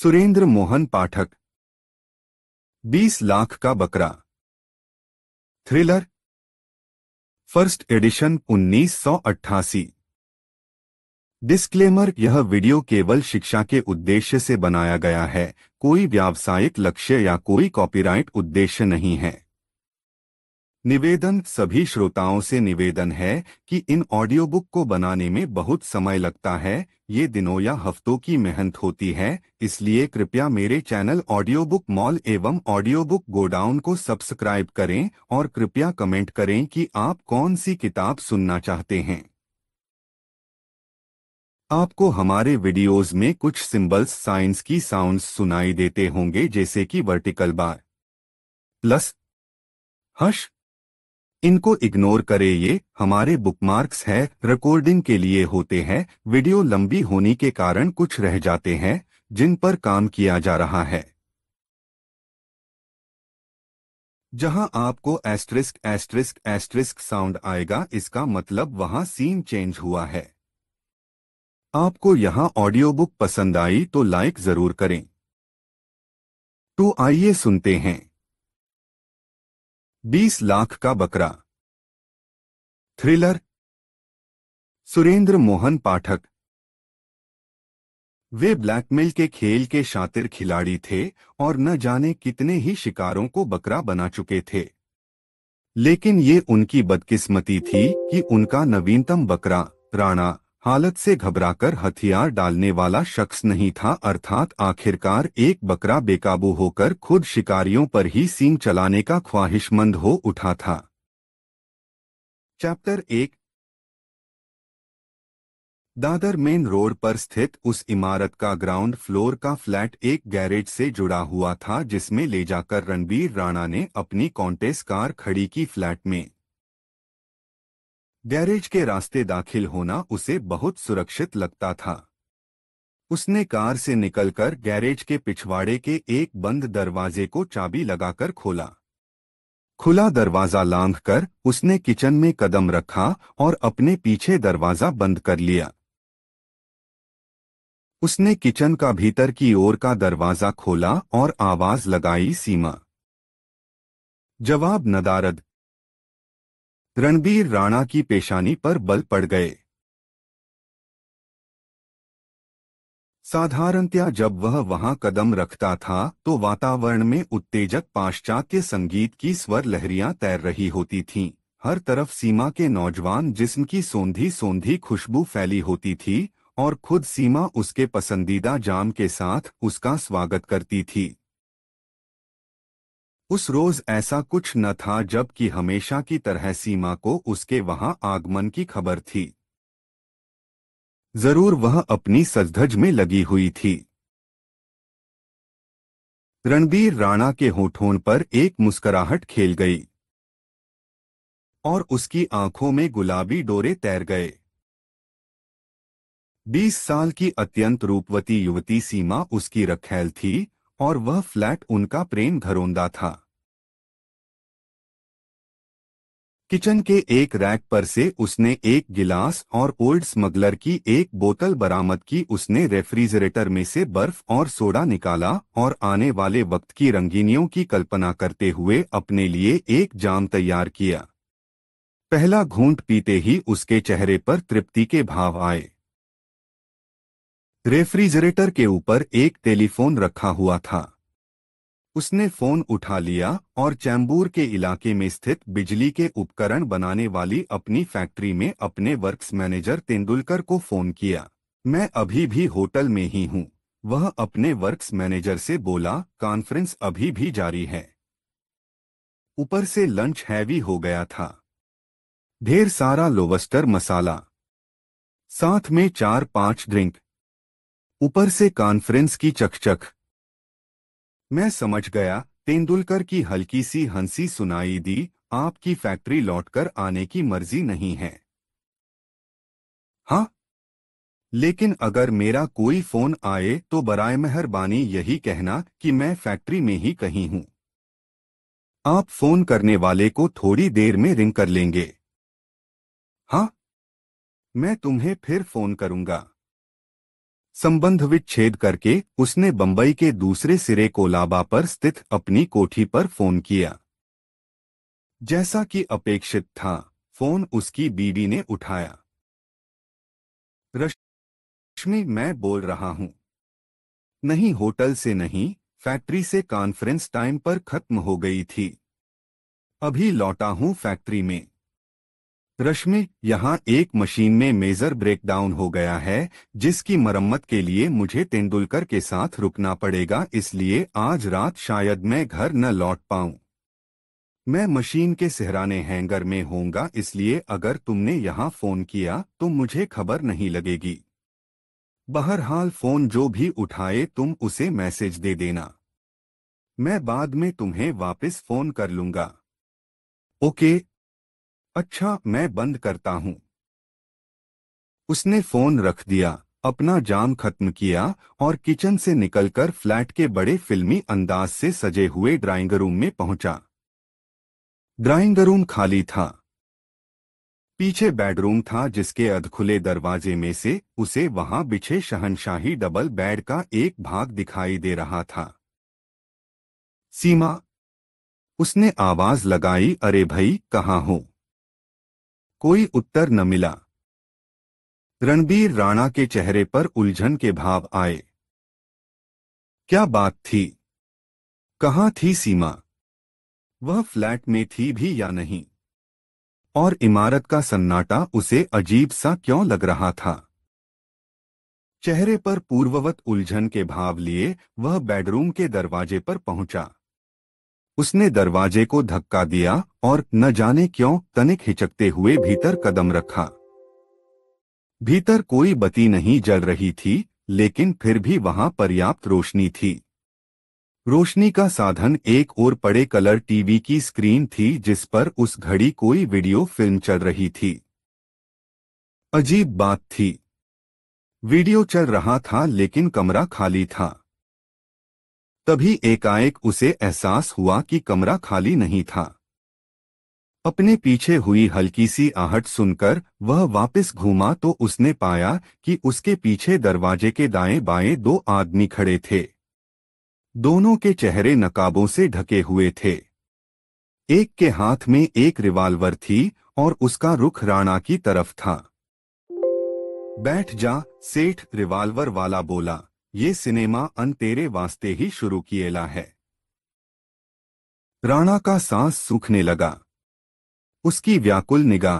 सुरेंद्र मोहन पाठक 20 लाख का बकरा thriller first edition अट्ठासी डिस्क्लेमर यह वीडियो केवल शिक्षा के उद्देश्य से बनाया गया है कोई व्यावसायिक लक्ष्य या कोई कॉपीराइट उद्देश्य नहीं है निवेदन सभी श्रोताओं से निवेदन है कि इन ऑडियो बुक को बनाने में बहुत समय लगता है ये दिनों या हफ्तों की मेहनत होती है इसलिए कृपया मेरे चैनल ऑडियो बुक मॉल एवं ऑडियो बुक गोडाउन को सब्सक्राइब करें और कृपया कमेंट करें कि आप कौन सी किताब सुनना चाहते हैं आपको हमारे वीडियोस में कुछ सिंबल्स साइंस की साउंड्स सुनाई देते होंगे जैसे कि वर्टिकल बार प्लस हश इनको इग्नोर करें ये हमारे बुकमार्क्स हैं रिकॉर्डिंग के लिए होते हैं वीडियो लंबी होने के कारण कुछ रह जाते हैं जिन पर काम किया जा रहा है जहां आपको एस्ट्रिस्क एस्ट्रिस्क एस्ट्रिस्क साउंड आएगा इसका मतलब वहां सीन चेंज हुआ है आपको यहां ऑडियो बुक पसंद आई तो लाइक जरूर करें तो आइए सुनते हैं बीस लाख का बकरा थ्रिलर सुरेंद्र मोहन पाठक वे ब्लैकमेल के खेल के शातिर खिलाड़ी थे और न जाने कितने ही शिकारों को बकरा बना चुके थे लेकिन ये उनकी बदकिस्मती थी कि उनका नवीनतम बकरा राणा हालत से घबराकर हथियार डालने वाला शख्स नहीं था अर्थात आखिरकार एक बकरा बेकाबू होकर खुद शिकारियों पर ही सींग चलाने का ख्वाहिशमंद हो उठा था चैप्टर एक दादर मेन रोड पर स्थित उस इमारत का ग्राउंड फ्लोर का फ्लैट एक गैरेज से जुड़ा हुआ था जिसमें ले जाकर रणबीर राणा ने अपनी कॉन्टेस कार खड़ी की फ्लैट में गैरेज के रास्ते दाखिल होना उसे बहुत सुरक्षित लगता था उसने कार से निकलकर गैरेज के पिछवाड़े के एक बंद दरवाजे को चाबी लगाकर खोला खुला दरवाजा लांघकर उसने किचन में कदम रखा और अपने पीछे दरवाजा बंद कर लिया उसने किचन का भीतर की ओर का दरवाजा खोला और आवाज लगाई सीमा जवाब नदारद रणबीर राणा की पेशानी पर बल पड़ गए साधारणतया जब वह वहां कदम रखता था तो वातावरण में उत्तेजक पाश्चात्य संगीत की स्वर लहरियां तैर रही होती थीं। हर तरफ सीमा के नौजवान जिस्म की सोंधी सोंधी खुशबू फैली होती थी और खुद सीमा उसके पसंदीदा जाम के साथ उसका स्वागत करती थी उस रोज ऐसा कुछ न था जबकि हमेशा की तरह सीमा को उसके वहां आगमन की खबर थी जरूर वह अपनी सजधज में लगी हुई थी रणबीर राणा के होठों पर एक मुस्कुराहट खेल गई और उसकी आंखों में गुलाबी डोरे तैर गए बीस साल की अत्यंत रूपवती युवती सीमा उसकी रखेल थी और वह फ्लैट उनका प्रेम घरोंदा था किचन के एक रैक पर से उसने एक गिलास और ओल्ड स्मगलर की एक बोतल बरामद की उसने रेफ्रिजरेटर में से बर्फ और सोडा निकाला और आने वाले वक्त की रंगीनियों की कल्पना करते हुए अपने लिए एक जाम तैयार किया पहला घूंट पीते ही उसके चेहरे पर तृप्ति के भाव आए रेफ्रिजरेटर के ऊपर एक टेलीफोन रखा हुआ था उसने फोन उठा लिया और चैम्बूर के इलाके में स्थित बिजली के उपकरण बनाने वाली अपनी फैक्ट्री में अपने वर्क्स मैनेजर तेंदुलकर को फोन किया मैं अभी भी होटल में ही हूँ वह अपने वर्क्स मैनेजर से बोला कॉन्फ्रेंस अभी भी जारी है ऊपर से लंच हैवी हो गया था ढेर सारा लोवस्टर मसाला साथ में चार पांच ड्रिंक ऊपर से कॉन्फ्रेंस की चकचक मैं समझ गया तेंदुलकर की हल्की सी हंसी सुनाई दी आपकी फैक्ट्री लौटकर आने की मर्जी नहीं है हाँ लेकिन अगर मेरा कोई फोन आए तो बराय मेहरबानी यही कहना कि मैं फैक्ट्री में ही कहीं हूं आप फोन करने वाले को थोड़ी देर में रिंग कर लेंगे हाँ मैं तुम्हें फिर फोन करूंगा संबंध विच्छेद करके उसने बंबई के दूसरे सिरे कोलाबा पर स्थित अपनी कोठी पर फोन किया जैसा कि अपेक्षित था फोन उसकी बीबी ने उठाया रश्मि मैं बोल रहा हूं नहीं होटल से नहीं फैक्ट्री से कॉन्फ्रेंस टाइम पर खत्म हो गई थी अभी लौटा हूं फैक्ट्री में रश्मि यहाँ एक मशीन में मेजर ब्रेकडाउन हो गया है जिसकी मरम्मत के लिए मुझे तेंदुलकर के साथ रुकना पड़ेगा इसलिए आज रात शायद मैं घर न लौट पाऊं मैं मशीन के सहराने हैंगर में होऊंगा इसलिए अगर तुमने यहाँ फोन किया तो मुझे खबर नहीं लगेगी बहरहाल फोन जो भी उठाए तुम उसे मैसेज दे देना मैं बाद में तुम्हें वापस फोन कर लूंगा ओके अच्छा मैं बंद करता हूं उसने फोन रख दिया अपना जाम खत्म किया और किचन से निकलकर फ्लैट के बड़े फिल्मी अंदाज से सजे हुए ड्राइंग रूम में पहुंचा ड्राइंग रूम खाली था पीछे बेडरूम था जिसके अधखुले दरवाजे में से उसे वहां बिछे शहनशाही डबल बेड का एक भाग दिखाई दे रहा था सीमा उसने आवाज लगाई अरे भाई कहाँ हो कोई उत्तर न मिला रणबीर राणा के चेहरे पर उलझन के भाव आए क्या बात थी कहाँ थी सीमा वह फ्लैट में थी भी या नहीं और इमारत का सन्नाटा उसे अजीब सा क्यों लग रहा था चेहरे पर पूर्ववत उलझन के भाव लिए वह बेडरूम के दरवाजे पर पहुंचा उसने दरवाजे को धक्का दिया और न जाने क्यों तनिक हिचकते हुए भीतर कदम रखा भीतर कोई बती नहीं जल रही थी लेकिन फिर भी वहां पर्याप्त रोशनी थी रोशनी का साधन एक और पड़े कलर टीवी की स्क्रीन थी जिस पर उस घड़ी कोई वीडियो फिल्म चल रही थी अजीब बात थी वीडियो चल रहा था लेकिन कमरा खाली था तभी एकाएक उसे एहसास हुआ कि कमरा खाली नहीं था अपने पीछे हुई हल्की सी आहट सुनकर वह वापस घूमा तो उसने पाया कि उसके पीछे दरवाजे के दाएं बाएं दो आदमी खड़े थे दोनों के चेहरे नकाबों से ढके हुए थे एक के हाथ में एक रिवाल्वर थी और उसका रुख राणा की तरफ था बैठ जा सेठ रिवाल्वर वाला बोला ये सिनेमा अन तेरे वास्ते ही शुरू किएला है राणा का सांस सूखने लगा उसकी व्याकुल निगाह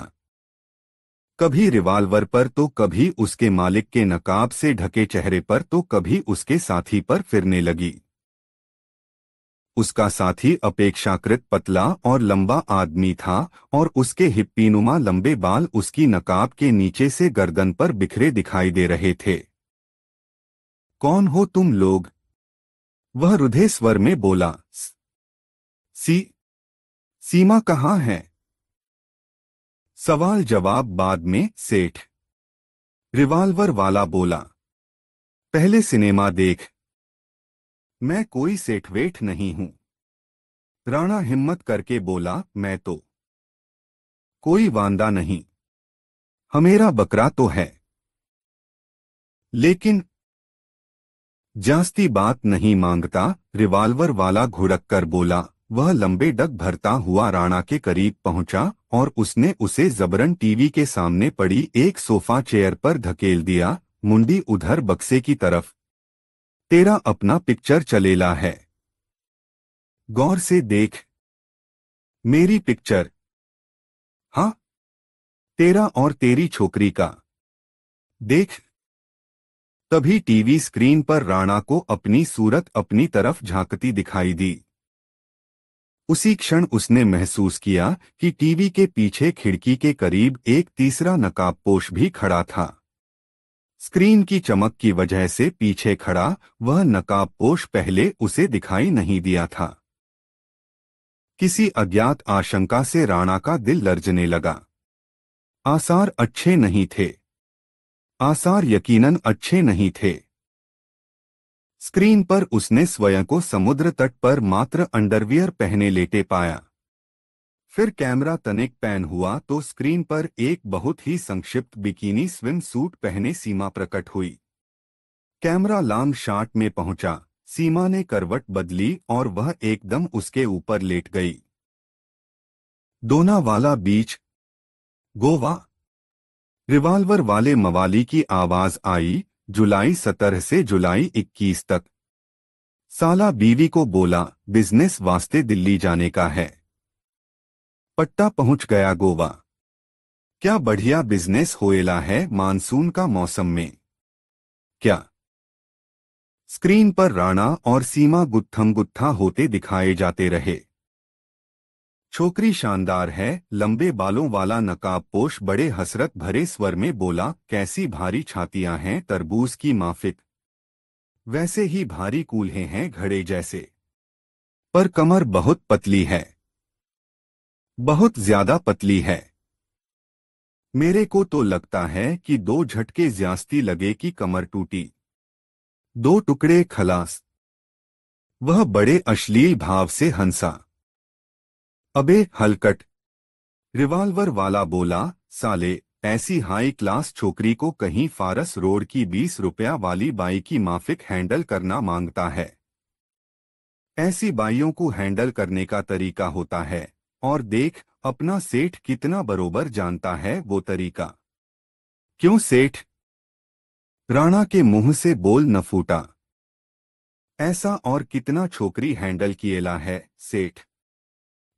कभी रिवाल्वर पर तो कभी उसके मालिक के नकाब से ढके चेहरे पर तो कभी उसके साथी पर फिरने लगी उसका साथी अपेक्षाकृत पतला और लंबा आदमी था और उसके हिप्पीनुमा लंबे बाल उसकी नकाब के नीचे से गर्दन पर बिखरे दिखाई दे रहे थे कौन हो तुम लोग वह रुधे स्वर में बोला सी सीमा कहाँ है सवाल जवाब बाद में सेठ रिवाल्वर वाला बोला पहले सिनेमा देख मैं कोई सेठ वेठ नहीं हूं राणा हिम्मत करके बोला मैं तो कोई वांदा नहीं हमेरा बकरा तो है लेकिन जास्ती बात नहीं मांगता रिवाल्वर वाला घुड़क कर बोला वह लंबे डग भरता हुआ राणा के करीब पहुंचा और उसने उसे जबरन टीवी के सामने पड़ी एक सोफा चेयर पर धकेल दिया मुंडी उधर बक्से की तरफ तेरा अपना पिक्चर चलेला है गौर से देख मेरी पिक्चर हाँ तेरा और तेरी छोकरी का देख तभी टीवी स्क्रीन पर राणा को अपनी सूरत अपनी तरफ झांकती दिखाई दी उसी क्षण उसने महसूस किया कि टीवी के पीछे खिड़की के करीब एक तीसरा नकाबपोश भी खड़ा था स्क्रीन की चमक की वजह से पीछे खड़ा वह नकाबपोश पहले उसे दिखाई नहीं दिया था किसी अज्ञात आशंका से राणा का दिल लर्जने लगा आसार अच्छे नहीं थे आसार यकीनन अच्छे नहीं थे स्क्रीन पर उसने स्वयं को समुद्र तट पर मात्र अंडरवियर पहने लेटे पाया फिर कैमरा तनिक पैन हुआ तो स्क्रीन पर एक बहुत ही संक्षिप्त बिकिनी स्विम सूट पहने सीमा प्रकट हुई कैमरा लाम शार्ट में पहुंचा सीमा ने करवट बदली और वह एकदम उसके ऊपर लेट गई दोनावाला बीच गोवा रिवाल्वर वाले मवाली की आवाज आई जुलाई सत्रह से जुलाई इक्कीस तक साला बीवी को बोला बिजनेस वास्ते दिल्ली जाने का है पट्टा पहुंच गया गोवा क्या बढ़िया बिजनेस होएला है मानसून का मौसम में क्या स्क्रीन पर राणा और सीमा गुत्थम गुत्था होते दिखाए जाते रहे छोकरी शानदार है लंबे बालों वाला नकाब बड़े हसरत भरे स्वर में बोला कैसी भारी छातियां हैं तरबूज की माफिक वैसे ही भारी कूल्हे हैं घड़े जैसे पर कमर बहुत पतली है बहुत ज्यादा पतली है मेरे को तो लगता है कि दो झटके ज्यास्ती लगे कि कमर टूटी दो टुकड़े खलास वह बड़े अश्लील भाव से हंसा अबे हलकट रिवाल्वर वाला बोला साले ऐसी हाई क्लास छोकरी को कहीं फारस रोड की बीस रुपया वाली बाई की माफिक हैंडल करना मांगता है ऐसी बाइयों को हैंडल करने का तरीका होता है और देख अपना सेठ कितना बरोबर जानता है वो तरीका क्यों सेठ राणा के मुंह से बोल न फूटा ऐसा और कितना छोकरी हैंडल किएला है सेठ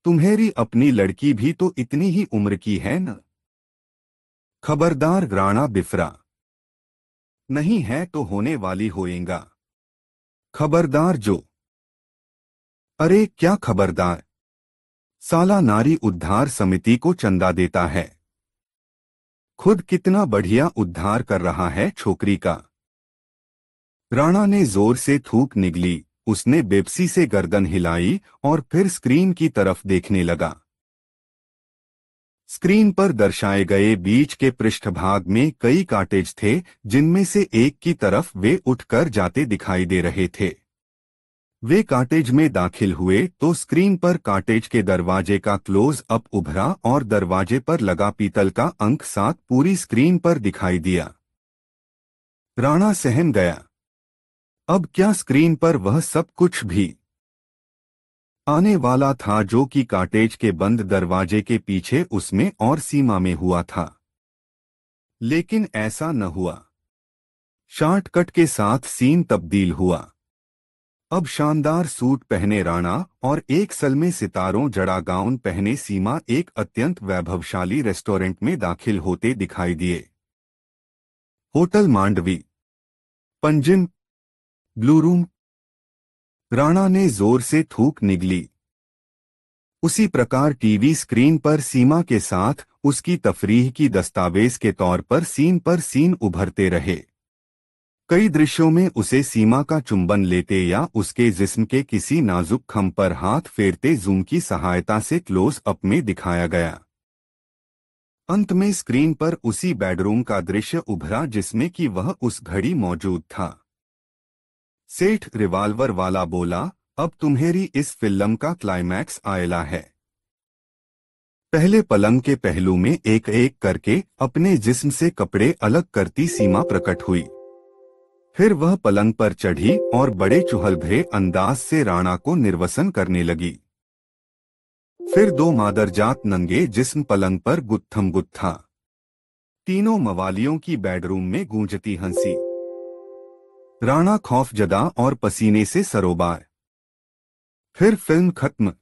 तुम्हेरी अपनी लड़की भी तो इतनी ही उम्र की है न खबरदार राणा बिफरा नहीं है तो होने वाली होएगा खबरदार जो अरे क्या खबरदार साला नारी उद्धार समिति को चंदा देता है खुद कितना बढ़िया उद्धार कर रहा है छोकरी का राणा ने जोर से थूक निगली उसने बेबसी से गर्दन हिलाई और फिर स्क्रीन की तरफ देखने लगा स्क्रीन पर दर्शाए गए बीच के पृष्ठभाग में कई काटेज थे जिनमें से एक की तरफ वे उठकर जाते दिखाई दे रहे थे वे काटेज में दाखिल हुए तो स्क्रीन पर काटेज के दरवाजे का क्लोज अप उभरा और दरवाजे पर लगा पीतल का अंक साथ पूरी स्क्रीन पर दिखाई दिया राणा सहम गया अब क्या स्क्रीन पर वह सब कुछ भी आने वाला था जो कि काटेज के बंद दरवाजे के पीछे उसमें और सीमा में हुआ था लेकिन ऐसा न हुआ शॉर्टकट के साथ सीन तब्दील हुआ अब शानदार सूट पहने राणा और एक सल में सितारों जड़ा गाउन पहने सीमा एक अत्यंत वैभवशाली रेस्टोरेंट में दाखिल होते दिखाई दिए hotel Mandovi Panjim blue room Rana ने जोर से थूक निगली उसी प्रकार टीवी स्क्रीन पर सीमा के साथ उसकी तफरीह की दस्तावेज के तौर पर सीन पर सीन उभरते रहे कई दृश्यों में उसे सीमा का चुंबन लेते या उसके जिस्म के किसी नाजुक खम पर हाथ फेरते जूम की सहायता से क्लोज अप में दिखाया गया अंत में स्क्रीन पर उसी बेडरूम का दृश्य उभरा जिसमें कि वह उस घड़ी मौजूद था सेठ रिवाल्वर वाला बोला अब तुम्हेरी इस फिल्म का क्लाइमैक्स आयला है पहले पलंग के पहलू में एक एक करके अपने जिस्म से कपड़े अलग करती सीमा प्रकट हुई फिर वह पलंग पर चढ़ी और बड़े चुहल भरे अंदाज से राणा को निर्वसन करने लगी फिर दो मादरजात नंगे जिस्म पलंग पर गुत्थम गुत्था तीनों मवालियों की बेडरूम में गूंजती हंसी राणा खौफ जदा और पसीने से सरोबार फिर फिल्म खत्म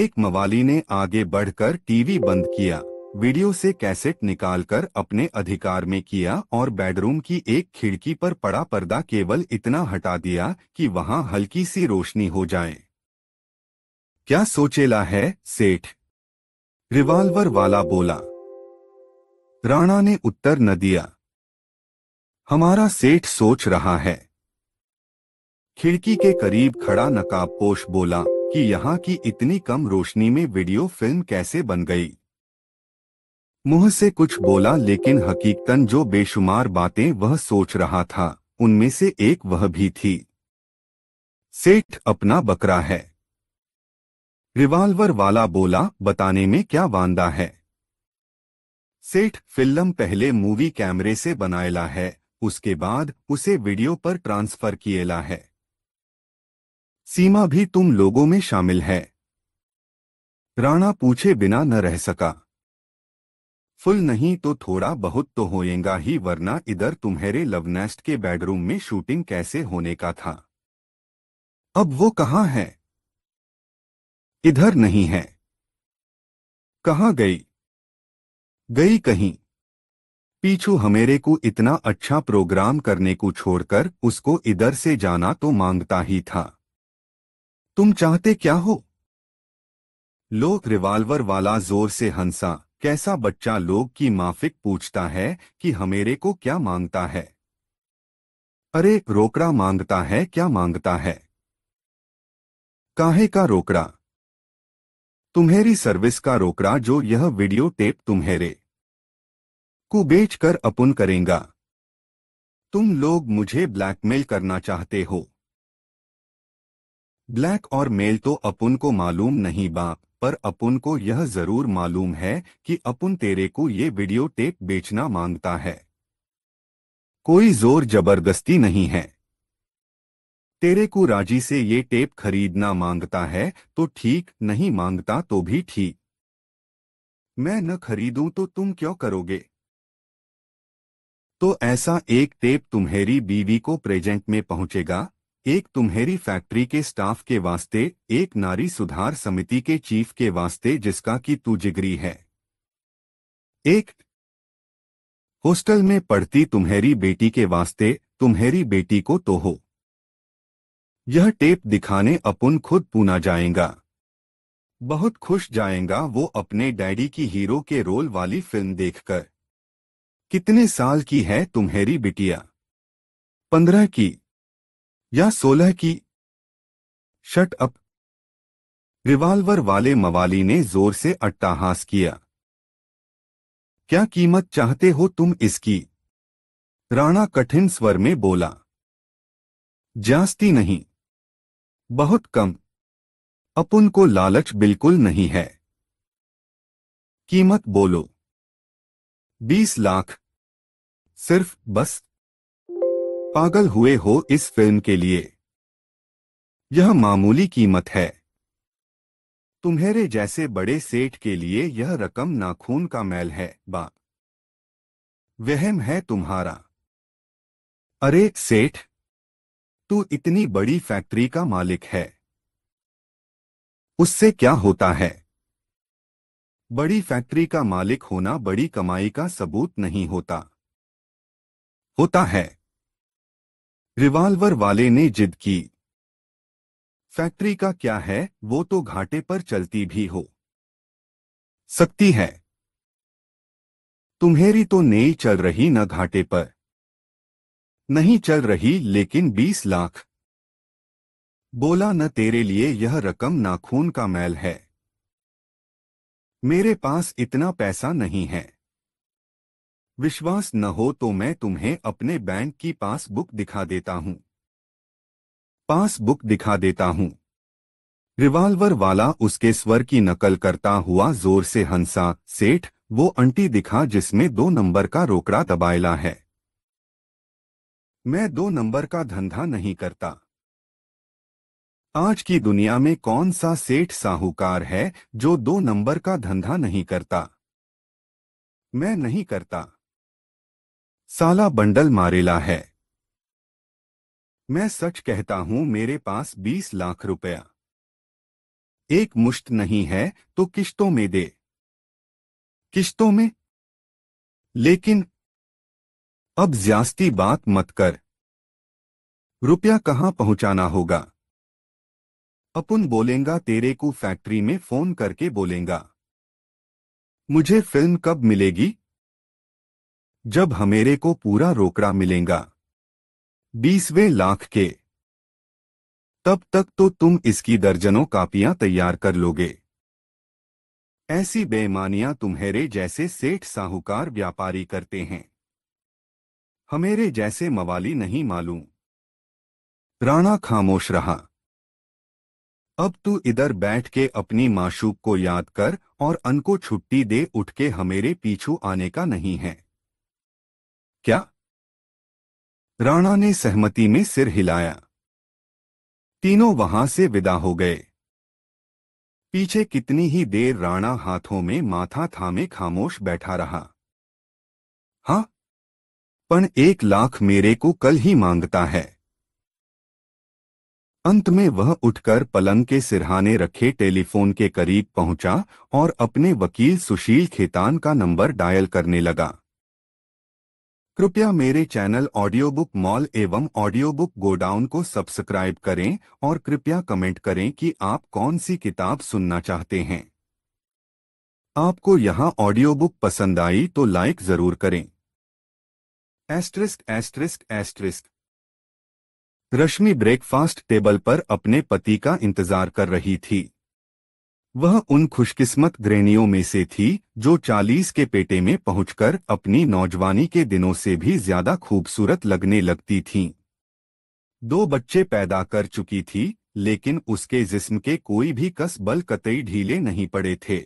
एक मवाली ने आगे बढ़कर टीवी बंद किया वीडियो से कैसेट निकालकर अपने अधिकार में किया और बेडरूम की एक खिड़की पर पड़ा पर्दा केवल इतना हटा दिया कि वहां हल्की सी रोशनी हो जाए क्या सोचेला है सेठ रिवाल्वर वाला बोला राणा ने उत्तर न दिया हमारा सेठ सोच रहा है खिड़की के करीब खड़ा नकाबपोश बोला कि यहाँ की इतनी कम रोशनी में वीडियो फिल्म कैसे बन गई मुंह से कुछ बोला लेकिन हकीकतन जो बेशुमार बातें वह सोच रहा था उनमें से एक वह भी थी सेठ अपना बकरा है रिवाल्वर वाला बोला बताने में क्या वांदा है सेठ फिल्म पहले मूवी कैमरे से बनायला है उसके बाद उसे वीडियो पर ट्रांसफर किएला है सीमा भी तुम लोगों में शामिल है राणा पूछे बिना न रह सका फुल नहीं तो थोड़ा बहुत तो होएगा ही वरना इधर तुम्हारे लवनेस्ट के बेडरूम में शूटिंग कैसे होने का था अब वो कहां है इधर नहीं है कहां गई गई कहीं पीछू हमेरे को इतना अच्छा प्रोग्राम करने को छोड़कर उसको इधर से जाना तो मांगता ही था तुम चाहते क्या हो लोक रिवाल्वर वाला जोर से हंसा कैसा बच्चा लोग की माफिक पूछता है कि हमेरे को क्या मांगता है अरे रोकड़ा मांगता है क्या मांगता है काहे का रोकड़ा तुम्हेरी सर्विस का रोकड़ा जो यह वीडियो टेप तुम्हेरे को बेचकर अपुन करेंगा तुम लोग मुझे ब्लैकमेल करना चाहते हो ब्लैक और मेल तो अपुन को मालूम नहीं बाप पर अपुन को यह जरूर मालूम है कि अपुन तेरे को ये वीडियो टेप बेचना मांगता है कोई जोर जबरदस्ती नहीं है तेरे को राजी से ये टेप खरीदना मांगता है तो ठीक नहीं मांगता तो भी ठीक मैं न खरीदूं तो तुम क्यों करोगे तो ऐसा एक टेप तुम्हारी बीवी को प्रेजेंट में पहुंचेगा एक तुम्हारी फैक्ट्री के स्टाफ के वास्ते एक नारी सुधार समिति के चीफ के वास्ते जिसका कि तू जिगरी है एक हॉस्टल में पढ़ती तुम्हारी बेटी के वास्ते तुम्हारी बेटी को तो हो यह टेप दिखाने अपुन खुद पूना जाएगा बहुत खुश जाएगा वो अपने डैडी की हीरो के रोल वाली फिल्म देखकर कितने साल की है तुम्हारी बिटिया पंद्रह की या सोलह की शट अप रिवाल्वर वाले मवाली ने जोर से अट्टाहास किया क्या कीमत चाहते हो तुम इसकी राणा कठिन स्वर में बोला जास्ती नहीं बहुत कम अपुन को लालच बिल्कुल नहीं है कीमत बोलो बीस लाख सिर्फ बस पागल हुए हो इस फिल्म के लिए यह मामूली कीमत है तुम्हारे जैसे बड़े सेठ के लिए यह रकम नाखून का मैल है बा वहम है तुम्हारा अरे सेठ तू इतनी बड़ी फैक्ट्री का मालिक है उससे क्या होता है बड़ी फैक्ट्री का मालिक होना बड़ी कमाई का सबूत नहीं होता होता है रिवाल्वर वाले ने जिद की फैक्ट्री का क्या है वो तो घाटे पर चलती भी हो सकती है तुम्हेरी तो नहीं चल रही न घाटे पर नहीं चल रही लेकिन बीस लाख बोला न तेरे लिए यह रकम नाखून का मैल है मेरे पास इतना पैसा नहीं है विश्वास न हो तो मैं तुम्हें अपने बैंक की पासबुक दिखा देता हूं पासबुक दिखा देता हूं रिवाल्वर वाला उसके स्वर की नकल करता हुआ जोर से हंसा सेठ वो अंटी दिखा जिसमें दो नंबर का रोकड़ा दबायला है मैं दो नंबर का धंधा नहीं करता आज की दुनिया में कौन सा सेठ साहूकार है जो दो नंबर का धंधा नहीं करता मैं नहीं करता साला बंडल मारेला है मैं सच कहता हूं मेरे पास बीस लाख रुपया एक मुश्त नहीं है तो किश्तों में दे किश्तों में लेकिन अब ज्यास्ती बात मत कर रुपया कहां पहुंचाना होगा अपुन बोलेगा तेरे को फैक्ट्री में फोन करके बोलेगा मुझे फिल्म कब मिलेगी जब हमेरे को पूरा रोकड़ा मिलेगा बीसवें लाख के तब तक तो तुम इसकी दर्जनों कापियां तैयार कर लोगे ऐसी बेमानियां तुम्हेरे जैसे सेठ साहूकार व्यापारी करते हैं हमेरे जैसे मवाली नहीं मालूम राणा खामोश रहा अब तू इधर बैठ के अपनी माशूक को याद कर और अनको छुट्टी दे उठ के हमेरे पीछू आने का नहीं है क्या राणा ने सहमति में सिर हिलाया तीनों वहां से विदा हो गए पीछे कितनी ही देर राणा हाथों में माथा थामे खामोश बैठा रहा हां पर एक लाख मेरे को कल ही मांगता है अंत में वह उठकर पलंग के सिरहाने रखे टेलीफोन के करीब पहुंचा और अपने वकील सुशील खेतान का नंबर डायल करने लगा कृपया मेरे चैनल ऑडियो बुक मॉल एवं ऑडियो बुक गोडाउन को सब्सक्राइब करें और कृपया कमेंट करें कि आप कौन सी किताब सुनना चाहते हैं आपको यहाँ ऑडियो बुक पसंद आई तो लाइक जरूर करें asterisk asterisk asterisk Rashmi breakfast table पर अपने पति का इंतजार कर रही थी वह उन खुशकिस्मत ग्रहणियों में से थी जो चालीस के पेटे में पहुंचकर अपनी नौजवानी के दिनों से भी ज्यादा खूबसूरत लगने लगती थीं। दो बच्चे पैदा कर चुकी थी लेकिन उसके जिस्म के कोई भी कस बल कतई ढीले नहीं पड़े थे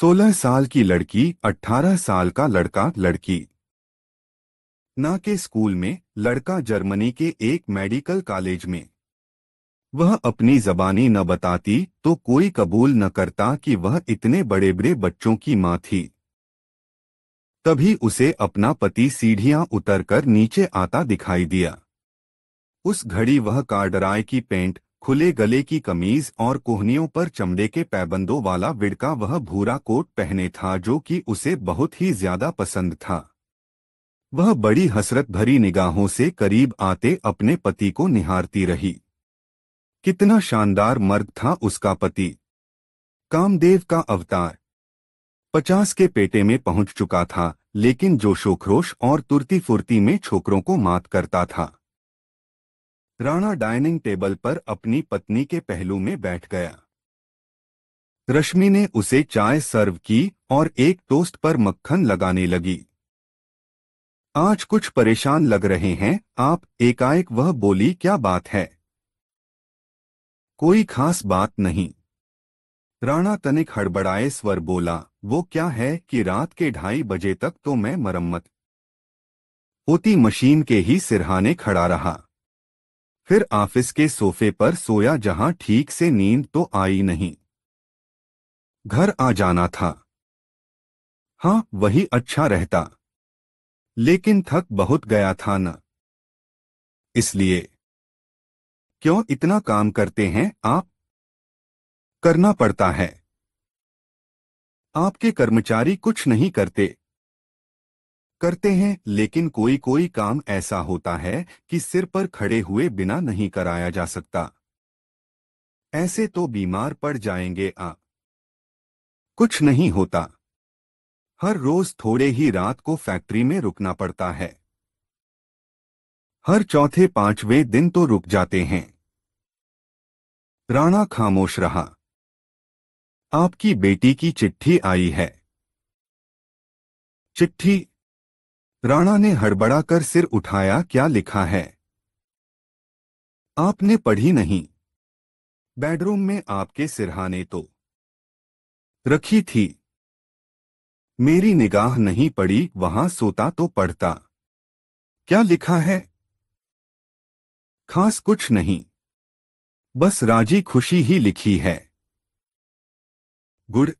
सोलह साल की लड़की अट्ठारह साल का लड़का लड़की ना के स्कूल में लड़का जर्मनी के एक मेडिकल कॉलेज में वह अपनी जबानी न बताती तो कोई कबूल न करता कि वह इतने बड़े बड़े बच्चों की माँ थी तभी उसे अपना पति सीढ़ियां उतरकर नीचे आता दिखाई दिया उस घड़ी वह कार्डराय की पेंट खुले गले की कमीज और कोहनियों पर चमड़े के पैबंदों वाला विड़का वह भूरा कोट पहने था जो कि उसे बहुत ही ज्यादा पसंद था वह बड़ी हसरत भरी निगाहों से करीब आते अपने पति को निहारती रही कितना शानदार मर्द था उसका पति कामदेव का अवतार पचास के पेटे में पहुंच चुका था लेकिन जोशोखरोश और तुर्ती फुर्ती में छोकरों को मात करता था राणा डाइनिंग टेबल पर अपनी पत्नी के पहलू में बैठ गया रश्मि ने उसे चाय सर्व की और एक टोस्ट पर मक्खन लगाने लगी आज कुछ परेशान लग रहे हैं आप एकाएक वह बोली क्या बात है कोई खास बात नहीं राणा तनिक हड़बड़ाए स्वर बोला वो क्या है कि रात के ढाई बजे तक तो मैं मरम्मत होती मशीन के ही सिरहाने खड़ा रहा फिर ऑफिस के सोफे पर सोया जहां ठीक से नींद तो आई नहीं घर आ जाना था हां वही अच्छा रहता लेकिन थक बहुत गया था न इसलिए क्यों इतना काम करते हैं आप करना पड़ता है आपके कर्मचारी कुछ नहीं करते करते हैं लेकिन कोई कोई काम ऐसा होता है कि सिर पर खड़े हुए बिना नहीं कराया जा सकता ऐसे तो बीमार पड़ जाएंगे आ कुछ नहीं होता हर रोज थोड़े ही रात को फैक्ट्री में रुकना पड़ता है हर चौथे पांचवें दिन तो रुक जाते हैं राणा खामोश रहा आपकी बेटी की चिट्ठी आई है चिट्ठी राणा ने हड़बड़ा कर सिर उठाया क्या लिखा है आपने पढ़ी नहीं बेडरूम में आपके सिरहाने तो रखी थी मेरी निगाह नहीं पड़ी वहां सोता तो पढ़ता क्या लिखा है खास कुछ नहीं बस राजी खुशी ही लिखी है गुड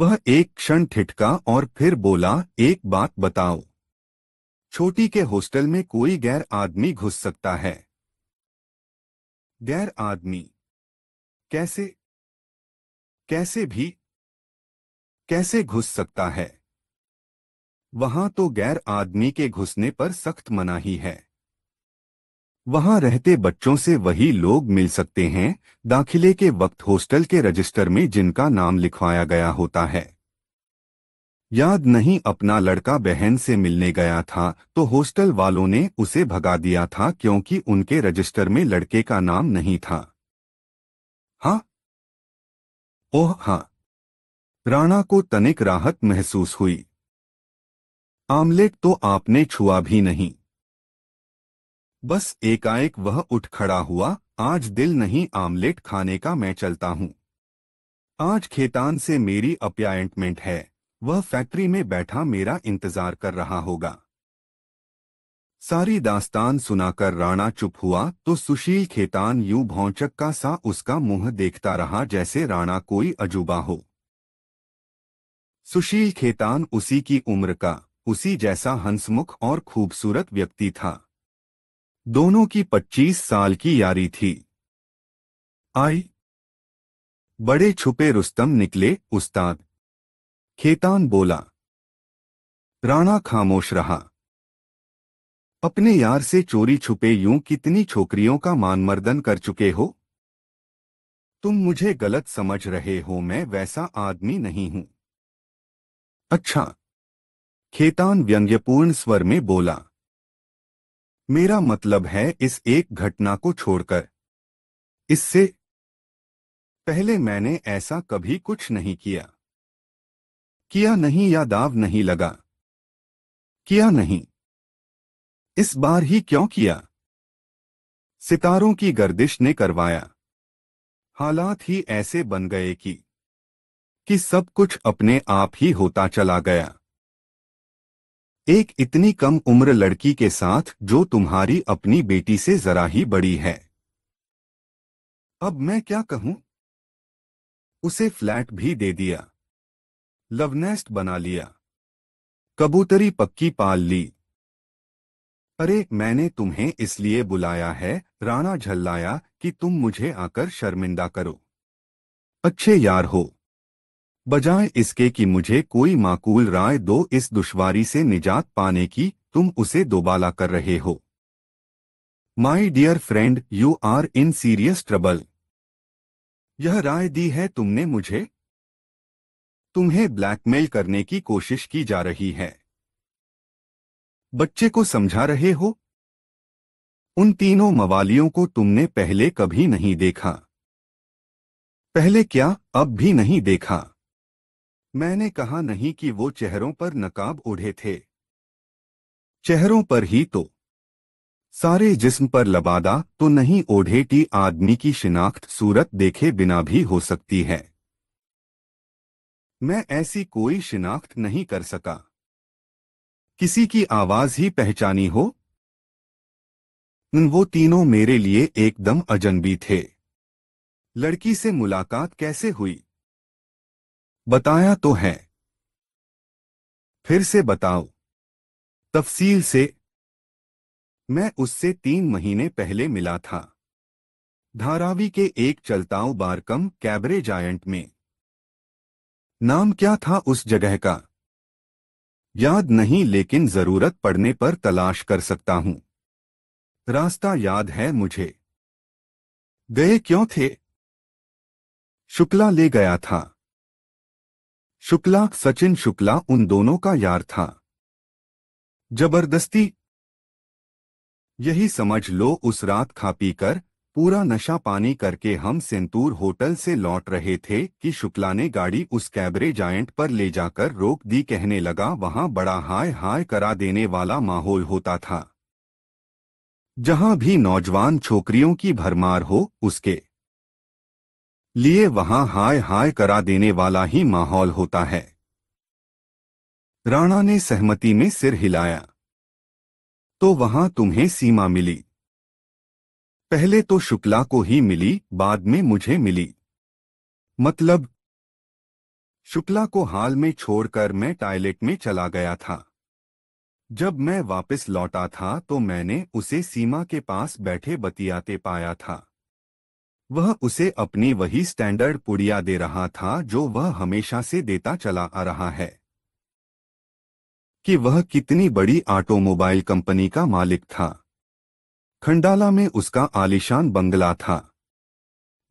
वह एक क्षण ठिठका और फिर बोला एक बात बताओ छोटी के हॉस्टल में कोई गैर आदमी घुस सकता है गैर आदमी कैसे कैसे भी कैसे घुस सकता है वहां तो गैर आदमी के घुसने पर सख्त मनाही है वहां रहते बच्चों से वही लोग मिल सकते हैं दाखिले के वक्त हॉस्टल के रजिस्टर में जिनका नाम लिखवाया गया होता है याद नहीं अपना लड़का बहन से मिलने गया था तो हॉस्टल वालों ने उसे भगा दिया था क्योंकि उनके रजिस्टर में लड़के का नाम नहीं था हा ओह हाँ राणा को तनिक राहत महसूस हुई आमलेट तो आपने छुआ भी नहीं बस एकाएक वह उठ खड़ा हुआ आज दिल नहीं आमलेट खाने का मैं चलता हूं आज खेतान से मेरी अपॉइंटमेंट है वह फैक्ट्री में बैठा मेरा इंतजार कर रहा होगा सारी दास्तान सुनाकर राणा चुप हुआ तो सुशील खेतान यूं भौचक का सा उसका मुंह देखता रहा जैसे राणा कोई अजूबा हो सुशील खेतान उसी की उम्र का उसी जैसा हंसमुख और खूबसूरत व्यक्ति था दोनों की 25 साल की यारी थी आई बड़े छुपे रुस्तम निकले उस्ताद खेतान बोला राणा खामोश रहा अपने यार से चोरी छुपे यूं कितनी छोकरियों का मानमर्दन कर चुके हो तुम मुझे गलत समझ रहे हो मैं वैसा आदमी नहीं हूं अच्छा खेतान व्यंग्यपूर्ण स्वर में बोला मेरा मतलब है इस एक घटना को छोड़कर इससे पहले मैंने ऐसा कभी कुछ नहीं किया किया नहीं या दाव नहीं लगा किया नहीं इस बार ही क्यों किया सितारों की गर्दिश ने करवाया हालात ही ऐसे बन गए कि कि सब कुछ अपने आप ही होता चला गया एक इतनी कम उम्र लड़की के साथ जो तुम्हारी अपनी बेटी से जरा ही बड़ी है अब मैं क्या कहूं उसे फ्लैट भी दे दिया लवनेस्ट बना लिया कबूतरी पक्की पाल ली अरे मैंने तुम्हें इसलिए बुलाया है राणा झल्लाया कि तुम मुझे आकर शर्मिंदा करो अच्छे यार हो बजाय इसके कि मुझे कोई माकूल राय दो इस दुश्वारी से निजात पाने की तुम उसे दोबाला कर रहे हो my dear friend you are in serious trouble यह राय दी है तुमने मुझे तुम्हें ब्लैकमेल करने की कोशिश की जा रही है बच्चे को समझा रहे हो उन तीनों मवालियों को तुमने पहले कभी नहीं देखा पहले क्या अब भी नहीं देखा मैंने कहा नहीं कि वो चेहरों पर नकाब ओढ़े थे चेहरों पर ही तो सारे जिस्म पर लबादा तो नहीं ओढ़े टी आदमी की शिनाख्त सूरत देखे बिना भी हो सकती है मैं ऐसी कोई शिनाख्त नहीं कर सका किसी की आवाज ही पहचानी हो वो तीनों मेरे लिए एकदम अजनबी थे लड़की से मुलाकात कैसे हुई बताया तो है फिर से बताओ तफसील से मैं उससे तीन महीने पहले मिला था धारावी के एक चलताओ बारकम कैबरे जायंट में नाम क्या था उस जगह का याद नहीं लेकिन जरूरत पड़ने पर तलाश कर सकता हूं रास्ता याद है मुझे गए क्यों थे शुक्ला ले गया था शुक्ला सचिन शुक्ला उन दोनों का यार था जबरदस्ती यही समझ लो उस रात खा पी कर पूरा नशा पानी करके हम सेंतूर होटल से लौट रहे थे कि शुक्ला ने गाड़ी उस कैबरे जायंट पर ले जाकर रोक दी कहने लगा वहां बड़ा हाय हाय करा देने वाला माहौल होता था जहां भी नौजवान छोकरियों की भरमार हो उसके लिए वहां हाय हाय करा देने वाला ही माहौल होता है राणा ने सहमति में सिर हिलाया तो वहां तुम्हें सीमा मिली पहले तो शुक्ला को ही मिली बाद में मुझे मिली मतलब शुक्ला को हाल में छोड़कर मैं टॉयलेट में चला गया था जब मैं वापस लौटा था तो मैंने उसे सीमा के पास बैठे बतियाते पाया था वह उसे अपनी वही स्टैंडर्ड पुड़िया दे रहा था जो वह हमेशा से देता चला आ रहा है कि वह कितनी बड़ी ऑटोमोबाइल कंपनी का मालिक था खंडाला में उसका आलिशान बंगला था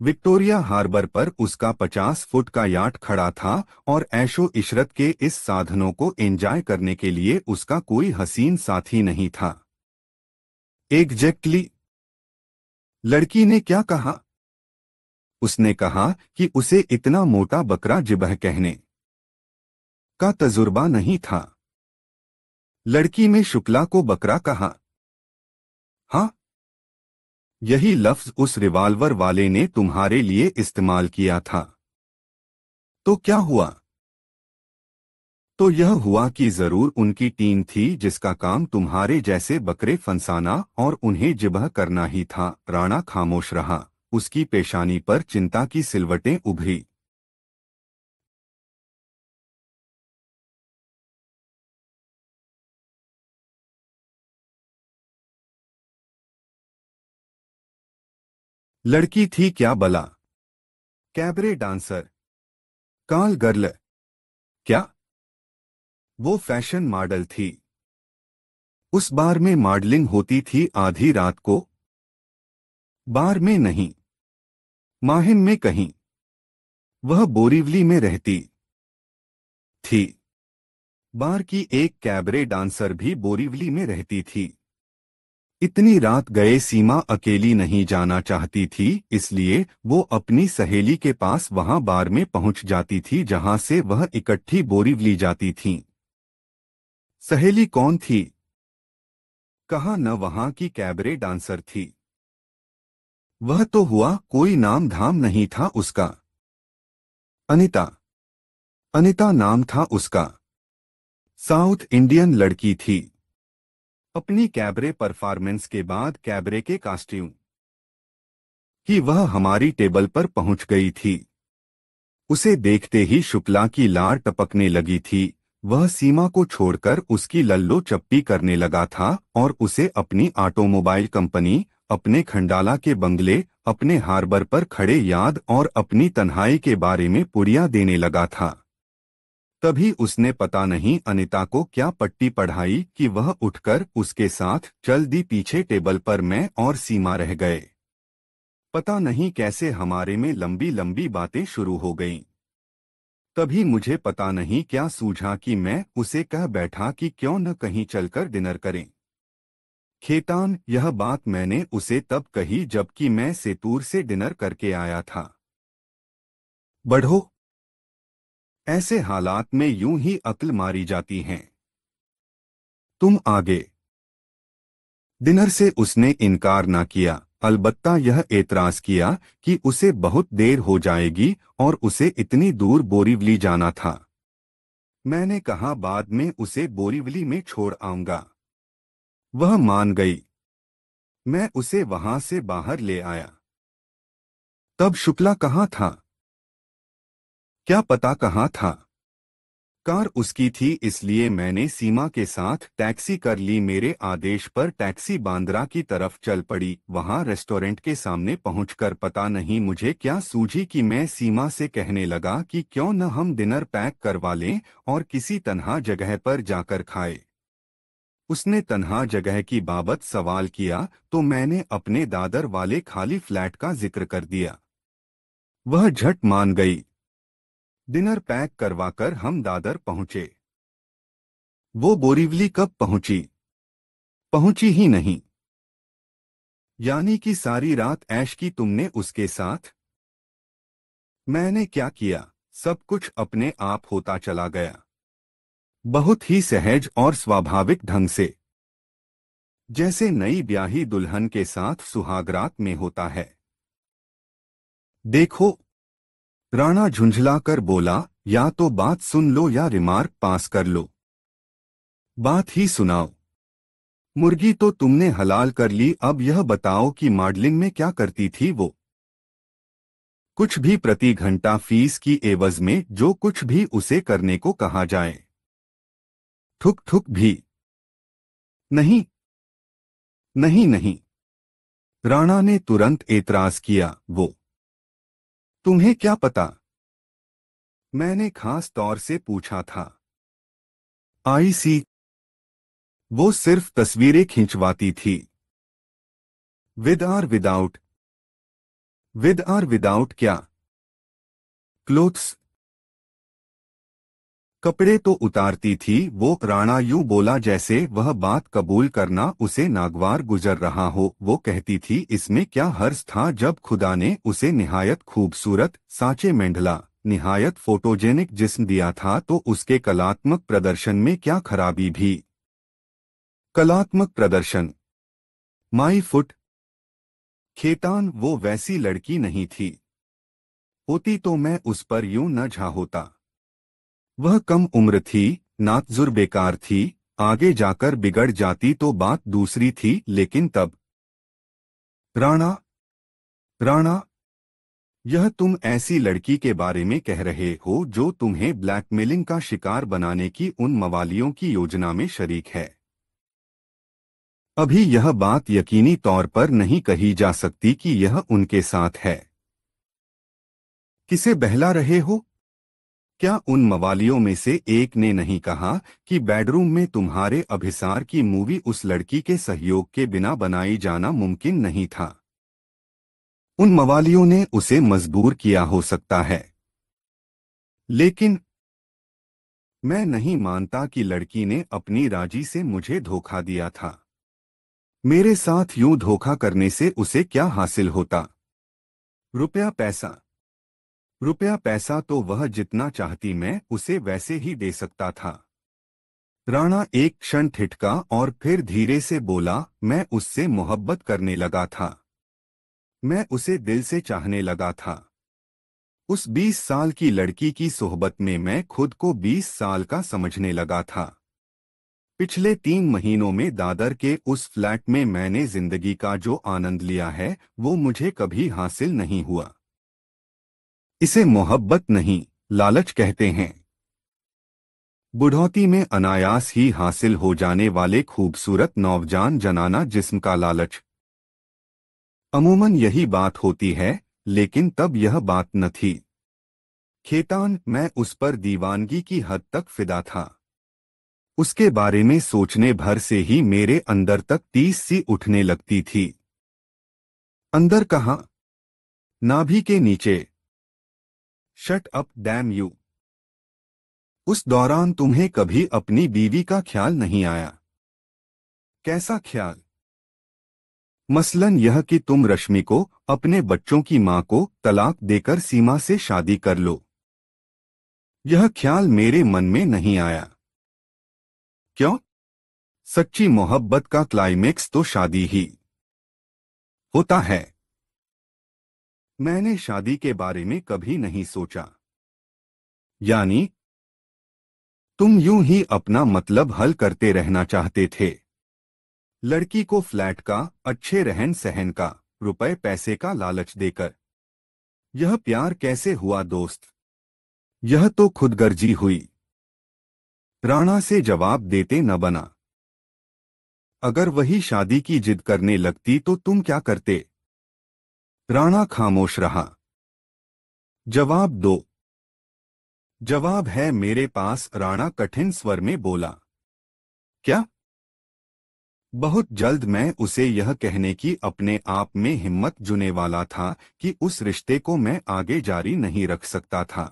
विक्टोरिया हार्बर पर उसका पचास फुट का याट खड़ा था और ऐशो इशरत के इस साधनों को एंजॉय करने के लिए उसका कोई हसीन साथी नहीं था एग्जैक्टली लड़की ने क्या कहा उसने कहा कि उसे इतना मोटा बकरा जिबह कहने का तजुर्बा नहीं था लड़की ने शुक्ला को बकरा कहा हां यही लफ्ज उस रिवाल्वर वाले ने तुम्हारे लिए इस्तेमाल किया था तो क्या हुआ तो यह हुआ कि जरूर उनकी टीम थी जिसका काम तुम्हारे जैसे बकरे फंसाना और उन्हें जिबह करना ही था राणा खामोश रहा उसकी पेशानी पर चिंता की सिलवटें उभरी लड़की थी क्या बला कैबरे डांसर काल गर्ल क्या वो फैशन मॉडल थी उस बार में मॉडलिंग होती थी आधी रात को बार में नहीं माहिम में कहीं वह बोरीवली में रहती थी बार की एक कैबरे डांसर भी बोरीवली में रहती थी इतनी रात गए सीमा अकेली नहीं जाना चाहती थी इसलिए वो अपनी सहेली के पास वहां बार में पहुंच जाती थी जहां से वह इकट्ठी बोरीवली जाती थी सहेली कौन थी कहा न वहां की कैबरे डांसर थी वह तो हुआ कोई नाम धाम नहीं था उसका अनिता अनिता नाम था उसका साउथ इंडियन लड़की थी अपनी कैबरे परफॉर्मेंस के बाद कैबरे के कास्ट्यूम कि वह हमारी टेबल पर पहुंच गई थी उसे देखते ही शुक्ला की लार टपकने लगी थी वह सीमा को छोड़कर उसकी लल्लो चप्पी करने लगा था और उसे अपनी ऑटोमोबाइल कंपनी अपने खंडाला के बंगले अपने हार्बर पर खड़े याद और अपनी तन्हाई के बारे में पुरिया देने लगा था तभी उसने पता नहीं अनिता को क्या पट्टी पढ़ाई कि वह उठकर उसके साथ चल दी पीछे टेबल पर मैं और सीमा रह गए पता नहीं कैसे हमारे में लंबी लंबी बातें शुरू हो गईं। तभी मुझे पता नहीं क्या सूझा कि मैं उसे कह बैठा कि क्यों न कहीं चलकर डिनर करें खेतान यह बात मैंने उसे तब कही जबकि मैं सेतूर से डिनर करके आया था बढ़ो ऐसे हालात में यूं ही अकल मारी जाती हैं तुम आगे डिनर से उसने इनकार ना किया अलबत्ता यह एतराज किया कि उसे बहुत देर हो जाएगी और उसे इतनी दूर बोरीवली जाना था मैंने कहा बाद में उसे बोरीवली में छोड़ आऊंगा वह मान गई मैं उसे वहां से बाहर ले आया तब शुक्ला कहाँ था क्या पता कहाँ था कार उसकी थी इसलिए मैंने सीमा के साथ टैक्सी कर ली मेरे आदेश पर टैक्सी बांद्रा की तरफ चल पड़ी वहां रेस्टोरेंट के सामने पहुंचकर पता नहीं मुझे क्या सूझी कि मैं सीमा से कहने लगा कि क्यों न हम डिनर पैक करवा लें और किसी तनहा जगह पर जाकर खाएं। उसने तन्हा जगह की बाबत सवाल किया तो मैंने अपने दादर वाले खाली फ्लैट का जिक्र कर दिया वह झट मान गई डिनर पैक करवाकर हम दादर पहुंचे वो बोरीवली कब पहुंची पहुंची ही नहीं यानी कि सारी रात ऐश की तुमने उसके साथ मैंने क्या किया सब कुछ अपने आप होता चला गया बहुत ही सहज और स्वाभाविक ढंग से जैसे नई ब्याही दुल्हन के साथ सुहागरात में होता है देखो राणा झुंझला कर बोला या तो बात सुन लो या रिमार्क पास कर लो बात ही सुनाओ मुर्गी तो तुमने हलाल कर ली अब यह बताओ कि मॉडलिंग में क्या करती थी वो कुछ भी प्रति घंटा फीस की एवज में जो कुछ भी उसे करने को कहा जाए ठुक ठुक भी नहीं नहीं नहीं राणा ने तुरंत एतराज किया वो तुम्हें क्या पता मैंने खास तौर से पूछा था आई सी वो सिर्फ तस्वीरें खींचवाती थी with or without with or without क्या क्लोथ्स कपड़े तो उतारती थी वो राणा यू बोला जैसे वह बात कबूल करना उसे नागवार गुजर रहा हो वो कहती थी इसमें क्या हर्ष था जब खुदा ने उसे निहायत खूबसूरत सांचे मेंढला निहायत फोटोजेनिक जिस्म दिया था तो उसके कलात्मक प्रदर्शन में क्या खराबी भी कलात्मक प्रदर्शन माई फुट खेतान वो वैसी लड़की नहीं थी होती तो मैं उस पर यूं न झा होता वह कम उम्र थी नाकजुर बेकार थी आगे जाकर बिगड़ जाती तो बात दूसरी थी लेकिन तब राणा राणा यह तुम ऐसी लड़की के बारे में कह रहे हो जो तुम्हें ब्लैकमेलिंग का शिकार बनाने की उन मवालियों की योजना में शरीक है अभी यह बात यकीनी तौर पर नहीं कही जा सकती कि यह उनके साथ है किसे बहला रहे हो क्या उन मवालियों में से एक ने नहीं कहा कि बेडरूम में तुम्हारे अभिसार की मूवी उस लड़की के सहयोग के बिना बनाई जाना मुमकिन नहीं था उन मवालियों ने उसे मजबूर किया हो सकता है लेकिन मैं नहीं मानता कि लड़की ने अपनी राजी से मुझे धोखा दिया था मेरे साथ यूं धोखा करने से उसे क्या हासिल होता रुपया पैसा रुपया पैसा तो वह जितना चाहती मैं उसे वैसे ही दे सकता था राणा एक क्षण ठिठका और फिर धीरे से बोला मैं उससे मोहब्बत करने लगा था मैं उसे दिल से चाहने लगा था उस बीस साल की लड़की की सोहबत में मैं खुद को बीस साल का समझने लगा था पिछले तीन महीनों में दादर के उस फ्लैट में मैंने जिंदगी का जो आनंद लिया है वो मुझे कभी हासिल नहीं हुआ इसे मोहब्बत नहीं लालच कहते हैं बुढ़ौती में अनायास ही हासिल हो जाने वाले खूबसूरत नौजान जनाना जिस्म का लालच अमूमन यही बात होती है लेकिन तब यह बात न थी खेतान मैं उस पर दीवानगी की हद तक फिदा था उसके बारे में सोचने भर से ही मेरे अंदर तक तीस सी उठने लगती थी अंदर कहा नाभि के नीचे शट अप डैम यू उस दौरान तुम्हें कभी अपनी बीवी का ख्याल नहीं आया कैसा ख्याल मसलन यह कि तुम रश्मि को अपने बच्चों की मां को तलाक देकर सीमा से शादी कर लो यह ख्याल मेरे मन में नहीं आया क्यों सच्ची मोहब्बत का क्लाइमेक्स तो शादी ही होता है मैंने शादी के बारे में कभी नहीं सोचा यानी तुम यूं ही अपना मतलब हल करते रहना चाहते थे लड़की को फ्लैट का अच्छे रहन सहन का रुपए पैसे का लालच देकर यह प्यार कैसे हुआ दोस्त यह तो खुदगर्जी हुई राणा से जवाब देते न बना अगर वही शादी की जिद करने लगती तो तुम क्या करते राणा खामोश रहा जवाब दो जवाब है मेरे पास राणा कठिन स्वर में बोला क्या बहुत जल्द मैं उसे यह कहने की अपने आप में हिम्मत जुने वाला था कि उस रिश्ते को मैं आगे जारी नहीं रख सकता था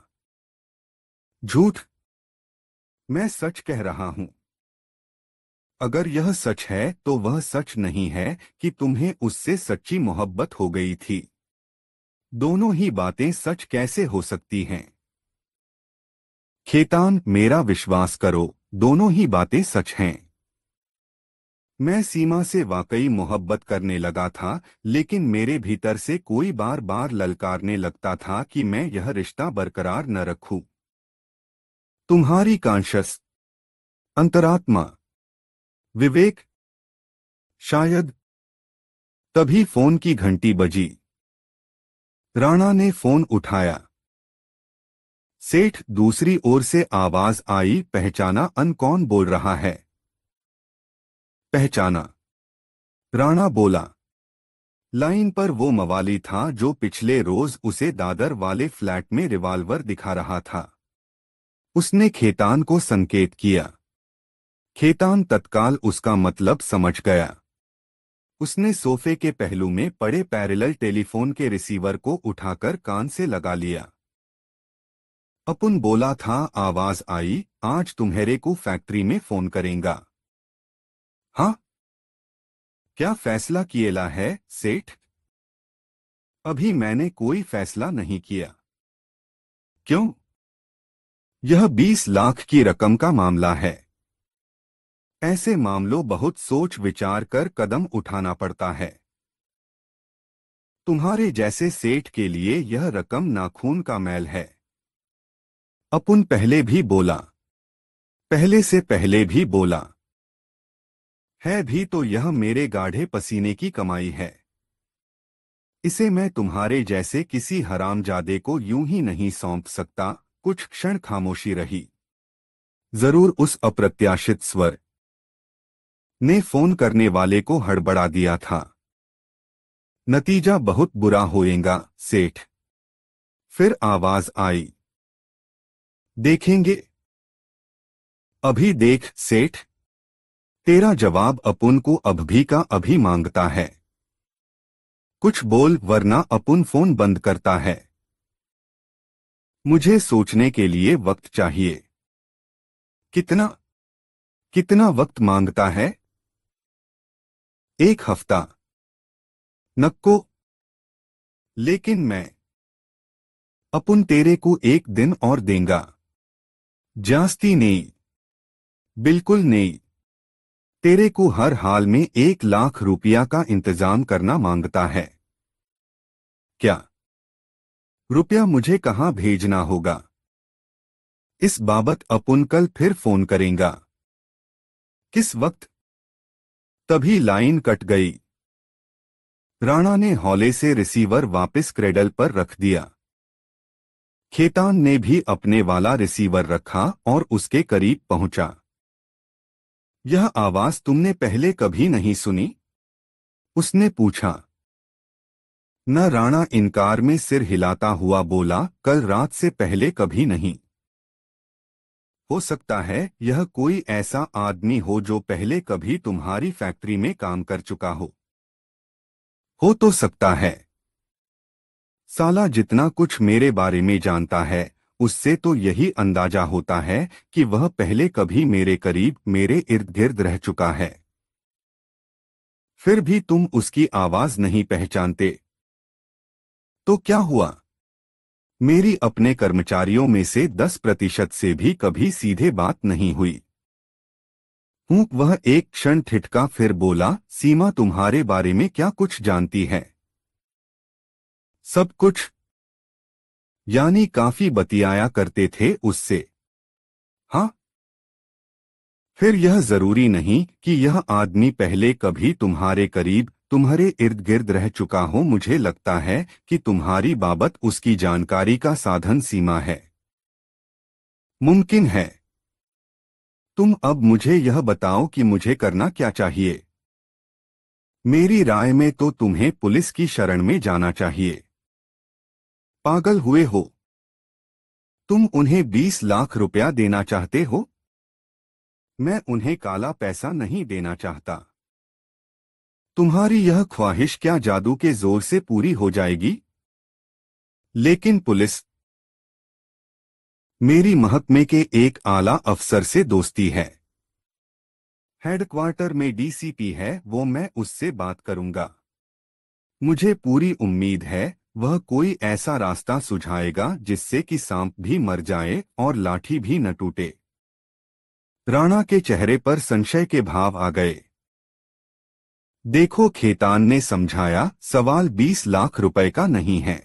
झूठ मैं सच कह रहा हूं अगर यह सच है तो वह सच नहीं है कि तुम्हें उससे सच्ची मोहब्बत हो गई थी दोनों ही बातें सच कैसे हो सकती हैं खेतान मेरा विश्वास करो दोनों ही बातें सच हैं मैं सीमा से वाकई मोहब्बत करने लगा था लेकिन मेरे भीतर से कोई बार बार ललकारने लगता था कि मैं यह रिश्ता बरकरार न रखूं। तुम्हारी कॉन्शस अंतरात्मा विवेक शायद तभी फोन की घंटी बजी राणा ने फोन उठाया सेठ दूसरी ओर से आवाज आई पहचाना अन कौन बोल रहा है पहचाना राणा बोला लाइन पर वो मवाली था जो पिछले रोज उसे दादर वाले फ्लैट में रिवाल्वर दिखा रहा था उसने खेतान को संकेत किया खेतान तत्काल उसका मतलब समझ गया उसने सोफे के पहलू में पड़े पैरेलल टेलीफोन के रिसीवर को उठाकर कान से लगा लिया अपुन बोला था आवाज आई आज तुम्हारे को फैक्ट्री में फोन करेंगा हाँ क्या फैसला किएला है सेठ अभी मैंने कोई फैसला नहीं किया क्यों यह बीस लाख की रकम का मामला है ऐसे मामलों बहुत सोच विचार कर कदम उठाना पड़ता है तुम्हारे जैसे सेठ के लिए यह रकम नाखून का मैल है अपुन पहले भी बोला पहले से पहले भी बोला है भी तो यह मेरे गाढ़े पसीने की कमाई है इसे मैं तुम्हारे जैसे किसी हरामजादे को यूं ही नहीं सौंप सकता कुछ क्षण खामोशी रही जरूर उस अप्रत्याशित स्वर ने फोन करने वाले को हड़बड़ा दिया था नतीजा बहुत बुरा होएगा सेठ फिर आवाज आई देखेंगे अभी देख सेठ तेरा जवाब अपुन को अभी का अभी मांगता है कुछ बोल वरना अपुन फोन बंद करता है मुझे सोचने के लिए वक्त चाहिए कितना कितना वक्त मांगता है एक हफ्ता नक्को लेकिन मैं अपुन तेरे को एक दिन और देंगा जास्ती नहीं बिल्कुल नहीं तेरे को हर हाल में एक लाख रुपया का इंतजाम करना मांगता है क्या रुपया मुझे कहां भेजना होगा इस बाबत अपुन कल फिर फोन करेगा किस वक्त तभी लाइन कट गई राणा ने हौले से रिसीवर वापस क्रेडल पर रख दिया खेतान ने भी अपने वाला रिसीवर रखा और उसके करीब पहुंचा यह आवाज तुमने पहले कभी नहीं सुनी उसने पूछा न राणा इनकार में सिर हिलाता हुआ बोला कल रात से पहले कभी नहीं हो सकता है यह कोई ऐसा आदमी हो जो पहले कभी तुम्हारी फैक्ट्री में काम कर चुका हो हो तो सकता है साला जितना कुछ मेरे बारे में जानता है उससे तो यही अंदाजा होता है कि वह पहले कभी मेरे करीब मेरे इर्द गिर्द रह चुका है फिर भी तुम उसकी आवाज नहीं पहचानते तो क्या हुआ मेरी अपने कर्मचारियों में से दस प्रतिशत से भी कभी सीधे बात नहीं हुई वह एक क्षण ठिठका फिर बोला सीमा तुम्हारे बारे में क्या कुछ जानती है सब कुछ यानी काफी बतियाया करते थे उससे हाँ फिर यह जरूरी नहीं कि यह आदमी पहले कभी तुम्हारे करीब तुम्हारे इर्द गिर्द रह चुका हो मुझे लगता है कि तुम्हारी बाबत उसकी जानकारी का साधन सीमा है मुमकिन है तुम अब मुझे यह बताओ कि मुझे करना क्या चाहिए मेरी राय में तो तुम्हें पुलिस की शरण में जाना चाहिए पागल हुए हो तुम उन्हें 20 लाख रुपया देना चाहते हो मैं उन्हें काला पैसा नहीं देना चाहता तुम्हारी यह ख्वाहिश क्या जादू के जोर से पूरी हो जाएगी लेकिन पुलिस मेरी महकमे के एक आला अफसर से दोस्ती है हेडक्वार्टर में डीसीपी है वो मैं उससे बात करूंगा मुझे पूरी उम्मीद है वह कोई ऐसा रास्ता सुझाएगा जिससे कि सांप भी मर जाए और लाठी भी न टूटे राणा के चेहरे पर संशय के भाव आ गए देखो खेतान ने समझाया सवाल बीस लाख रुपए का नहीं है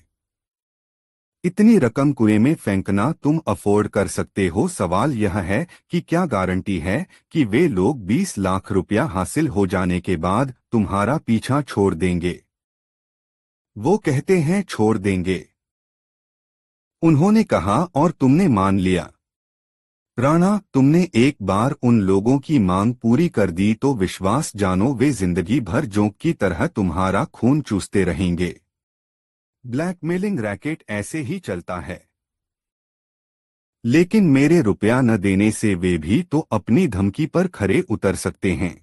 इतनी रकम कुएं में फेंकना तुम अफोर्ड कर सकते हो सवाल यह है कि क्या गारंटी है कि वे लोग 20 लाख रुपया हासिल हो जाने के बाद तुम्हारा पीछा छोड़ देंगे वो कहते हैं छोड़ देंगे उन्होंने कहा और तुमने मान लिया राणा तुमने एक बार उन लोगों की मांग पूरी कर दी तो विश्वास जानो वे जिंदगी भर जोंक की तरह तुम्हारा खून चूसते रहेंगे ब्लैकमेलिंग रैकेट ऐसे ही चलता है लेकिन मेरे रुपया न देने से वे भी तो अपनी धमकी पर खरे उतर सकते हैं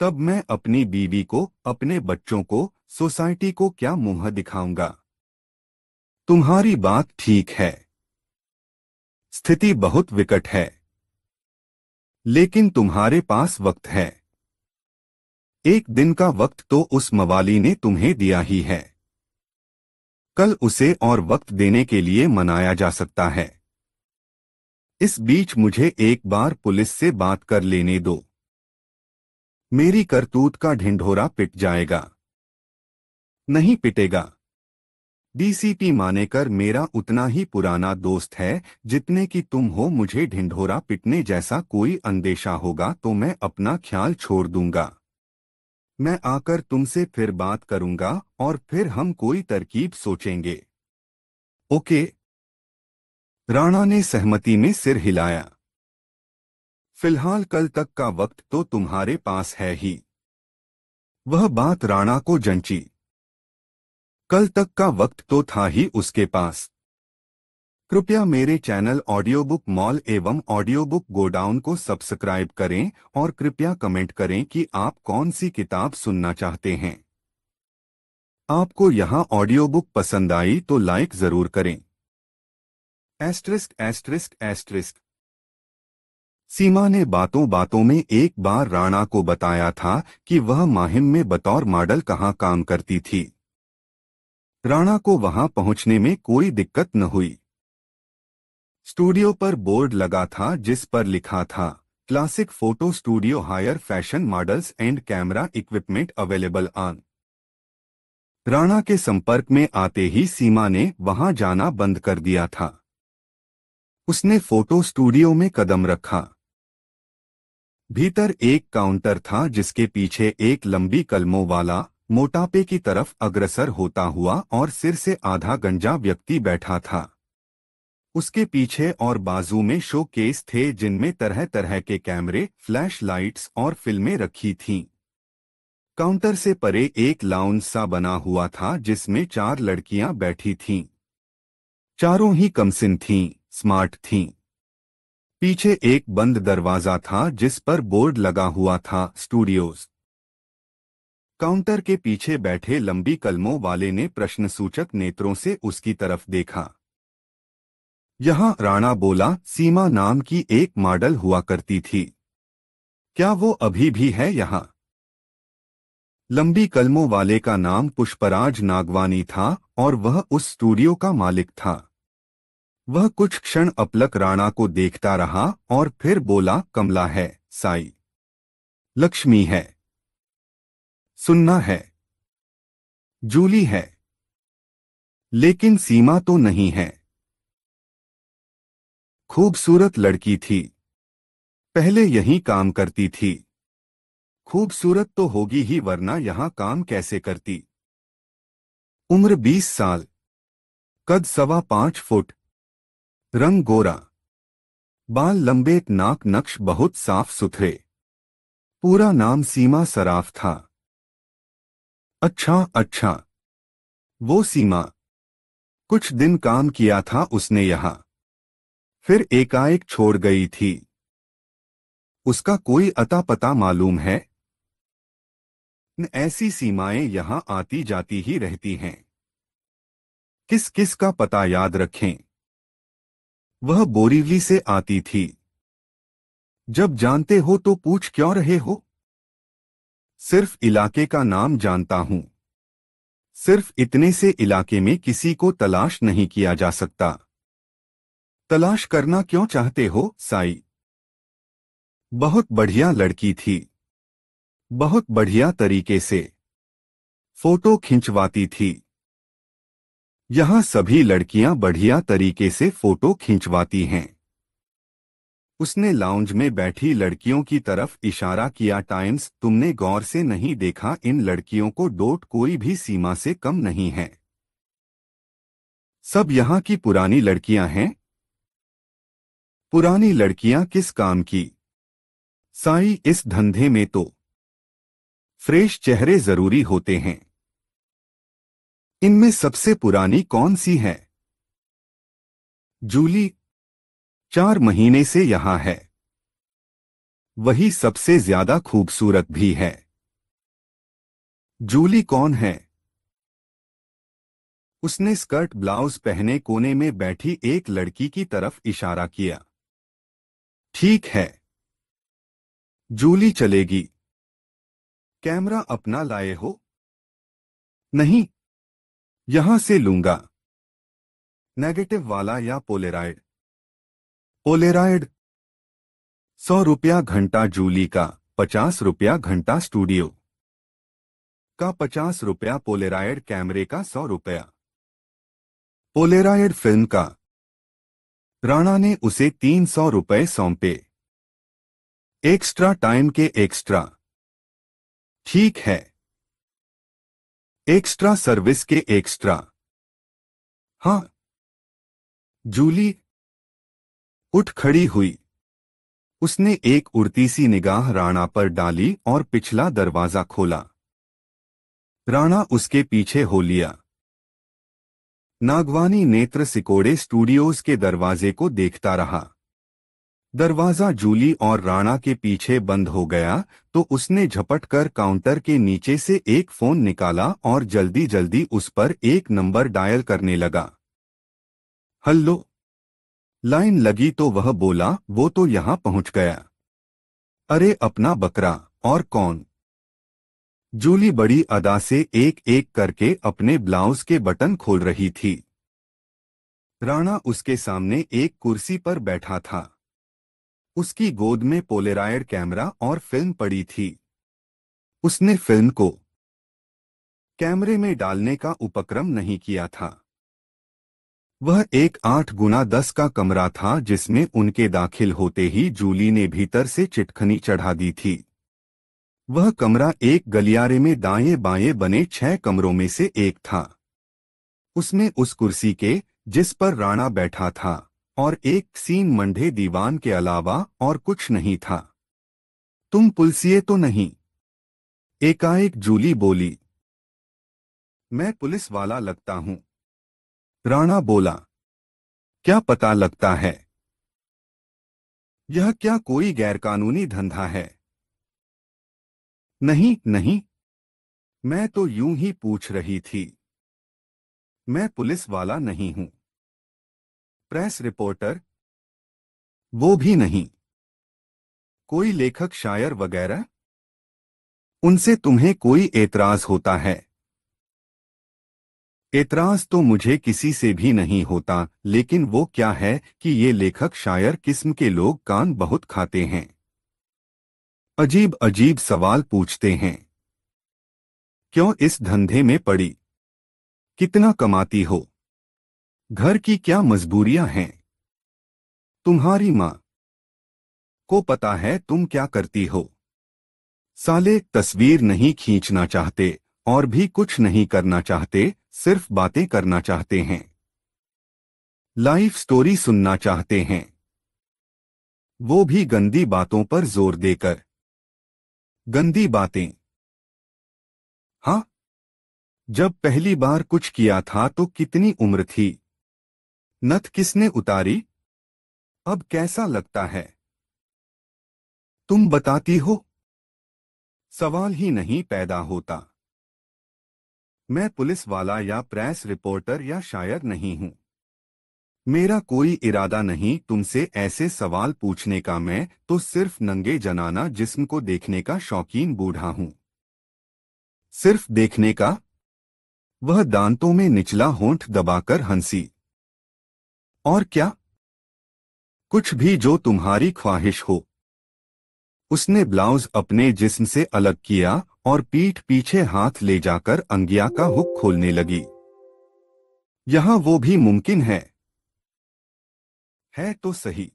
तब मैं अपनी बीवी को अपने बच्चों को सोसाइटी को क्या मुंह दिखाऊंगा तुम्हारी बात ठीक है स्थिति बहुत विकट है लेकिन तुम्हारे पास वक्त है एक दिन का वक्त तो उस मवाली ने तुम्हें दिया ही है कल उसे और वक्त देने के लिए मनाया जा सकता है इस बीच मुझे एक बार पुलिस से बात कर लेने दो मेरी करतूत का ढिंढोरा पिट जाएगा नहीं पिटेगा डीसीपी मानेकर मेरा उतना ही पुराना दोस्त है जितने की तुम हो मुझे ढिंढोरा पिटने जैसा कोई अंदेशा होगा तो मैं अपना ख्याल छोड़ दूंगा मैं आकर तुमसे फिर बात करूंगा और फिर हम कोई तरकीब सोचेंगे ओके राणा ने सहमति में सिर हिलाया फिलहाल कल तक का वक्त तो तुम्हारे पास है ही वह बात राणा को जंची कल तक का वक्त तो था ही उसके पास कृपया मेरे चैनल ऑडियो बुक मॉल एवं ऑडियो बुक गोडाउन को सब्सक्राइब करें और कृपया कमेंट करें कि आप कौन सी किताब सुनना चाहते हैं आपको यहां ऑडियो बुक पसंद आई तो लाइक जरूर करें एस्ट्रिस्क एस्ट्रिस्क एस्ट्रिस्क सीमा ने बातों बातों में एक बार राणा को बताया था कि वह माहिम में बतौर मॉडल कहाँ काम करती थी राणा को वहां पहुंचने में कोई दिक्कत न हुई स्टूडियो पर बोर्ड लगा था जिस पर लिखा था classic photo studio hire fashion models and camera equipment available on Rana के संपर्क में आते ही सीमा ने वहां जाना बंद कर दिया था उसने फोटो स्टूडियो में कदम रखा भीतर एक काउंटर था जिसके पीछे एक लंबी कलमों वाला मोटापे की तरफ अग्रसर होता हुआ और सिर से आधा गंजा व्यक्ति बैठा था उसके पीछे और बाजू में शो केस थे जिनमें तरह तरह के कैमरे फ्लैश लाइट्स और फिल्में रखी थीं। काउंटर से परे एक लाउंज सा बना हुआ था जिसमें चार लड़कियां बैठी थीं। चारों ही कमसिन थीं, स्मार्ट थीं। पीछे एक बंद दरवाजा था जिस पर बोर्ड लगा हुआ था स्टूडियोज काउंटर के पीछे बैठे लंबी कलमों वाले ने प्रश्नसूचक नेत्रों से उसकी तरफ देखा यहां राणा बोला सीमा नाम की एक मॉडल हुआ करती थी क्या वो अभी भी है यहां लंबी कलमों वाले का नाम पुष्पराज नागवानी था और वह उस स्टूडियो का मालिक था वह कुछ क्षण अपलक राणा को देखता रहा और फिर बोला कमला है साई लक्ष्मी है सुनना है जूली है लेकिन सीमा तो नहीं है खूबसूरत लड़की थी पहले यही काम करती थी खूबसूरत तो होगी ही वरना यहां काम कैसे करती उम्र बीस साल कद सवा पांच फुट रंग गोरा बाल लंबे नाक नक्श बहुत साफ सुथरे पूरा नाम सीमा सराफ था अच्छा अच्छा वो सीमा कुछ दिन काम किया था उसने यहां फिर एकाएक छोड़ गई थी उसका कोई अता पता मालूम है न ऐसी सीमाएं यहां आती जाती ही रहती हैं किस किस का पता याद रखें वह बोरीवली से आती थी जब जानते हो तो पूछ क्यों रहे हो सिर्फ इलाके का नाम जानता हूं सिर्फ इतने से इलाके में किसी को तलाश नहीं किया जा सकता तलाश करना क्यों चाहते हो साई बहुत बढ़िया लड़की थी बहुत बढ़िया तरीके से फोटो खिंचवाती थी यहां सभी लड़कियां बढ़िया तरीके से फोटो खिंचवाती हैं उसने लाउंज में बैठी लड़कियों की तरफ इशारा किया टाइम्स तुमने गौर से नहीं देखा इन लड़कियों को डोट कोई भी सीमा से कम नहीं है सब यहाँ की पुरानी लड़कियां हैं पुरानी लड़कियां किस काम की साई इस धंधे में तो फ्रेश चेहरे जरूरी होते हैं इनमें सबसे पुरानी कौन सी है जूली चार महीने से यहां है वही सबसे ज्यादा खूबसूरत भी है जूली कौन है उसने स्कर्ट ब्लाउज पहने कोने में बैठी एक लड़की की तरफ इशारा किया ठीक है जूली चलेगी कैमरा अपना लाए हो नहीं यहां से लूंगा नेगेटिव वाला या पोलेराइड ओलेराइड सौ रुपया घंटा जूली का पचास रुपया घंटा स्टूडियो का पचास रुपया पोलेराइड कैमरे का सौ रुपया पोलेराइड फिल्म का राणा ने उसे तीन सौ रुपये सौंपे एक्स्ट्रा टाइम के एक्स्ट्रा ठीक है एक्स्ट्रा सर्विस के एक्स्ट्रा हाँ जूली उठ खड़ी हुई उसने एक उड़ती सी निगाह राणा पर डाली और पिछला दरवाजा खोला राणा उसके पीछे हो लिया नागवानी नेत्र सिकोड़े स्टूडियोज के दरवाजे को देखता रहा दरवाजा जूली और राणा के पीछे बंद हो गया तो उसने झपट कर काउंटर के नीचे से एक फोन निकाला और जल्दी जल्दी उस पर एक नंबर डायल करने लगा हल्लो लाइन लगी तो वह बोला वो तो यहां पहुंच गया अरे अपना बकरा और कौन जूली बड़ी अदा से एक एक करके अपने ब्लाउज के बटन खोल रही थी राणा उसके सामने एक कुर्सी पर बैठा था उसकी गोद में पोलेरायड कैमरा और फिल्म पड़ी थी उसने फिल्म को कैमरे में डालने का उपक्रम नहीं किया था वह एक आठ गुना दस का कमरा था जिसमें उनके दाखिल होते ही जूली ने भीतर से चिटखनी चढ़ा दी थी वह कमरा एक गलियारे में दाएं बाएं बने छह कमरों में से एक था उसमें उस कुर्सी के जिस पर राणा बैठा था और एक सीन मंडे दीवान के अलावा और कुछ नहीं था तुम पुलसिए तो नहीं एकाएक जूली बोली मैं पुलिस वाला लगता हूं राणा बोला क्या पता लगता है यह क्या कोई गैरकानूनी धंधा है नहीं नहीं मैं तो यूं ही पूछ रही थी मैं पुलिस वाला नहीं हूं प्रेस रिपोर्टर वो भी नहीं कोई लेखक शायर वगैरह उनसे तुम्हें कोई एतराज होता है एतराज तो मुझे किसी से भी नहीं होता लेकिन वो क्या है कि ये लेखक शायर किस्म के लोग कान बहुत खाते हैं अजीब अजीब सवाल पूछते हैं क्यों इस धंधे में पड़ी कितना कमाती हो घर की क्या मजबूरियां हैं तुम्हारी मां को पता है तुम क्या करती हो साले तस्वीर नहीं खींचना चाहते और भी कुछ नहीं करना चाहते सिर्फ बातें करना चाहते हैं लाइफ स्टोरी सुनना चाहते हैं वो भी गंदी बातों पर जोर देकर गंदी बातें हां जब पहली बार कुछ किया था तो कितनी उम्र थी नत किसने उतारी अब कैसा लगता है तुम बताती हो सवाल ही नहीं पैदा होता मैं पुलिस वाला या प्रेस रिपोर्टर या शायर नहीं हूं मेरा कोई इरादा नहीं तुमसे ऐसे सवाल पूछने का मैं तो सिर्फ नंगे जनाना जिस्म को देखने का शौकीन बूढ़ा हूं सिर्फ देखने का वह दांतों में निचला होंठ दबाकर हंसी और क्या कुछ भी जो तुम्हारी ख्वाहिश हो उसने ब्लाउज अपने जिस्म से अलग किया और पीठ पीछे हाथ ले जाकर अंगिया का हुक खोलने लगी यहां वो भी मुमकिन है है तो सही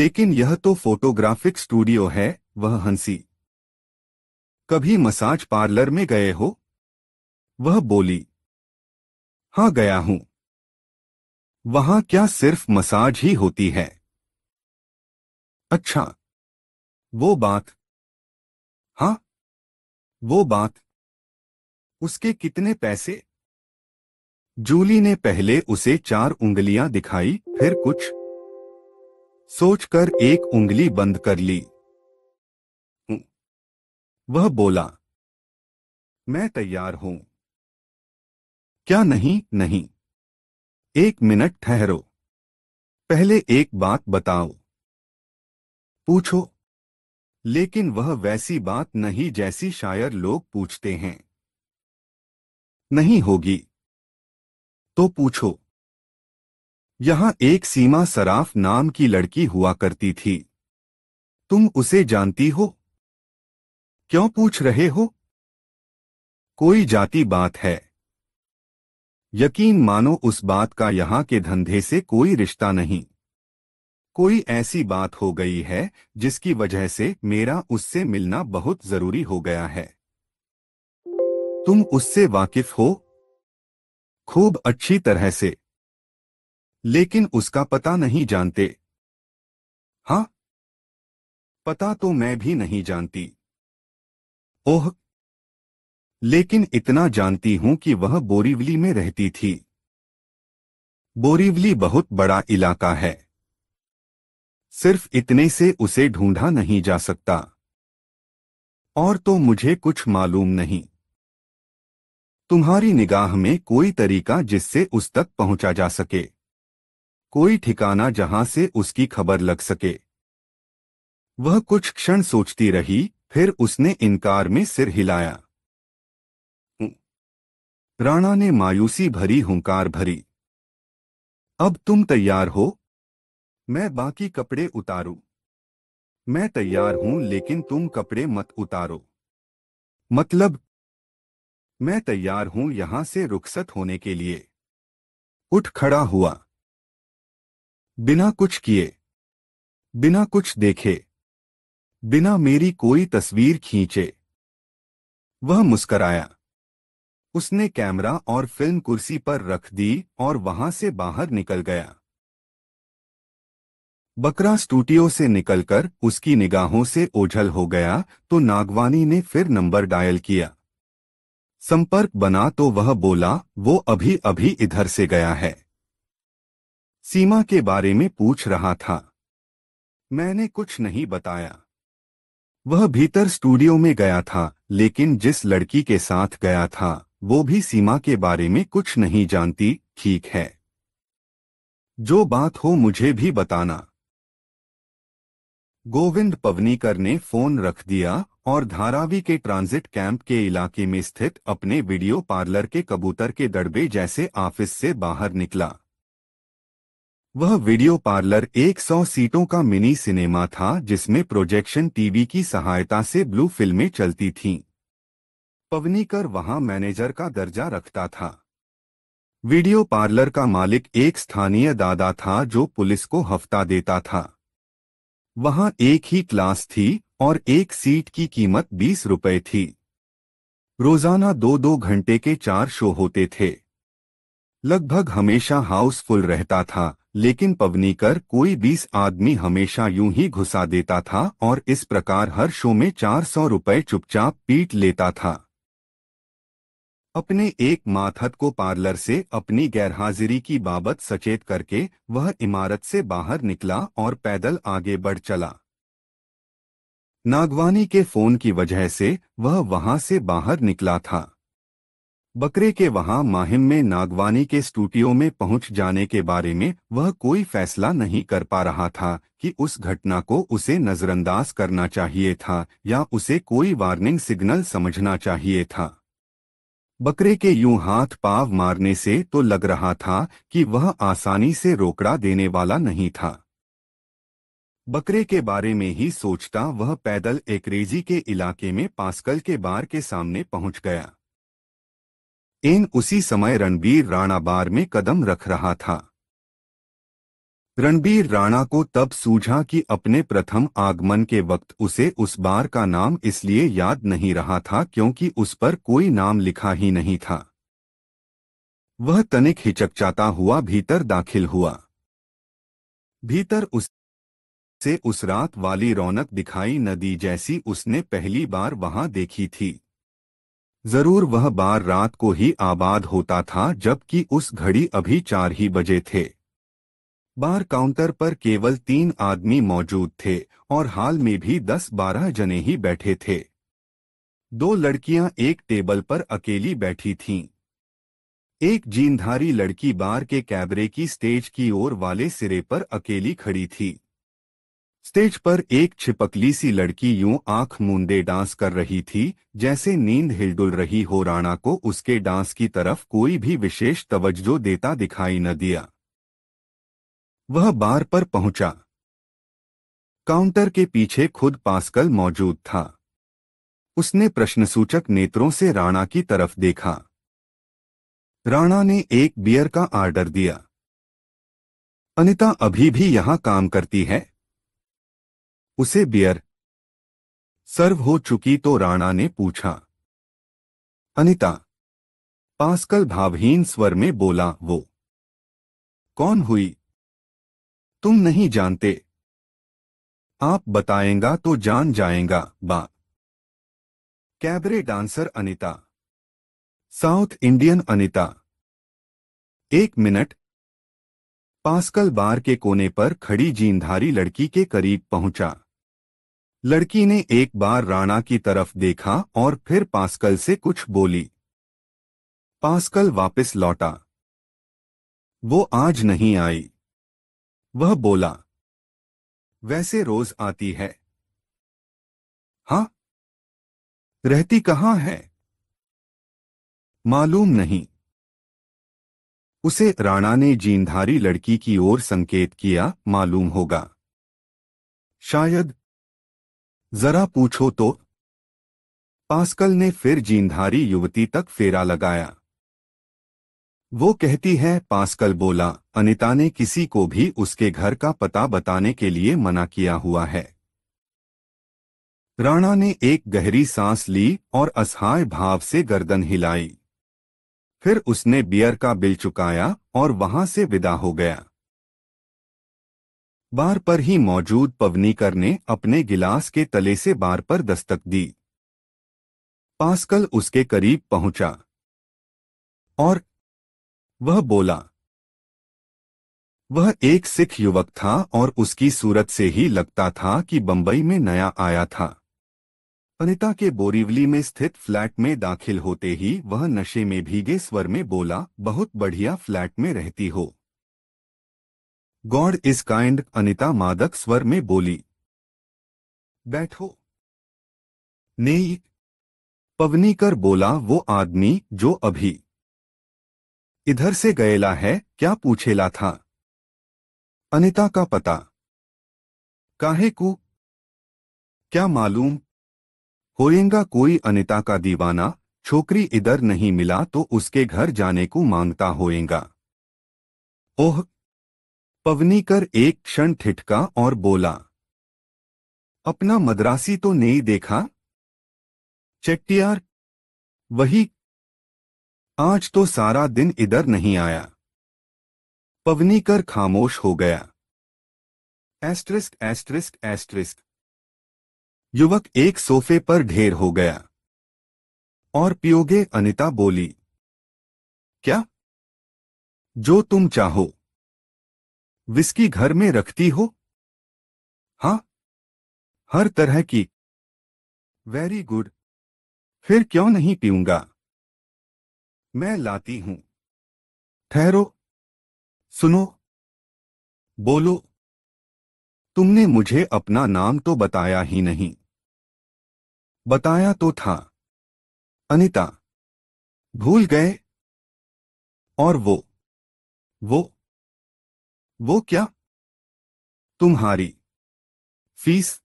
लेकिन यह तो फोटोग्राफिक स्टूडियो है वह हंसी कभी मसाज पार्लर में गए हो वह बोली हां गया हूं वहां क्या सिर्फ मसाज ही होती है अच्छा वो बात वो बात उसके कितने पैसे जूली ने पहले उसे चार उंगलियां दिखाई फिर कुछ सोचकर एक उंगली बंद कर ली वह बोला मैं तैयार हूं क्या नहीं नहीं एक मिनट ठहरो पहले एक बात बताओ पूछो लेकिन वह वैसी बात नहीं जैसी शायर लोग पूछते हैं नहीं होगी तो पूछो यहां एक सीमा सराफ नाम की लड़की हुआ करती थी तुम उसे जानती हो क्यों पूछ रहे हो कोई जाति बात है यकीन मानो उस बात का यहां के धंधे से कोई रिश्ता नहीं कोई ऐसी बात हो गई है जिसकी वजह से मेरा उससे मिलना बहुत जरूरी हो गया है तुम उससे वाकिफ हो खूब अच्छी तरह से लेकिन उसका पता नहीं जानते हाँ पता तो मैं भी नहीं जानती ओह लेकिन इतना जानती हूं कि वह बोरीवली में रहती थी बोरीवली बहुत बड़ा इलाका है सिर्फ इतने से उसे ढूंढा नहीं जा सकता और तो मुझे कुछ मालूम नहीं तुम्हारी निगाह में कोई तरीका जिससे उस तक पहुंचा जा सके कोई ठिकाना जहां से उसकी खबर लग सके वह कुछ क्षण सोचती रही फिर उसने इनकार में सिर हिलाया राणा ने मायूसी भरी हुंकार भरी अब तुम तैयार हो मैं बाकी कपड़े उतारू मैं तैयार हूं लेकिन तुम कपड़े मत उतारो मतलब मैं तैयार हूं यहां से रुखसत होने के लिए उठ खड़ा हुआ बिना कुछ किए बिना कुछ देखे बिना मेरी कोई तस्वीर खींचे वह मुस्कराया उसने कैमरा और फिल्म कुर्सी पर रख दी और वहां से बाहर निकल गया बकरा स्टूडियो से निकलकर उसकी निगाहों से ओझल हो गया तो नागवानी ने फिर नंबर डायल किया संपर्क बना तो वह बोला वो अभी अभी इधर से गया है सीमा के बारे में पूछ रहा था मैंने कुछ नहीं बताया वह भीतर स्टूडियो में गया था लेकिन जिस लड़की के साथ गया था वो भी सीमा के बारे में कुछ नहीं जानती ठीक है जो बात हो मुझे भी बताना गोविंद पवनीकर ने फोन रख दिया और धारावी के ट्रांजिट कैंप के इलाके में स्थित अपने वीडियो पार्लर के कबूतर के दड़बे जैसे ऑफिस से बाहर निकला वह वीडियो पार्लर 100 सीटों का मिनी सिनेमा था जिसमें प्रोजेक्शन टीवी की सहायता से ब्लू फिल्में चलती थीं। पवनीकर वहां मैनेजर का दर्जा रखता था वीडियो पार्लर का मालिक एक स्थानीय दादा था जो पुलिस को हफ्ता देता था वहां एक ही क्लास थी और एक सीट की कीमत बीस रुपए थी रोजाना दो दो घंटे के चार शो होते थे लगभग हमेशा हाउसफुल रहता था लेकिन पवनीकर कोई बीस आदमी हमेशा यूं ही घुसा देता था और इस प्रकार हर शो में चार सौ रुपये चुपचाप पीट लेता था अपने एक माथत को पार्लर से अपनी गैरहाजिरी की बाबत सचेत करके वह इमारत से बाहर निकला और पैदल आगे बढ़ चला नागवानी के फोन की वजह से वह वहां से बाहर निकला था बकरे के वहां माहिम में नागवानी के स्टूडियो में पहुंच जाने के बारे में वह कोई फैसला नहीं कर पा रहा था कि उस घटना को उसे नज़रअंदाज करना चाहिए था या उसे कोई वार्निंग सिग्नल समझना चाहिए था बकरे के यूं हाथ पाव मारने से तो लग रहा था कि वह आसानी से रोकड़ा देने वाला नहीं था बकरे के बारे में ही सोचता वह पैदल एकरेजी के इलाके में पास्कल के बार के सामने पहुंच गया इन उसी समय रणबीर राणा बार में कदम रख रहा था रणबीर राणा को तब सूझा कि अपने प्रथम आगमन के वक्त उसे उस बार का नाम इसलिए याद नहीं रहा था क्योंकि उस पर कोई नाम लिखा ही नहीं था वह तनिक हिचकचाता हुआ भीतर दाखिल हुआ भीतर उस से उस रात वाली रौनक दिखाई न दी जैसी उसने पहली बार वहां देखी थी जरूर वह बार रात को ही आबाद होता था जबकि उस घड़ी अभी चार ही बजे थे बार काउंटर पर केवल तीन आदमी मौजूद थे और हाल में भी दस बारह जने ही बैठे थे दो लड़कियां एक टेबल पर अकेली बैठी थीं। एक जीनधारी लड़की बार के कैबरे की स्टेज की ओर वाले सिरे पर अकेली खड़ी थी स्टेज पर एक छिपकली सी लड़की यूं आंख मूंदे डांस कर रही थी जैसे नींद हिलडुल रही हो राणा को उसके डांस की तरफ कोई भी विशेष तवज्जो देता दिखाई न दिया वह बार पर पहुंचा काउंटर के पीछे खुद पास्कल मौजूद था उसने प्रश्नसूचक नेत्रों से राणा की तरफ देखा राणा ने एक बियर का आर्डर दिया अनिता अभी भी यहां काम करती है उसे बियर सर्व हो चुकी तो राणा ने पूछा अनिता पास्कल भावहीन स्वर में बोला वो कौन हुई तुम नहीं जानते आप बताएंगा तो जान जाएगा बा cabaret dancer Anita south Indian Anita एक मिनट पास्कल बार के कोने पर खड़ी जीनधारी लड़की के करीब पहुंचा लड़की ने एक बार राणा की तरफ देखा और फिर पास्कल से कुछ बोली पास्कल वापस लौटा वो आज नहीं आई वह बोला वैसे रोज आती है हां रहती कहाँ है मालूम नहीं उसे राणा ने जीनधारी लड़की की ओर संकेत किया मालूम होगा शायद जरा पूछो तो पास्कल ने फिर जींधारी युवती तक फेरा लगाया वो कहती है पास्कल बोला अनिता ने किसी को भी उसके घर का पता बताने के लिए मना किया हुआ है राणा ने एक गहरी सांस ली और असहाय भाव से गर्दन हिलाई फिर उसने बियर का बिल चुकाया और वहां से विदा हो गया बार पर ही मौजूद पवनीकर ने अपने गिलास के तले से बार पर दस्तक दी पास्कल उसके करीब पहुंचा और वह बोला वह एक सिख युवक था और उसकी सूरत से ही लगता था कि बंबई में नया आया था अनिता के बोरीवली में स्थित फ्लैट में दाखिल होते ही वह नशे में भीगे स्वर में बोला बहुत बढ़िया फ्लैट में रहती हो गॉड इज काइंड अनिता मादक स्वर में बोली बैठो ने पवनीकर बोला वो आदमी जो अभी इधर से गएला है क्या पूछेला था अनिता का पता काहे को क्या मालूम होएगा कोई अनिता का दीवाना छोकरी इधर नहीं मिला तो उसके घर जाने को मांगता होएगा ओह पवनीकर एक क्षण ठिठका और बोला अपना मद्रासी तो नहीं देखा चेट्टियार वही आज तो सारा दिन इधर नहीं आया पवनीकर खामोश हो गया एस्ट्रिस्क एस्ट्रिस्क एस्ट्रिस्क युवक एक सोफे पर ढेर हो गया और पियोगे अनिता बोली क्या जो तुम चाहो विस्की घर में रखती हो हां हर तरह की वेरी गुड फिर क्यों नहीं पीऊंगा मैं लाती हूं ठहरो सुनो बोलो तुमने मुझे अपना नाम तो बताया ही नहीं बताया तो था अनिता भूल गए और वो वो वो क्या तुम्हारी फीस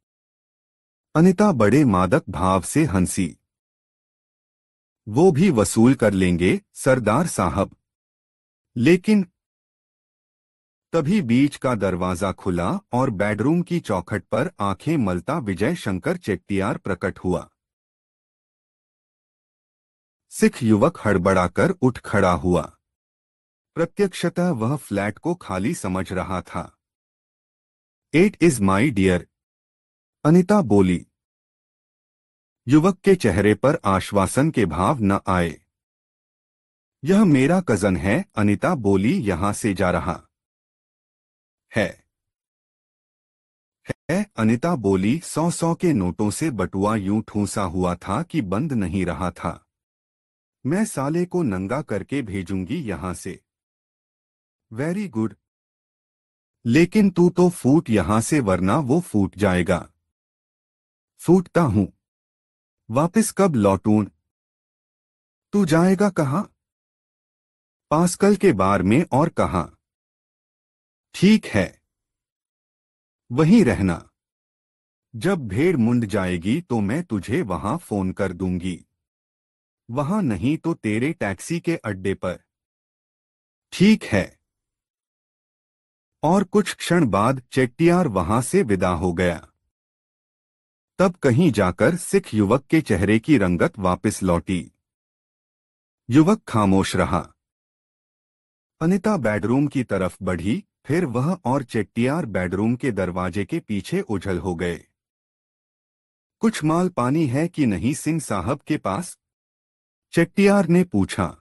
अनिता बड़े मादक भाव से हंसी वो भी वसूल कर लेंगे सरदार साहब लेकिन तभी बीच का दरवाजा खुला और बेडरूम की चौखट पर आंखें मलता विजय शंकर चेट्टियार प्रकट हुआ सिख युवक हड़बड़ाकर उठ खड़ा हुआ प्रत्यक्षतः वह फ्लैट को खाली समझ रहा था it is my dear Anita बोली युवक के चेहरे पर आश्वासन के भाव न आए यह मेरा कजन है अनिता बोली यहां से जा रहा है है अनिता बोली सौ सौ के नोटों से बटुआ यूं ठूंसा हुआ था कि बंद नहीं रहा था मैं साले को नंगा करके भेजूंगी यहां से वेरी गुड लेकिन तू तो फूट यहां से वरना वो फूट जाएगा फूटता हूं वापस कब लौटूं तू जाएगा कहा पास्कल के बार में और कहा ठीक है वहीं रहना जब भेड़ मुंड जाएगी तो मैं तुझे वहां फोन कर दूंगी वहां नहीं तो तेरे टैक्सी के अड्डे पर ठीक है और कुछ क्षण बाद चेट्टियार वहां से विदा हो गया तब कहीं जाकर सिख युवक के चेहरे की रंगत वापस लौटी युवक खामोश रहा अनिता बेडरूम की तरफ बढ़ी फिर वह और चेट्टियार बेडरूम के दरवाजे के पीछे उझल हो गए कुछ माल पानी है कि नहीं सिंह साहब के पास चेट्टियार ने पूछा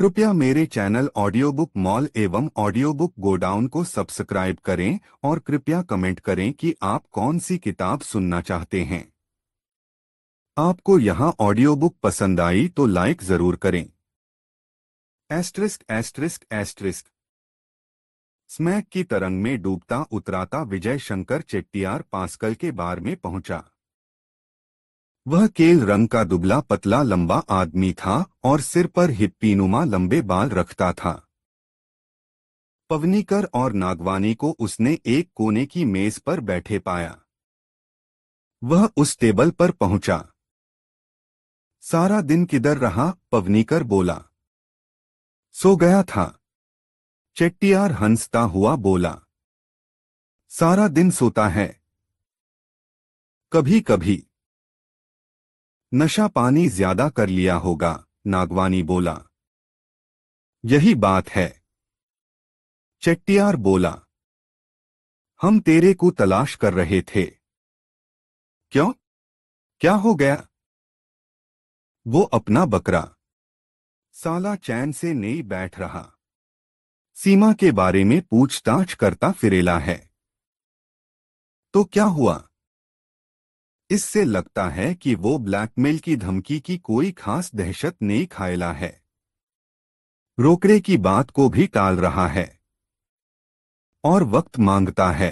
कृपया मेरे चैनल ऑडियो बुक मॉल एवं ऑडियो बुक गोडाउन को सब्सक्राइब करें और कृपया कमेंट करें कि आप कौन सी किताब सुनना चाहते हैं आपको यहाँ ऑडियो बुक पसंद आई तो लाइक जरूर करें एस्ट्रिस्क एस्ट्रिस्क एस्ट्रिस्क स्मैक की तरंग में डूबता उतराता विजय शंकर चेट्टियार पास्कल के बार में पहुंचा वह केल रंग का दुबला पतला लंबा आदमी था और सिर पर हिप्पीनुमा लंबे बाल रखता था पवनीकर और नागवानी को उसने एक कोने की मेज पर बैठे पाया वह उस टेबल पर पहुंचा सारा दिन किधर रहा पवनीकर बोला सो गया था चेट्टियार हंसता हुआ बोला सारा दिन सोता है कभी कभी नशा पानी ज्यादा कर लिया होगा नागवानी बोला यही बात है चट्टियार बोला हम तेरे को तलाश कर रहे थे क्यों क्या हो गया वो अपना बकरा साला चैन से नहीं बैठ रहा सीमा के बारे में पूछताछ करता फिरेला है तो क्या हुआ इससे लगता है कि वो ब्लैकमेल की धमकी की कोई खास दहशत नहीं खायला है रोकड़े की बात को भी टाल रहा है और वक्त मांगता है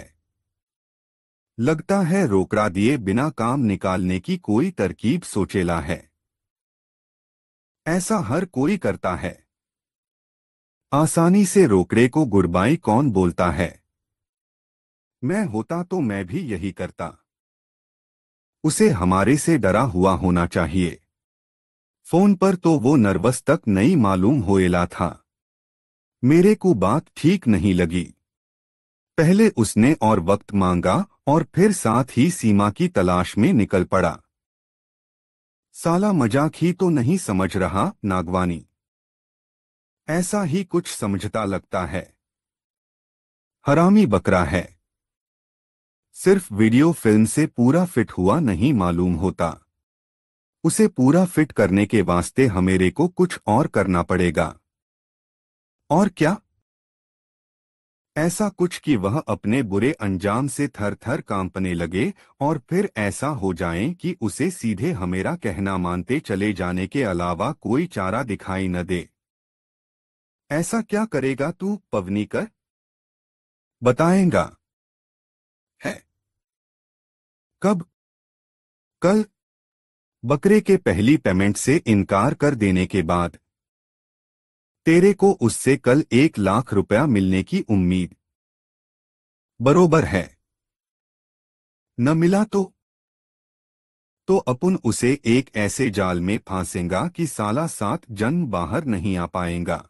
लगता है रोकड़ा दिए बिना काम निकालने की कोई तरकीब सोचेला है ऐसा हर कोई करता है आसानी से रोकड़े को गुरबाई कौन बोलता है मैं होता तो मैं भी यही करता उसे हमारे से डरा हुआ होना चाहिए फोन पर तो वो नर्वस तक नहीं मालूम होएला था मेरे को बात ठीक नहीं लगी पहले उसने और वक्त मांगा और फिर साथ ही सीमा की तलाश में निकल पड़ा साला मजाक ही तो नहीं समझ रहा नागवानी ऐसा ही कुछ समझता लगता है हरामी बकरा है सिर्फ वीडियो फिल्म से पूरा फिट हुआ नहीं मालूम होता उसे पूरा फिट करने के वास्ते हमेरे को कुछ और करना पड़ेगा और क्या ऐसा कुछ कि वह अपने बुरे अंजाम से थर थर कांपने लगे और फिर ऐसा हो जाए कि उसे सीधे हमेरा कहना मानते चले जाने के अलावा कोई चारा दिखाई न दे ऐसा क्या करेगा तू पवनी कर बताएगा कब कल बकरे के पहली पेमेंट से इनकार कर देने के बाद तेरे को उससे कल एक लाख रुपया मिलने की उम्मीद बरोबर है न मिला तो तो अपन उसे एक ऐसे जाल में फांसेगा कि साला सात जन बाहर नहीं आ पाएगा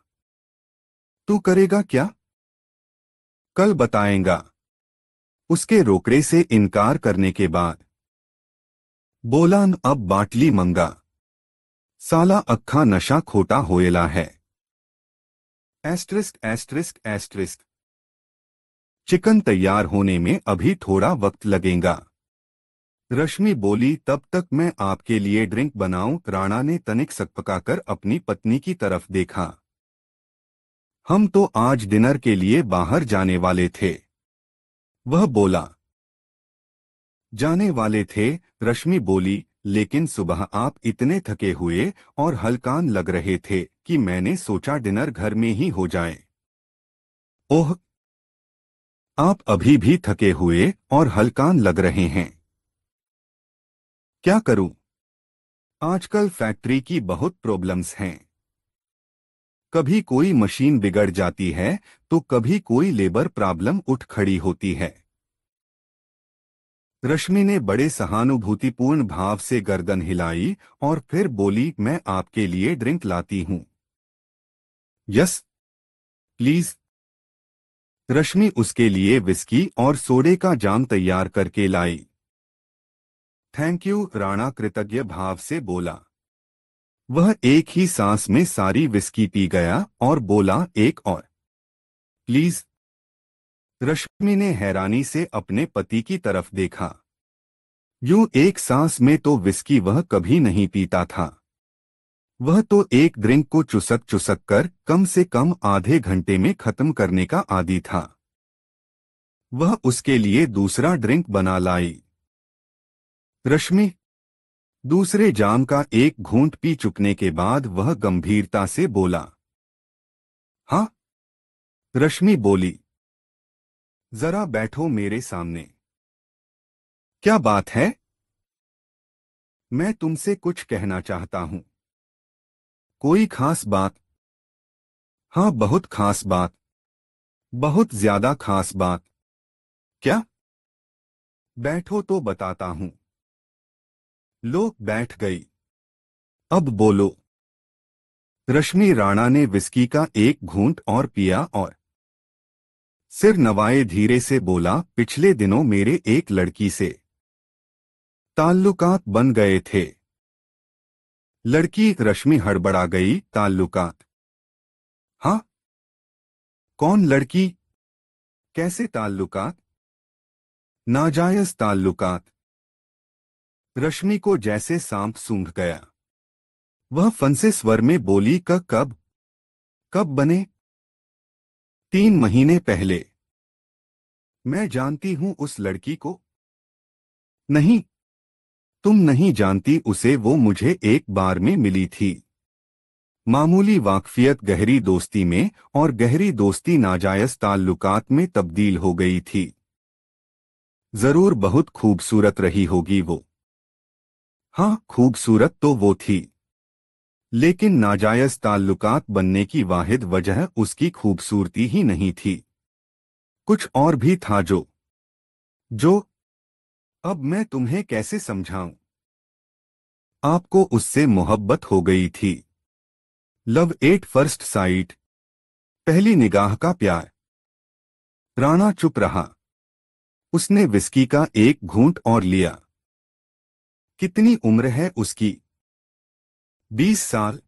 तू करेगा क्या कल बताएगा उसके रोकड़े से इनकार करने के बाद बोलान अब बाटली मंगा साला अखा नशा खोटा होएला है एस्ट्रिस्क एस्ट्रिस्क एस्ट्रिस्क चिकन तैयार होने में अभी थोड़ा वक्त लगेगा रश्मि बोली तब तक मैं आपके लिए ड्रिंक बनाऊं राणा ने तनिक सकपकाकर अपनी पत्नी की तरफ देखा हम तो आज डिनर के लिए बाहर जाने वाले थे वह बोला जाने वाले थे रश्मि बोली लेकिन सुबह आप इतने थके हुए और हलकान लग रहे थे कि मैंने सोचा डिनर घर में ही हो जाए ओह आप अभी भी थके हुए और हलकान लग रहे हैं क्या करूं आजकल फैक्ट्री की बहुत प्रॉब्लम्स हैं कभी कोई मशीन बिगड़ जाती है तो कभी कोई लेबर प्रॉब्लम उठ खड़ी होती है रश्मि ने बड़े सहानुभूतिपूर्ण भाव से गर्दन हिलाई और फिर बोली मैं आपके लिए ड्रिंक लाती हूं यस प्लीज रश्मि उसके लिए विस्की और सोडे का जाम तैयार करके लाई थैंक यू राणा कृतज्ञ भाव से बोला वह एक ही सांस में सारी विस्की पी गया और बोला एक और प्लीज रश्मि ने हैरानी से अपने पति की तरफ देखा यूं एक सांस में तो विस्की वह कभी नहीं पीता था वह तो एक ड्रिंक को चुसक चुसक कर कम से कम आधे घंटे में खत्म करने का आदि था वह उसके लिए दूसरा ड्रिंक बना लाई रश्मि दूसरे जाम का एक घूंट पी चुकने के बाद वह गंभीरता से बोला हाँ रश्मि बोली जरा बैठो मेरे सामने क्या बात है मैं तुमसे कुछ कहना चाहता हूं कोई खास बात हाँ बहुत खास बात बहुत ज्यादा खास बात क्या बैठो तो बताता हूं लोग बैठ गई अब बोलो रश्मि राणा ने विस्की का एक घूंट और पिया और सिर नवाए धीरे से बोला पिछले दिनों मेरे एक लड़की से ताल्लुकात बन गए थे लड़की रश्मि हड़बड़ा गई ताल्लुकात हां कौन लड़की कैसे ताल्लुकात नाजायज ताल्लुकात रश्मि को जैसे सांप सूंघ गया वह फंसे स्वर में बोली का कब कब बने तीन महीने पहले मैं जानती हूं उस लड़की को नहीं तुम नहीं जानती उसे वो मुझे एक बार में मिली थी मामूली वाकफियत गहरी दोस्ती में और गहरी दोस्ती नाजायज ताल्लुकात में तब्दील हो गई थी जरूर बहुत खूबसूरत रही होगी वो हाँ खूबसूरत तो वो थी लेकिन नाजायज ताल्लुकात बनने की वाहिद वजह उसकी खूबसूरती ही नहीं थी कुछ और भी था जो जो अब मैं तुम्हें कैसे समझाऊं आपको उससे मोहब्बत हो गई थी लव एट फर्स्ट साइट पहली निगाह का प्यार राणा चुप रहा उसने विस्की का एक घूंट और लिया कितनी उम्र है उसकी बीस साल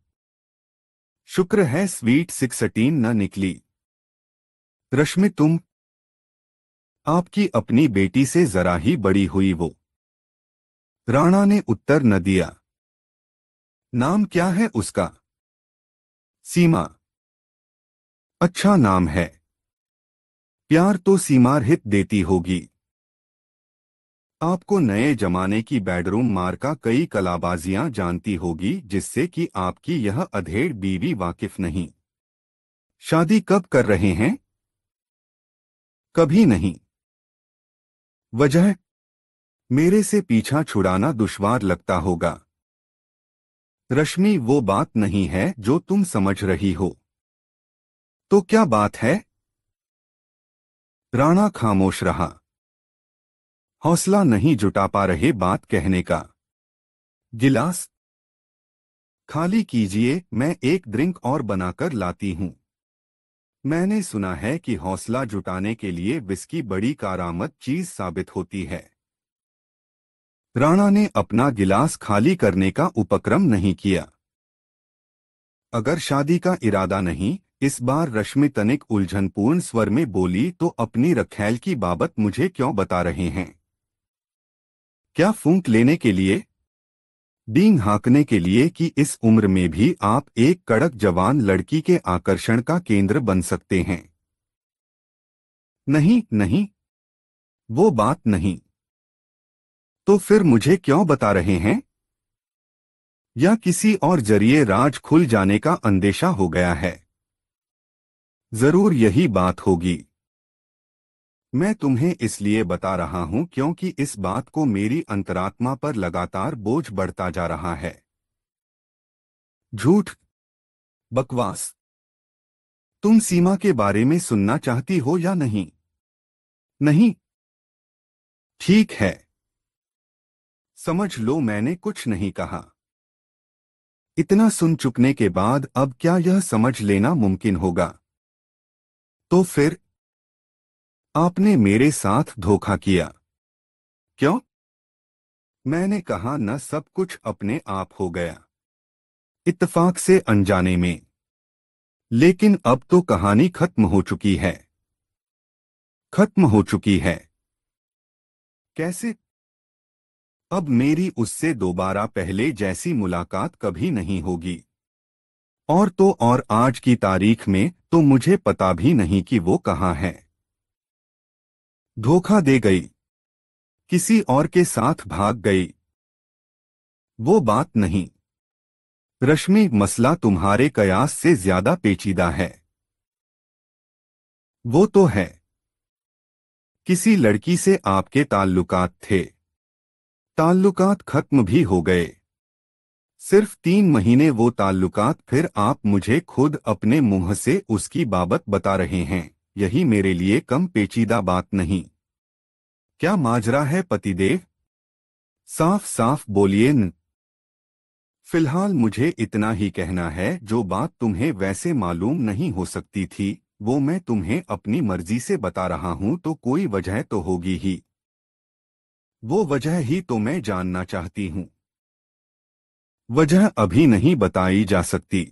शुक्र है स्वीट सिक्सटीन न निकली रश्मि तुम आपकी अपनी बेटी से जरा ही बड़ी हुई वो राणा ने उत्तर न दिया नाम क्या है उसका सीमा अच्छा नाम है प्यार तो हित देती होगी आपको नए जमाने की बेडरूम मार का कई कलाबाजियां जानती होगी जिससे कि आपकी यह अधेड़ बीवी वाकिफ नहीं शादी कब कर रहे हैं कभी नहीं वजह मेरे से पीछा छुड़ाना दुश्वार लगता होगा रश्मि वो बात नहीं है जो तुम समझ रही हो तो क्या बात है राणा खामोश रहा हौसला नहीं जुटा पा रहे बात कहने का गिलास खाली कीजिए मैं एक ड्रिंक और बनाकर लाती हूँ मैंने सुना है कि हौसला जुटाने के लिए विस्की बड़ी कारामद चीज साबित होती है राणा ने अपना गिलास खाली करने का उपक्रम नहीं किया अगर शादी का इरादा नहीं इस बार रश्मि तनिक उलझनपूर्ण स्वर में बोली तो अपनी रखेल की बाबत मुझे क्यों बता रहे हैं क्या फूंक लेने के लिए डींग हाँकने के लिए कि इस उम्र में भी आप एक कड़क जवान लड़की के आकर्षण का केंद्र बन सकते हैं नहीं नहीं वो बात नहीं तो फिर मुझे क्यों बता रहे हैं या किसी और जरिए राज खुल जाने का अंदेशा हो गया है जरूर यही बात होगी मैं तुम्हें इसलिए बता रहा हूं क्योंकि इस बात को मेरी अंतरात्मा पर लगातार बोझ बढ़ता जा रहा है झूठ बकवास तुम सीमा के बारे में सुनना चाहती हो या नहीं नहीं ठीक है समझ लो मैंने कुछ नहीं कहा इतना सुन चुकने के बाद अब क्या यह समझ लेना मुमकिन होगा तो फिर आपने मेरे साथ धोखा किया क्यों मैंने कहा न सब कुछ अपने आप हो गया इत्तफाक से अनजाने में लेकिन अब तो कहानी खत्म हो चुकी है खत्म हो चुकी है कैसे अब मेरी उससे दोबारा पहले जैसी मुलाकात कभी नहीं होगी और तो और आज की तारीख में तो मुझे पता भी नहीं कि वो कहाँ है धोखा दे गई किसी और के साथ भाग गई वो बात नहीं रश्मि मसला तुम्हारे कयास से ज्यादा पेचीदा है वो तो है किसी लड़की से आपके ताल्लुकात थे ताल्लुकात खत्म भी हो गए सिर्फ तीन महीने वो ताल्लुकात फिर आप मुझे खुद अपने मुंह से उसकी बाबत बता रहे हैं यही मेरे लिए कम पेचीदा बात नहीं क्या माजरा है पतिदेव साफ साफ बोलिए न फिलहाल मुझे इतना ही कहना है जो बात तुम्हें वैसे मालूम नहीं हो सकती थी वो मैं तुम्हें अपनी मर्जी से बता रहा हूं तो कोई वजह तो होगी ही वो वजह ही तो मैं जानना चाहती हूं वजह अभी नहीं बताई जा सकती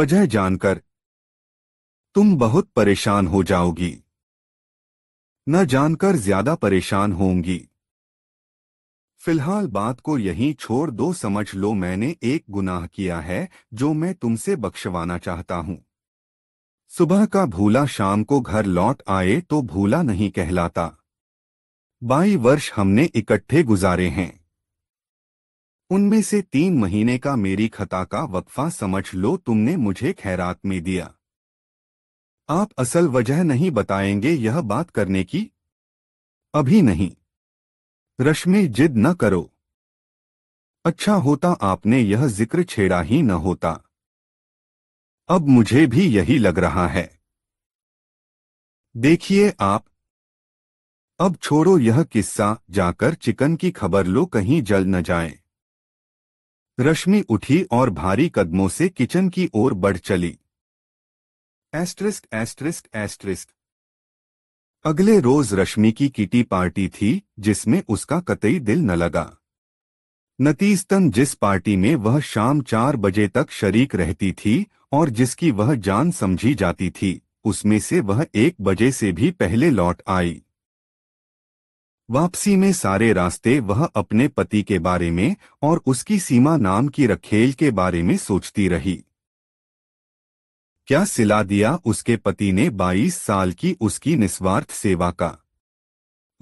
वजह जानकर तुम बहुत परेशान हो जाओगी न जानकर ज्यादा परेशान होंगी फिलहाल बात को यहीं छोड़ दो समझ लो मैंने एक गुनाह किया है जो मैं तुमसे बख्शवाना चाहता हूं सुबह का भूला शाम को घर लौट आए तो भूला नहीं कहलाता बाई वर्ष हमने इकट्ठे गुजारे हैं उनमें से तीन महीने का मेरी खता का वक्फा समझ लो तुमने मुझे खैरात में दिया आप असल वजह नहीं बताएंगे यह बात करने की अभी नहीं रश्मि जिद न करो अच्छा होता आपने यह जिक्र छेड़ा ही न होता अब मुझे भी यही लग रहा है देखिए आप अब छोड़ो यह किस्सा जाकर चिकन की खबर लो कहीं जल न जाए रश्मि उठी और भारी कदमों से किचन की ओर बढ़ चली एस्ट्रिस्क एस्ट्रिस्क एस्ट्रिस्क अगले रोज रश्मि की किटी पार्टी थी जिसमें उसका कतई दिल न लगा नतीजतन जिस पार्टी में वह शाम चार बजे तक शरीक रहती थी और जिसकी वह जान समझी जाती थी उसमें से वह एक बजे से भी पहले लौट आई वापसी में सारे रास्ते वह अपने पति के बारे में और उसकी सीमा नाम की रखेल के बारे में सोचती रही क्या सिला दिया उसके पति ने 22 साल की उसकी निस्वार्थ सेवा का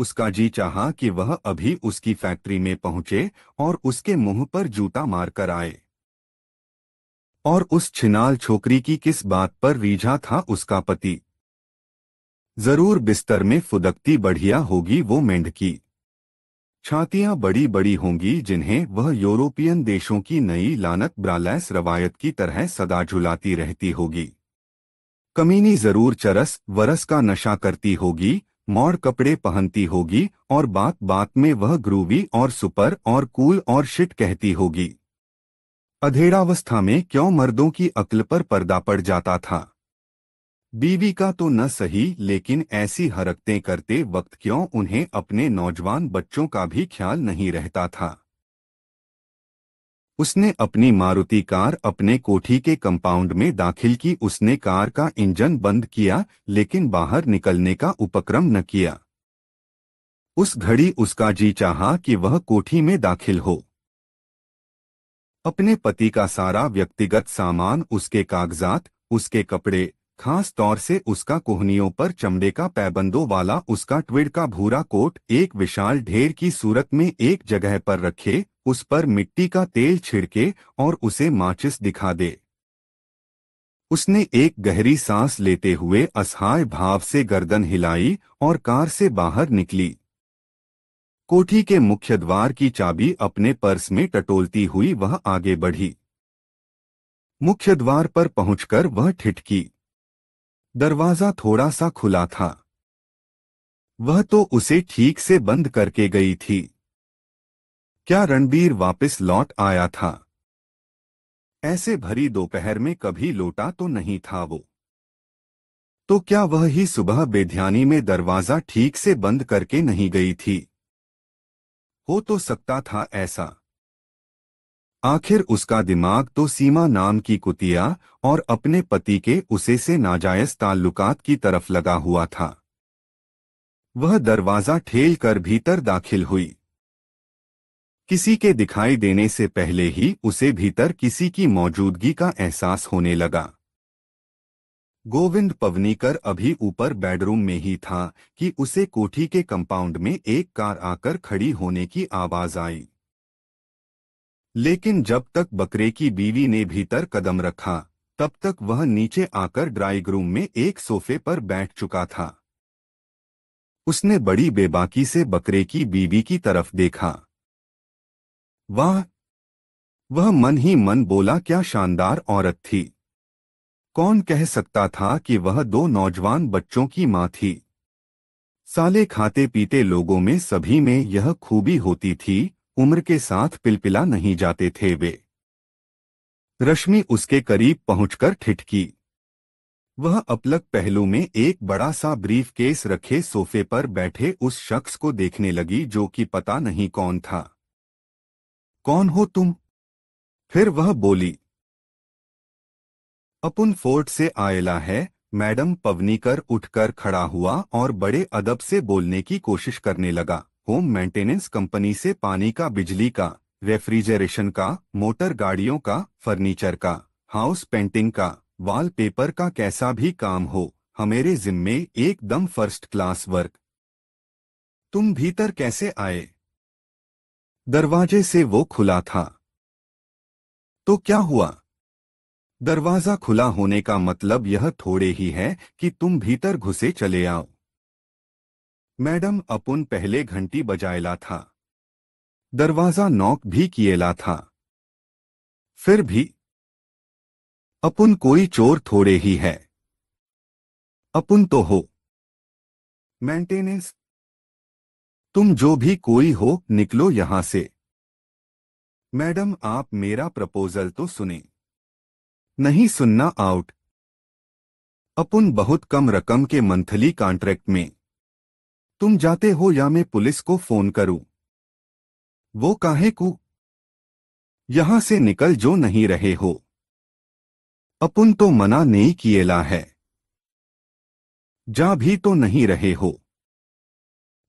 उसका जी चाहा कि वह अभी उसकी फैक्ट्री में पहुंचे और उसके मुंह पर जूता मारकर आए और उस छिनाल छोकरी की किस बात पर रीझा था उसका पति जरूर बिस्तर में फुदकती बढ़िया होगी वो मेंढकी छातियां बड़ी बड़ी होंगी जिन्हें वह यूरोपियन देशों की नई लानत ब्रालैस रवायत की तरह सदा झुलाती रहती होगी कमीनी जरूर चरस वरस का नशा करती होगी मौड़ कपड़े पहनती होगी और बात बात में वह ग्रूवी और सुपर और कूल और शिट कहती होगी अधेड़ावस्था में क्यों मर्दों की अक्ल पर पर्दा पड़ जाता था बीवी का तो न सही लेकिन ऐसी हरकतें करते वक्त क्यों उन्हें अपने नौजवान बच्चों का भी ख्याल नहीं रहता था उसने अपनी मारुति कार अपने कोठी के कंपाउंड में दाखिल की उसने कार का इंजन बंद किया लेकिन बाहर निकलने का उपक्रम न किया उस घड़ी उसका जी चाहा कि वह कोठी में दाखिल हो अपने पति का सारा व्यक्तिगत सामान उसके कागजात उसके कपड़े खास तौर से उसका कोहनियों पर चमड़े का पैबंदों वाला उसका ट्विड का भूरा कोट एक विशाल ढेर की सूरत में एक जगह पर रखे उस पर मिट्टी का तेल छिड़के और उसे माचिस दिखा दे उसने एक गहरी सांस लेते हुए असहाय भाव से गर्दन हिलाई और कार से बाहर निकली कोठी के मुख्य द्वार की चाबी अपने पर्स में टटोलती हुई वह आगे बढ़ी मुख्य द्वार पर पहुंचकर वह ठिठकी दरवाजा थोड़ा सा खुला था वह तो उसे ठीक से बंद करके गई थी क्या रणबीर वापस लौट आया था ऐसे भरी दोपहर में कभी लौटा तो नहीं था वो तो क्या वह ही सुबह बेध्यानी में दरवाजा ठीक से बंद करके नहीं गई थी हो तो सकता था ऐसा आखिर उसका दिमाग तो सीमा नाम की कुतिया और अपने पति के उसे से नाजायज ताल्लुकात की तरफ लगा हुआ था वह दरवाज़ा ठेल कर भीतर दाखिल हुई किसी के दिखाई देने से पहले ही उसे भीतर किसी की मौजूदगी का एहसास होने लगा गोविंद पवनीकर अभी ऊपर बेडरूम में ही था कि उसे कोठी के कंपाउंड में एक कार आकर खड़ी होने की आवाज आई लेकिन जब तक बकरे की बीवी ने भीतर कदम रखा तब तक वह नीचे आकर ड्राइंग रूम में एक सोफे पर बैठ चुका था उसने बड़ी बेबाकी से बकरे की बीवी की तरफ देखा वाह वह मन ही मन बोला क्या शानदार औरत थी कौन कह सकता था कि वह दो नौजवान बच्चों की मां थी साले खाते पीते लोगों में सभी में यह खूबी होती थी उम्र के साथ पिलपिला नहीं जाते थे वे रश्मि उसके करीब पहुंचकर ठिठकी वह अपलक पहलू में एक बड़ा सा ब्रीफ केस रखे सोफे पर बैठे उस शख्स को देखने लगी जो कि पता नहीं कौन था कौन हो तुम फिर वह बोली अपुन फोर्ट से आयला है मैडम पवनीकर उठकर खड़ा हुआ और बड़े अदब से बोलने की कोशिश करने लगा होम मेंटेनेंस कंपनी से पानी का बिजली का रेफ्रिजरेशन का मोटर गाड़ियों का फर्नीचर का हाउस पेंटिंग का वॉलपेपर का कैसा भी काम हो हमेरे जिम्मे एकदम फर्स्ट क्लास वर्क तुम भीतर कैसे आए दरवाजे से वो खुला था तो क्या हुआ दरवाजा खुला होने का मतलब यह थोड़े ही है कि तुम भीतर घुसे चले आओ मैडम अपुन पहले घंटी बजायला था दरवाजा नॉक भी किएला था फिर भी अपुन कोई चोर थोड़े ही है अपुन तो हो मेंटेनेंस तुम जो भी कोई हो निकलो यहां से मैडम आप मेरा प्रपोजल तो सुने नहीं सुनना आउट अपुन बहुत कम रकम के मंथली कॉन्ट्रैक्ट में तुम जाते हो या मैं पुलिस को फोन करूं वो काहे को यहां से निकल जो नहीं रहे हो अपुन तो मना नहीं किएला है जा भी तो नहीं रहे हो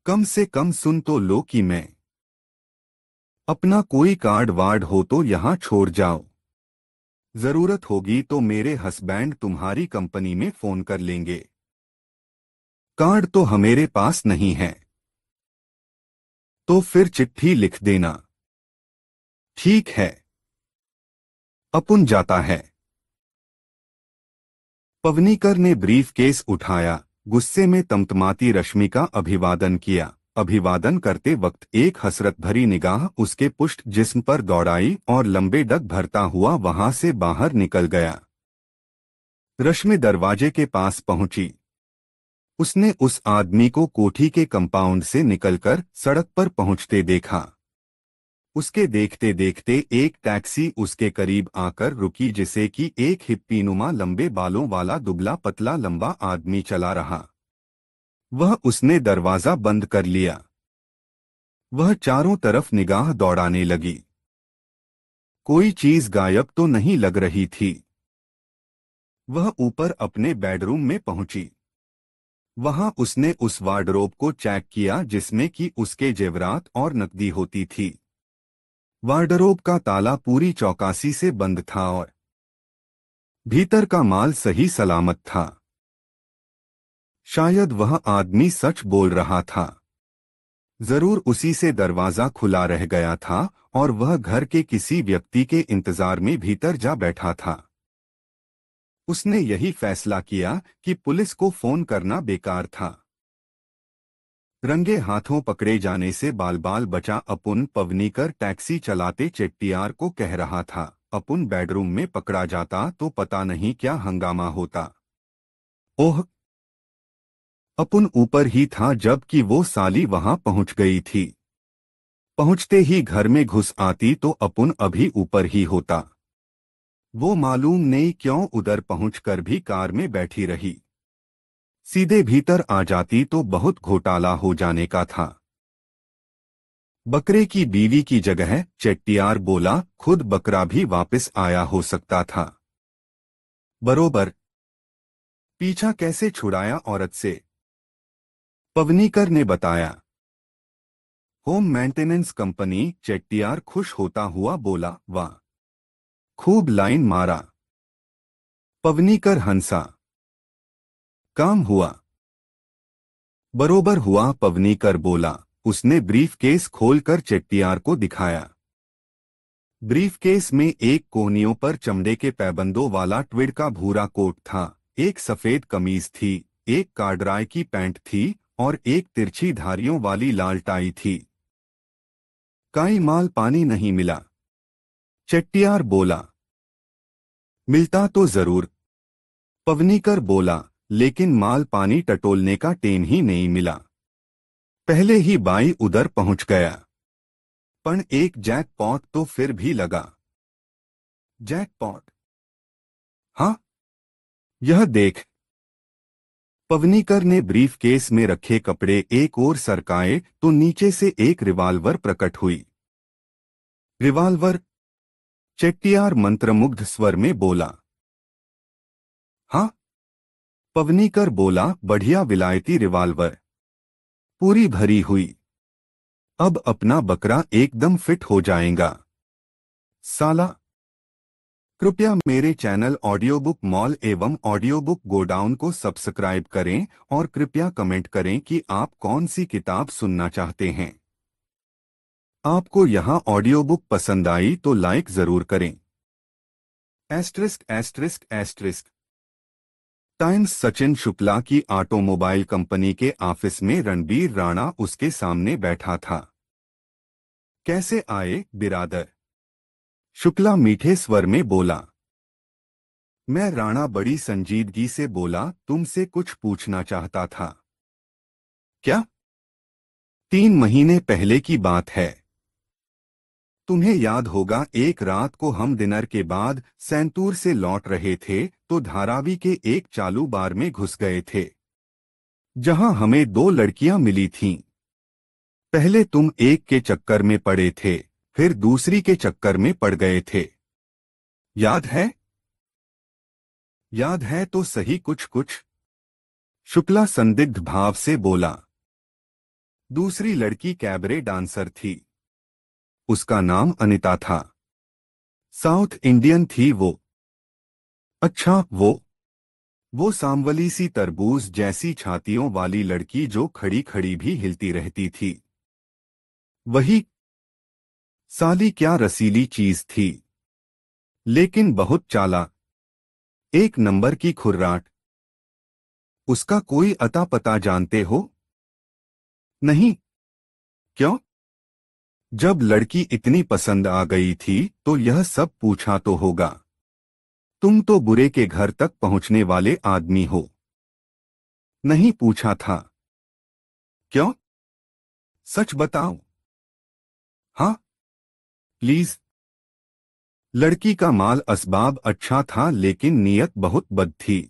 कम से कम सुन तो लो कि मैं अपना कोई कार्ड वार्ड हो तो यहां छोड़ जाओ जरूरत होगी तो मेरे हस्बैंड तुम्हारी कंपनी में फोन कर लेंगे कार्ड तो हमेरे पास नहीं है तो फिर चिट्ठी लिख देना ठीक है अपुन जाता है पवनीकर ने ब्रीफ केस उठाया गुस्से में तमतमाती रश्मि का अभिवादन किया अभिवादन करते वक्त एक हसरत भरी निगाह उसके पुष्ट जिस्म पर दौड़ाई और लंबे डग भरता हुआ वहां से बाहर निकल गया रश्मि दरवाजे के पास पहुंची उसने उस आदमी को कोठी के कंपाउंड से निकलकर सड़क पर पहुंचते देखा उसके देखते देखते एक टैक्सी उसके करीब आकर रुकी जिसे कि एक हिप्पीनुमा लंबे बालों वाला दुबला पतला लंबा आदमी चला रहा वह उसने दरवाज़ा बंद कर लिया वह चारों तरफ निगाह दौड़ाने लगी कोई चीज गायब तो नहीं लग रही थी वह ऊपर अपने बेडरूम में पहुंची वहां उसने उस वार्डरोब को चेक किया जिसमें कि उसके जेवरात और नकदी होती थी वार्डरोब का ताला पूरी चौकासी से बंद था और भीतर का माल सही सलामत था शायद वह आदमी सच बोल रहा था जरूर उसी से दरवाजा खुला रह गया था और वह घर के किसी व्यक्ति के इंतजार में भीतर जा बैठा था उसने यही फैसला किया कि पुलिस को फोन करना बेकार था रंगे हाथों पकड़े जाने से बाल बाल बचा अपुन पवनीकर टैक्सी चलाते चेट्टियार को कह रहा था अपुन बेडरूम में पकड़ा जाता तो पता नहीं क्या हंगामा होता ओह अपुन ऊपर ही था जब कि वो साली वहां पहुंच गई थी पहुंचते ही घर में घुस आती तो अपुन अभी ऊपर ही होता वो मालूम नहीं क्यों उधर पहुंचकर भी कार में बैठी रही सीधे भीतर आ जाती तो बहुत घोटाला हो जाने का था बकरे की बीवी की जगह चेट्टियार बोला खुद बकरा भी वापस आया हो सकता था बरोबर पीछा कैसे छुड़ाया औरत से पवनीकर ने बताया होम मेंटेनेंस कंपनी चेट्टियार खुश होता हुआ बोला वाह खूब लाइन मारा पवनीकर हंसा काम हुआ बरोबर हुआ पवनीकर बोला उसने ब्रीफकेस खोलकर चेट्टियार को दिखाया ब्रीफकेस में एक कोनियों पर चमड़े के पैबंदों वाला ट्विड का भूरा कोट था एक सफेद कमीज थी एक कार्डराय की पैंट थी और एक तिरछी धारियों वाली लाल टाई थी काई माल पानी नहीं मिला चेट्टियार बोला मिलता तो जरूर पवनीकर बोला लेकिन माल पानी टटोलने का टेन ही नहीं मिला पहले ही बाई उधर पहुंच गया पण एक पॉट तो फिर भी लगा जैक पॉट हाँ यह देख पवनीकर ने ब्रीफ केस में रखे कपड़े एक ओर सरकाए तो नीचे से एक रिवाल्वर प्रकट हुई रिवाल्वर चेट्टियार मंत्रमुग्ध स्वर में बोला हाँ पवनीकर बोला बढ़िया विलायती रिवाल्वर पूरी भरी हुई अब अपना बकरा एकदम फिट हो जाएगा साला कृपया मेरे चैनल ऑडियो बुक मॉल एवं ऑडियो बुक गोडाउन को सब्सक्राइब करें और कृपया कमेंट करें कि आप कौन सी किताब सुनना चाहते हैं आपको यहां ऑडियो बुक पसंद आई तो लाइक जरूर करें asterisk asterisk asterisk times Sachin Shukla की ऑटोमोबाइल कंपनी के ऑफिस में रणबीर राणा उसके सामने बैठा था कैसे आए बिरादर शुक्ला मीठे स्वर में बोला मैं राणा बड़ी संजीदगी से बोला तुमसे कुछ पूछना चाहता था क्या तीन महीने पहले की बात है तुम्हें याद होगा एक रात को हम डिनर के बाद सैंतूर से लौट रहे थे तो धारावी के एक चालू बार में घुस गए थे जहां हमें दो लड़कियां मिली थीं। पहले तुम एक के चक्कर में पड़े थे फिर दूसरी के चक्कर में पड़ गए थे याद है याद है तो सही कुछ कुछ शुक्ला संदिग्ध भाव से बोला दूसरी लड़की कैबरे डांसर थी उसका नाम अनिता था साउथ इंडियन थी वो अच्छा वो वो सांवली सी तरबूज जैसी छातियों वाली लड़की जो खड़ी खड़ी भी हिलती रहती थी वही साली क्या रसीली चीज थी लेकिन बहुत चाला एक नंबर की खुर्राट उसका कोई अता पता जानते हो नहीं क्यों जब लड़की इतनी पसंद आ गई थी तो यह सब पूछा तो होगा तुम तो बुरे के घर तक पहुंचने वाले आदमी हो नहीं पूछा था क्यों सच बताओ हा प्लीज लड़की का माल असबाब अच्छा था लेकिन नियत बहुत बद थी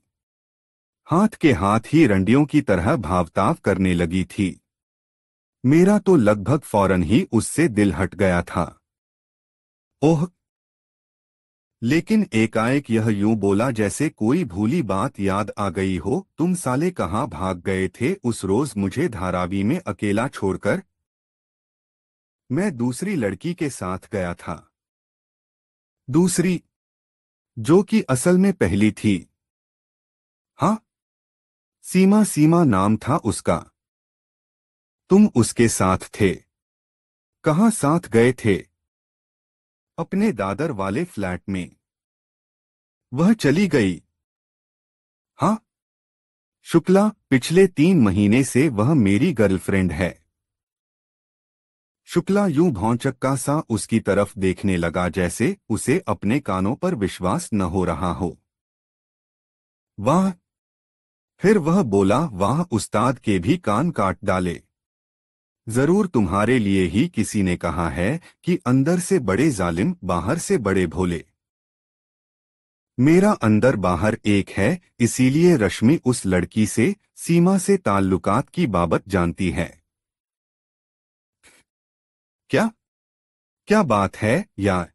हाथ के हाथ ही रंडियों की तरह भावताव करने लगी थी मेरा तो लगभग फौरन ही उससे दिल हट गया था ओह लेकिन एकाएक यह यूं बोला जैसे कोई भूली बात याद आ गई हो तुम साले कहाँ भाग गए थे उस रोज मुझे धारावी में अकेला छोड़कर मैं दूसरी लड़की के साथ गया था दूसरी जो कि असल में पहली थी हाँ सीमा सीमा नाम था उसका तुम उसके साथ थे कहा साथ गए थे अपने दादर वाले फ्लैट में वह चली गई हाँ शुक्ला पिछले तीन महीने से वह मेरी गर्लफ्रेंड है शुक्ला यूं भौचक्का सा उसकी तरफ देखने लगा जैसे उसे अपने कानों पर विश्वास न हो रहा हो वाह फिर वह बोला वाह उस्ताद के भी कान काट डाले जरूर तुम्हारे लिए ही किसी ने कहा है कि अंदर से बड़े जालिम बाहर से बड़े भोले मेरा अंदर बाहर एक है इसीलिए रश्मि उस लड़की से सीमा से ताल्लुकात की बाबत जानती है क्या क्या बात है यार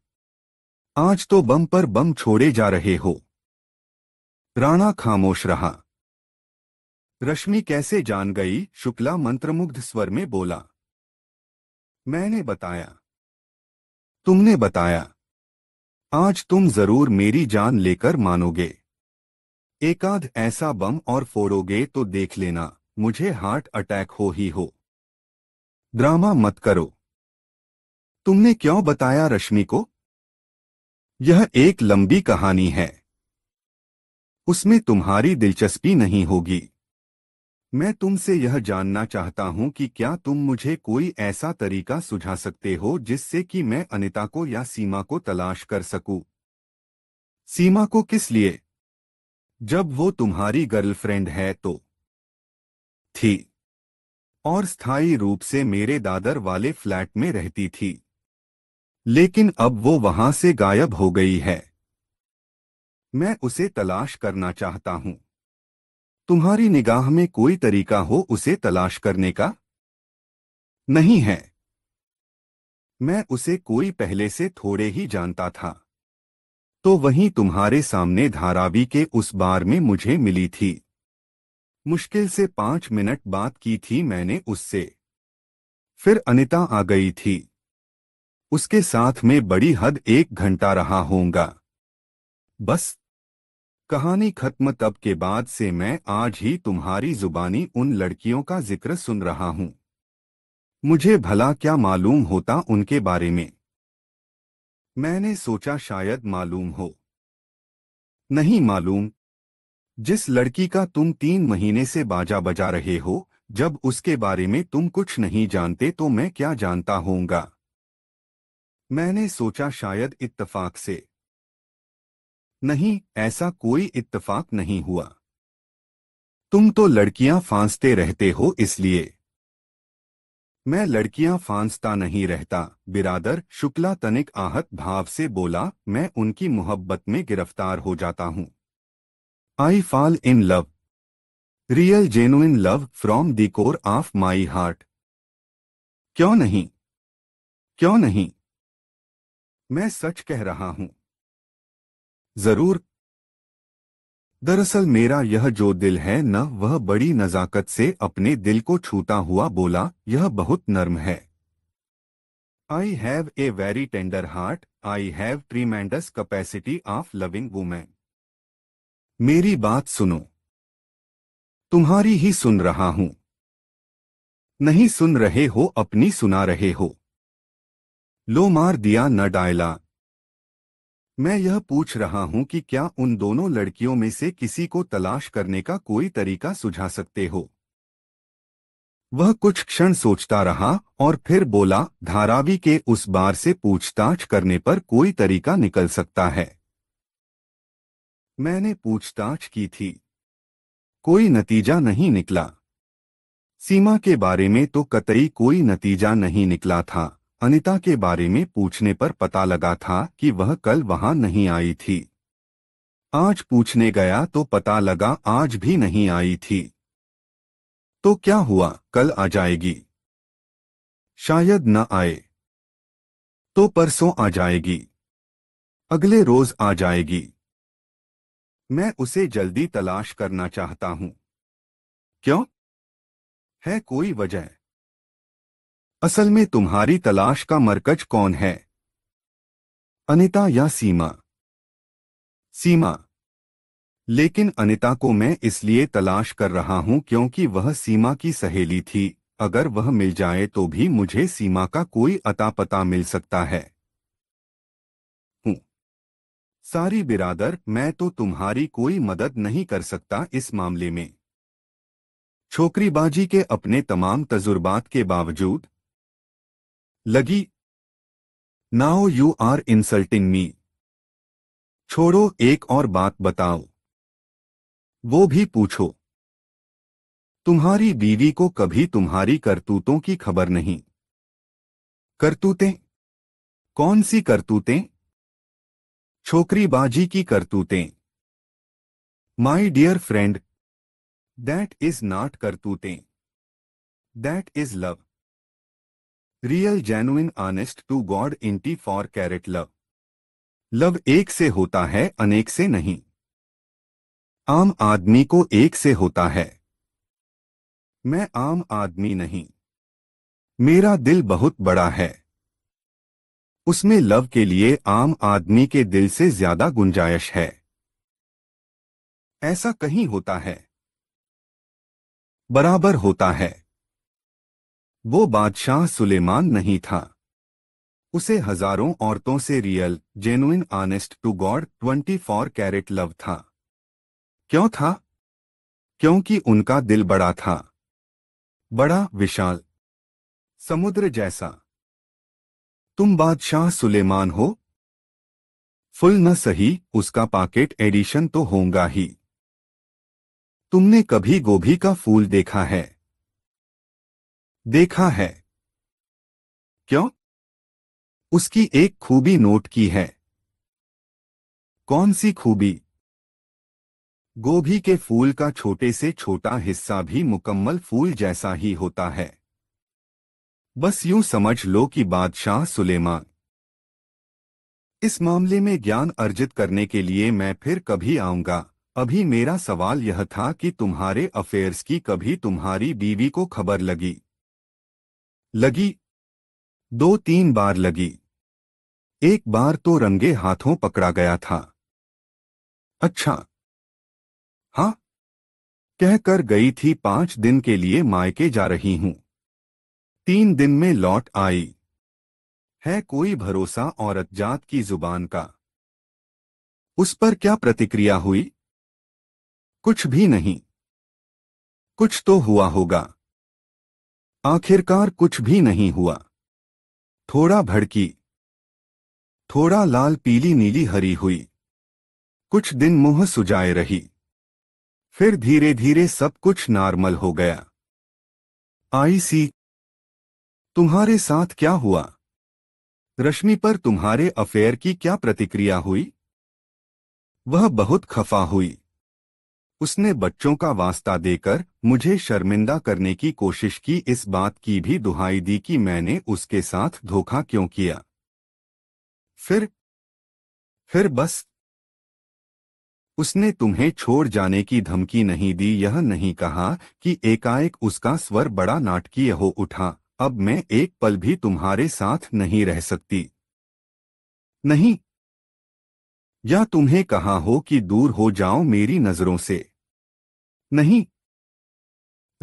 आज तो बम पर बम छोड़े जा रहे हो राणा खामोश रहा रश्मि कैसे जान गई शुक्ला मंत्रमुग्ध स्वर में बोला मैंने बताया तुमने बताया आज तुम जरूर मेरी जान लेकर मानोगे एकाध ऐसा बम और फोड़ोगे तो देख लेना मुझे हार्ट अटैक हो ही हो ड्रामा मत करो तुमने क्यों बताया रश्मि को यह एक लंबी कहानी है उसमें तुम्हारी दिलचस्पी नहीं होगी मैं तुमसे यह जानना चाहता हूं कि क्या तुम मुझे कोई ऐसा तरीका सुझा सकते हो जिससे कि मैं अनिता को या सीमा को तलाश कर सकूं? सीमा को किस लिए जब वो तुम्हारी गर्लफ्रेंड है तो थी और स्थायी रूप से मेरे दादर वाले फ्लैट में रहती थी लेकिन अब वो वहां से गायब हो गई है मैं उसे तलाश करना चाहता हूं तुम्हारी निगाह में कोई तरीका हो उसे तलाश करने का नहीं है मैं उसे कोई पहले से थोड़े ही जानता था तो वहीं तुम्हारे सामने धारावी के उस बार में मुझे मिली थी मुश्किल से पांच मिनट बात की थी मैंने उससे फिर अनिता आ गई थी उसके साथ में बड़ी हद एक घंटा रहा होऊंगा बस कहानी खत्म तब के बाद से मैं आज ही तुम्हारी जुबानी उन लड़कियों का जिक्र सुन रहा हूं मुझे भला क्या मालूम होता उनके बारे में मैंने सोचा शायद मालूम हो नहीं मालूम जिस लड़की का तुम तीन महीने से बाजा बजा रहे हो जब उसके बारे में तुम कुछ नहीं जानते तो मैं क्या जानता होऊंगा मैंने सोचा शायद इत्तफाक से नहीं ऐसा कोई इत्तफाक नहीं हुआ तुम तो लड़कियां फांसते रहते हो इसलिए मैं लड़कियां फांसता नहीं रहता बिरादर शुक्ला तनिक आहत भाव से बोला मैं उनकी मोहब्बत में गिरफ्तार हो जाता हूं I fall in love real genuine love from the core of my heart क्यों नहीं क्यों नहीं मैं सच कह रहा हूं जरूर दरअसल मेरा यह जो दिल है न वह बड़ी नज़ाकत से अपने दिल को छूता हुआ बोला यह बहुत नर्म है I have a very tender heart I have tremendous capacity of loving women मेरी बात सुनो तुम्हारी ही सुन रहा हूं नहीं सुन रहे हो अपनी सुना रहे हो लो मार दिया न डायला मैं यह पूछ रहा हूं कि क्या उन दोनों लड़कियों में से किसी को तलाश करने का कोई तरीका सुझा सकते हो वह कुछ क्षण सोचता रहा और फिर बोला धारावी के उस बार से पूछताछ करने पर कोई तरीका निकल सकता है मैंने पूछताछ की थी कोई नतीजा नहीं निकला सीमा के बारे में तो कतई कोई नतीजा नहीं निकला था अनिता के बारे में पूछने पर पता लगा था कि वह कल वहां नहीं आई थी आज पूछने गया तो पता लगा आज भी नहीं आई थी तो क्या हुआ कल आ जाएगी शायद न आए तो परसों आ जाएगी अगले रोज आ जाएगी मैं उसे जल्दी तलाश करना चाहता हूं क्यों है कोई वजह असल में तुम्हारी तलाश का मरकज कौन है अनिता या सीमा सीमा लेकिन अनिता को मैं इसलिए तलाश कर रहा हूं क्योंकि वह सीमा की सहेली थी अगर वह मिल जाए तो भी मुझे सीमा का कोई अता पता मिल सकता है सारी बिरादर मैं तो तुम्हारी कोई मदद नहीं कर सकता इस मामले में छोकरीबाजी के अपने तमाम तजुर्बात के बावजूद लगी नाओ यू आर इंसल्टिंग मी छोड़ो एक और बात बताओ वो भी पूछो तुम्हारी बीवी को कभी तुम्हारी करतूतों की खबर नहीं करतूतें कौन सी करतूतें छोकरीबाजी की करतूतें my dear friend that is not करतूतें that is love real genuine honest to God twenty four carat love love एक से होता है अनेक से नहीं आम आदमी को एक से होता है मैं आम आदमी नहीं मेरा दिल बहुत बड़ा है उसमें लव के लिए आम आदमी के दिल से ज्यादा गुंजाइश है ऐसा कहीं होता है बराबर होता है वो बादशाह सुलेमान नहीं था उसे हजारों औरतों से real genuine honest to God twenty four carat love था क्यों था क्योंकि उनका दिल बड़ा था बड़ा विशाल समुद्र जैसा तुम बादशाह सुलेमान हो फुल न सही उसका पाकेट एडिशन तो होगा ही तुमने कभी गोभी का फूल देखा है देखा है क्यों उसकी एक खूबी नोट की है कौन सी खूबी गोभी के फूल का छोटे से छोटा हिस्सा भी मुकम्मल फूल जैसा ही होता है बस यूं समझ लो कि बादशाह सुलेमान इस मामले में ज्ञान अर्जित करने के लिए मैं फिर कभी आऊंगा अभी मेरा सवाल यह था कि तुम्हारे अफेयर्स की कभी तुम्हारी बीवी को खबर लगी लगी दो तीन बार लगी एक बार तो रंगे हाथों पकड़ा गया था अच्छा हाँ कह कर गई थी पांच दिन के लिए मायके जा रही हूं तीन दिन में लौट आई है कोई भरोसा औरत जात की जुबान का उस पर क्या प्रतिक्रिया हुई कुछ भी नहीं कुछ तो हुआ होगा आखिरकार कुछ भी नहीं हुआ थोड़ा भड़की थोड़ा लाल पीली नीली हरी हुई कुछ दिन मुंह सुजाए रही फिर धीरे धीरे सब कुछ नॉर्मल हो गया आई सी तुम्हारे साथ क्या हुआ रश्मि पर तुम्हारे अफेयर की क्या प्रतिक्रिया हुई वह बहुत खफा हुई उसने बच्चों का वास्ता देकर मुझे शर्मिंदा करने की कोशिश की इस बात की भी दुहाई दी कि मैंने उसके साथ धोखा क्यों किया फिर फिर बस उसने तुम्हें छोड़ जाने की धमकी नहीं दी यह नहीं कहा कि एकाएक उसका स्वर बड़ा नाटकीय हो उठा अब मैं एक पल भी तुम्हारे साथ नहीं रह सकती नहीं या तुम्हें कहा हो कि दूर हो जाओ मेरी नजरों से नहीं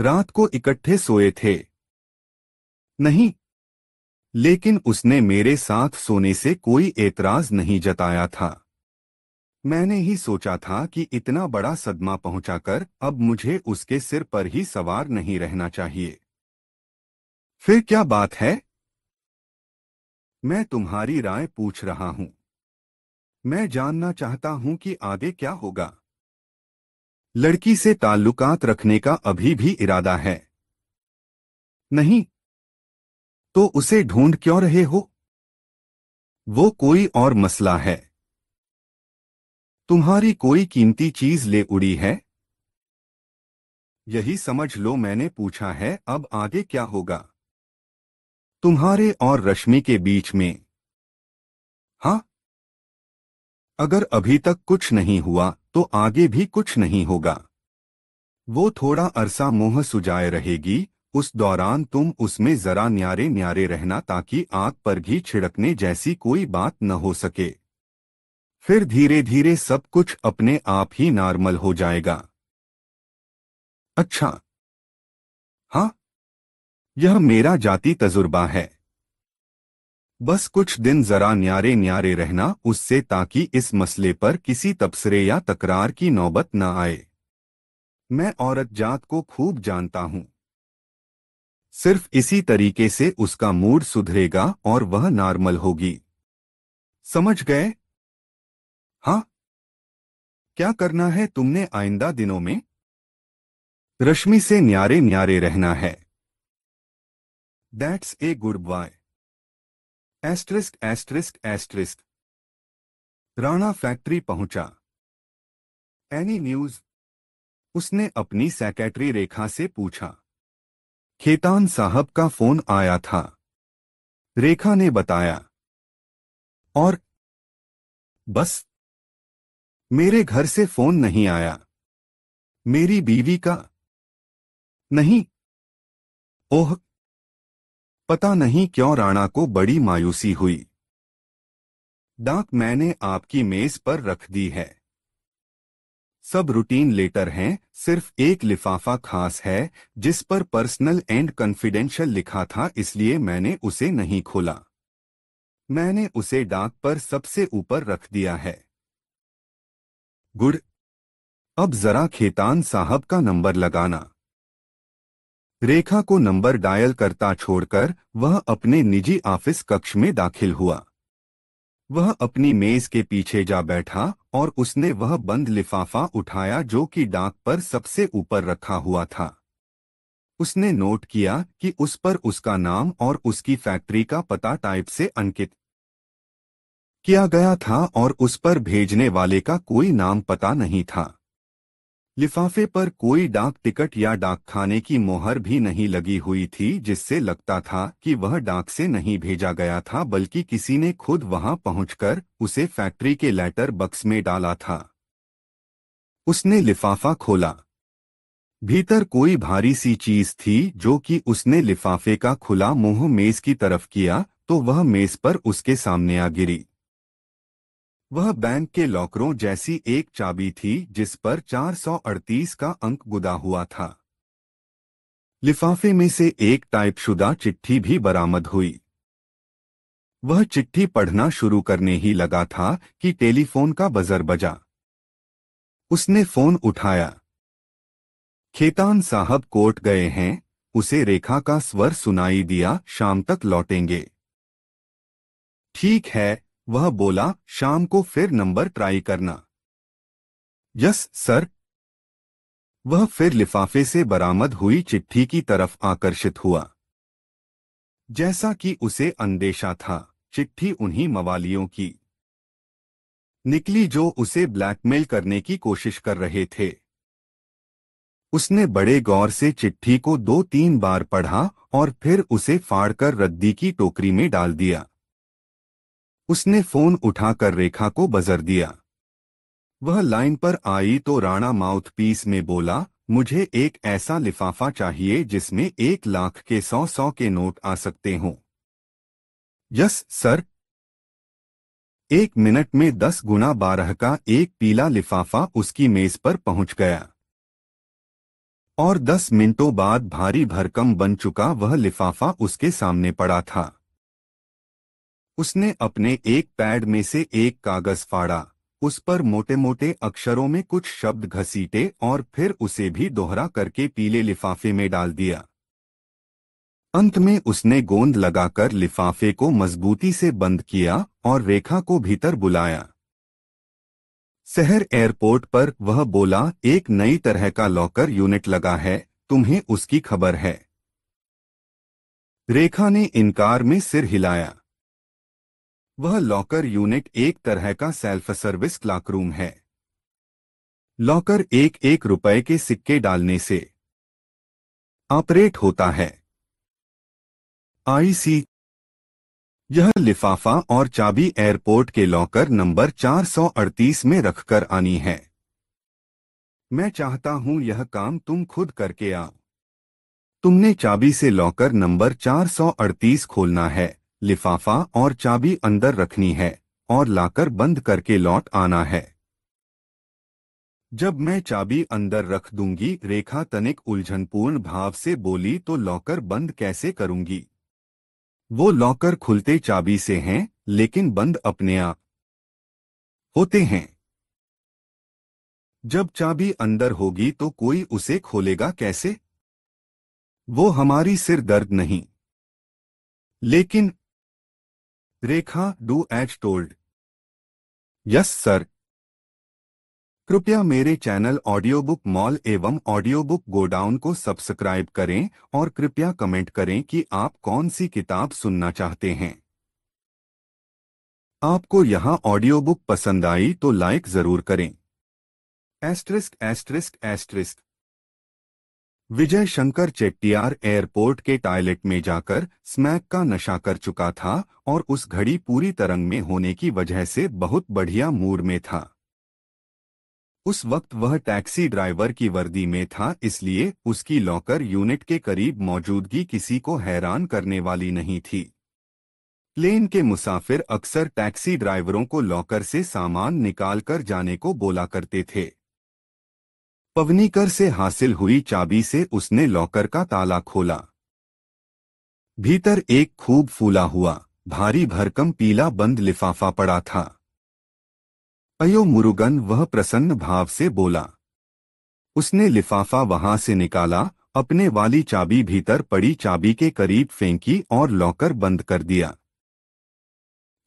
रात को इकट्ठे सोए थे नहीं लेकिन उसने मेरे साथ सोने से कोई एतराज नहीं जताया था मैंने ही सोचा था कि इतना बड़ा सदमा पहुंचाकर अब मुझे उसके सिर पर ही सवार नहीं रहना चाहिए फिर क्या बात है मैं तुम्हारी राय पूछ रहा हूं मैं जानना चाहता हूं कि आगे क्या होगा लड़की से ताल्लुकात रखने का अभी भी इरादा है नहीं तो उसे ढूंढ क्यों रहे हो वो कोई और मसला है तुम्हारी कोई कीमती चीज ले उड़ी है यही समझ लो मैंने पूछा है अब आगे क्या होगा तुम्हारे और रश्मि के बीच में हां अगर अभी तक कुछ नहीं हुआ तो आगे भी कुछ नहीं होगा वो थोड़ा अरसा मोह सुजाए रहेगी उस दौरान तुम उसमें जरा न्यारे न्यारे रहना ताकि आग पर घी छिड़कने जैसी कोई बात न हो सके फिर धीरे धीरे सब कुछ अपने आप ही नॉर्मल हो जाएगा अच्छा हाँ यह मेरा जाति तजुर्बा है बस कुछ दिन जरा न्यारे न्यारे रहना उससे ताकि इस मसले पर किसी तबसरे या तकरार की नौबत न आए मैं औरत जात को खूब जानता हूं सिर्फ इसी तरीके से उसका मूड सुधरेगा और वह नॉर्मल होगी समझ गए हाँ क्या करना है तुमने आइंदा दिनों में रश्मि से न्यारे न्यारे रहना है that's a goodbye asterisk asterisk asterisk Rana factory पहुंचा एनी न्यूज उसने अपनी सेक्रेटरी रेखा से पूछा खेतान साहब का फोन आया था रेखा ने बताया और बस मेरे घर से फोन नहीं आया मेरी बीवी का नहीं ओह पता नहीं क्यों राणा को बड़ी मायूसी हुई डाक मैंने आपकी मेज पर रख दी है सब रूटीन लेटर हैं सिर्फ एक लिफाफा खास है जिस पर पर्सनल एंड कॉन्फिडेंशियल लिखा था इसलिए मैंने उसे नहीं खोला मैंने उसे डाक पर सबसे ऊपर रख दिया है गुड अब जरा खेतान साहब का नंबर लगाना रेखा को नंबर डायल करता छोड़कर वह अपने निजी ऑफिस कक्ष में दाखिल हुआ वह अपनी मेज के पीछे जा बैठा और उसने वह बंद लिफाफा उठाया जो कि डाक पर सबसे ऊपर रखा हुआ था उसने नोट किया कि उस पर उसका नाम और उसकी फैक्ट्री का पता टाइप से अंकित किया गया था और उस पर भेजने वाले का कोई नाम पता नहीं था लिफाफे पर कोई डाक टिकट या डाक खाने की मोहर भी नहीं लगी हुई थी जिससे लगता था कि वह डाक से नहीं भेजा गया था बल्कि किसी ने खुद वहां पहुंचकर उसे फैक्ट्री के लेटर बक्स में डाला था उसने लिफाफा खोला भीतर कोई भारी सी चीज थी जो कि उसने लिफाफे का खुला मुंह मेज की तरफ किया तो वह मेज पर उसके सामने आ गिरी वह बैंक के लॉकरों जैसी एक चाबी थी जिस पर 438 का अंक गुदा हुआ था लिफाफे में से एक टाइपशुदा चिट्ठी भी बरामद हुई वह चिट्ठी पढ़ना शुरू करने ही लगा था कि टेलीफोन का बजर बजा उसने फोन उठाया खेतान साहब कोर्ट गए हैं उसे रेखा का स्वर सुनाई दिया शाम तक लौटेंगे ठीक है वह बोला शाम को फिर नंबर ट्राई करना यस सर वह फिर लिफाफे से बरामद हुई चिट्ठी की तरफ आकर्षित हुआ जैसा कि उसे अंदेशा था चिट्ठी उन्हीं मवालियों की निकली जो उसे ब्लैकमेल करने की कोशिश कर रहे थे उसने बड़े गौर से चिट्ठी को दो तीन बार पढ़ा और फिर उसे फाड़कर रद्दी की टोकरी में डाल दिया उसने फोन उठाकर रेखा को बजर दिया वह लाइन पर आई तो राणा माउथपीस में बोला मुझे एक ऐसा लिफाफा चाहिए जिसमें एक लाख के सौ सौ के नोट आ सकते हों यस सर एक मिनट में दस गुना बारह का एक पीला लिफाफा उसकी मेज पर पहुंच गया और दस मिनटों बाद भारी भरकम बन चुका वह लिफाफा उसके सामने पड़ा था उसने अपने एक पैड में से एक कागज फाड़ा उस पर मोटे मोटे अक्षरों में कुछ शब्द घसीटे और फिर उसे भी दोहरा करके पीले लिफाफे में डाल दिया अंत में उसने गोंद लगाकर लिफाफे को मजबूती से बंद किया और रेखा को भीतर बुलाया शहर एयरपोर्ट पर वह बोला एक नई तरह का लॉकर यूनिट लगा है तुम्हें उसकी खबर है रेखा ने इनकार में सिर हिलाया वह लॉकर यूनिट एक तरह का सेल्फ सर्विस क्लाकरूम है लॉकर एक एक रुपए के सिक्के डालने से ऑपरेट होता है आईसी यह लिफाफा और चाबी एयरपोर्ट के लॉकर नंबर 438 में रखकर आनी है मैं चाहता हूं यह काम तुम खुद करके आओ तुमने चाबी से लॉकर नंबर 438 खोलना है लिफाफा और चाबी अंदर रखनी है और लाकर बंद करके लौट आना है जब मैं चाबी अंदर रख दूंगी रेखा तनिक उलझनपूर्ण भाव से बोली तो लॉकर बंद कैसे करूंगी वो लॉकर खुलते चाबी से हैं लेकिन बंद अपने आप होते हैं जब चाबी अंदर होगी तो कोई उसे खोलेगा कैसे वो हमारी सिर दर्द नहीं लेकिन Rekha Duach told. Yes, sir. कृपया मेरे चैनल ऑडियोबुक मॉल एवं ऑडियोबुक गोडाउन को सब्सक्राइब करें और कृपया कमेंट करें कि आप कौन सी किताब सुनना चाहते हैं आपको ऑडियो ऑडियोबुक पसंद आई तो लाइक जरूर करें asterisk asterisk asterisk Vijay Shankar Chettiar airport के टॉयलेट में जाकर स्मैक का नशा कर चुका था और उस घड़ी पूरी तरंग में होने की वजह से बहुत बढ़िया मूड में था उस वक्त वह टैक्सी ड्राइवर की वर्दी में था इसलिए उसकी लॉकर यूनिट के करीब मौजूदगी किसी को हैरान करने वाली नहीं थी प्लेन के मुसाफिर अक्सर टैक्सी ड्राइवरों को लॉकर से सामान निकाल कर जाने को बोला करते थे पवनीकर से हासिल हुई चाबी से उसने लॉकर का ताला खोला भीतर एक खूब फूला हुआ भारी भरकम पीला बंद लिफाफा पड़ा था अयो मुरुगन वह प्रसन्न भाव से बोला उसने लिफाफा वहां से निकाला अपने वाली चाबी भीतर पड़ी चाबी के करीब फेंकी और लॉकर बंद कर दिया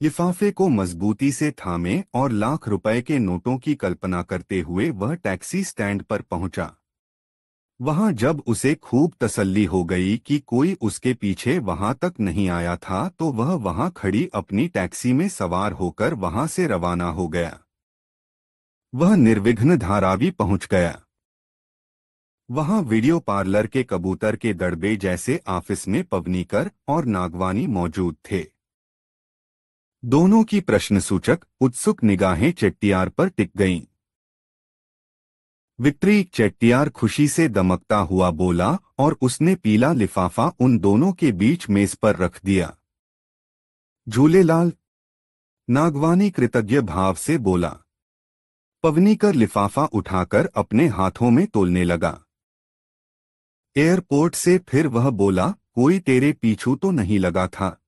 लिफाफे को मजबूती से थामे और लाख रुपए के नोटों की कल्पना करते हुए वह टैक्सी स्टैंड पर पहुंचा वहां जब उसे खूब तसल्ली हो गई कि कोई उसके पीछे वहां तक नहीं आया था तो वह वहां खड़ी अपनी टैक्सी में सवार होकर वहां से रवाना हो गया वह निर्विघ्न धारावी पहुंच गया वहां वीडियो पार्लर के कबूतर के दड़बे जैसे ऑफिस में पवनीकर और नागवानी मौजूद थे दोनों की प्रश्नसूचक उत्सुक निगाहें चेट्टियार पर टिक गईं। विक्री चेट्टियार खुशी से दमकता हुआ बोला और उसने पीला लिफाफा उन दोनों के बीच मेज पर रख दिया झूलेलाल नागवानी कृतज्ञ भाव से बोला पवनीकर लिफाफा उठाकर अपने हाथों में तोलने लगा एयरपोर्ट से फिर वह बोला कोई तेरे पीछू तो नहीं लगा था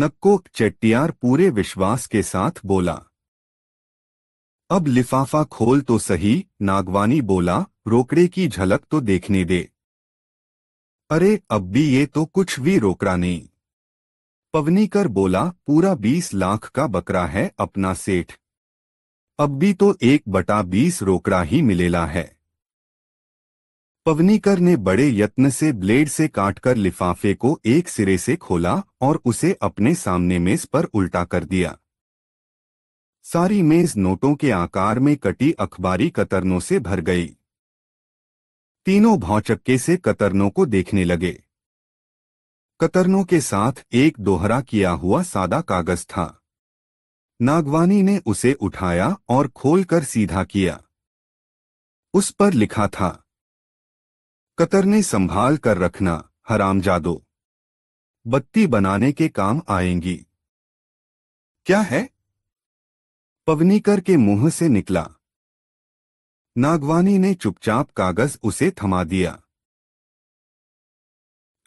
नक्को चेट्टियार पूरे विश्वास के साथ बोला अब लिफाफा खोल तो सही नागवानी बोला रोकड़े की झलक तो देखने दे अरे अब भी ये तो कुछ भी रोकड़ा नहीं पवनीकर बोला पूरा बीस लाख का बकरा है अपना सेठ अब भी तो एक बटा बीस रोकड़ा ही मिलेला है पवनीकर ने बड़े यत्न से ब्लेड से काटकर लिफाफे को एक सिरे से खोला और उसे अपने सामने मेज पर उल्टा कर दिया सारी मेज नोटों के आकार में कटी अखबारी कतरनों से भर गई तीनों भौचक्के से कतरनों को देखने लगे कतरनों के साथ एक दोहरा किया हुआ सादा कागज था नागवानी ने उसे उठाया और खोलकर सीधा किया उस पर लिखा था कतर ने संभाल कर रखना हराम जादो बत्ती बनाने के काम आएंगी क्या है पवनीकर के मुंह से निकला नागवानी ने चुपचाप कागज उसे थमा दिया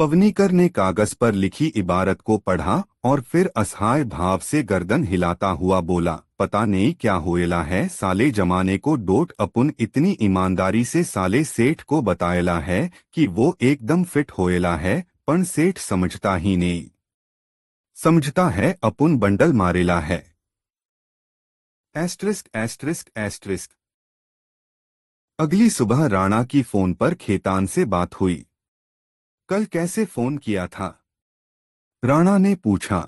पवनीकर ने कागज पर लिखी इबारत को पढ़ा और फिर असहाय भाव से गर्दन हिलाता हुआ बोला पता नहीं क्या होएला है साले जमाने को डोट अपुन इतनी ईमानदारी से साले सेठ को बतायला है कि वो एकदम फिट होएला है पण सेठ समझता ही नहीं समझता है अपुन बंडल मारेला है एस्ट्रिस्क एस्ट्रिस्क एस्ट्रिस्क अगली सुबह राणा की फोन पर खेतान से बात हुई कल कैसे फोन किया था राणा ने पूछा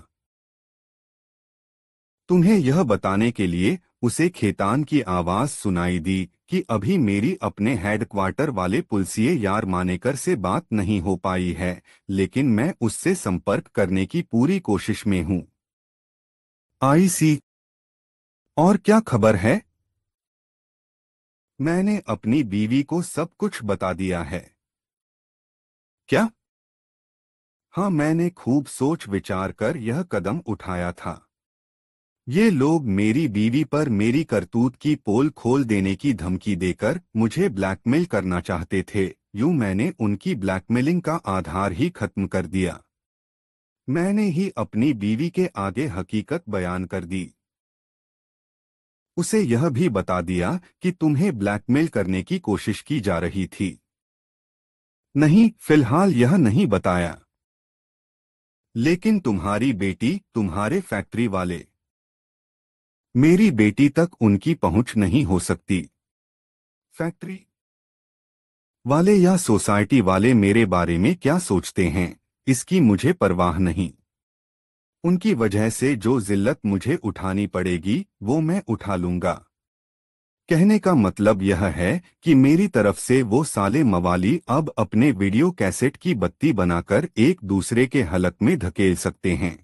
तुम्हें यह बताने के लिए उसे खेतान की आवाज सुनाई दी कि अभी मेरी अपने हेडक्वार्टर वाले पुलसिए यार मानेकर से बात नहीं हो पाई है लेकिन मैं उससे संपर्क करने की पूरी कोशिश में हूं आईसी और क्या खबर है मैंने अपनी बीवी को सब कुछ बता दिया है क्या हाँ मैंने खूब सोच विचार कर यह कदम उठाया था ये लोग मेरी बीवी पर मेरी करतूत की पोल खोल देने की धमकी देकर मुझे ब्लैकमेल करना चाहते थे यूं मैंने उनकी ब्लैकमेलिंग का आधार ही खत्म कर दिया मैंने ही अपनी बीवी के आगे हकीकत बयान कर दी उसे यह भी बता दिया कि तुम्हें ब्लैकमेल करने की कोशिश की जा रही थी नहीं फिलहाल यह नहीं बताया लेकिन तुम्हारी बेटी तुम्हारे फैक्ट्री वाले मेरी बेटी तक उनकी पहुंच नहीं हो सकती फैक्ट्री वाले या सोसाइटी वाले मेरे बारे में क्या सोचते हैं इसकी मुझे परवाह नहीं उनकी वजह से जो जिल्लत मुझे उठानी पड़ेगी वो मैं उठा लूंगा कहने का मतलब यह है कि मेरी तरफ से वो साले मवाली अब अपने वीडियो कैसेट की बत्ती बनाकर एक दूसरे के हलक में धकेल सकते हैं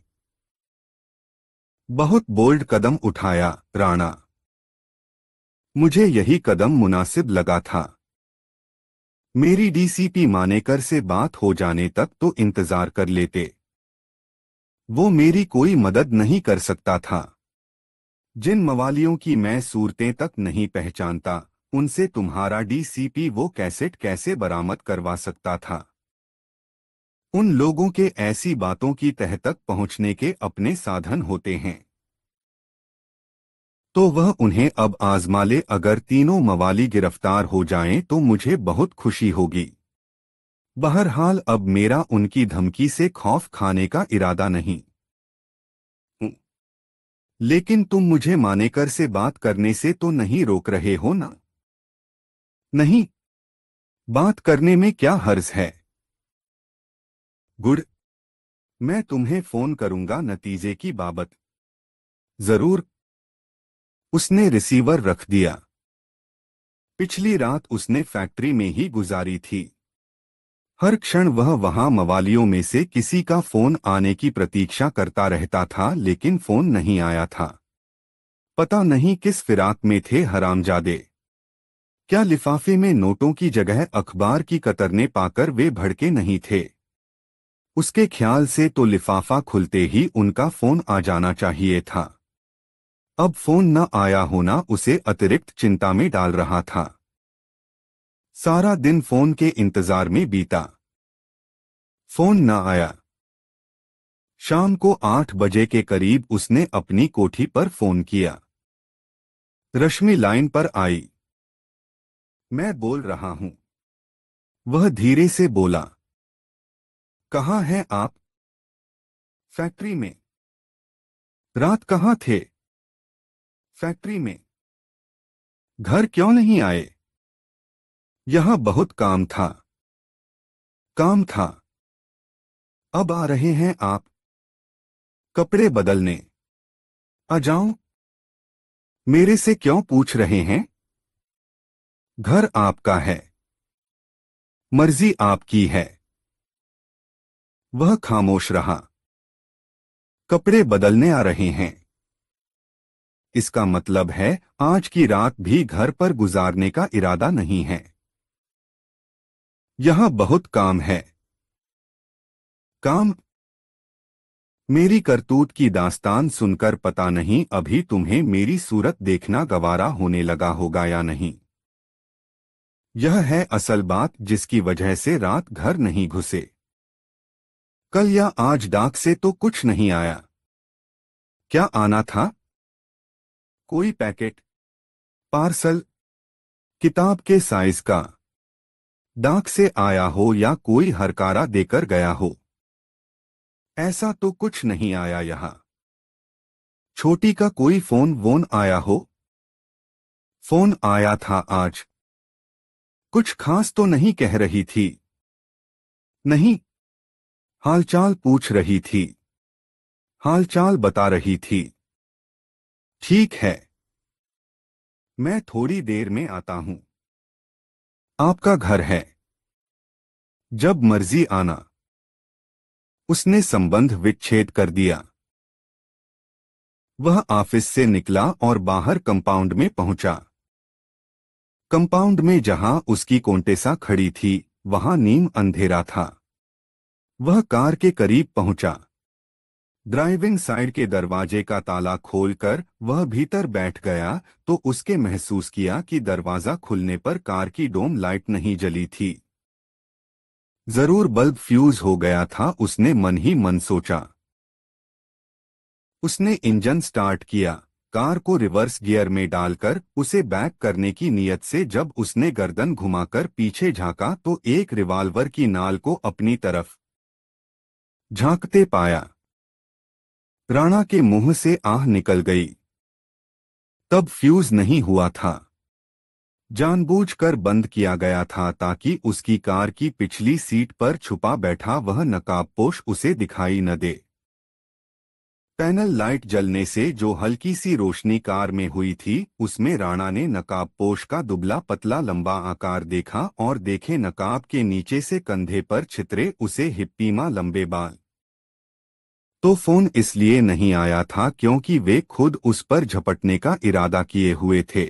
बहुत बोल्ड कदम उठाया राणा मुझे यही कदम मुनासिब लगा था मेरी डीसीपी मानेकर से बात हो जाने तक तो इंतजार कर लेते वो मेरी कोई मदद नहीं कर सकता था जिन मवालियों की मैं सूरतें तक नहीं पहचानता उनसे तुम्हारा डीसीपी वो कैसेट कैसे बरामद करवा सकता था उन लोगों के ऐसी बातों की तह तक पहुंचने के अपने साधन होते हैं तो वह उन्हें अब आजमा ले अगर तीनों मवाली गिरफ्तार हो जाएं तो मुझे बहुत खुशी होगी बहरहाल अब मेरा उनकी धमकी से खौफ खाने का इरादा नहीं लेकिन तुम मुझे मानेकर से बात करने से तो नहीं रोक रहे हो ना नहीं बात करने में क्या हर्ज है गुड मैं तुम्हें फोन करूंगा नतीजे की बाबत जरूर उसने रिसीवर रख दिया पिछली रात उसने फैक्ट्री में ही गुजारी थी हर क्षण वह वहां मवालियों में से किसी का फोन आने की प्रतीक्षा करता रहता था लेकिन फोन नहीं आया था पता नहीं किस फिराक में थे हरामजादे क्या लिफाफे में नोटों की जगह अखबार की कतरने पाकर वे भड़के नहीं थे उसके ख्याल से तो लिफाफा खुलते ही उनका फोन आ जाना चाहिए था अब फोन न आया होना उसे अतिरिक्त चिंता में डाल रहा था सारा दिन फोन के इंतजार में बीता फोन न आया शाम को आठ बजे के करीब उसने अपनी कोठी पर फोन किया रश्मि लाइन पर आई मैं बोल रहा हूं वह धीरे से बोला कहाँ हैं आप फैक्ट्री में रात कहाँ थे फैक्ट्री में घर क्यों नहीं आए यहां बहुत काम था काम था अब आ रहे हैं आप कपड़े बदलने आ जाओ मेरे से क्यों पूछ रहे हैं घर आपका है मर्जी आपकी है वह खामोश रहा कपड़े बदलने आ रहे हैं इसका मतलब है आज की रात भी घर पर गुजारने का इरादा नहीं है यहां बहुत काम है काम मेरी करतूत की दास्तान सुनकर पता नहीं अभी तुम्हें मेरी सूरत देखना गवारा होने लगा होगा या नहीं यह है असल बात जिसकी वजह से रात घर नहीं घुसे कल या आज डाक से तो कुछ नहीं आया क्या आना था कोई पैकेट पार्सल किताब के साइज का डाक से आया हो या कोई हरकारा देकर गया हो ऐसा तो कुछ नहीं आया यहां छोटी का कोई फोन वोन आया हो फोन आया था आज कुछ खास तो नहीं कह रही थी नहीं हालचाल पूछ रही थी हालचाल बता रही थी ठीक है मैं थोड़ी देर में आता हूं आपका घर है जब मर्जी आना उसने संबंध विच्छेद कर दिया वह ऑफिस से निकला और बाहर कंपाउंड में पहुंचा कंपाउंड में जहां उसकी कोंटेसा खड़ी थी वहां नीम अंधेरा था वह कार के करीब पहुंचा ड्राइविंग साइड के दरवाजे का ताला खोलकर वह भीतर बैठ गया तो उसके महसूस किया कि दरवाजा खुलने पर कार की डोम लाइट नहीं जली थी जरूर बल्ब फ्यूज हो गया था उसने मन ही मन सोचा उसने इंजन स्टार्ट किया कार को रिवर्स गियर में डालकर उसे बैक करने की नियत से जब उसने गर्दन घुमाकर पीछे झांका तो एक रिवाल्वर की नाल को अपनी तरफ झांकते पाया राणा के मुंह से आह निकल गई तब फ्यूज नहीं हुआ था जानबूझकर बंद किया गया था ताकि उसकी कार की पिछली सीट पर छुपा बैठा वह नकाबपोश उसे दिखाई न दे पैनल लाइट जलने से जो हल्की सी रोशनी कार में हुई थी उसमें राणा ने नकाबपोश का दुबला पतला लंबा आकार देखा और देखे नकाब के नीचे से कंधे पर छितरे उसे हिप्पीमा लंबे बाल तो फोन इसलिए नहीं आया था क्योंकि वे खुद उस पर झपटने का इरादा किए हुए थे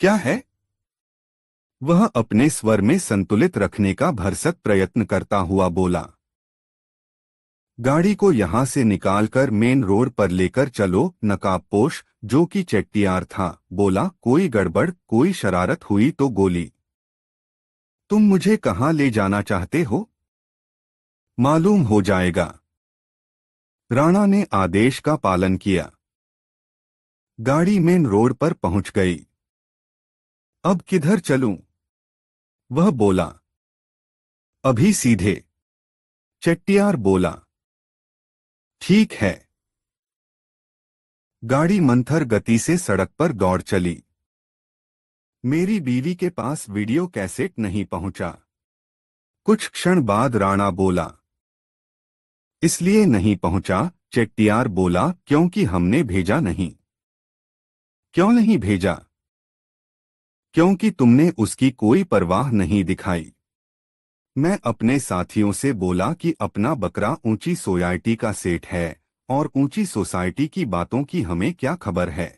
क्या है वह अपने स्वर में संतुलित रखने का भरसक प्रयत्न करता हुआ बोला गाड़ी को यहां से निकालकर मेन रोड पर लेकर चलो नकाबपोश जो कि चेट्टियार था बोला कोई गड़बड़ कोई शरारत हुई तो गोली तुम मुझे कहाँ ले जाना चाहते हो मालूम हो जाएगा राणा ने आदेश का पालन किया गाड़ी मेन रोड पर पहुंच गई अब किधर चलूं? वह बोला अभी सीधे चट्टियार बोला ठीक है गाड़ी मंथर गति से सड़क पर दौड़ चली मेरी बीवी के पास वीडियो कैसेट नहीं पहुंचा कुछ क्षण बाद राणा बोला इसलिए नहीं पहुंचा चेट्टियार बोला क्योंकि हमने भेजा नहीं क्यों नहीं भेजा क्योंकि तुमने उसकी कोई परवाह नहीं दिखाई मैं अपने साथियों से बोला कि अपना बकरा ऊंची सोसाइटी का सेठ है और ऊंची सोसाइटी की बातों की हमें क्या खबर है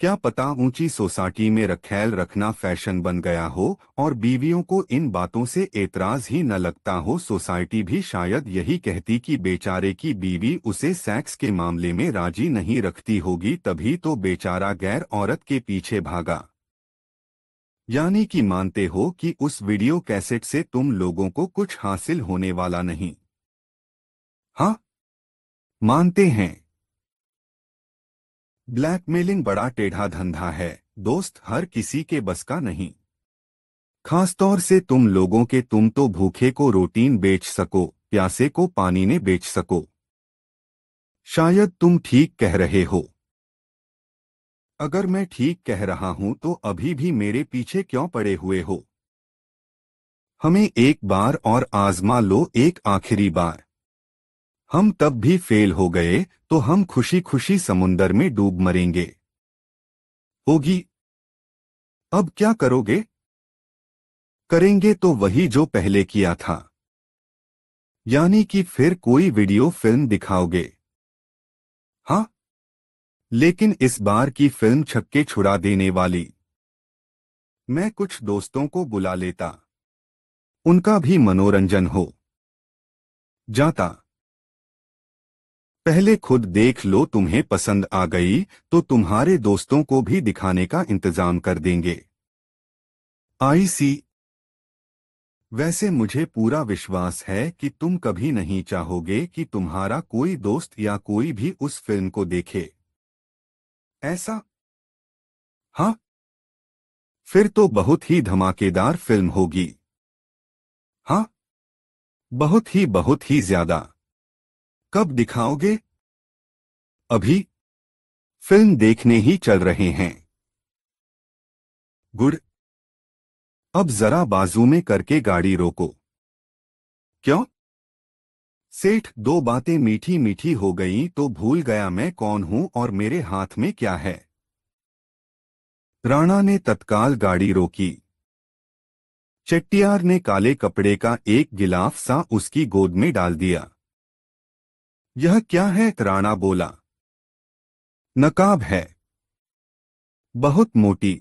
क्या पता ऊंची सोसाइटी में रखेल रखना फैशन बन गया हो और बीवियों को इन बातों से एतराज ही न लगता हो सोसाइटी भी शायद यही कहती कि बेचारे की बीवी उसे सेक्स के मामले में राजी नहीं रखती होगी तभी तो बेचारा गैर औरत के पीछे भागा यानी कि मानते हो कि उस वीडियो कैसेट से तुम लोगों को कुछ हासिल होने वाला नहीं हाँ मानते हैं ब्लैकमेलिंग बड़ा टेढ़ा धंधा है दोस्त हर किसी के बस का नहीं खासतौर से तुम लोगों के तुम तो भूखे को रोटीन बेच सको प्यासे को पानी ने बेच सको शायद तुम ठीक कह रहे हो अगर मैं ठीक कह रहा हूं तो अभी भी मेरे पीछे क्यों पड़े हुए हो हमें एक बार और आजमा लो एक आखिरी बार हम तब भी फेल हो गए तो हम खुशी खुशी समुंदर में डूब मरेंगे होगी अब क्या करोगे करेंगे तो वही जो पहले किया था यानी कि फिर कोई वीडियो फिल्म दिखाओगे हां लेकिन इस बार की फिल्म छक्के छुड़ा देने वाली मैं कुछ दोस्तों को बुला लेता उनका भी मनोरंजन हो जाता पहले खुद देख लो तुम्हें पसंद आ गई तो तुम्हारे दोस्तों को भी दिखाने का इंतजाम कर देंगे आई सी वैसे मुझे पूरा विश्वास है कि तुम कभी नहीं चाहोगे कि तुम्हारा कोई दोस्त या कोई भी उस फिल्म को देखे ऐसा हाँ फिर तो बहुत ही धमाकेदार फिल्म होगी हाँ बहुत ही बहुत ही ज्यादा कब दिखाओगे अभी फिल्म देखने ही चल रहे हैं गुड अब जरा बाजू में करके गाड़ी रोको क्यों सेठ दो बातें मीठी मीठी हो गई तो भूल गया मैं कौन हूं और मेरे हाथ में क्या है राणा ने तत्काल गाड़ी रोकी चेट्टियार ने काले कपड़े का एक गिलाफ सा उसकी गोद में डाल दिया यह क्या है राणा बोला नकाब है बहुत मोटी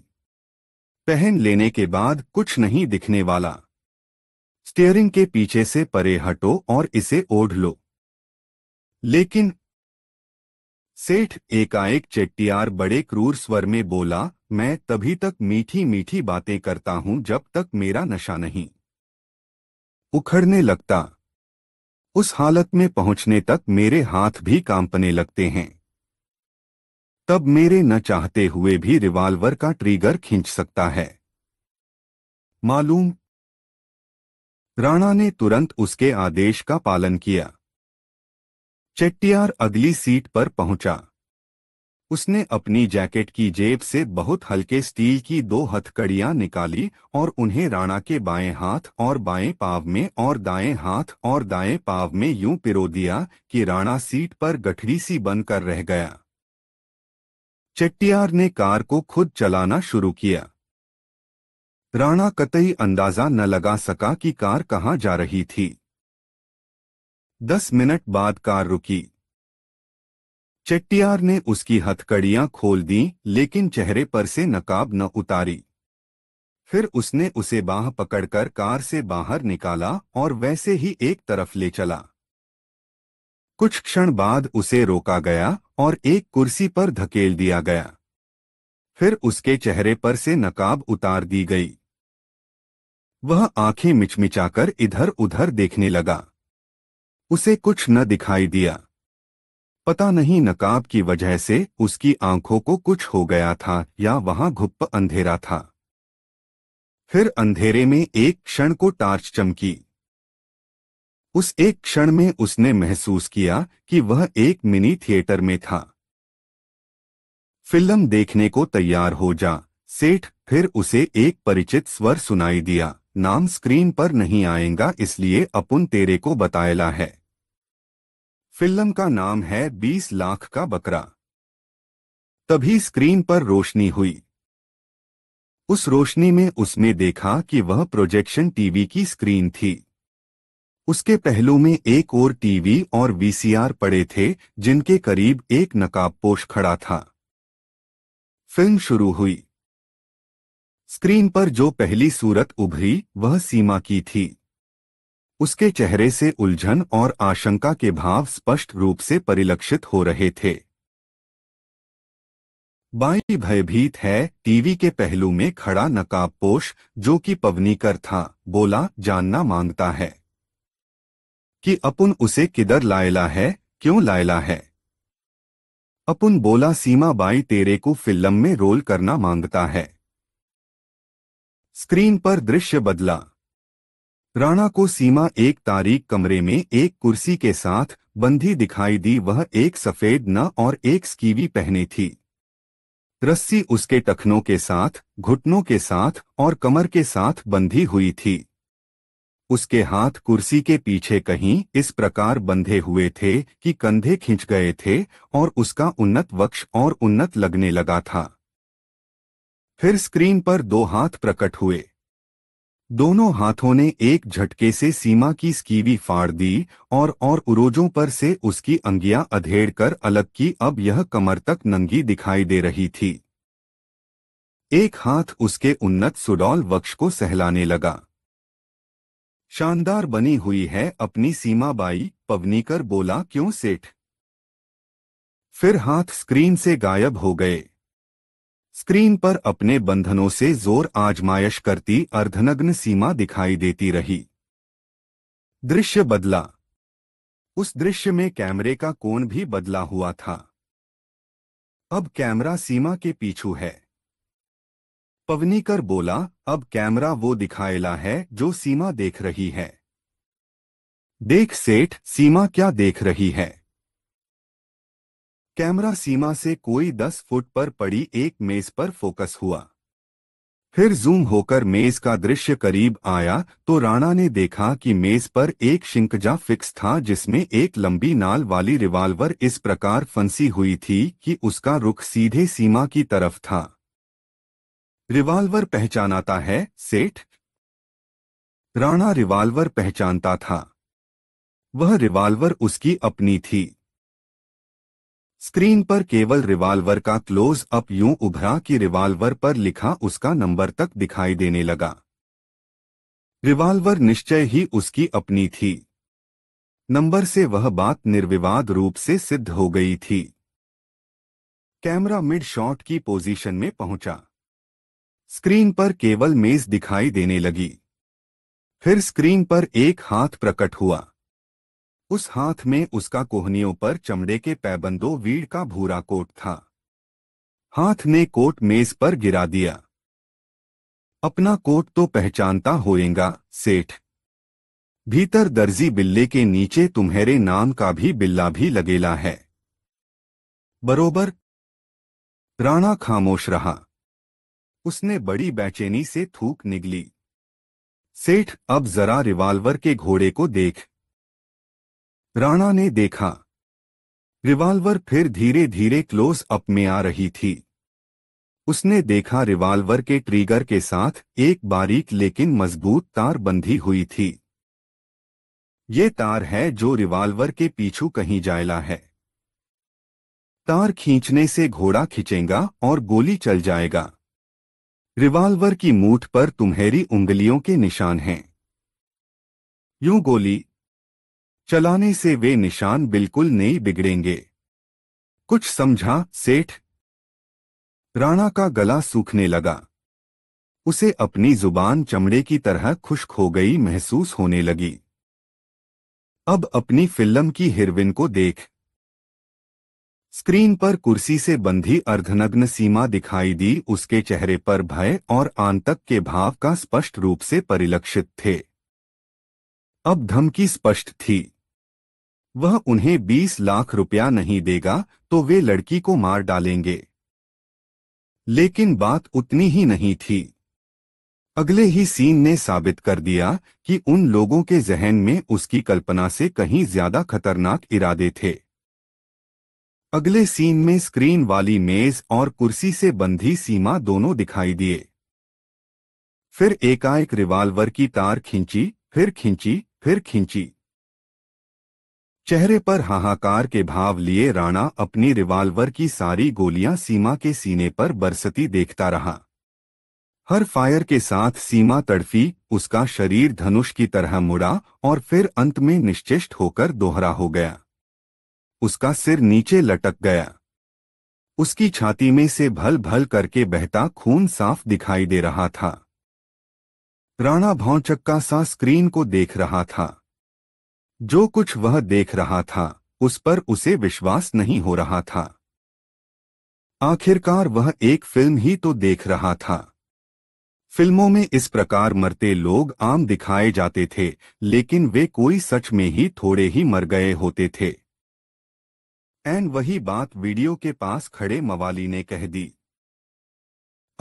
पहन लेने के बाद कुछ नहीं दिखने वाला स्टेयरिंग के पीछे से परे हटो और इसे ओढ़ लो लेकिन सेठ एकाएक चेट्टियार बड़े क्रूर स्वर में बोला मैं तभी तक मीठी मीठी बातें करता हूं जब तक मेरा नशा नहीं उखड़ने लगता उस हालत में पहुंचने तक मेरे हाथ भी कांपने लगते हैं तब मेरे न चाहते हुए भी रिवाल्वर का ट्रिगर खींच सकता है मालूम राणा ने तुरंत उसके आदेश का पालन किया चेट्टियार अगली सीट पर पहुंचा उसने अपनी जैकेट की जेब से बहुत हल्के स्टील की दो हथकड़ियां निकाली और उन्हें राणा के बाएं हाथ और बाएं पाव में और दाएं हाथ और दाएं पाव में यूं पिरो दिया कि राणा सीट पर गठरी सी बनकर रह गया चेट्टियार ने कार को खुद चलाना शुरू किया राणा कतई अंदाजा न लगा सका कि कार कहाँ जा रही थी दस मिनट बाद कार रुकी चेट्टियार ने उसकी हथकड़ियां खोल दी लेकिन चेहरे पर से नकाब न उतारी फिर उसने उसे बाह पकड़कर कार से बाहर निकाला और वैसे ही एक तरफ ले चला कुछ क्षण बाद उसे रोका गया और एक कुर्सी पर धकेल दिया गया फिर उसके चेहरे पर से नकाब उतार दी गई वह आंखें मिचमिचाकर इधर उधर देखने लगा उसे कुछ न दिखाई दिया पता नहीं नकाब की वजह से उसकी आंखों को कुछ हो गया था या वहां घुप अंधेरा था फिर अंधेरे में एक क्षण को टार्च चमकी उस एक क्षण में उसने महसूस किया कि वह एक मिनी थिएटर में था फिल्म देखने को तैयार हो जा सेठ फिर उसे एक परिचित स्वर सुनाई दिया नाम स्क्रीन पर नहीं आएगा इसलिए अपुन तेरे को बतायला है फिल्म का नाम है 20 लाख का बकरा तभी स्क्रीन पर रोशनी हुई उस रोशनी में उसने देखा कि वह प्रोजेक्शन टीवी की स्क्रीन थी उसके पहलू में एक और टीवी और वीसीआर पड़े थे जिनके करीब एक नकाबपोश खड़ा था फिल्म शुरू हुई स्क्रीन पर जो पहली सूरत उभरी वह सीमा की थी उसके चेहरे से उलझन और आशंका के भाव स्पष्ट रूप से परिलक्षित हो रहे थे बाई भयभीत है टीवी के पहलू में खड़ा नकाबपोश जो कि पवनीकर था बोला जानना मांगता है कि अपुन उसे किधर लायला है क्यों लायला है अपुन बोला सीमा बाई तेरे को फिल्म में रोल करना मांगता है स्क्रीन पर दृश्य बदला राणा को सीमा एक तारीख कमरे में एक कुर्सी के साथ बंधी दिखाई दी वह एक सफेद न और एक स्कीवी पहने थी रस्सी उसके टखनों के साथ घुटनों के साथ और कमर के साथ बंधी हुई थी उसके हाथ कुर्सी के पीछे कहीं इस प्रकार बंधे हुए थे कि कंधे खींच गए थे और उसका उन्नत वक्ष और उन्नत लगने लगा था फिर स्क्रीन पर दो हाथ प्रकट हुए दोनों हाथों ने एक झटके से सीमा की स्कीवी फाड़ दी और और उरोजों पर से उसकी अंगियां अधेड़ कर अलग की अब यह कमर तक नंगी दिखाई दे रही थी एक हाथ उसके उन्नत सुडौल वक्ष को सहलाने लगा शानदार बनी हुई है अपनी सीमा बाई पवनीकर बोला क्यों सेठ फिर हाथ स्क्रीन से गायब हो गए स्क्रीन पर अपने बंधनों से जोर आजमायश करती अर्धनग्न सीमा दिखाई देती रही दृश्य बदला उस दृश्य में कैमरे का कोण भी बदला हुआ था अब कैमरा सीमा के पीछू है पवनीकर बोला अब कैमरा वो दिखाएला है जो सीमा देख रही है देख सेठ सीमा क्या देख रही है कैमरा सीमा से कोई दस फुट पर पड़ी एक मेज पर फोकस हुआ फिर जूम होकर मेज का दृश्य करीब आया तो राणा ने देखा कि मेज पर एक शिंकजा फिक्स था जिसमें एक लंबी नाल वाली रिवाल्वर इस प्रकार फंसी हुई थी कि उसका रुख सीधे सीमा की तरफ था रिवाल्वर पहचानाता है सेठ राणा रिवाल्वर पहचानता था वह रिवाल्वर उसकी अपनी थी स्क्रीन पर केवल रिवाल्वर का क्लोज अप यूं उभरा कि रिवाल्वर पर लिखा उसका नंबर तक दिखाई देने लगा रिवाल्वर निश्चय ही उसकी अपनी थी नंबर से वह बात निर्विवाद रूप से सिद्ध हो गई थी कैमरा मिड शॉट की पोजीशन में पहुंचा स्क्रीन पर केवल मेज दिखाई देने लगी फिर स्क्रीन पर एक हाथ प्रकट हुआ उस हाथ में उसका कोहनियों पर चमड़े के पैबंदो वीड़ का भूरा कोट था हाथ ने कोट मेज पर गिरा दिया अपना कोट तो पहचानता होएगा सेठ भीतर दर्जी बिल्ले के नीचे तुम्हारे नाम का भी बिल्ला भी लगेला है बरोबर राणा खामोश रहा उसने बड़ी बेचैनी से थूक निगली सेठ अब जरा रिवाल्वर के घोड़े को देख राणा ने देखा रिवाल्वर फिर धीरे धीरे क्लोज अप में आ रही थी उसने देखा रिवाल्वर के ट्रिगर के साथ एक बारीक लेकिन मजबूत तार बंधी हुई थी ये तार है जो रिवाल्वर के पीछू कहीं जायला है तार खींचने से घोड़ा खींचेगा और गोली चल जाएगा रिवाल्वर की मूठ पर तुम्हारी उंगलियों के निशान हैं यूं गोली चलाने से वे निशान बिल्कुल नहीं बिगड़ेंगे कुछ समझा सेठ राणा का गला सूखने लगा उसे अपनी जुबान चमड़े की तरह खुश्क हो गई महसूस होने लगी अब अपनी फिल्म की हिरविन को देख स्क्रीन पर कुर्सी से बंधी अर्धनग्न सीमा दिखाई दी उसके चेहरे पर भय और आंतक के भाव का स्पष्ट रूप से परिलक्षित थे अब धमकी स्पष्ट थी वह उन्हें बीस लाख रुपया नहीं देगा तो वे लड़की को मार डालेंगे लेकिन बात उतनी ही नहीं थी अगले ही सीन ने साबित कर दिया कि उन लोगों के जहन में उसकी कल्पना से कहीं ज्यादा खतरनाक इरादे थे अगले सीन में स्क्रीन वाली मेज और कुर्सी से बंधी सीमा दोनों दिखाई दिए फिर एकाएक रिवाल्वर की तार खींची फिर खींची फिर खींची चेहरे पर हाहाकार के भाव लिए राणा अपनी रिवाल्वर की सारी गोलियां सीमा के सीने पर बरसती देखता रहा हर फायर के साथ सीमा तड़फी उसका शरीर धनुष की तरह मुड़ा और फिर अंत में निश्चिष्ट होकर दोहरा हो गया उसका सिर नीचे लटक गया उसकी छाती में से भल भल करके बहता खून साफ दिखाई दे रहा था राणा भौचक्का सा स्क्रीन को देख रहा था जो कुछ वह देख रहा था उस पर उसे विश्वास नहीं हो रहा था आखिरकार वह एक फिल्म ही तो देख रहा था फिल्मों में इस प्रकार मरते लोग आम दिखाए जाते थे लेकिन वे कोई सच में ही थोड़े ही मर गए होते थे एंड वही बात वीडियो के पास खड़े मवाली ने कह दी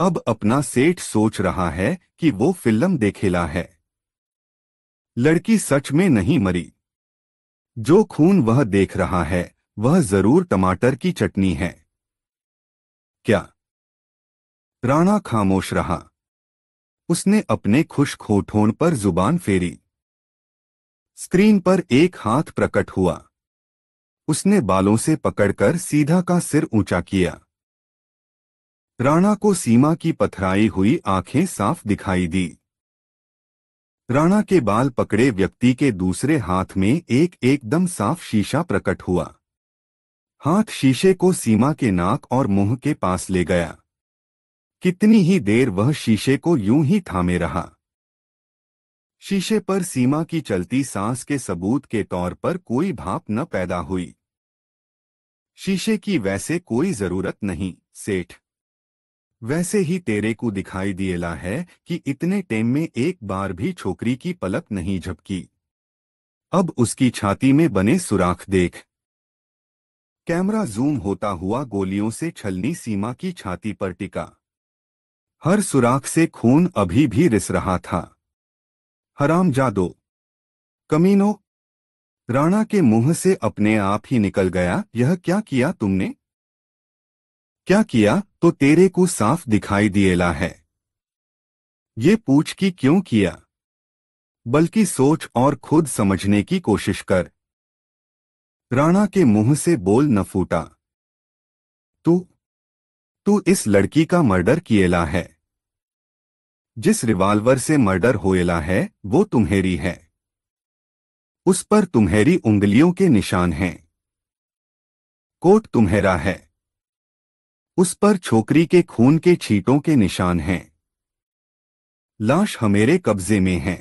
अब अपना सेठ सोच रहा है कि वो फिल्म देखेला है लड़की सच में नहीं मरी जो खून वह देख रहा है वह जरूर टमाटर की चटनी है क्या राणा खामोश रहा उसने अपने खुश खोठोन पर जुबान फेरी स्क्रीन पर एक हाथ प्रकट हुआ उसने बालों से पकड़कर सीधा का सिर ऊंचा किया राणा को सीमा की पथराई हुई आंखें साफ दिखाई दी राणा के बाल पकड़े व्यक्ति के दूसरे हाथ में एक एकदम साफ शीशा प्रकट हुआ हाथ शीशे को सीमा के नाक और मुंह के पास ले गया कितनी ही देर वह शीशे को यूं ही थामे रहा शीशे पर सीमा की चलती सांस के सबूत के तौर पर कोई भाप न पैदा हुई शीशे की वैसे कोई जरूरत नहीं सेठ वैसे ही तेरे को दिखाई दिएला है कि इतने टेम में एक बार भी छोकरी की पलक नहीं झपकी अब उसकी छाती में बने सुराख देख कैमरा जूम होता हुआ गोलियों से छलनी सीमा की छाती पर टिका हर सुराख से खून अभी भी रिस रहा था हराम जादो कमीनो राणा के मुंह से अपने आप ही निकल गया यह क्या किया तुमने क्या किया तो तेरे को साफ दिखाई दिएला है ये पूछ कि क्यों किया बल्कि सोच और खुद समझने की कोशिश कर राणा के मुंह से बोल न फूटा तू तू इस लड़की का मर्डर किएला है जिस रिवाल्वर से मर्डर होएला है वो तुम्हेरी है उस पर तुम्हेरी उंगलियों के निशान हैं कोट तुम्हेरा है उस पर छोकरी के खून के छींटों के निशान हैं लाश हमेरे कब्जे में है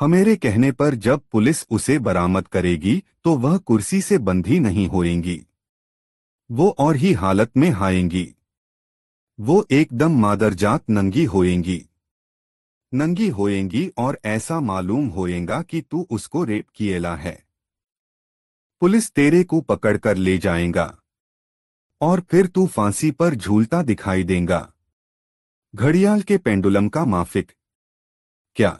हमेरे कहने पर जब पुलिस उसे बरामद करेगी तो वह कुर्सी से बंधी नहीं होएंगी वो और ही हालत में हाएंगी वो एकदम मादरजात नंगी होएंगी नंगी होएंगी और ऐसा मालूम होएगा कि तू उसको रेप किएला है पुलिस तेरे को पकड़कर ले जाएगा और फिर तू फांसी पर झूलता दिखाई देगा घड़ियाल के पेंडुलम का माफिक क्या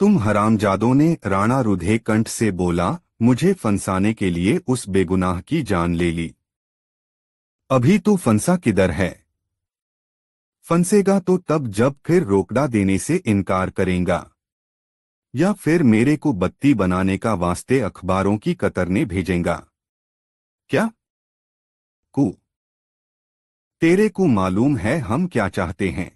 तुम हरामजादों ने राणा रुधे कंठ से बोला मुझे फंसाने के लिए उस बेगुनाह की जान ले ली अभी तू फंसा किधर है फंसेगा तो तब जब फिर रोकड़ा देने से इनकार करेगा या फिर मेरे को बत्ती बनाने का वास्ते अखबारों की कतरने भेजेगा क्या कु तेरे को मालूम है हम क्या चाहते हैं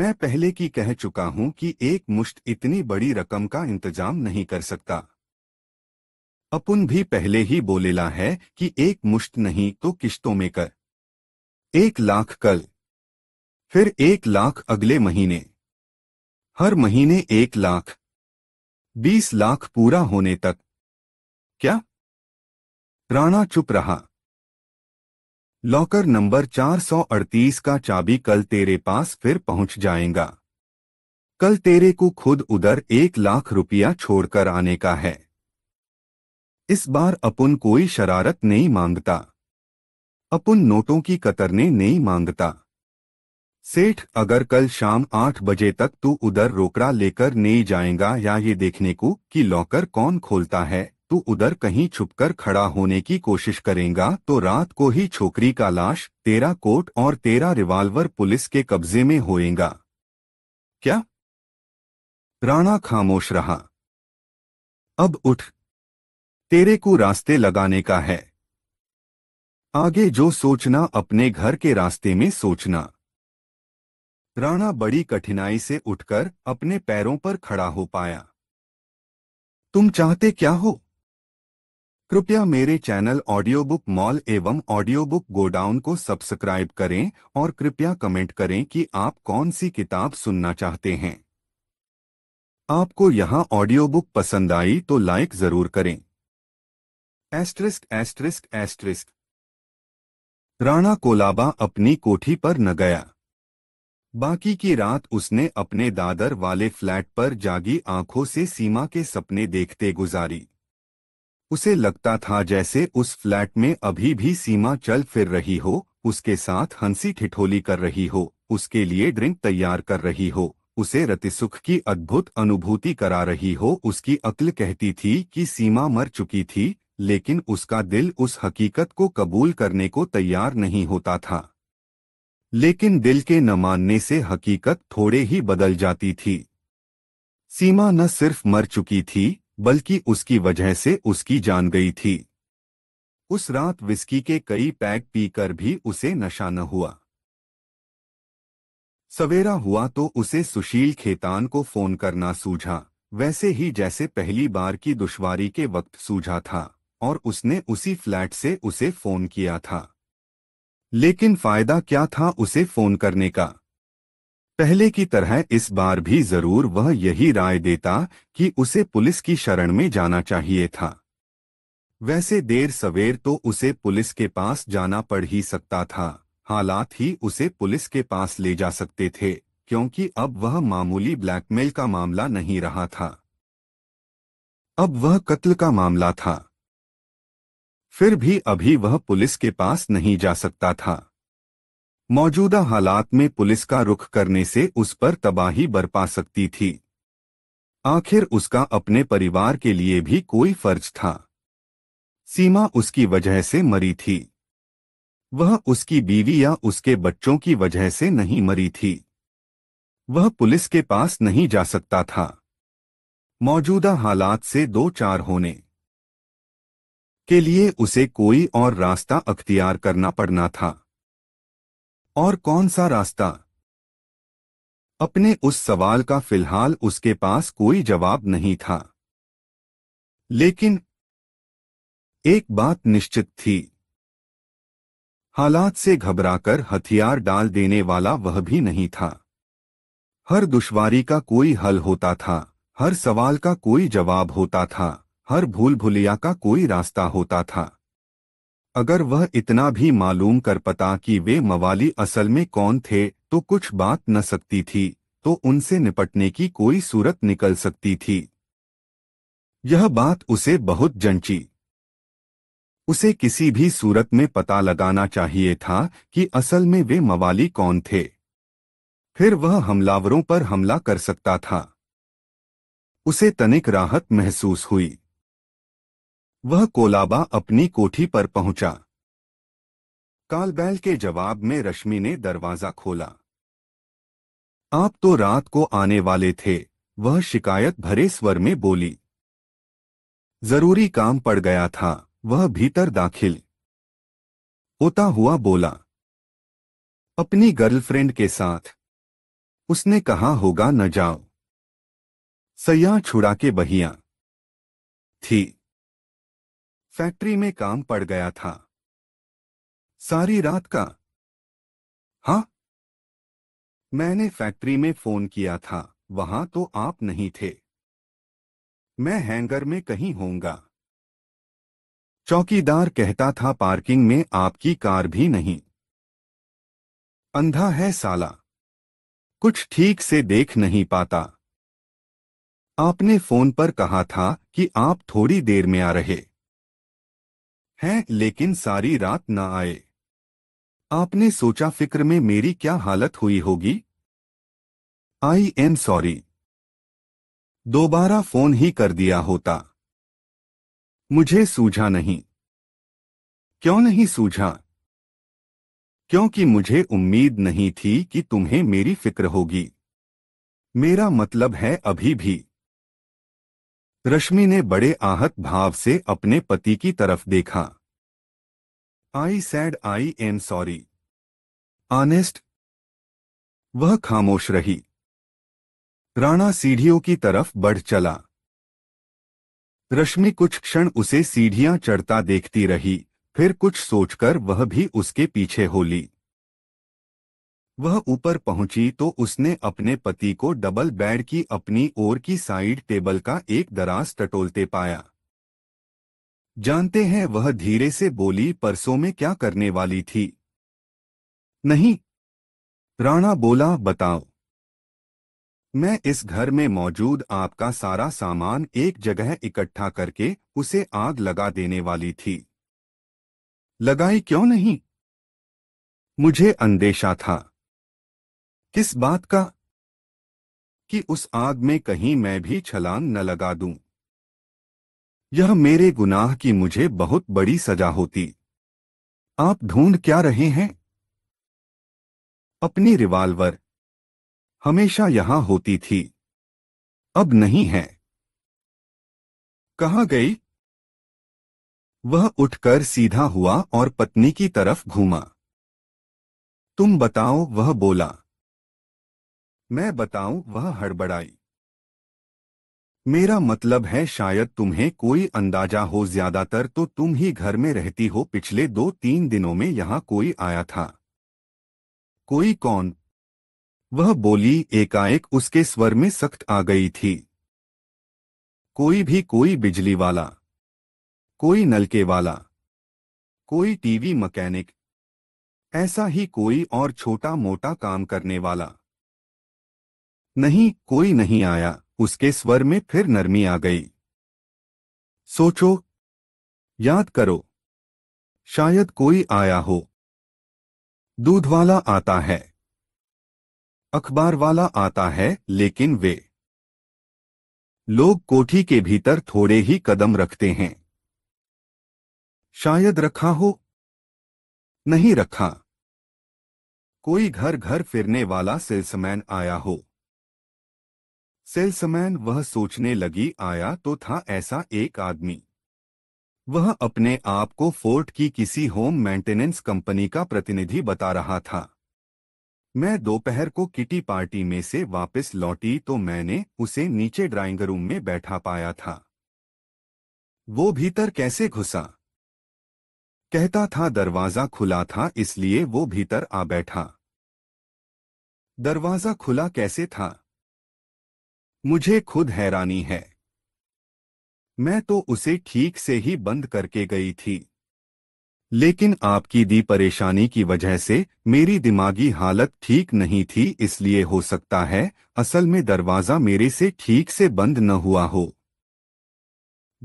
मैं पहले की कह चुका हूं कि एक मुश्त इतनी बड़ी रकम का इंतजाम नहीं कर सकता अपुन भी पहले ही बोलेला है कि एक मुश्त नहीं तो किश्तों में कर एक लाख कल फिर एक लाख अगले महीने हर महीने एक लाख बीस लाख पूरा होने तक क्या राणा चुप रहा लॉकर नंबर 438 का चाबी कल तेरे पास फिर पहुंच जाएगा कल तेरे को खुद उधर एक लाख रुपया छोड़कर आने का है इस बार अपुन कोई शरारत नहीं मांगता अपुन नोटों की कतरने नहीं मांगता सेठ अगर कल शाम आठ बजे तक तू उधर रोकड़ा लेकर नहीं जाएगा या ये देखने को कि लॉकर कौन खोलता है तू उधर कहीं छुपकर खड़ा होने की कोशिश करेगा तो रात को ही छोकरी का लाश तेरा कोट और तेरा रिवाल्वर पुलिस के कब्जे में होएगा क्या राणा खामोश रहा अब उठ तेरे को रास्ते लगाने का है आगे जो सोचना अपने घर के रास्ते में सोचना राणा बड़ी कठिनाई से उठकर अपने पैरों पर खड़ा हो पाया तुम चाहते क्या हो कृपया मेरे चैनल ऑडियो बुक मॉल एवं ऑडियो बुक गोडाउन को सब्सक्राइब करें और कृपया कमेंट करें कि आप कौन सी किताब सुनना चाहते हैं आपको यहां ऑडियो बुक पसंद आई तो लाइक जरूर करें asterisk asterisk asterisk Rana Colaba अपनी कोठी पर न गया बाकी की रात उसने अपने दादर वाले फ्लैट पर जागी आंखों से सीमा के सपने देखते गुजारी उसे लगता था जैसे उस फ्लैट में अभी भी सीमा चल फिर रही हो उसके साथ हंसी ठिठोली कर रही हो उसके लिए ड्रिंक तैयार कर रही हो उसे रतिसुख की अद्भुत अनुभूति करा रही हो उसकी अक्ल कहती थी कि सीमा मर चुकी थी लेकिन उसका दिल उस हकीकत को कबूल करने को तैयार नहीं होता था लेकिन दिल के न मानने से हकीकत थोड़े ही बदल जाती थी सीमा न सिर्फ मर चुकी थी बल्कि उसकी वजह से उसकी जान गई थी उस रात विस्की के कई पैग पीकर भी उसे नशा न हुआ सवेरा हुआ तो उसे सुशील खेतान को फोन करना सूझा वैसे ही जैसे पहली बार की दुश्वारी के वक्त सूझा था और उसने उसी फ्लैट से उसे फोन किया था लेकिन फायदा क्या था उसे फोन करने का पहले की तरह इस बार भी जरूर वह यही राय देता कि उसे पुलिस की शरण में जाना चाहिए था वैसे देर सवेर तो उसे पुलिस के पास जाना पड़ ही सकता था हालात ही उसे पुलिस के पास ले जा सकते थे क्योंकि अब वह मामूली ब्लैकमेल का मामला नहीं रहा था अब वह कत्ल का मामला था फिर भी अभी वह पुलिस के पास नहीं जा सकता था मौजूदा हालात में पुलिस का रुख करने से उस पर तबाही बरपा सकती थी आखिर उसका अपने परिवार के लिए भी कोई फर्ज था सीमा उसकी वजह से मरी थी वह उसकी बीवी या उसके बच्चों की वजह से नहीं मरी थी वह पुलिस के पास नहीं जा सकता था मौजूदा हालात से दो चार होने के लिए उसे कोई और रास्ता अख्तियार करना पड़ना था और कौन सा रास्ता अपने उस सवाल का फिलहाल उसके पास कोई जवाब नहीं था लेकिन एक बात निश्चित थी हालात से घबराकर हथियार डाल देने वाला वह भी नहीं था हर दुश्वारी का कोई हल होता था हर सवाल का कोई जवाब होता था हर भूल भुलिया का कोई रास्ता होता था अगर वह इतना भी मालूम कर पता कि वे मवाली असल में कौन थे तो कुछ बात न सकती थी तो उनसे निपटने की कोई सूरत निकल सकती थी यह बात उसे बहुत जंची उसे किसी भी सूरत में पता लगाना चाहिए था कि असल में वे मवाली कौन थे फिर वह हमलावरों पर हमला कर सकता था उसे तनिक राहत महसूस हुई वह कोलाबा अपनी कोठी पर पहुंचा कालबैल के जवाब में रश्मि ने दरवाजा खोला आप तो रात को आने वाले थे वह शिकायत भरे स्वर में बोली जरूरी काम पड़ गया था वह भीतर दाखिल होता हुआ बोला अपनी गर्लफ्रेंड के साथ उसने कहा होगा न जाओ सयाह छुड़ा के बहिया थी फैक्ट्री में काम पड़ गया था सारी रात का हा मैंने फैक्ट्री में फोन किया था वहां तो आप नहीं थे मैं हैंगर में कहीं होऊंगा चौकीदार कहता था पार्किंग में आपकी कार भी नहीं अंधा है साला कुछ ठीक से देख नहीं पाता आपने फोन पर कहा था कि आप थोड़ी देर में आ रहे हैं लेकिन सारी रात न आए आपने सोचा फिक्र में मेरी क्या हालत हुई होगी आई एम सॉरी दोबारा फोन ही कर दिया होता मुझे सूझा नहीं क्यों नहीं सूझा क्योंकि मुझे उम्मीद नहीं थी कि तुम्हें मेरी फिक्र होगी मेरा मतलब है अभी भी रश्मि ने बड़े आहत भाव से अपने पति की तरफ देखा I said I am sorry honest वह खामोश रही राणा सीढ़ियों की तरफ बढ़ चला रश्मि कुछ क्षण उसे सीढ़ियां चढ़ता देखती रही फिर कुछ सोचकर वह भी उसके पीछे होली वह ऊपर पहुंची तो उसने अपने पति को डबल बेड की अपनी ओर की साइड टेबल का एक दराज टटोलते पाया जानते हैं वह धीरे से बोली परसों में क्या करने वाली थी नहीं राणा बोला बताओ मैं इस घर में मौजूद आपका सारा सामान एक जगह इकट्ठा करके उसे आग लगा देने वाली थी लगाई क्यों नहीं मुझे अंदेशा था किस बात का कि उस आग में कहीं मैं भी छलांग न लगा दूं। यह मेरे गुनाह की मुझे बहुत बड़ी सजा होती आप ढूंढ क्या रहे हैं अपनी रिवाल्वर हमेशा यहां होती थी अब नहीं है कहा गई वह उठकर सीधा हुआ और पत्नी की तरफ घूमा तुम बताओ वह बोला मैं बताऊं वह हड़बड़ाई मेरा मतलब है शायद तुम्हें कोई अंदाजा हो ज्यादातर तो तुम ही घर में रहती हो पिछले दो तीन दिनों में यहाँ कोई आया था कोई कौन वह बोली एकाएक उसके स्वर में सख्त आ गई थी कोई भी कोई बिजली वाला कोई नलके वाला कोई टीवी मैकेनिक ऐसा ही कोई और छोटा मोटा काम करने वाला नहीं कोई नहीं आया उसके स्वर में फिर नरमी आ गई सोचो याद करो शायद कोई आया हो दूध वाला आता है अखबार वाला आता है लेकिन वे लोग कोठी के भीतर थोड़े ही कदम रखते हैं शायद रखा हो नहीं रखा कोई घर घर फिरने वाला सेल्समैन आया हो सेल्समैन वह सोचने लगी आया तो था ऐसा एक आदमी वह अपने आप को फोर्ट की किसी होम मेंटेनेंस कंपनी का प्रतिनिधि बता रहा था मैं दोपहर को किटी पार्टी में से वापस लौटी तो मैंने उसे नीचे ड्राइंग रूम में बैठा पाया था वो भीतर कैसे घुसा कहता था दरवाजा खुला था इसलिए वो भीतर आ बैठा दरवाजा खुला कैसे था मुझे खुद हैरानी है मैं तो उसे ठीक से ही बंद करके गई थी लेकिन आपकी दी परेशानी की वजह से मेरी दिमागी हालत ठीक नहीं थी इसलिए हो सकता है असल में दरवाज़ा मेरे से ठीक से बंद न हुआ हो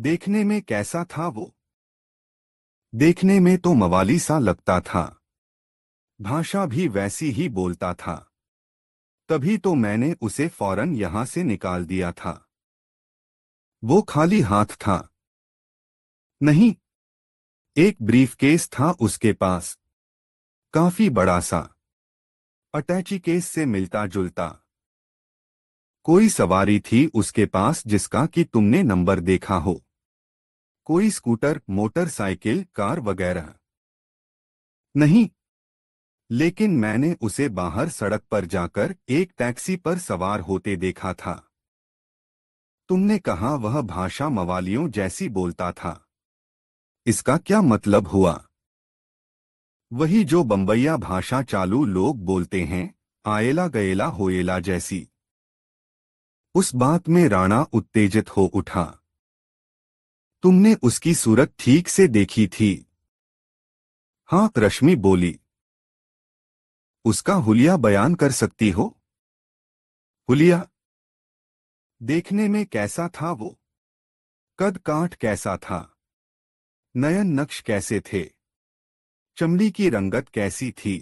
देखने में कैसा था वो देखने में तो मवाली सा लगता था भाषा भी वैसी ही बोलता था तभी तो मैंने उसे फौरन यहां से निकाल दिया था वो खाली हाथ था नहीं एक ब्रीफकेस था उसके पास काफी बड़ा सा अटैची केस से मिलता जुलता कोई सवारी थी उसके पास जिसका कि तुमने नंबर देखा हो कोई स्कूटर मोटरसाइकिल कार वगैरह नहीं लेकिन मैंने उसे बाहर सड़क पर जाकर एक टैक्सी पर सवार होते देखा था तुमने कहा वह भाषा मवालियों जैसी बोलता था इसका क्या मतलब हुआ वही जो बम्बैया भाषा चालू लोग बोलते हैं आएला गएला होएला जैसी उस बात में राणा उत्तेजित हो उठा तुमने उसकी सूरत ठीक से देखी थी हां रश्मि बोली उसका हुलिया बयान कर सकती हो हुलिया देखने में कैसा था वो कद काट कैसा था नयन नक्श कैसे थे चमड़ी की रंगत कैसी थी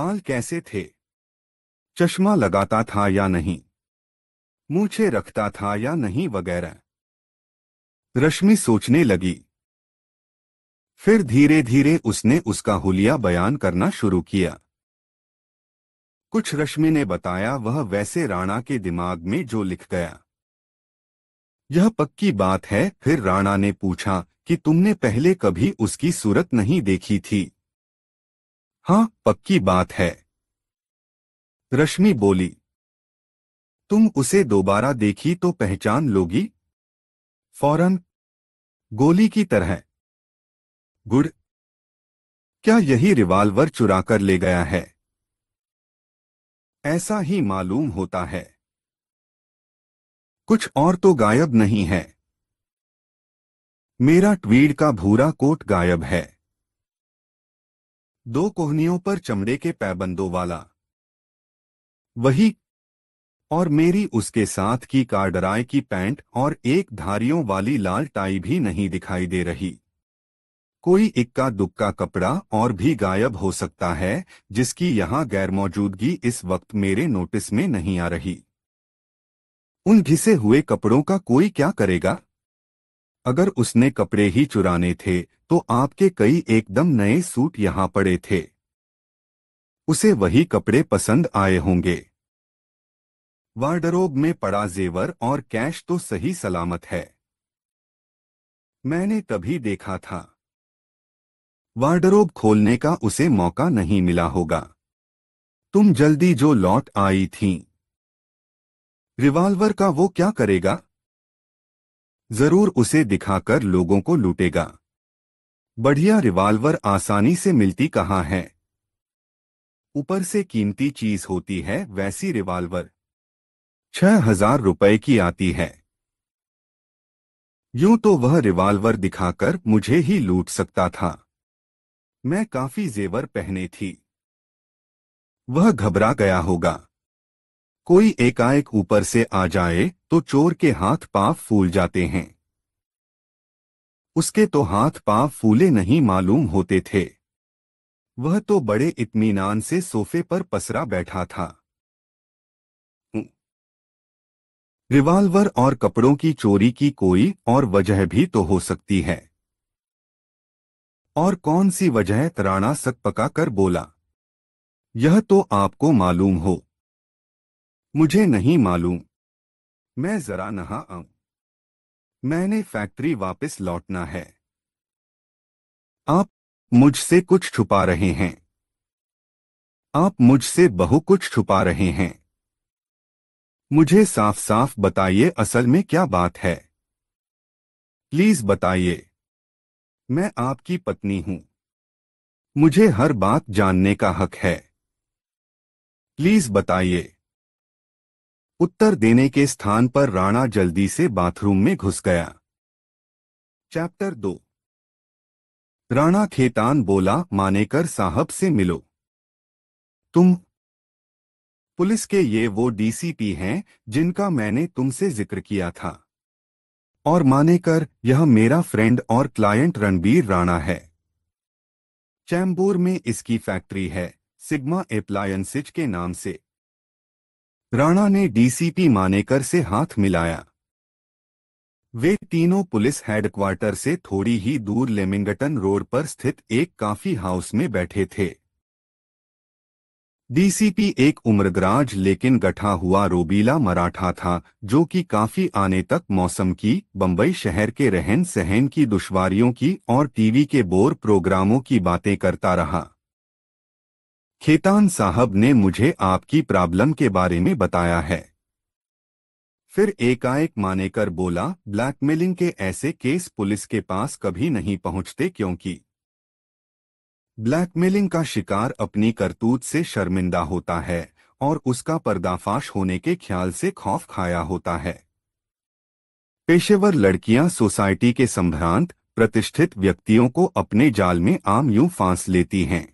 बाल कैसे थे चश्मा लगाता था या नहीं मूछे रखता था या नहीं वगैरह रश्मि सोचने लगी फिर धीरे धीरे उसने उसका हुलिया बयान करना शुरू किया कुछ रश्मि ने बताया वह वैसे राणा के दिमाग में जो लिख गया यह पक्की बात है फिर राणा ने पूछा कि तुमने पहले कभी उसकी सूरत नहीं देखी थी हाँ पक्की बात है रश्मि बोली तुम उसे दोबारा देखी तो पहचान लोगी फौरन गोली की तरह गुड़ क्या यही रिवाल्वर चुराकर ले गया है ऐसा ही मालूम होता है कुछ और तो गायब नहीं है मेरा ट्वीड का भूरा कोट गायब है दो कोहनियों पर चमड़े के पैबंदों वाला वही और मेरी उसके साथ की कार्डराय की पैंट और एक धारियों वाली लाल टाई भी नहीं दिखाई दे रही कोई इक्का दुक्का कपड़ा और भी गायब हो सकता है जिसकी यहाँ गैरमौजूदगी इस वक्त मेरे नोटिस में नहीं आ रही उन घिसे हुए कपड़ों का कोई क्या करेगा अगर उसने कपड़े ही चुराने थे तो आपके कई एकदम नए सूट यहाँ पड़े थे उसे वही कपड़े पसंद आए होंगे वार्डरोब में पड़ा जेवर और कैश तो सही सलामत है मैंने तभी देखा था वार्डरोब खोलने का उसे मौका नहीं मिला होगा तुम जल्दी जो लौट आई थीं। रिवॉल्वर का वो क्या करेगा जरूर उसे दिखाकर लोगों को लूटेगा बढ़िया रिवॉल्वर आसानी से मिलती कहाँ है ऊपर से कीमती चीज होती है वैसी रिवॉल्वर छह हजार रुपये की आती है यूं तो वह रिवॉल्वर दिखाकर मुझे ही लूट सकता था मैं काफी जेवर पहने थी वह घबरा गया होगा कोई एकाएक ऊपर से आ जाए तो चोर के हाथ पाप फूल जाते हैं उसके तो हाथ पाप फूले नहीं मालूम होते थे वह तो बड़े इत्मीनान से सोफे पर पसरा बैठा था हम्म। रिवाल्वर और कपड़ों की चोरी की कोई और वजह भी तो हो सकती है और कौन सी वजह तराणा सक पका कर बोला यह तो आपको मालूम हो मुझे नहीं मालूम मैं जरा नहा आऊं मैंने फैक्ट्री वापस लौटना है आप मुझसे कुछ छुपा रहे हैं आप मुझसे बहु कुछ छुपा रहे हैं मुझे साफ साफ बताइए असल में क्या बात है प्लीज बताइए मैं आपकी पत्नी हूं मुझे हर बात जानने का हक है प्लीज बताइए उत्तर देने के स्थान पर राणा जल्दी से बाथरूम में घुस गया चैप्टर दो राणा खेतान बोला मानेकर साहब से मिलो तुम पुलिस के ये वो डीसीपी हैं जिनका मैंने तुमसे जिक्र किया था और माने कर यह मेरा फ्रेंड और क्लाइंट रणबीर राणा है चैम्बूर में इसकी फैक्ट्री है सिग्मा एप्लायंसिज के नाम से राणा ने डीसीपी मानेकर से हाथ मिलाया वे तीनों पुलिस हेडक्वार्टर से थोड़ी ही दूर लेमिंगटन रोड पर स्थित एक काफी हाउस में बैठे थे डीसीपी एक उम्रगराज लेकिन गठा हुआ रोबीला मराठा था जो कि काफी आने तक मौसम की बंबई शहर के रहन सहन की दुश्वारियों की और टीवी के बोर प्रोग्रामों की बातें करता रहा खेतान साहब ने मुझे आपकी प्रॉब्लम के बारे में बताया है फिर एकाएक मानेकर बोला ब्लैकमेलिंग के ऐसे केस पुलिस के पास कभी नहीं पहुंचते क्योंकि ब्लैकमेलिंग का शिकार अपनी करतूत से शर्मिंदा होता है और उसका पर्दाफाश होने के ख्याल से खौफ खाया होता है पेशेवर लड़कियां सोसाइटी के संभ्रांत प्रतिष्ठित व्यक्तियों को अपने जाल में आम यूं फांस लेती हैं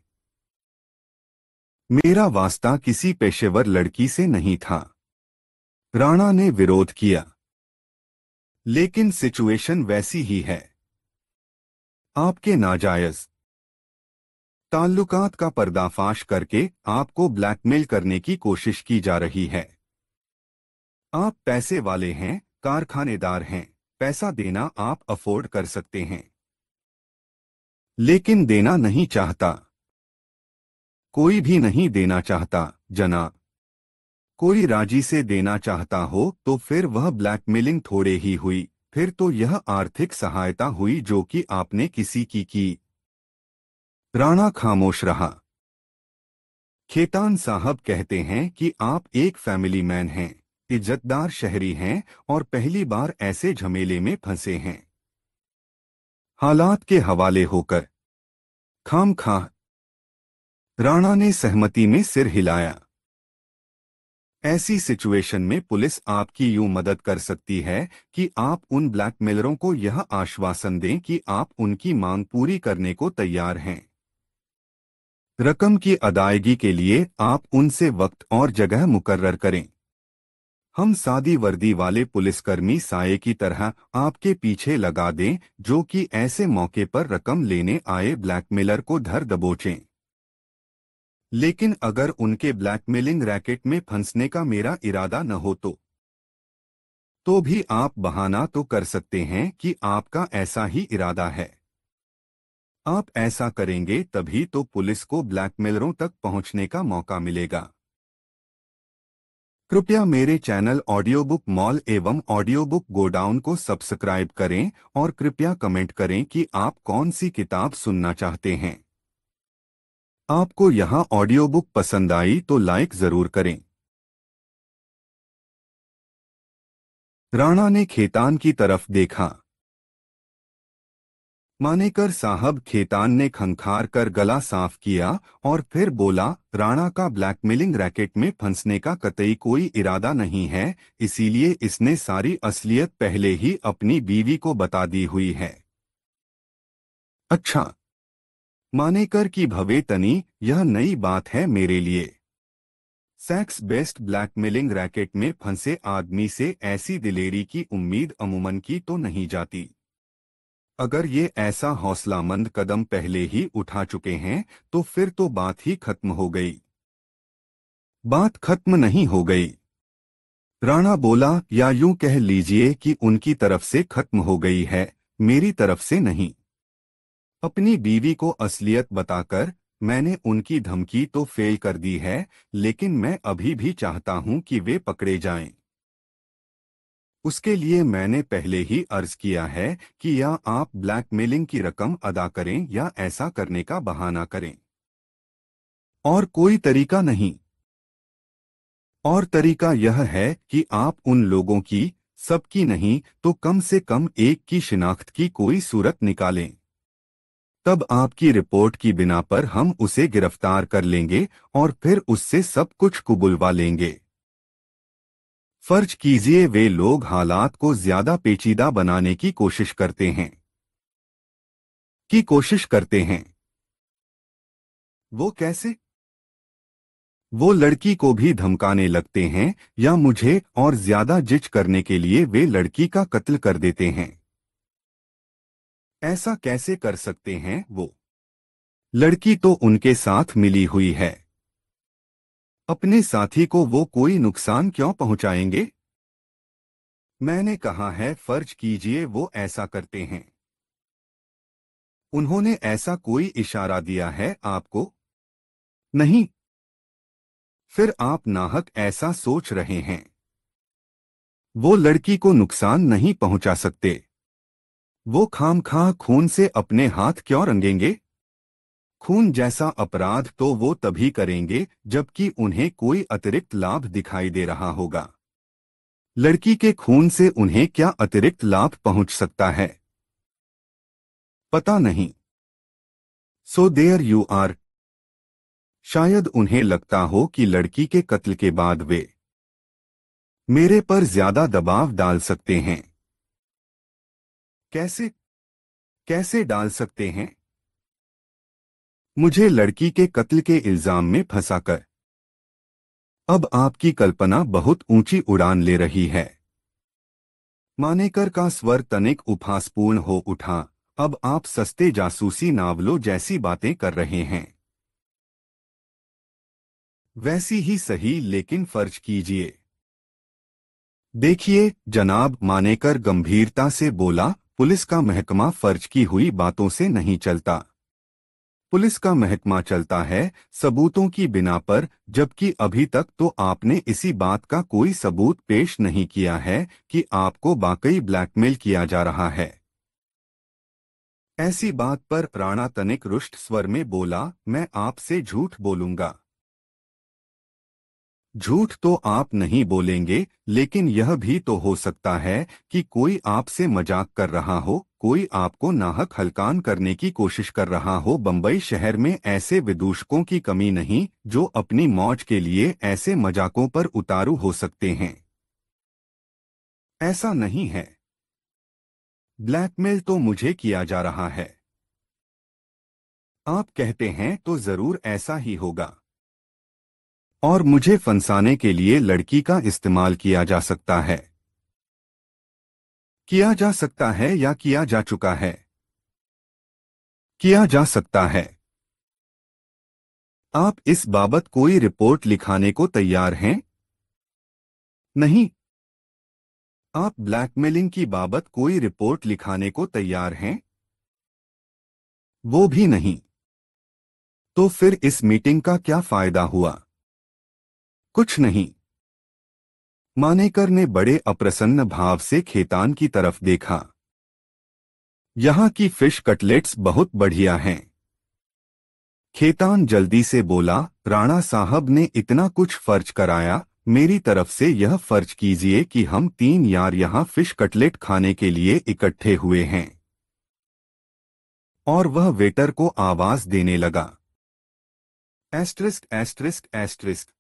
मेरा वास्ता किसी पेशेवर लड़की से नहीं था राणा ने विरोध किया लेकिन सिचुएशन वैसी ही है आपके नाजायज ताल्लुकात का पर्दाफाश करके आपको ब्लैकमेल करने की कोशिश की जा रही है आप पैसे वाले हैं कारखानेदार हैं पैसा देना आप अफोर्ड कर सकते हैं लेकिन देना नहीं चाहता कोई भी नहीं देना चाहता जना कोई राजी से देना चाहता हो तो फिर वह ब्लैकमेलिंग थोड़े ही हुई फिर तो यह आर्थिक सहायता हुई जो कि आपने किसी की की राणा खामोश रहा खेतान साहब कहते हैं कि आप एक फैमिली मैन हैं इज्जतदार शहरी हैं और पहली बार ऐसे झमेले में फंसे हैं हालात के हवाले होकर खाम खा राणा ने सहमति में सिर हिलाया ऐसी सिचुएशन में पुलिस आपकी यूं मदद कर सकती है कि आप उन ब्लैकमेलरों को यह आश्वासन दें कि आप उनकी मांग पूरी करने को तैयार हैं रकम की अदायगी के लिए आप उनसे वक्त और जगह मुकर्र करें हम सादी वर्दी वाले पुलिसकर्मी साये की तरह आपके पीछे लगा दें जो कि ऐसे मौके पर रकम लेने आए ब्लैकमेलर को धर दबोचें लेकिन अगर उनके ब्लैकमेलिंग रैकेट में फंसने का मेरा इरादा न हो तो तो भी आप बहाना तो कर सकते हैं कि आपका ऐसा ही इरादा है आप ऐसा करेंगे तभी तो पुलिस को ब्लैकमेलरों तक पहुंचने का मौका मिलेगा कृपया मेरे चैनल ऑडियो बुक मॉल एवं ऑडियो बुक गोडाउन को सब्सक्राइब करें और कृपया कमेंट करें कि आप कौन सी किताब सुनना चाहते हैं आपको यहां ऑडियो बुक पसंद आई तो लाइक जरूर करें राणा ने खेतान की तरफ देखा मानेकर साहब खेतान ने खंखार कर गला साफ किया और फिर बोला राणा का ब्लैकमेलिंग रैकेट में फंसने का कतई कोई इरादा नहीं है इसीलिए इसने सारी असलियत पहले ही अपनी बीवी को बता दी हुई है अच्छा मानेकर की भवे तनी यह नई बात है मेरे लिए सेक्स बेस्ट ब्लैकमेलिंग रैकेट में फंसे आदमी से ऐसी दिलेरी की उम्मीद अमूमन की तो नहीं जाती अगर ये ऐसा हौसलामंद कदम पहले ही उठा चुके हैं तो फिर तो बात ही खत्म हो गई बात खत्म नहीं हो गई राणा बोला या यूं कह लीजिए कि उनकी तरफ से खत्म हो गई है मेरी तरफ से नहीं अपनी बीवी को असलियत बताकर मैंने उनकी धमकी तो फेल कर दी है लेकिन मैं अभी भी चाहता हूं कि वे पकड़े जाएं। उसके लिए मैंने पहले ही अर्ज किया है कि या आप ब्लैकमेलिंग की रकम अदा करें या ऐसा करने का बहाना करें और कोई तरीका नहीं और तरीका यह है कि आप उन लोगों की सबकी नहीं तो कम से कम एक की शिनाख्त की कोई सूरत निकालें तब आपकी रिपोर्ट की बिना पर हम उसे गिरफ्तार कर लेंगे और फिर उससे सब कुछ कुबुलवा लेंगे फर्ज कीजिए वे लोग हालात को ज्यादा पेचीदा बनाने की कोशिश करते हैं की कोशिश करते हैं वो कैसे वो लड़की को भी धमकाने लगते हैं या मुझे और ज्यादा जिच करने के लिए वे लड़की का कत्ल कर देते हैं ऐसा कैसे कर सकते हैं वो लड़की तो उनके साथ मिली हुई है अपने साथी को वो कोई नुकसान क्यों पहुंचाएंगे मैंने कहा है फर्ज कीजिए वो ऐसा करते हैं उन्होंने ऐसा कोई इशारा दिया है आपको नहीं फिर आप नाहक ऐसा सोच रहे हैं वो लड़की को नुकसान नहीं पहुंचा सकते वो खाम खां खून से अपने हाथ क्यों रंगेंगे खून जैसा अपराध तो वो तभी करेंगे जबकि उन्हें कोई अतिरिक्त लाभ दिखाई दे रहा होगा लड़की के खून से उन्हें क्या अतिरिक्त लाभ पहुंच सकता है पता नहीं सो देयर यू आर शायद उन्हें लगता हो कि लड़की के कत्ल के बाद वे मेरे पर ज्यादा दबाव डाल सकते हैं कैसे कैसे डाल सकते हैं मुझे लड़की के कत्ल के इल्जाम में फंसाकर अब आपकी कल्पना बहुत ऊंची उड़ान ले रही है मानेकर का स्वर तनिक उपहासपूर्ण हो उठा अब आप सस्ते जासूसी नावलों जैसी बातें कर रहे हैं वैसी ही सही लेकिन फर्ज कीजिए देखिए जनाब मानेकर गंभीरता से बोला पुलिस का महकमा फर्ज की हुई बातों से नहीं चलता पुलिस का महकमा चलता है सबूतों की बिना पर जबकि अभी तक तो आपने इसी बात का कोई सबूत पेश नहीं किया है कि आपको वाकई ब्लैकमेल किया जा रहा है ऐसी बात पर राणा तनिक रुष्ट स्वर में बोला मैं आपसे झूठ बोलूंगा झूठ तो आप नहीं बोलेंगे लेकिन यह भी तो हो सकता है कि कोई आपसे मजाक कर रहा हो कोई आपको नाहक हलकान करने की कोशिश कर रहा हो बंबई शहर में ऐसे विदूषकों की कमी नहीं जो अपनी मौज के लिए ऐसे मजाकों पर उतारू हो सकते हैं ऐसा नहीं है ब्लैकमेल तो मुझे किया जा रहा है आप कहते हैं तो जरूर ऐसा ही होगा और मुझे फंसाने के लिए लड़की का इस्तेमाल किया जा सकता है किया जा सकता है या किया जा चुका है किया जा सकता है आप इस बाबत कोई रिपोर्ट लिखाने को तैयार हैं नहीं आप ब्लैकमेलिंग की बाबत कोई रिपोर्ट लिखाने को तैयार हैं वो भी नहीं तो फिर इस मीटिंग का क्या फायदा हुआ कुछ नहीं मानेकर ने बड़े अप्रसन्न भाव से खेतान की तरफ देखा यहाँ की फिश कटलेट्स बहुत बढ़िया हैं खेतान जल्दी से बोला राणा साहब ने इतना कुछ फर्ज कराया मेरी तरफ से यह फर्ज कीजिए कि हम तीन यार यहाँ फिश कटलेट खाने के लिए इकट्ठे हुए हैं और वह वेटर को आवाज देने लगा एस्ट्रिस्क एस्ट्रिस्क एस्ट्रिस्क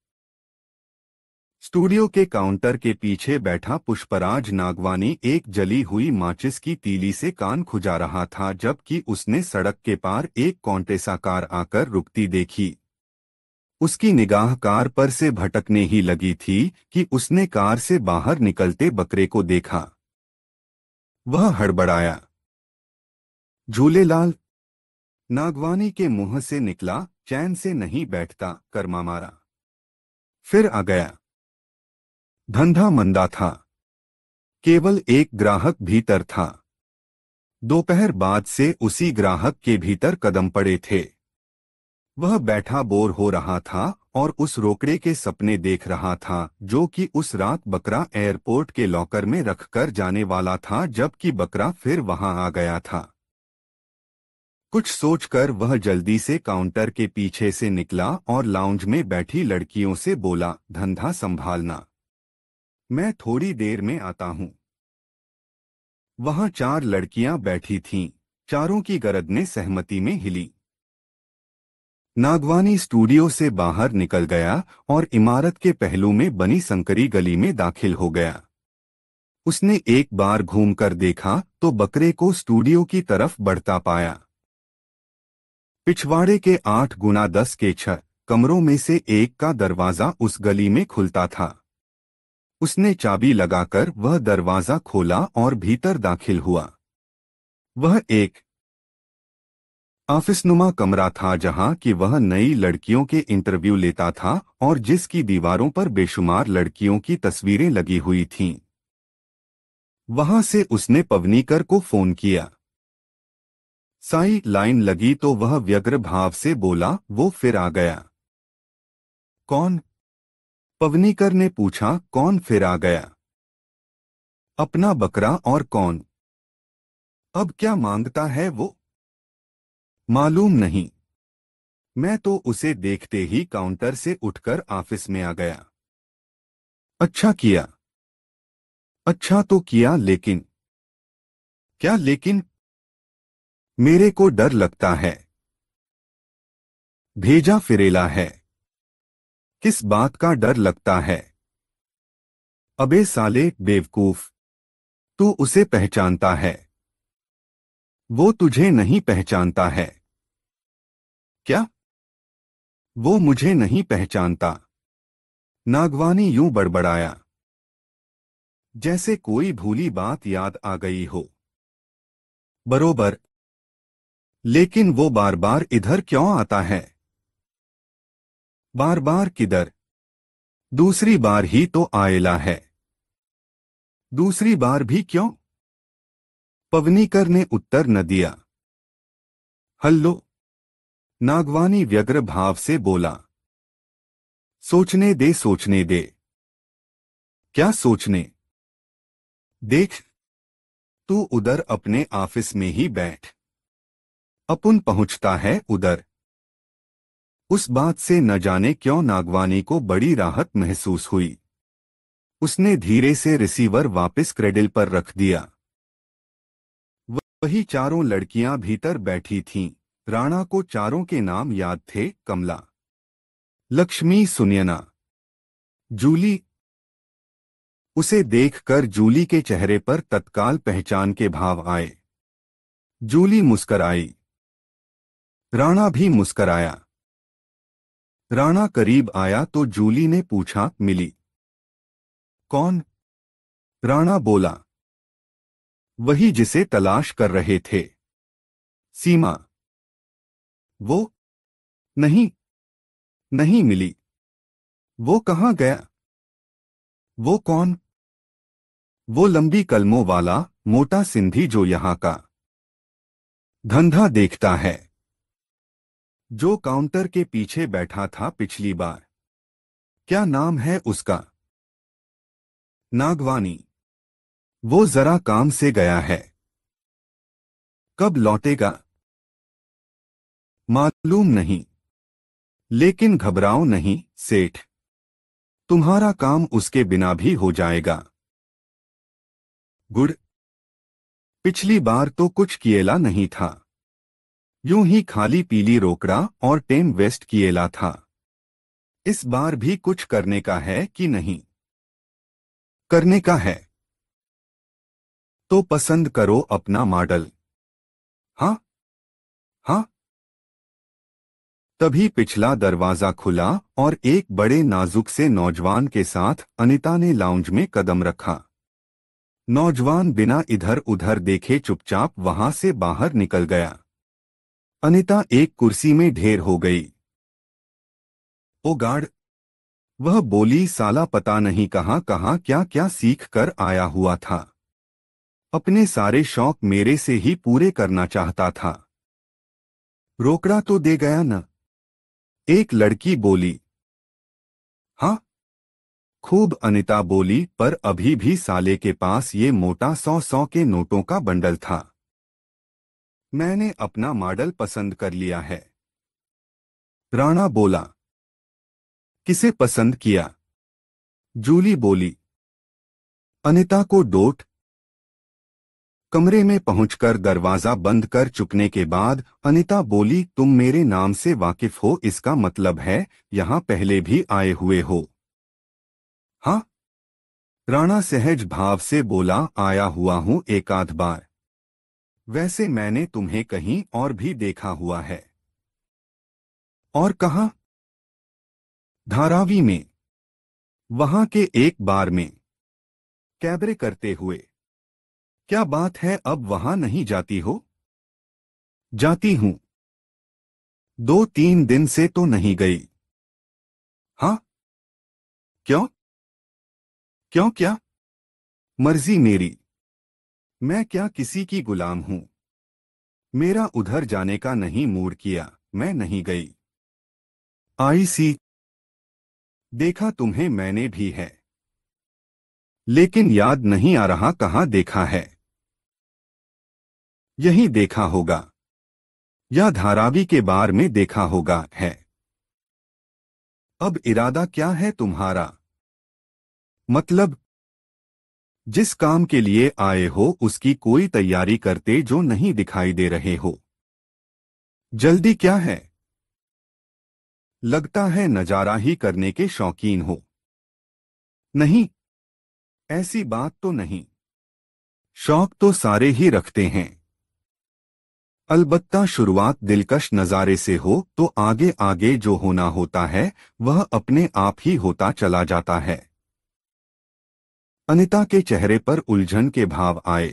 स्टूडियो के काउंटर के पीछे बैठा पुष्पराज नागवानी एक जली हुई माचिस की तीली से कान खुजा रहा था जबकि उसने सड़क के पार एक कौंटेसा कार आकर रुकती देखी उसकी निगाह कार पर से भटकने ही लगी थी कि उसने कार से बाहर निकलते बकरे को देखा वह हड़बड़ाया झूलेलाल नागवानी के मुंह से निकला चैन से नहीं बैठता कर्मा मारा फिर आ गया धंधा मंदा था केवल एक ग्राहक भीतर था दोपहर बाद से उसी ग्राहक के भीतर कदम पड़े थे वह बैठा बोर हो रहा था और उस रोकड़े के सपने देख रहा था जो कि उस रात बकरा एयरपोर्ट के लॉकर में रखकर जाने वाला था जबकि बकरा फिर वहां आ गया था कुछ सोचकर वह जल्दी से काउंटर के पीछे से निकला और लाउंज में बैठी लड़कियों से बोला धंधा संभालना मैं थोड़ी देर में आता हूं वहां चार लड़कियां बैठी थीं चारों की गरद ने सहमति में हिली नागवानी स्टूडियो से बाहर निकल गया और इमारत के पहलू में बनी संकरी गली में दाखिल हो गया उसने एक बार घूमकर देखा तो बकरे को स्टूडियो की तरफ बढ़ता पाया पिछवाड़े के आठ गुना दस के छह कमरों में से एक का दरवाजा उस गली में खुलता था उसने चाबी लगाकर वह दरवाज़ा खोला और भीतर दाखिल हुआ वह एक ऑफिसनुमा कमरा था जहां कि वह नई लड़कियों के इंटरव्यू लेता था और जिसकी दीवारों पर बेशुमार लड़कियों की तस्वीरें लगी हुई थीं वहां से उसने पवनीकर को फोन किया साई लाइन लगी तो वह व्यग्र भाव से बोला वो फिर आ गया कौन पवनीकर ने पूछा कौन फिर आ गया अपना बकरा और कौन अब क्या मांगता है वो मालूम नहीं मैं तो उसे देखते ही काउंटर से उठकर ऑफिस में आ गया अच्छा किया अच्छा तो किया लेकिन क्या लेकिन मेरे को डर लगता है भेजा फिरेला है किस बात का डर लगता है अबे साले बेवकूफ तू उसे पहचानता है वो तुझे नहीं पहचानता है क्या वो मुझे नहीं पहचानता नागवानी यूं बड़बड़ाया जैसे कोई भूली बात याद आ गई हो बरोबर लेकिन वो बार बार इधर क्यों आता है बार बार किधर दूसरी बार ही तो आएला है दूसरी बार भी क्यों पवनीकर ने उत्तर न दिया हल्लो नागवानी व्यग्र भाव से बोला सोचने दे सोचने दे क्या सोचने देख तू उधर अपने ऑफिस में ही बैठ अपुन पहुंचता है उधर उस बात से न जाने क्यों नागवानी को बड़ी राहत महसूस हुई उसने धीरे से रिसीवर वापस क्रेडिल पर रख दिया वही चारों लड़कियां भीतर बैठी थीं। राणा को चारों के नाम याद थे कमला लक्ष्मी सुनियना जूली उसे देखकर जूली के चेहरे पर तत्काल पहचान के भाव आए जूली मुस्कराई राणा भी मुस्कराया राणा करीब आया तो जूली ने पूछा मिली कौन राणा बोला वही जिसे तलाश कर रहे थे सीमा वो नहीं नहीं मिली वो कहाँ गया वो कौन वो लंबी कलमों वाला मोटा सिंधी जो यहां का धंधा देखता है जो काउंटर के पीछे बैठा था पिछली बार क्या नाम है उसका नागवानी वो जरा काम से गया है कब लौटेगा मालूम नहीं लेकिन घबराओ नहीं सेठ तुम्हारा काम उसके बिना भी हो जाएगा गुड पिछली बार तो कुछ किएला नहीं था यूं ही खाली पीली रोकड़ा और टेम वेस्ट किएला था इस बार भी कुछ करने का है कि नहीं करने का है तो पसंद करो अपना मॉडल हा हा तभी पिछला दरवाजा खुला और एक बड़े नाजुक से नौजवान के साथ अनिता ने लाउंज में कदम रखा नौजवान बिना इधर उधर देखे चुपचाप वहां से बाहर निकल गया अनिता एक कुर्सी में ढेर हो गई ओ गार्ड वह बोली साला पता नहीं कहाँ कहाँ क्या क्या सीख कर आया हुआ था अपने सारे शौक मेरे से ही पूरे करना चाहता था रोकड़ा तो दे गया न एक लड़की बोली हाँ खूब अनिता बोली पर अभी भी साले के पास ये मोटा सौ सौ के नोटों का बंडल था मैंने अपना मॉडल पसंद कर लिया है राणा बोला किसे पसंद किया जूली बोली अनिता को डोट कमरे में पहुंचकर दरवाजा बंद कर चुकने के बाद अनिता बोली तुम मेरे नाम से वाकिफ हो इसका मतलब है यहां पहले भी आए हुए हो हाँ राणा सहज भाव से बोला आया हुआ हूं एक आध बार वैसे मैंने तुम्हें कहीं और भी देखा हुआ है और कहा धारावी में वहां के एक बार में कैबरे करते हुए क्या बात है अब वहां नहीं जाती हो जाती हूं दो तीन दिन से तो नहीं गई हां क्यों क्यों क्या मर्जी मेरी मैं क्या किसी की गुलाम हूं मेरा उधर जाने का नहीं मूड किया मैं नहीं गई आई सी देखा तुम्हें मैंने भी है लेकिन याद नहीं आ रहा कहां देखा है यही देखा होगा या धारावी के बार में देखा होगा है अब इरादा क्या है तुम्हारा मतलब जिस काम के लिए आए हो उसकी कोई तैयारी करते जो नहीं दिखाई दे रहे हो जल्दी क्या है लगता है नजारा ही करने के शौकीन हो नहीं ऐसी बात तो नहीं शौक तो सारे ही रखते हैं अलबत्ता शुरुआत दिलकश नज़ारे से हो तो आगे आगे जो होना होता है वह अपने आप ही होता चला जाता है अनिता के चेहरे पर उलझन के भाव आए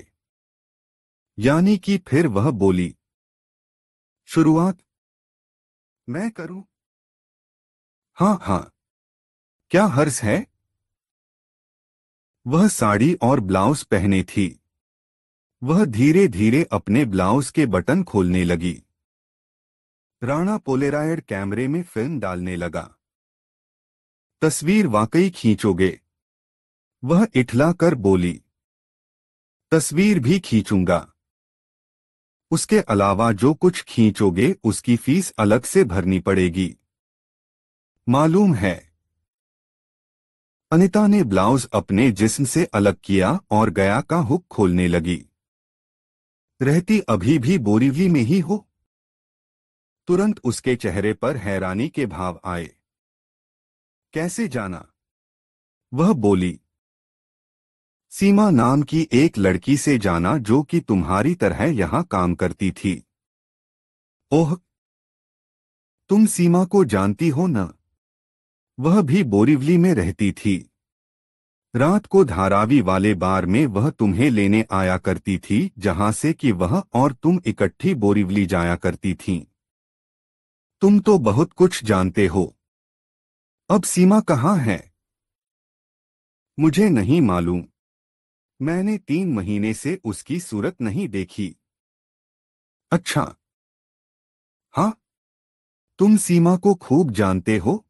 यानी कि फिर वह बोली शुरुआत मैं करूं हां हां क्या हर्ष है वह साड़ी और ब्लाउज पहने थी वह धीरे धीरे अपने ब्लाउज के बटन खोलने लगी राणा पोलेरायड कैमरे में फिल्म डालने लगा तस्वीर वाकई खींचोगे वह इठला कर बोली तस्वीर भी खींचूंगा उसके अलावा जो कुछ खींचोगे उसकी फीस अलग से भरनी पड़ेगी मालूम है अनिता ने ब्लाउज अपने जिस्म से अलग किया और गया का हुक खोलने लगी रहती अभी भी बोरीवली में ही हो तुरंत उसके चेहरे पर हैरानी के भाव आए कैसे जाना वह बोली सीमा नाम की एक लड़की से जाना जो कि तुम्हारी तरह यहाँ काम करती थी ओह तुम सीमा को जानती हो न वह भी बोरिवली में रहती थी रात को धारावी वाले बार में वह तुम्हें लेने आया करती थी जहां से कि वह और तुम इकट्ठी बोरिवली जाया करती थीं। तुम तो बहुत कुछ जानते हो अब सीमा कहाँ है मुझे नहीं मालूम मैंने तीन महीने से उसकी सूरत नहीं देखी अच्छा हाँ तुम सीमा को खूब जानते हो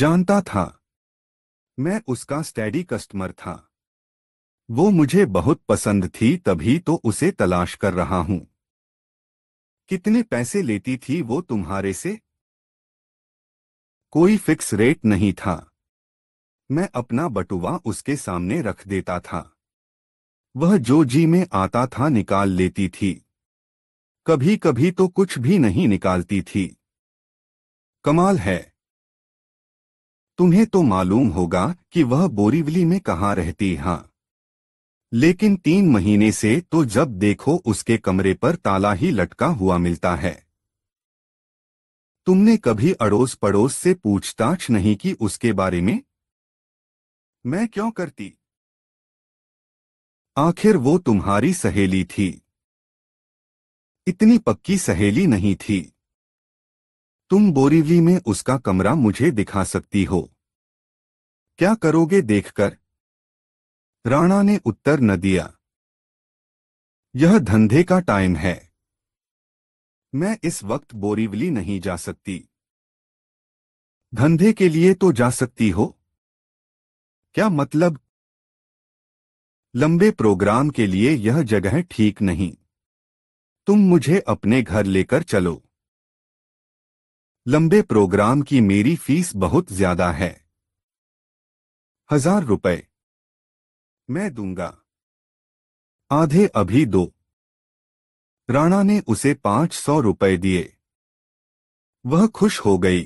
जानता था मैं उसका स्टडी कस्टमर था वो मुझे बहुत पसंद थी तभी तो उसे तलाश कर रहा हूं कितने पैसे लेती थी वो तुम्हारे से कोई फिक्स रेट नहीं था मैं अपना बटुआ उसके सामने रख देता था वह जो जी में आता था निकाल लेती थी कभी कभी तो कुछ भी नहीं निकालती थी कमाल है तुम्हें तो मालूम होगा कि वह बोरीवली में कहाँ रहती हां लेकिन तीन महीने से तो जब देखो उसके कमरे पर ताला ही लटका हुआ मिलता है तुमने कभी अड़ोस पड़ोस से पूछताछ नहीं की उसके बारे में मैं क्यों करती आखिर वो तुम्हारी सहेली थी इतनी पक्की सहेली नहीं थी तुम बोरीवली में उसका कमरा मुझे दिखा सकती हो क्या करोगे देखकर राणा ने उत्तर न दिया यह धंधे का टाइम है मैं इस वक्त बोरीवली नहीं जा सकती धंधे के लिए तो जा सकती हो क्या मतलब लंबे प्रोग्राम के लिए यह जगह ठीक नहीं तुम मुझे अपने घर लेकर चलो लंबे प्रोग्राम की मेरी फीस बहुत ज्यादा है हजार रुपए मैं दूंगा आधे अभी दो राणा ने उसे पांच सौ रुपए दिए वह खुश हो गई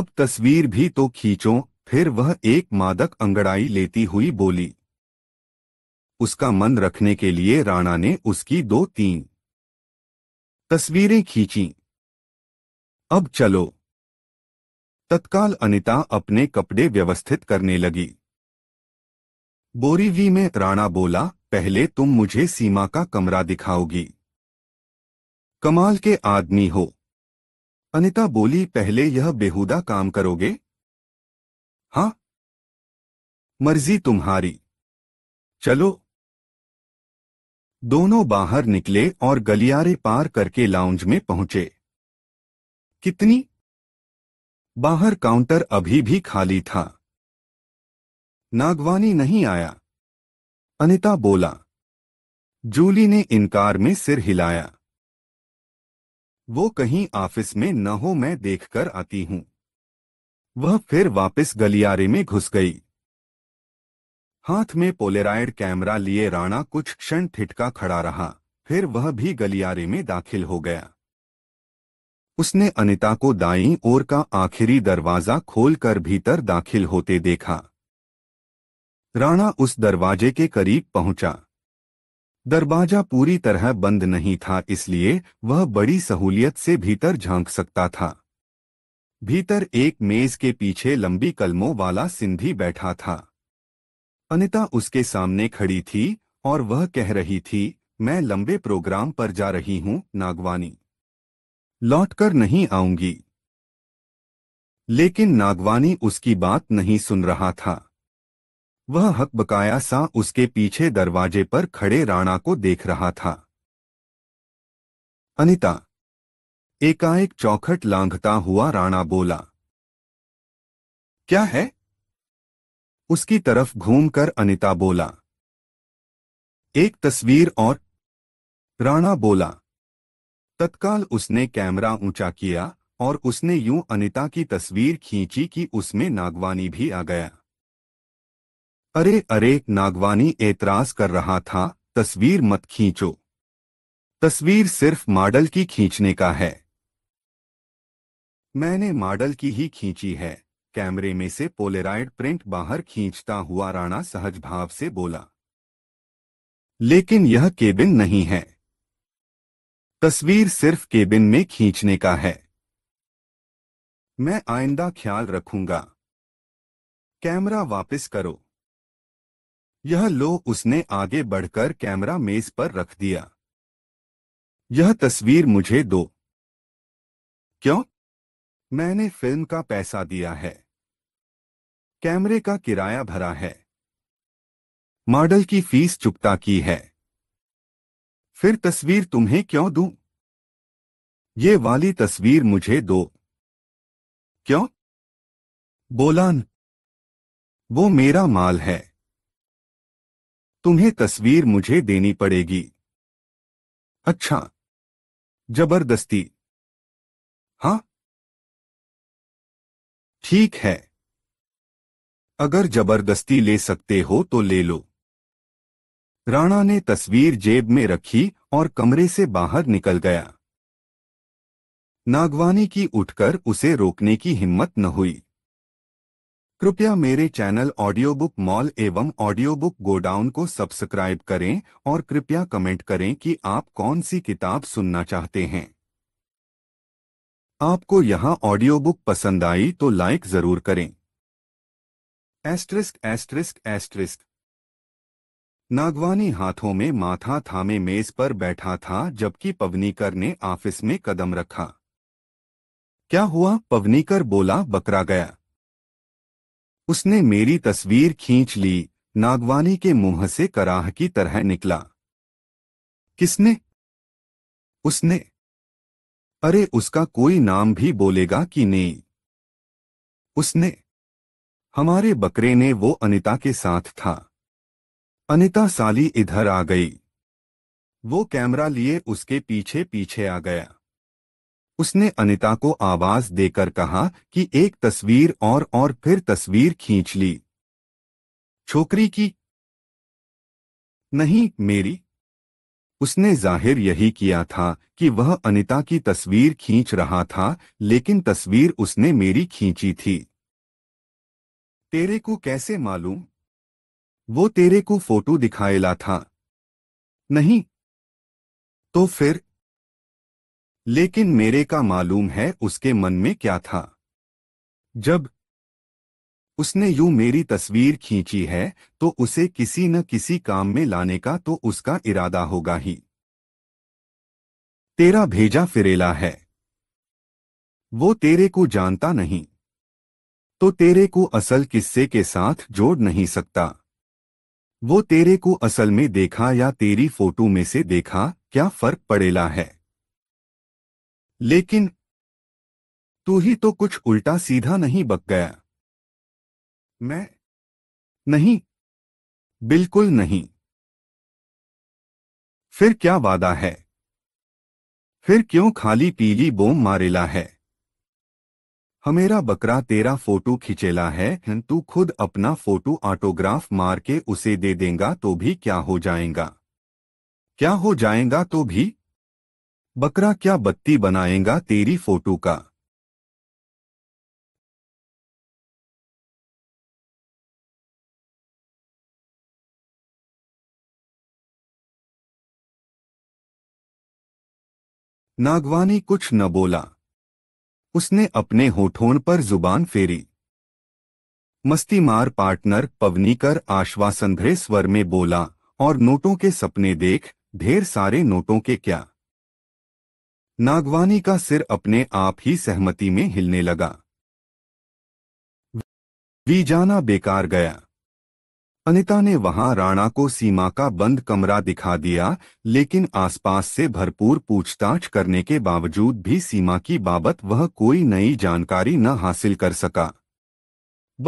अब तस्वीर भी तो खींचो फिर वह एक मादक अंगड़ाई लेती हुई बोली उसका मन रखने के लिए राणा ने उसकी दो तीन तस्वीरें खींची अब चलो तत्काल अनिता अपने कपड़े व्यवस्थित करने लगी बोरीवी में राणा बोला पहले तुम मुझे सीमा का कमरा दिखाओगी कमाल के आदमी हो अनिता बोली पहले यह बेहुदा काम करोगे हाँ मर्जी तुम्हारी चलो दोनों बाहर निकले और गलियारे पार करके लाउंज में पहुंचे कितनी बाहर काउंटर अभी भी खाली था नागवानी नहीं आया अनिता बोला जूली ने इनकार में सिर हिलाया वो कहीं ऑफिस में न हो मैं देखकर आती हूं वह फिर वापस गलियारे में घुस गई हाथ में पोलेराइड कैमरा लिए राणा कुछ क्षण ठिटका खड़ा रहा फिर वह भी गलियारे में दाखिल हो गया उसने अनिता को दाई ओर का आखिरी दरवाजा खोलकर भीतर दाखिल होते देखा राणा उस दरवाजे के करीब पहुंचा दरवाजा पूरी तरह बंद नहीं था इसलिए वह बड़ी सहूलियत से भीतर झांक सकता था भीतर एक मेज के पीछे लंबी कलमों वाला सिंधी बैठा था अनिता उसके सामने खड़ी थी और वह कह रही थी मैं लंबे प्रोग्राम पर जा रही हूं नागवानी लौटकर नहीं आऊंगी लेकिन नागवानी उसकी बात नहीं सुन रहा था वह हक बकाया सा उसके पीछे दरवाजे पर खड़े राणा को देख रहा था अनिता एकाएक चौखट लांघता हुआ राणा बोला क्या है उसकी तरफ घूमकर अनिता बोला एक तस्वीर और राणा बोला तत्काल उसने कैमरा ऊंचा किया और उसने यूं अनिता की तस्वीर खींची कि उसमें नागवानी भी आ गया अरे अरे नागवानी एतराज कर रहा था तस्वीर मत खींचो तस्वीर सिर्फ मॉडल की खींचने का है मैंने मॉडल की ही खींची है कैमरे में से पोलेराइड प्रिंट बाहर खींचता हुआ राणा सहज भाव से बोला लेकिन यह केबिन नहीं है तस्वीर सिर्फ केबिन में खींचने का है मैं आइंदा ख्याल रखूंगा कैमरा वापस करो यह लो उसने आगे बढ़कर कैमरा मेज पर रख दिया यह तस्वीर मुझे दो क्यों मैंने फिल्म का पैसा दिया है कैमरे का किराया भरा है मॉडल की फीस चुकता की है फिर तस्वीर तुम्हें क्यों दूं? ये वाली तस्वीर मुझे दो क्यों बोलान वो मेरा माल है तुम्हें तस्वीर मुझे देनी पड़ेगी अच्छा जबरदस्ती हाँ ठीक है अगर जबरदस्ती ले सकते हो तो ले लो राणा ने तस्वीर जेब में रखी और कमरे से बाहर निकल गया नागवानी की उठकर उसे रोकने की हिम्मत न हुई कृपया मेरे चैनल ऑडियो बुक मॉल एवं ऑडियो बुक गोडाउन को सब्सक्राइब करें और कृपया कमेंट करें कि आप कौन सी किताब सुनना चाहते हैं आपको यहां ऑडियो बुक पसंद आई तो लाइक जरूर करें एस्ट्रिस्क एस्ट्रिस्क एस्ट्रिस्क नागवानी हाथों में माथा थामे मेज पर बैठा था जबकि पवनीकर ने ऑफिस में कदम रखा क्या हुआ पवनीकर बोला बकरा गया उसने मेरी तस्वीर खींच ली नागवानी के मुंह से कराह की तरह निकला किसने उसने अरे उसका कोई नाम भी बोलेगा कि नहीं उसने हमारे बकरे ने वो अनिता के साथ था अनिता साली इधर आ गई वो कैमरा लिए उसके पीछे पीछे आ गया उसने अनिता को आवाज देकर कहा कि एक तस्वीर और और फिर तस्वीर खींच ली छोकरी की नहीं मेरी उसने जाहिर यही किया था कि वह अनिता की तस्वीर खींच रहा था लेकिन तस्वीर उसने मेरी खींची थी तेरे को कैसे मालूम वो तेरे को फोटो दिखाएला था नहीं तो फिर लेकिन मेरे का मालूम है उसके मन में क्या था जब उसने यूं मेरी तस्वीर खींची है तो उसे किसी न किसी काम में लाने का तो उसका इरादा होगा ही तेरा भेजा फिरेला है वो तेरे को जानता नहीं तो तेरे को असल किस्से के साथ जोड़ नहीं सकता वो तेरे को असल में देखा या तेरी फोटो में से देखा क्या फर्क पड़ेला है लेकिन तू ही तो कुछ उल्टा सीधा नहीं बक गया मैं नहीं बिल्कुल नहीं फिर क्या वादा है फिर क्यों खाली पीली बोम मारेला है हमेरा बकरा तेरा फोटो खिंचेला है तू खुद अपना फोटो ऑटोग्राफ मार के उसे दे देगा तो भी क्या हो जाएगा क्या हो जाएगा तो भी बकरा क्या बत्ती बनाएगा तेरी फोटो का नागवानी कुछ न बोला उसने अपने होठोन पर जुबान फेरी मस्तीमार पार्टनर पवनीकर आश्वासन घरे स्वर में बोला और नोटों के सपने देख ढेर सारे नोटों के क्या नागवानी का सिर अपने आप ही सहमति में हिलने लगा वी जाना बेकार गया अनिता ने वहां राणा को सीमा का बंद कमरा दिखा दिया लेकिन आसपास से भरपूर पूछताछ करने के बावजूद भी सीमा की बाबत वह कोई नई जानकारी न हासिल कर सका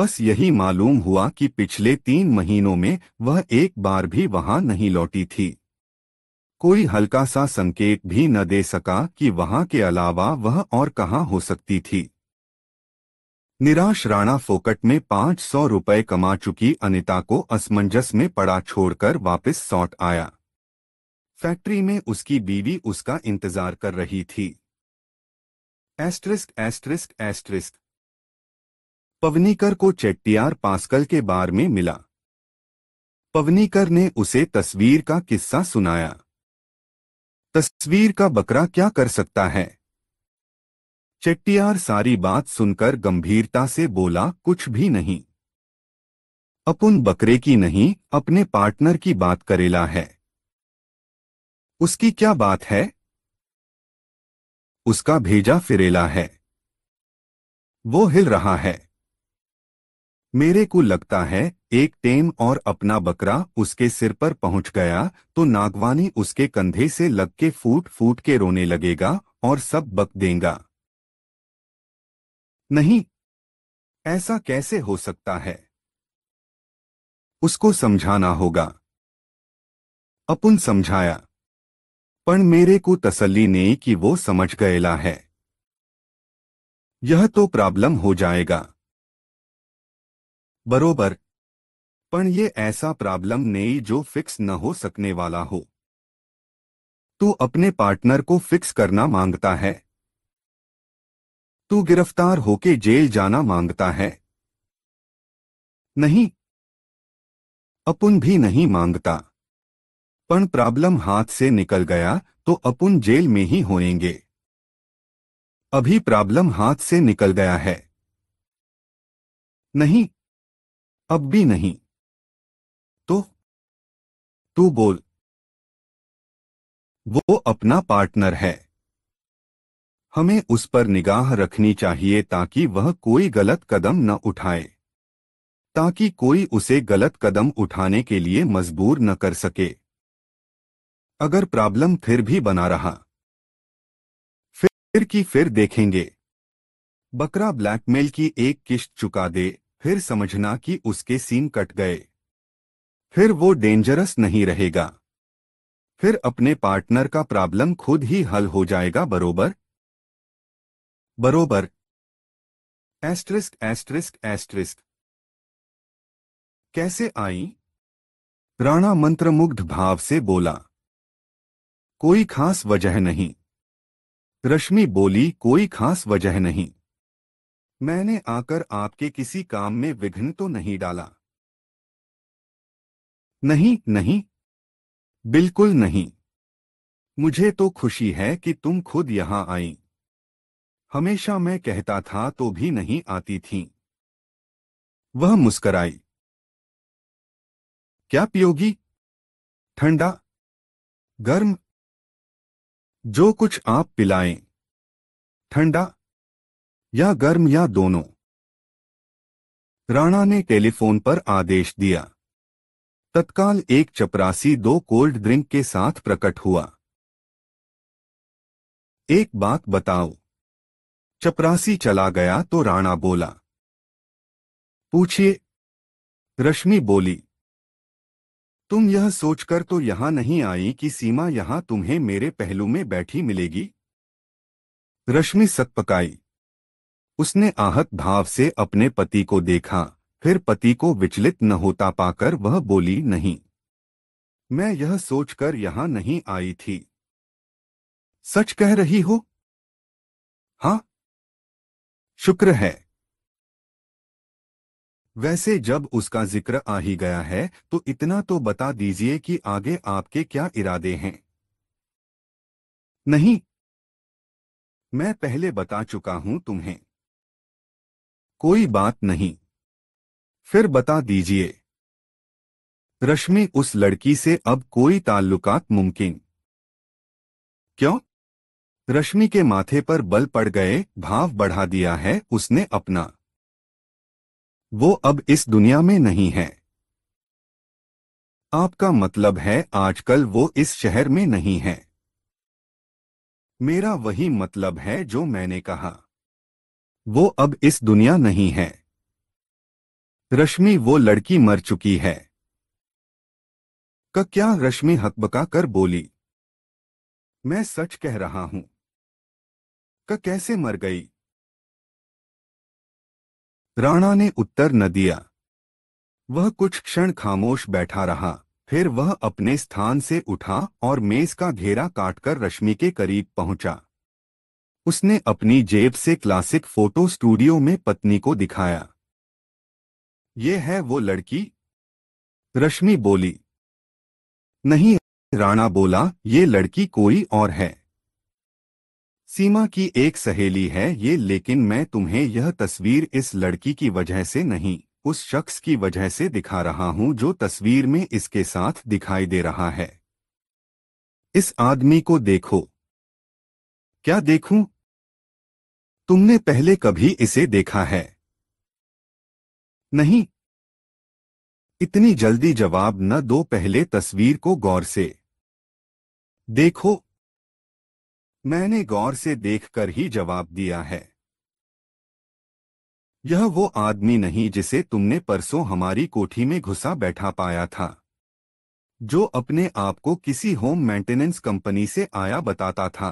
बस यही मालूम हुआ कि पिछले तीन महीनों में वह एक बार भी वहां नहीं लौटी थी कोई हल्का सा संकेत भी न दे सका कि वहां के अलावा वह और कहाँ हो सकती थी निराश राणा फोकट ने पाँच सौ रुपये कमा चुकी अनिता को असमंजस में पड़ा छोड़कर वापस सौट आया फैक्ट्री में उसकी बीवी उसका इंतजार कर रही थी एस्ट्रिस्क एस्ट्रिस्क एस्ट्रिस्क पवनीकर को चेट्टियार पास्कल के बार में मिला पवनीकर ने उसे तस्वीर का किस्सा सुनाया तस्वीर का बकरा क्या कर सकता है चेट्टियार सारी बात सुनकर गंभीरता से बोला कुछ भी नहीं अपुन बकरे की नहीं अपने पार्टनर की बात करेला है उसकी क्या बात है उसका भेजा फिरेला है वो हिल रहा है मेरे को लगता है एक टेम और अपना बकरा उसके सिर पर पहुंच गया तो नागवानी उसके कंधे से लग के फूट फूट के रोने लगेगा और सब बक देगा नहीं ऐसा कैसे हो सकता है उसको समझाना होगा अपुन समझाया पर मेरे को तसल्ली नहीं कि वो समझ गएला है यह तो प्रॉब्लम हो जाएगा बरोबर पर ये ऐसा प्रॉब्लम नहीं जो फिक्स न हो सकने वाला हो तू अपने पार्टनर को फिक्स करना मांगता है तू गिरफ्तार होके जेल जाना मांगता है नहीं अपुन भी नहीं मांगता पण प्रॉब्लम हाथ से निकल गया तो अपुन जेल में ही होएंगे अभी प्रॉब्लम हाथ से निकल गया है नहीं अब भी नहीं तो तू बोल वो अपना पार्टनर है हमें उस पर निगाह रखनी चाहिए ताकि वह कोई गलत कदम न उठाए ताकि कोई उसे गलत कदम उठाने के लिए मजबूर न कर सके अगर प्रॉब्लम फिर भी बना रहा फिर की फिर देखेंगे बकरा ब्लैकमेल की एक किश्त चुका दे फिर समझना कि उसके सीन कट गए फिर वो डेंजरस नहीं रहेगा फिर अपने पार्टनर का प्रॉब्लम खुद ही हल हो जाएगा बरोबर बरोबर एस्ट्रिस्क एस्ट्रिस्क एस्ट्रिस्क कैसे आई राणा मंत्रमुग्ध भाव से बोला कोई खास वजह नहीं रश्मि बोली कोई खास वजह नहीं मैंने आकर आपके किसी काम में विघ्न तो नहीं डाला नहीं नहीं बिल्कुल नहीं मुझे तो खुशी है कि तुम खुद यहां आई हमेशा मैं कहता था तो भी नहीं आती थी वह मुस्कराई क्या पियोगी ठंडा गर्म जो कुछ आप पिलाएं ठंडा या गर्म या दोनों राणा ने टेलीफोन पर आदेश दिया तत्काल एक चपरासी दो कोल्ड ड्रिंक के साथ प्रकट हुआ एक बात बताओ चपरासी चला गया तो राणा बोला पूछिए रश्मि बोली तुम यह सोचकर तो यहां नहीं आई कि सीमा यहां तुम्हें मेरे पहलू में बैठी मिलेगी रश्मि सतपकाई उसने आहत भाव से अपने पति को देखा फिर पति को विचलित न होता पाकर वह बोली नहीं मैं यह सोचकर यहां नहीं आई थी सच कह रही हो हां शुक्र है वैसे जब उसका जिक्र आ ही गया है तो इतना तो बता दीजिए कि आगे आपके क्या इरादे हैं नहीं मैं पहले बता चुका हूं तुम्हें कोई बात नहीं फिर बता दीजिए रश्मि उस लड़की से अब कोई ताल्लुकात मुमकिन क्यों रश्मि के माथे पर बल पड़ गए भाव बढ़ा दिया है उसने अपना वो अब इस दुनिया में नहीं है आपका मतलब है आजकल वो इस शहर में नहीं है मेरा वही मतलब है जो मैंने कहा वो अब इस दुनिया नहीं है रश्मि वो लड़की मर चुकी है क्या रश्मि हकबका कर बोली मैं सच कह रहा हूं का कैसे मर गई राणा ने उत्तर न दिया वह कुछ क्षण खामोश बैठा रहा फिर वह अपने स्थान से उठा और मेज का घेरा काटकर रश्मि के करीब पहुंचा उसने अपनी जेब से क्लासिक फोटो स्टूडियो में पत्नी को दिखाया ये है वो लड़की रश्मि बोली नहीं राणा बोला ये लड़की कोई और है सीमा की एक सहेली है ये लेकिन मैं तुम्हें यह तस्वीर इस लड़की की वजह से नहीं उस शख्स की वजह से दिखा रहा हूं जो तस्वीर में इसके साथ दिखाई दे रहा है इस आदमी को देखो क्या देखूं? तुमने पहले कभी इसे देखा है नहीं इतनी जल्दी जवाब न दो पहले तस्वीर को गौर से देखो मैंने गौर से देखकर ही जवाब दिया है यह वो आदमी नहीं जिसे तुमने परसों हमारी कोठी में घुसा बैठा पाया था जो अपने आप को किसी होम मेंटेनेंस कंपनी से आया बताता था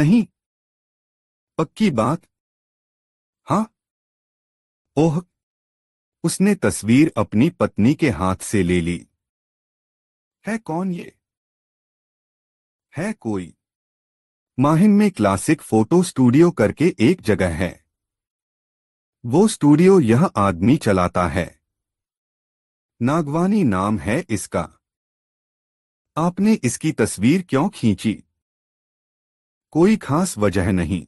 नहीं पक्की बात हां ओह उसने तस्वीर अपनी पत्नी के हाथ से ले ली है कौन ये है कोई माहिन में क्लासिक फोटो स्टूडियो करके एक जगह है वो स्टूडियो यह आदमी चलाता है नागवानी नाम है इसका आपने इसकी तस्वीर क्यों खींची कोई खास वजह नहीं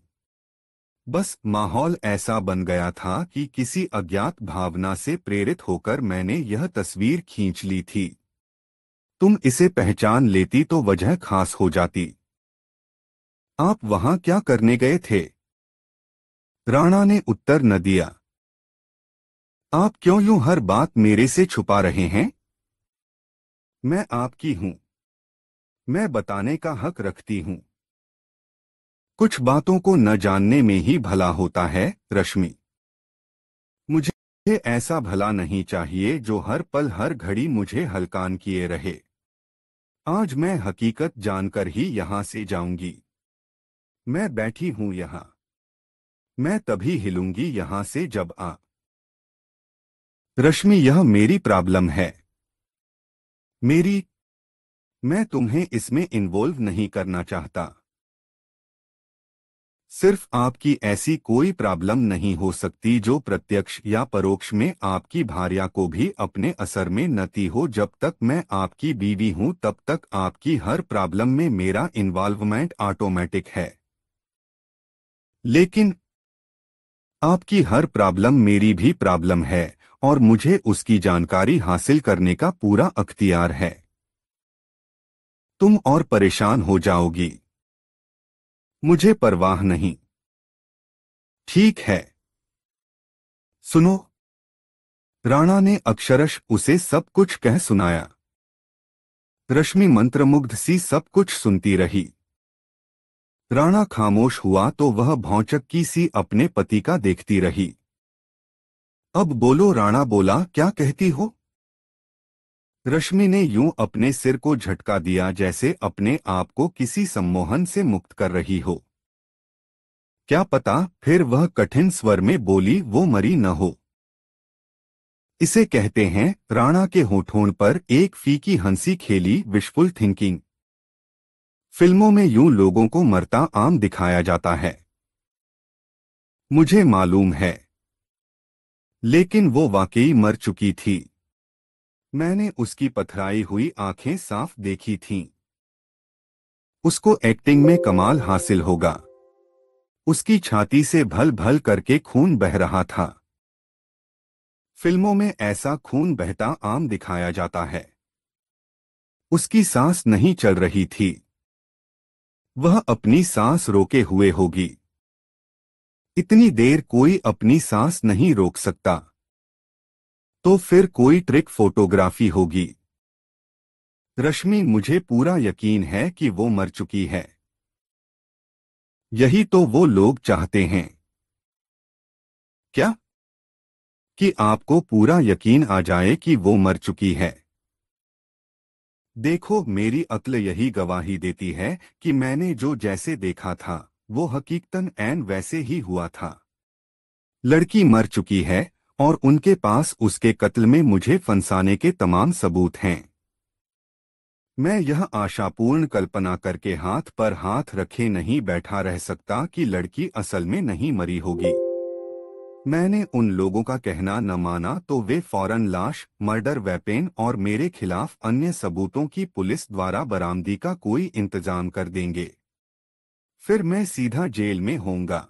बस माहौल ऐसा बन गया था कि किसी अज्ञात भावना से प्रेरित होकर मैंने यह तस्वीर खींच ली थी तुम इसे पहचान लेती तो वजह खास हो जाती आप वहां क्या करने गए थे राणा ने उत्तर न दिया आप क्यों यूं हर बात मेरे से छुपा रहे हैं मैं आपकी हूं मैं बताने का हक रखती हूं कुछ बातों को न जानने में ही भला होता है रश्मि मुझे ऐसा भला नहीं चाहिए जो हर पल हर घड़ी मुझे हलकान किए रहे आज मैं हकीकत जानकर ही यहां से जाऊंगी मैं बैठी हूं यहां मैं तभी हिलूंगी यहां से जब आ रश्मि यह मेरी प्रॉब्लम है मेरी मैं तुम्हें इसमें इन्वॉल्व नहीं करना चाहता सिर्फ आपकी ऐसी कोई प्रॉब्लम नहीं हो सकती जो प्रत्यक्ष या परोक्ष में आपकी भार्या को भी अपने असर में नती हो जब तक मैं आपकी बीवी हूं तब तक आपकी हर प्रॉब्लम में मेरा इन्वॉल्वमेंट ऑटोमेटिक है लेकिन आपकी हर प्रॉब्लम मेरी भी प्रॉब्लम है और मुझे उसकी जानकारी हासिल करने का पूरा अख्तियार है तुम और परेशान हो जाओगी मुझे परवाह नहीं ठीक है सुनो राणा ने अक्षरश उसे सब कुछ कह सुनाया रश्मि मंत्रमुग्ध सी सब कुछ सुनती रही राणा खामोश हुआ तो वह भौचक की सी अपने पति का देखती रही अब बोलो राणा बोला क्या कहती हो रश्मि ने यूं अपने सिर को झटका दिया जैसे अपने आप को किसी सम्मोहन से मुक्त कर रही हो क्या पता फिर वह कठिन स्वर में बोली वो मरी न हो इसे कहते हैं राणा के होठोन पर एक फीकी हंसी खेली विशफुल थिंकिंग फिल्मों में यूं लोगों को मरता आम दिखाया जाता है मुझे मालूम है लेकिन वो वाकई मर चुकी थी मैंने उसकी पथराई हुई आंखें साफ देखी थीं। उसको एक्टिंग में कमाल हासिल होगा उसकी छाती से भल भल करके खून बह रहा था फिल्मों में ऐसा खून बहता आम दिखाया जाता है उसकी सांस नहीं चल रही थी वह अपनी सांस रोके हुए होगी इतनी देर कोई अपनी सांस नहीं रोक सकता तो फिर कोई ट्रिक फोटोग्राफी होगी रश्मि मुझे पूरा यकीन है कि वो मर चुकी है यही तो वो लोग चाहते हैं क्या कि आपको पूरा यकीन आ जाए कि वो मर चुकी है देखो मेरी अक्ल यही गवाही देती है कि मैंने जो जैसे देखा था वो हकीकतन एन वैसे ही हुआ था लड़की मर चुकी है और उनके पास उसके कत्ल में मुझे फंसाने के तमाम सबूत हैं मैं यह आशापूर्ण कल्पना करके हाथ पर हाथ रखे नहीं बैठा रह सकता कि लड़की असल में नहीं मरी होगी मैंने उन लोगों का कहना न माना तो वे फौरन लाश मर्डर वेपेन और मेरे खिलाफ अन्य सबूतों की पुलिस द्वारा बरामदी का कोई इंतजाम कर देंगे फिर मैं सीधा जेल में होऊंगा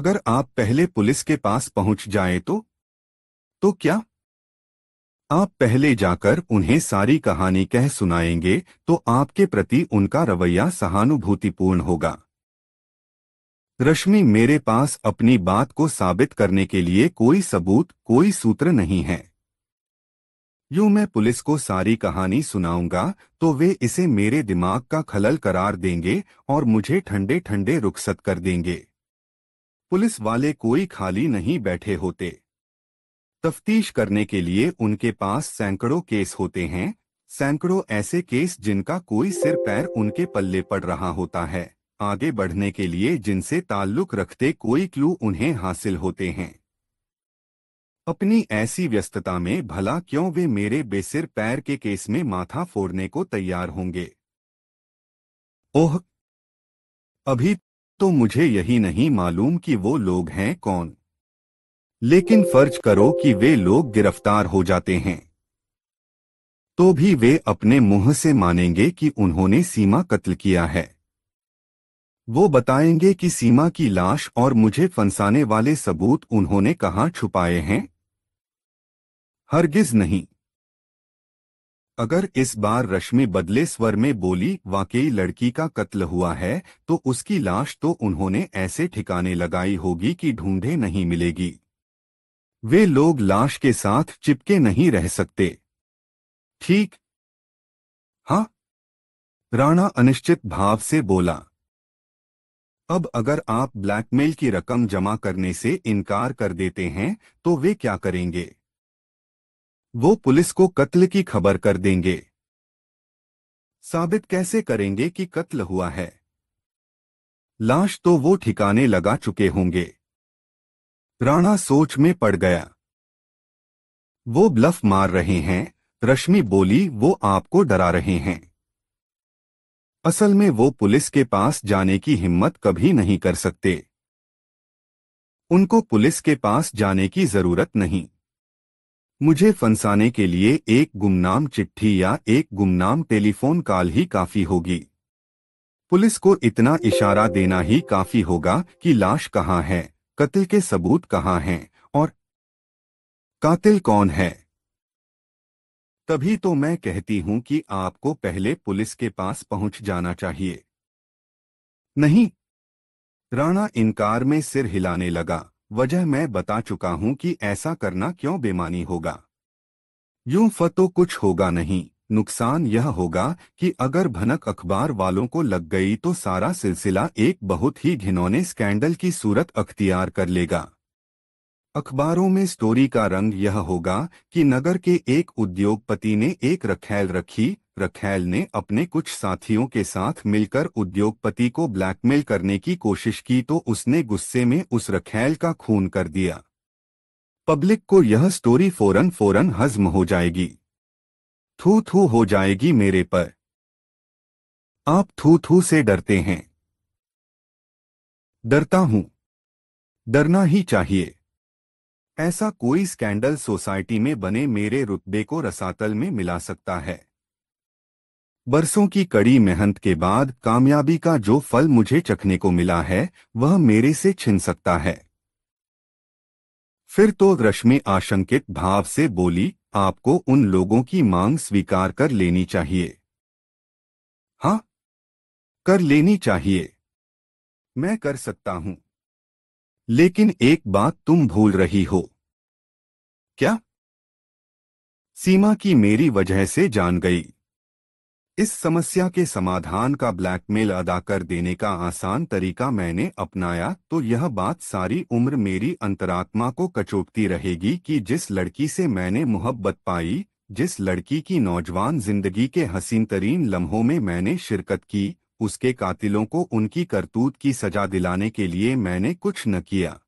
अगर आप पहले पुलिस के पास पहुंच जाए तो तो क्या आप पहले जाकर उन्हें सारी कहानी कह सुनाएंगे तो आपके प्रति उनका रवैया सहानुभूतिपूर्ण होगा रश्मि मेरे पास अपनी बात को साबित करने के लिए कोई सबूत कोई सूत्र नहीं है यूं मैं पुलिस को सारी कहानी सुनाऊंगा तो वे इसे मेरे दिमाग का खलल करार देंगे और मुझे ठंडे ठंडे रुखसत कर देंगे पुलिस वाले कोई खाली नहीं बैठे होते तफ्तीश करने के लिए उनके पास सैकड़ों केस होते हैं सैकड़ों ऐसे केस जिनका कोई सिर पैर उनके पल्ले पड़ रहा होता है आगे बढ़ने के लिए जिनसे ताल्लुक रखते कोई क्लू उन्हें हासिल होते हैं अपनी ऐसी व्यस्तता में भला क्यों वे मेरे बेसिर पैर के केस में माथा फोड़ने को तैयार होंगे ओह अभी तो मुझे यही नहीं मालूम कि वो लोग हैं कौन लेकिन फर्ज करो कि वे लोग गिरफ्तार हो जाते हैं तो भी वे अपने मुंह से मानेंगे कि उन्होंने सीमा कत्ल किया है वो बताएंगे कि सीमा की लाश और मुझे फंसाने वाले सबूत उन्होंने कहाँ छुपाए हैं हरगिज नहीं अगर इस बार रश्मि बदले स्वर में बोली वाकई लड़की का कत्ल हुआ है तो उसकी लाश तो उन्होंने ऐसे ठिकाने लगाई होगी कि ढूंढे नहीं मिलेगी वे लोग लाश के साथ चिपके नहीं रह सकते ठीक हाँ राणा अनिश्चित भाव से बोला अब अगर आप ब्लैकमेल की रकम जमा करने से इनकार कर देते हैं तो वे क्या करेंगे वो पुलिस को कत्ल की खबर कर देंगे साबित कैसे करेंगे कि कत्ल हुआ है लाश तो वो ठिकाने लगा चुके होंगे राणा सोच में पड़ गया वो ब्लफ मार रहे हैं रश्मि बोली वो आपको डरा रहे हैं असल में वो पुलिस के पास जाने की हिम्मत कभी नहीं कर सकते उनको पुलिस के पास जाने की जरूरत नहीं मुझे फंसाने के लिए एक गुमनाम चिट्ठी या एक गुमनाम टेलीफोन कॉल ही काफी होगी पुलिस को इतना इशारा देना ही काफी होगा कि लाश कहाँ है कत्ल के सबूत कहाँ हैं और कातिल कौन है तभी तो मैं कहती हूं कि आपको पहले पुलिस के पास पहुंच जाना चाहिए नहीं राणा इनकार में सिर हिलाने लगा वजह मैं बता चुका हूं कि ऐसा करना क्यों बेमानी होगा यूं फतो कुछ होगा नहीं नुकसान यह होगा कि अगर भनक अखबार वालों को लग गई तो सारा सिलसिला एक बहुत ही घिनौने स्कैंडल की सूरत अख्तियार कर लेगा अखबारों में स्टोरी का रंग यह होगा कि नगर के एक उद्योगपति ने एक रखेल रखी रखैल ने अपने कुछ साथियों के साथ मिलकर उद्योगपति को ब्लैकमेल करने की कोशिश की तो उसने गुस्से में उस रखेल का खून कर दिया पब्लिक को यह स्टोरी फौरन फौरन हज्म हो जाएगी थू थू हो जाएगी मेरे पर आप थू थू से डरते हैं डरता हूं डरना ही चाहिए ऐसा कोई स्कैंडल सोसाइटी में बने मेरे रुतबे को रसातल में मिला सकता है बरसों की कड़ी मेहनत के बाद कामयाबी का जो फल मुझे चखने को मिला है वह मेरे से छिन सकता है फिर तो रश्मि आशंकित भाव से बोली आपको उन लोगों की मांग स्वीकार कर लेनी चाहिए हाँ कर लेनी चाहिए मैं कर सकता हूं लेकिन एक बात तुम भूल रही हो क्या सीमा की मेरी वजह से जान गई इस समस्या के समाधान का ब्लैकमेल अदा कर देने का आसान तरीका मैंने अपनाया तो यह बात सारी उम्र मेरी अंतरात्मा को कचोटती रहेगी कि जिस लड़की से मैंने मोहब्बत पाई जिस लड़की की नौजवान जिंदगी के हसीन तरीन लम्हों में मैंने शिरकत की उसके कातिलों को उनकी करतूत की सजा दिलाने के लिए मैंने कुछ न किया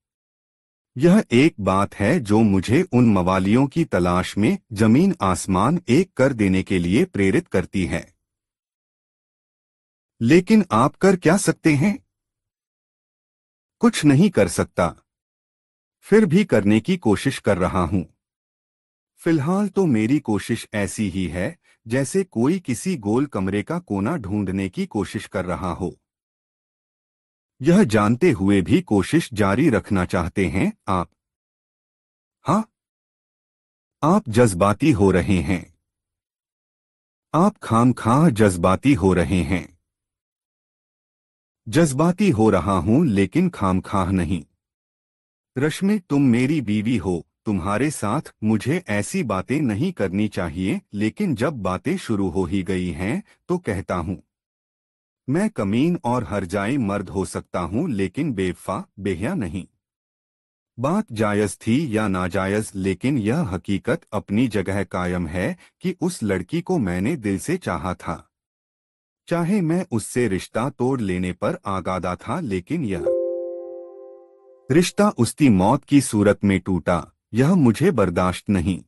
यह एक बात है जो मुझे उन मवालियों की तलाश में जमीन आसमान एक कर देने के लिए प्रेरित करती है लेकिन आप कर क्या सकते हैं कुछ नहीं कर सकता फिर भी करने की कोशिश कर रहा हूं फिलहाल तो मेरी कोशिश ऐसी ही है जैसे कोई किसी गोल कमरे का कोना ढूंढने की कोशिश कर रहा हो यह जानते हुए भी कोशिश जारी रखना चाहते हैं आप हाँ आप जज्बाती हो रहे हैं आप खाम खा जज्बाती हो रहे हैं जज्बाती हो रहा हूं लेकिन खाम खाह नहीं रश्मि तुम मेरी बीवी हो तुम्हारे साथ मुझे ऐसी बातें नहीं करनी चाहिए लेकिन जब बातें शुरू हो ही गई हैं तो कहता हूँ मैं कमीन और हरजाई मर्द हो सकता हूँ लेकिन बेफा बेहया नहीं बात जायज थी या नाजायज लेकिन यह हकीकत अपनी जगह कायम है कि उस लड़की को मैंने दिल से चाहा था चाहे मैं उससे रिश्ता तोड़ लेने पर आगादा था लेकिन यह रिश्ता उसकी मौत की सूरत में टूटा यह मुझे बर्दाश्त नहीं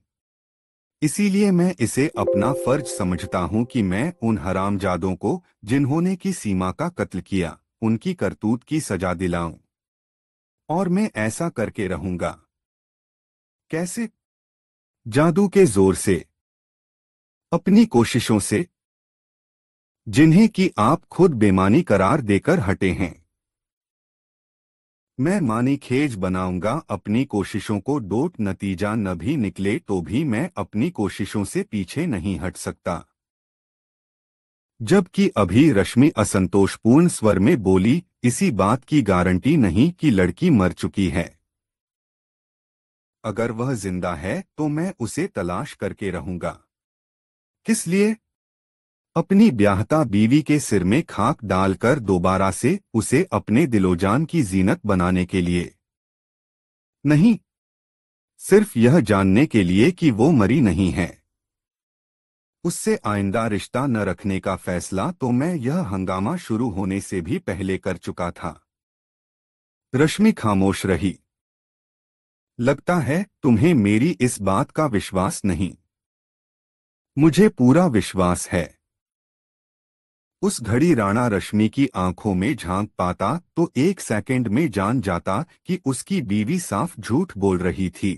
इसीलिए मैं इसे अपना फर्ज समझता हूं कि मैं उन हरामजादों को जिन्होंने की सीमा का कत्ल किया उनकी करतूत की सजा दिलाऊं और मैं ऐसा करके रहूंगा कैसे जादू के जोर से अपनी कोशिशों से जिन्हें कि आप खुद बेमानी करार देकर हटे हैं मैं मानी खेज बनाऊंगा अपनी कोशिशों को डोट नतीजा न भी निकले तो भी मैं अपनी कोशिशों से पीछे नहीं हट सकता जबकि अभी रश्मि असंतोषपूर्ण स्वर में बोली इसी बात की गारंटी नहीं कि लड़की मर चुकी है अगर वह जिंदा है तो मैं उसे तलाश करके रहूंगा किस लिए अपनी ब्याहता बीवी के सिर में खाक डालकर दोबारा से उसे अपने दिलोजान की जीनत बनाने के लिए नहीं सिर्फ यह जानने के लिए कि वो मरी नहीं है उससे आइंदा रिश्ता न रखने का फैसला तो मैं यह हंगामा शुरू होने से भी पहले कर चुका था रश्मि खामोश रही लगता है तुम्हें मेरी इस बात का विश्वास नहीं मुझे पूरा विश्वास है उस घड़ी राणा रश्मि की आंखों में झांक पाता तो एक सेकंड में जान जाता कि उसकी बीवी साफ झूठ बोल रही थी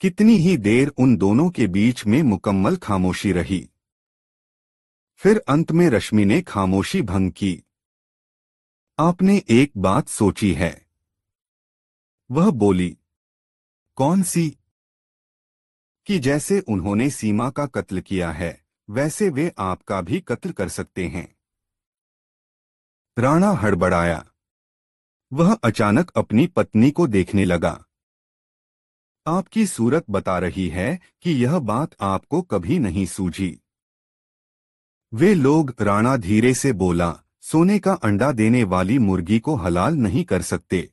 कितनी ही देर उन दोनों के बीच में मुकम्मल खामोशी रही फिर अंत में रश्मि ने खामोशी भंग की आपने एक बात सोची है वह बोली कौन सी कि जैसे उन्होंने सीमा का कत्ल किया है वैसे वे आपका भी कत्ल कर सकते हैं राणा हड़बड़ाया वह अचानक अपनी पत्नी को देखने लगा आपकी सूरत बता रही है कि यह बात आपको कभी नहीं सूझी वे लोग राणा धीरे से बोला सोने का अंडा देने वाली मुर्गी को हलाल नहीं कर सकते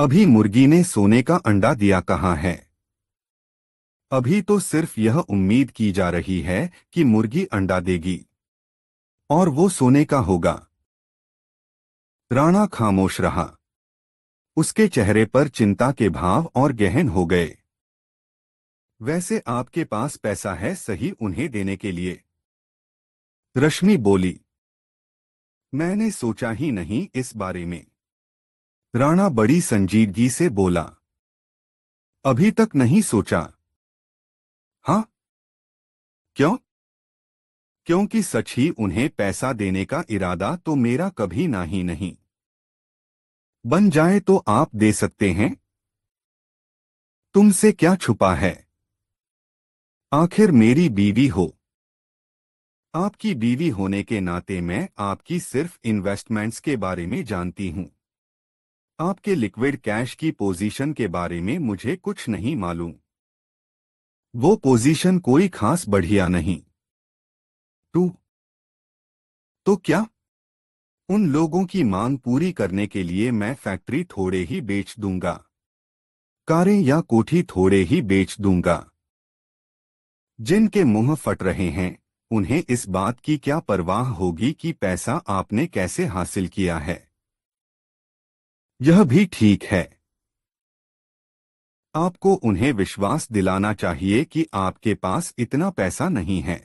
अभी मुर्गी ने सोने का अंडा दिया कहाँ है अभी तो सिर्फ यह उम्मीद की जा रही है कि मुर्गी अंडा देगी और वो सोने का होगा राणा खामोश रहा उसके चेहरे पर चिंता के भाव और गहन हो गए वैसे आपके पास पैसा है सही उन्हें देने के लिए रश्मि बोली मैंने सोचा ही नहीं इस बारे में राणा बड़ी संजीदगी से बोला अभी तक नहीं सोचा क्यों क्योंकि सच ही उन्हें पैसा देने का इरादा तो मेरा कभी ना ही नहीं बन जाए तो आप दे सकते हैं तुमसे क्या छुपा है आखिर मेरी बीवी हो आपकी बीवी होने के नाते मैं आपकी सिर्फ इन्वेस्टमेंट्स के बारे में जानती हूं आपके लिक्विड कैश की पोजीशन के बारे में मुझे कुछ नहीं मालूम वो पोजीशन कोई खास बढ़िया नहीं टू तो क्या उन लोगों की मांग पूरी करने के लिए मैं फैक्ट्री थोड़े ही बेच दूंगा कारें या कोठी थोड़े ही बेच दूंगा जिनके मुंह फट रहे हैं उन्हें इस बात की क्या परवाह होगी कि पैसा आपने कैसे हासिल किया है यह भी ठीक है आपको उन्हें विश्वास दिलाना चाहिए कि आपके पास इतना पैसा नहीं है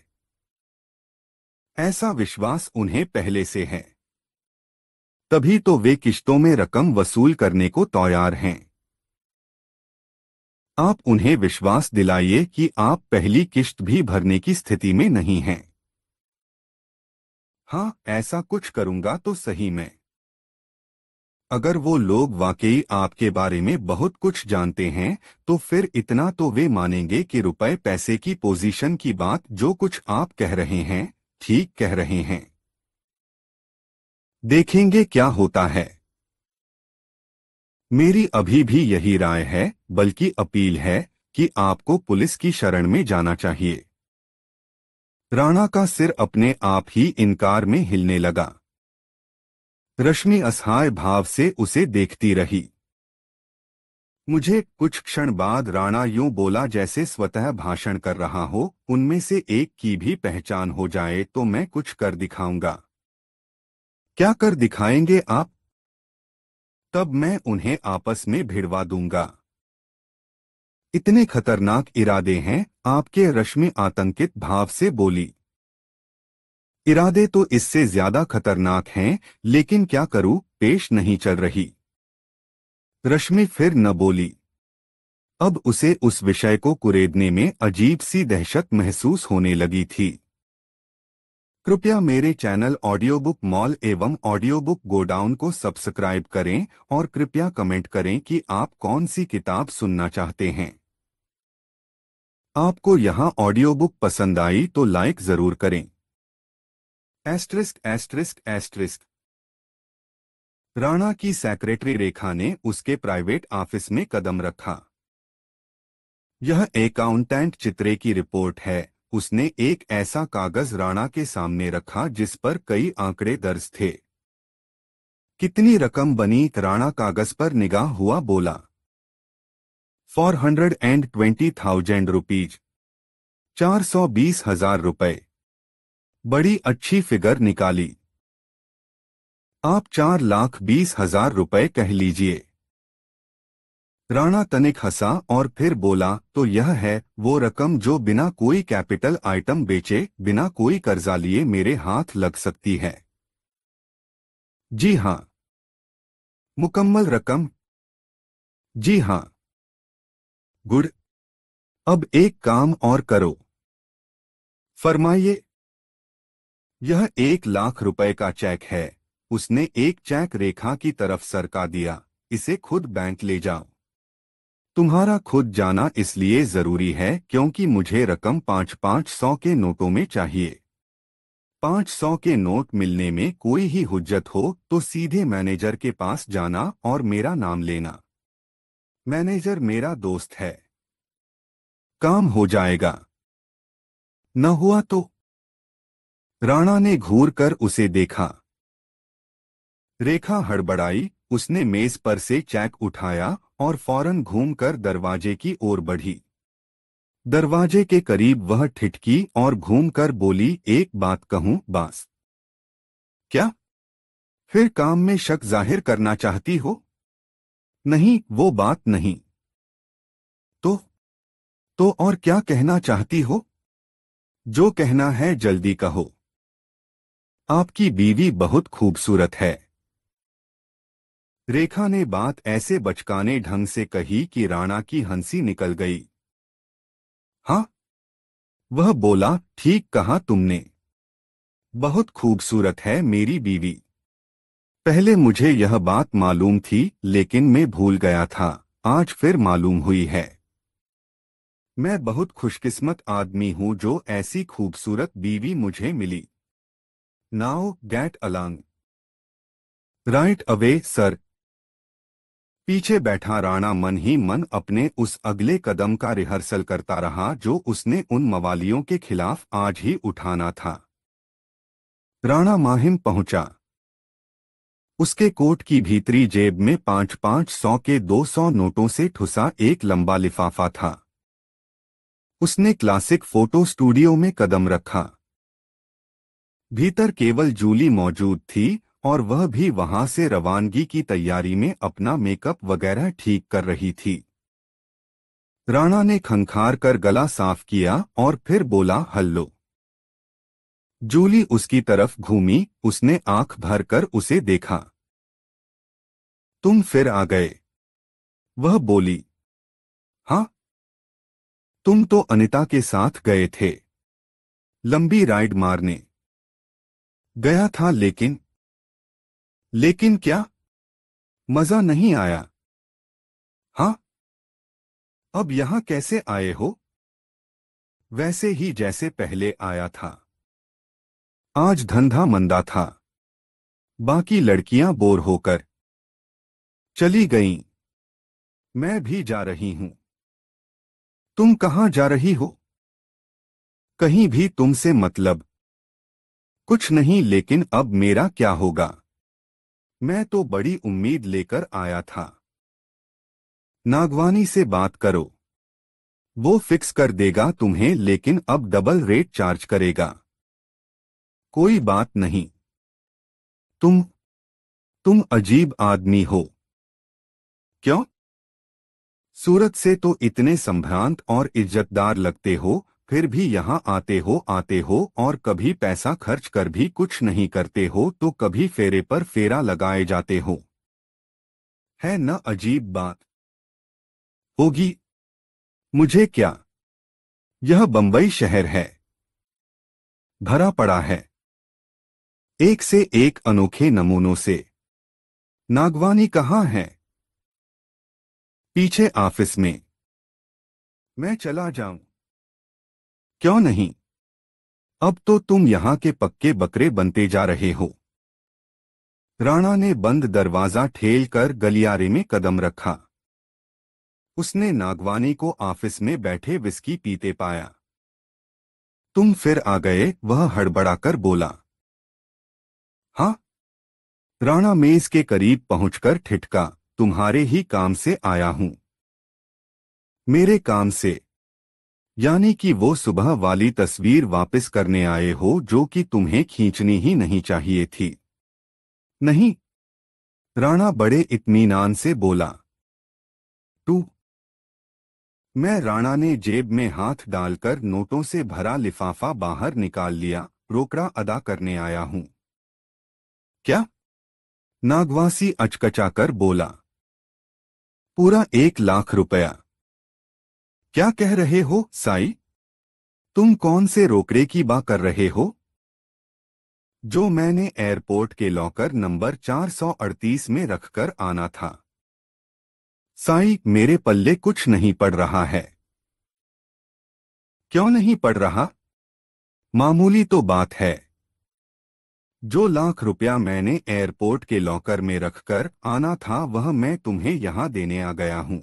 ऐसा विश्वास उन्हें पहले से है तभी तो वे किश्तों में रकम वसूल करने को तैयार हैं आप उन्हें विश्वास दिलाइए कि आप पहली किश्त भी भरने की स्थिति में नहीं हैं हाँ ऐसा कुछ करूंगा तो सही में अगर वो लोग वाकई आपके बारे में बहुत कुछ जानते हैं तो फिर इतना तो वे मानेंगे कि रुपए पैसे की पोजीशन की बात जो कुछ आप कह रहे हैं ठीक कह रहे हैं देखेंगे क्या होता है मेरी अभी भी यही राय है बल्कि अपील है कि आपको पुलिस की शरण में जाना चाहिए राणा का सिर अपने आप ही इनकार में हिलने लगा रश्मि असहाय भाव से उसे देखती रही मुझे कुछ क्षण बाद राणा यूं बोला जैसे स्वतः भाषण कर रहा हो उनमें से एक की भी पहचान हो जाए तो मैं कुछ कर दिखाऊंगा क्या कर दिखाएंगे आप तब मैं उन्हें आपस में भिड़वा दूंगा इतने खतरनाक इरादे हैं आपके रश्मि आतंकित भाव से बोली इरादे तो इससे ज्यादा खतरनाक हैं लेकिन क्या करूं पेश नहीं चल रही रश्मि फिर न बोली अब उसे उस विषय को कुरेदने में अजीब सी दहशत महसूस होने लगी थी कृपया मेरे चैनल ऑडियो बुक मॉल एवं ऑडियो बुक गोडाउन को सब्सक्राइब करें और कृपया कमेंट करें कि आप कौन सी किताब सुनना चाहते हैं आपको यहां ऑडियो बुक पसंद आई तो लाइक जरूर करें एस्ट्रिस्क एस्ट्रिस्क एस्ट्रिस्क राणा की सेक्रेटरी रेखा ने उसके प्राइवेट ऑफिस में कदम रखा यह अकाउंटेंट चित्रे की रिपोर्ट है उसने एक ऐसा कागज राणा के सामने रखा जिस पर कई आंकड़े दर्ज थे कितनी रकम बनी राणा कागज पर निगाह हुआ बोला four hundred and twenty thousand rupees चार सौ बीस हजार रुपये बड़ी अच्छी फिगर निकाली आप चार लाख बीस हजार रुपए कह लीजिए राणा तनिक हंसा और फिर बोला तो यह है वो रकम जो बिना कोई कैपिटल आइटम बेचे बिना कोई कर्जा लिए मेरे हाथ लग सकती है जी हाँ मुकम्मल रकम जी हाँ गुड अब एक काम और करो फरमाइए यह एक लाख रुपए का चेक है उसने एक चेक रेखा की तरफ सरका दिया इसे खुद बैंक ले जाओ तुम्हारा खुद जाना इसलिए जरूरी है क्योंकि मुझे रकम पांच पांच सौ के नोटों में चाहिए पांच सौ के नोट मिलने में कोई ही हुज्जत हो तो सीधे मैनेजर के पास जाना और मेरा नाम लेना मैनेजर मेरा दोस्त है काम हो जाएगा न हुआ तो राणा ने घूर कर उसे देखा रेखा हड़बड़ाई उसने मेज पर से चैक उठाया और फौरन घूमकर दरवाजे की ओर बढ़ी दरवाजे के करीब वह ठिठकी और घूमकर बोली एक बात कहूं बास क्या फिर काम में शक जाहिर करना चाहती हो नहीं वो बात नहीं तो तो और क्या कहना चाहती हो जो कहना है जल्दी कहो आपकी बीवी बहुत खूबसूरत है रेखा ने बात ऐसे बचकाने ढंग से कही कि राणा की हंसी निकल गई हाँ वह बोला ठीक कहा तुमने बहुत खूबसूरत है मेरी बीवी पहले मुझे यह बात मालूम थी लेकिन मैं भूल गया था आज फिर मालूम हुई है मैं बहुत खुशकिस्मत आदमी हूं जो ऐसी खूबसूरत बीवी मुझे मिली Now get along. Right away, sir. पीछे बैठा राणा मन ही मन अपने उस अगले कदम का रिहर्सल करता रहा जो उसने उन मवालियों के खिलाफ आज ही उठाना था राणा माहिम पहुंचा उसके कोट की भीतरी जेब में पांच पांच सौ के दो सौ नोटों से ठुसा एक लंबा लिफाफा था उसने क्लासिक फोटो स्टूडियो में कदम रखा भीतर केवल जूली मौजूद थी और वह भी वहां से रवानगी की तैयारी में अपना मेकअप वगैरह ठीक कर रही थी राणा ने खंखार कर गला साफ किया और फिर बोला हल्लो जूली उसकी तरफ घूमी उसने आंख भरकर उसे देखा तुम फिर आ गए वह बोली हाँ तुम तो अनिता के साथ गए थे लंबी राइड मारने गया था लेकिन लेकिन क्या मजा नहीं आया हां अब यहां कैसे आए हो वैसे ही जैसे पहले आया था आज धंधा मंदा था बाकी लड़कियां बोर होकर चली गईं। मैं भी जा रही हूं तुम कहां जा रही हो कहीं भी तुमसे मतलब कुछ नहीं लेकिन अब मेरा क्या होगा मैं तो बड़ी उम्मीद लेकर आया था नागवानी से बात करो वो फिक्स कर देगा तुम्हें लेकिन अब डबल रेट चार्ज करेगा कोई बात नहीं तुम तुम अजीब आदमी हो क्यों सूरत से तो इतने संभ्रांत और इज्जतदार लगते हो फिर भी यहाँ आते हो आते हो और कभी पैसा खर्च कर भी कुछ नहीं करते हो तो कभी फेरे पर फेरा लगाए जाते हो है न अजीब बात होगी मुझे क्या यह बंबई शहर है भरा पड़ा है एक से एक अनोखे नमूनों से नागवानी कहाँ है पीछे ऑफिस में मैं चला जाऊं क्यों नहीं अब तो तुम यहां के पक्के बकरे बनते जा रहे हो राणा ने बंद दरवाजा ठेल कर गलियारे में कदम रखा उसने नागवानी को ऑफिस में बैठे विस्की पीते पाया तुम फिर आ गए वह हड़बड़ाकर बोला हां राणा मेज के करीब पहुंचकर ठिठका तुम्हारे ही काम से आया हूं मेरे काम से यानी कि वो सुबह वाली तस्वीर वापस करने आए हो जो कि तुम्हें खींचनी ही नहीं चाहिए थी नहीं राणा बड़े इतमीनान से बोला टू मैं राणा ने जेब में हाथ डालकर नोटों से भरा लिफाफा बाहर निकाल लिया रोकड़ा अदा करने आया हूं क्या नागवासी अचकचाकर बोला पूरा एक लाख रुपया क्या कह रहे हो साई तुम कौन से रोकड़े की बात कर रहे हो जो मैंने एयरपोर्ट के लॉकर नंबर 438 में रखकर आना था साई मेरे पल्ले कुछ नहीं पड़ रहा है क्यों नहीं पड़ रहा मामूली तो बात है जो लाख रुपया मैंने एयरपोर्ट के लॉकर में रखकर आना था वह मैं तुम्हें यहां देने आ गया हूं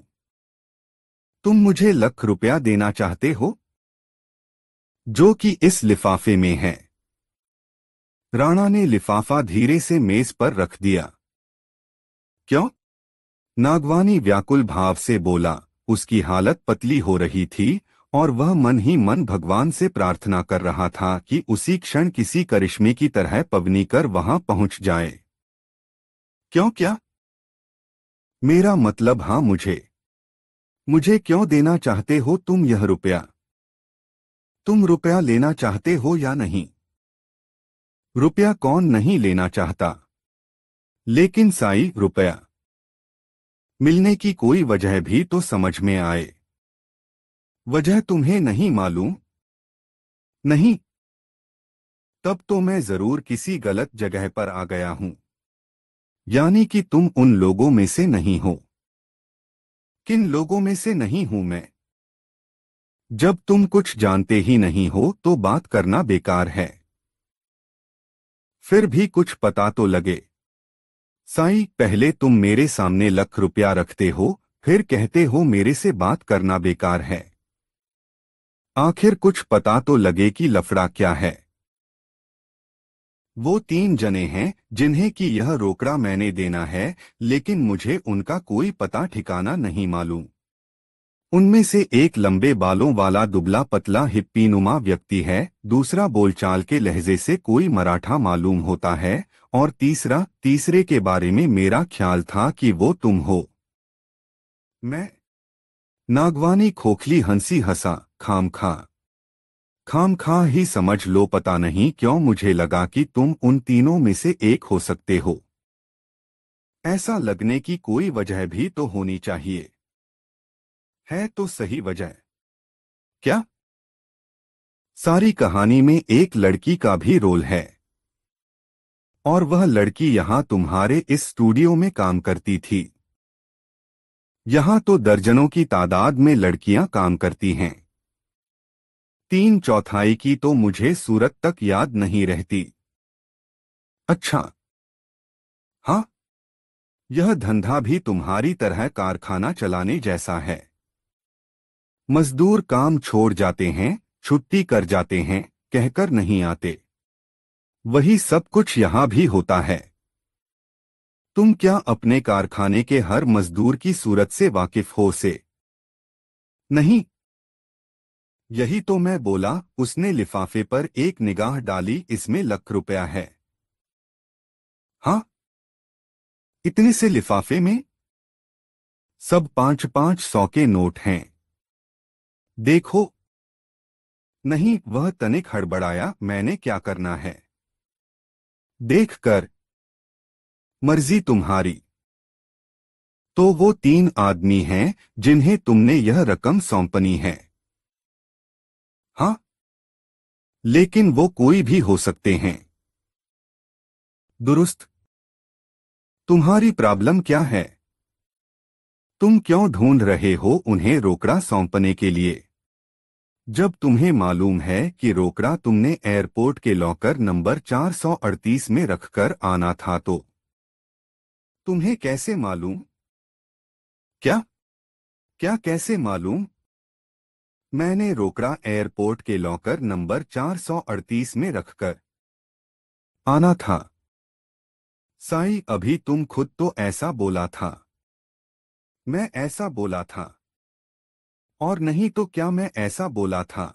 तुम मुझे लख रुपया देना चाहते हो जो कि इस लिफाफे में है राणा ने लिफाफा धीरे से मेज पर रख दिया क्यों नागवानी व्याकुल भाव से बोला उसकी हालत पतली हो रही थी और वह मन ही मन भगवान से प्रार्थना कर रहा था कि उसी क्षण किसी करिश्मे की तरह पवनी कर वहां पहुंच जाए क्यों क्या मेरा मतलब हां मुझे मुझे क्यों देना चाहते हो तुम यह रुपया तुम रुपया लेना चाहते हो या नहीं रुपया कौन नहीं लेना चाहता लेकिन साई रुपया मिलने की कोई वजह भी तो समझ में आए वजह तुम्हें नहीं मालूम नहीं तब तो मैं जरूर किसी गलत जगह पर आ गया हूं यानी कि तुम उन लोगों में से नहीं हो किन लोगों में से नहीं हूं मैं जब तुम कुछ जानते ही नहीं हो तो बात करना बेकार है फिर भी कुछ पता तो लगे साई पहले तुम मेरे सामने लख रुपया रखते हो फिर कहते हो मेरे से बात करना बेकार है आखिर कुछ पता तो लगे कि लफड़ा क्या है वो तीन जने हैं जिन्हें कि यह रोकड़ा मैंने देना है लेकिन मुझे उनका कोई पता ठिकाना नहीं मालूम उनमें से एक लंबे बालों वाला दुबला पतला हिप्पीनुमा व्यक्ति है दूसरा बोलचाल के लहजे से कोई मराठा मालूम होता है और तीसरा तीसरे के बारे में मेरा ख्याल था कि वो तुम हो मैं नागवानी खोखली हंसी हंसा खाम खा खाम खा ही समझ लो पता नहीं क्यों मुझे लगा कि तुम उन तीनों में से एक हो सकते हो ऐसा लगने की कोई वजह भी तो होनी चाहिए है तो सही वजह क्या सारी कहानी में एक लड़की का भी रोल है और वह लड़की यहां तुम्हारे इस स्टूडियो में काम करती थी यहां तो दर्जनों की तादाद में लड़कियां काम करती हैं तीन चौथाई की तो मुझे सूरत तक याद नहीं रहती अच्छा हाँ यह धंधा भी तुम्हारी तरह कारखाना चलाने जैसा है मजदूर काम छोड़ जाते हैं छुट्टी कर जाते हैं कहकर नहीं आते वही सब कुछ यहां भी होता है तुम क्या अपने कारखाने के हर मजदूर की सूरत से वाकिफ हो से नहीं यही तो मैं बोला उसने लिफाफे पर एक निगाह डाली इसमें लख रुपया है हाँ इतने से लिफाफे में सब पांच पांच सौ के नोट हैं देखो नहीं वह तनिक हड़बड़ाया मैंने क्या करना है देख कर मर्जी तुम्हारी तो वो तीन आदमी हैं जिन्हें तुमने यह रकम सौंपनी है लेकिन वो कोई भी हो सकते हैं दुरुस्त तुम्हारी प्रॉब्लम क्या है तुम क्यों ढूंढ रहे हो उन्हें रोकड़ा सौंपने के लिए जब तुम्हें मालूम है कि रोकड़ा तुमने एयरपोर्ट के लॉकर नंबर 438 में रखकर आना था तो तुम्हें कैसे मालूम क्या क्या कैसे मालूम मैंने रोकड़ा एयरपोर्ट के लॉकर नंबर 438 में रखकर आना था साई अभी तुम खुद तो ऐसा बोला था मैं ऐसा बोला था और नहीं तो क्या मैं ऐसा बोला था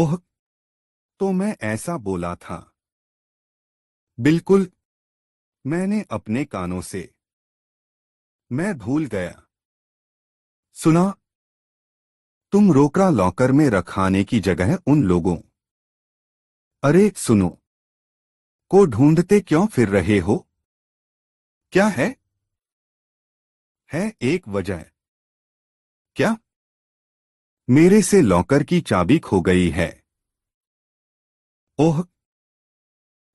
ओह तो मैं ऐसा बोला था बिल्कुल मैंने अपने कानों से मैं भूल गया सुना तुम रोकड़ा लॉकर में रखाने की जगह उन लोगों अरे सुनो को ढूंढते क्यों फिर रहे हो क्या है है एक वजह क्या मेरे से लॉकर की चाबी खो गई है ओह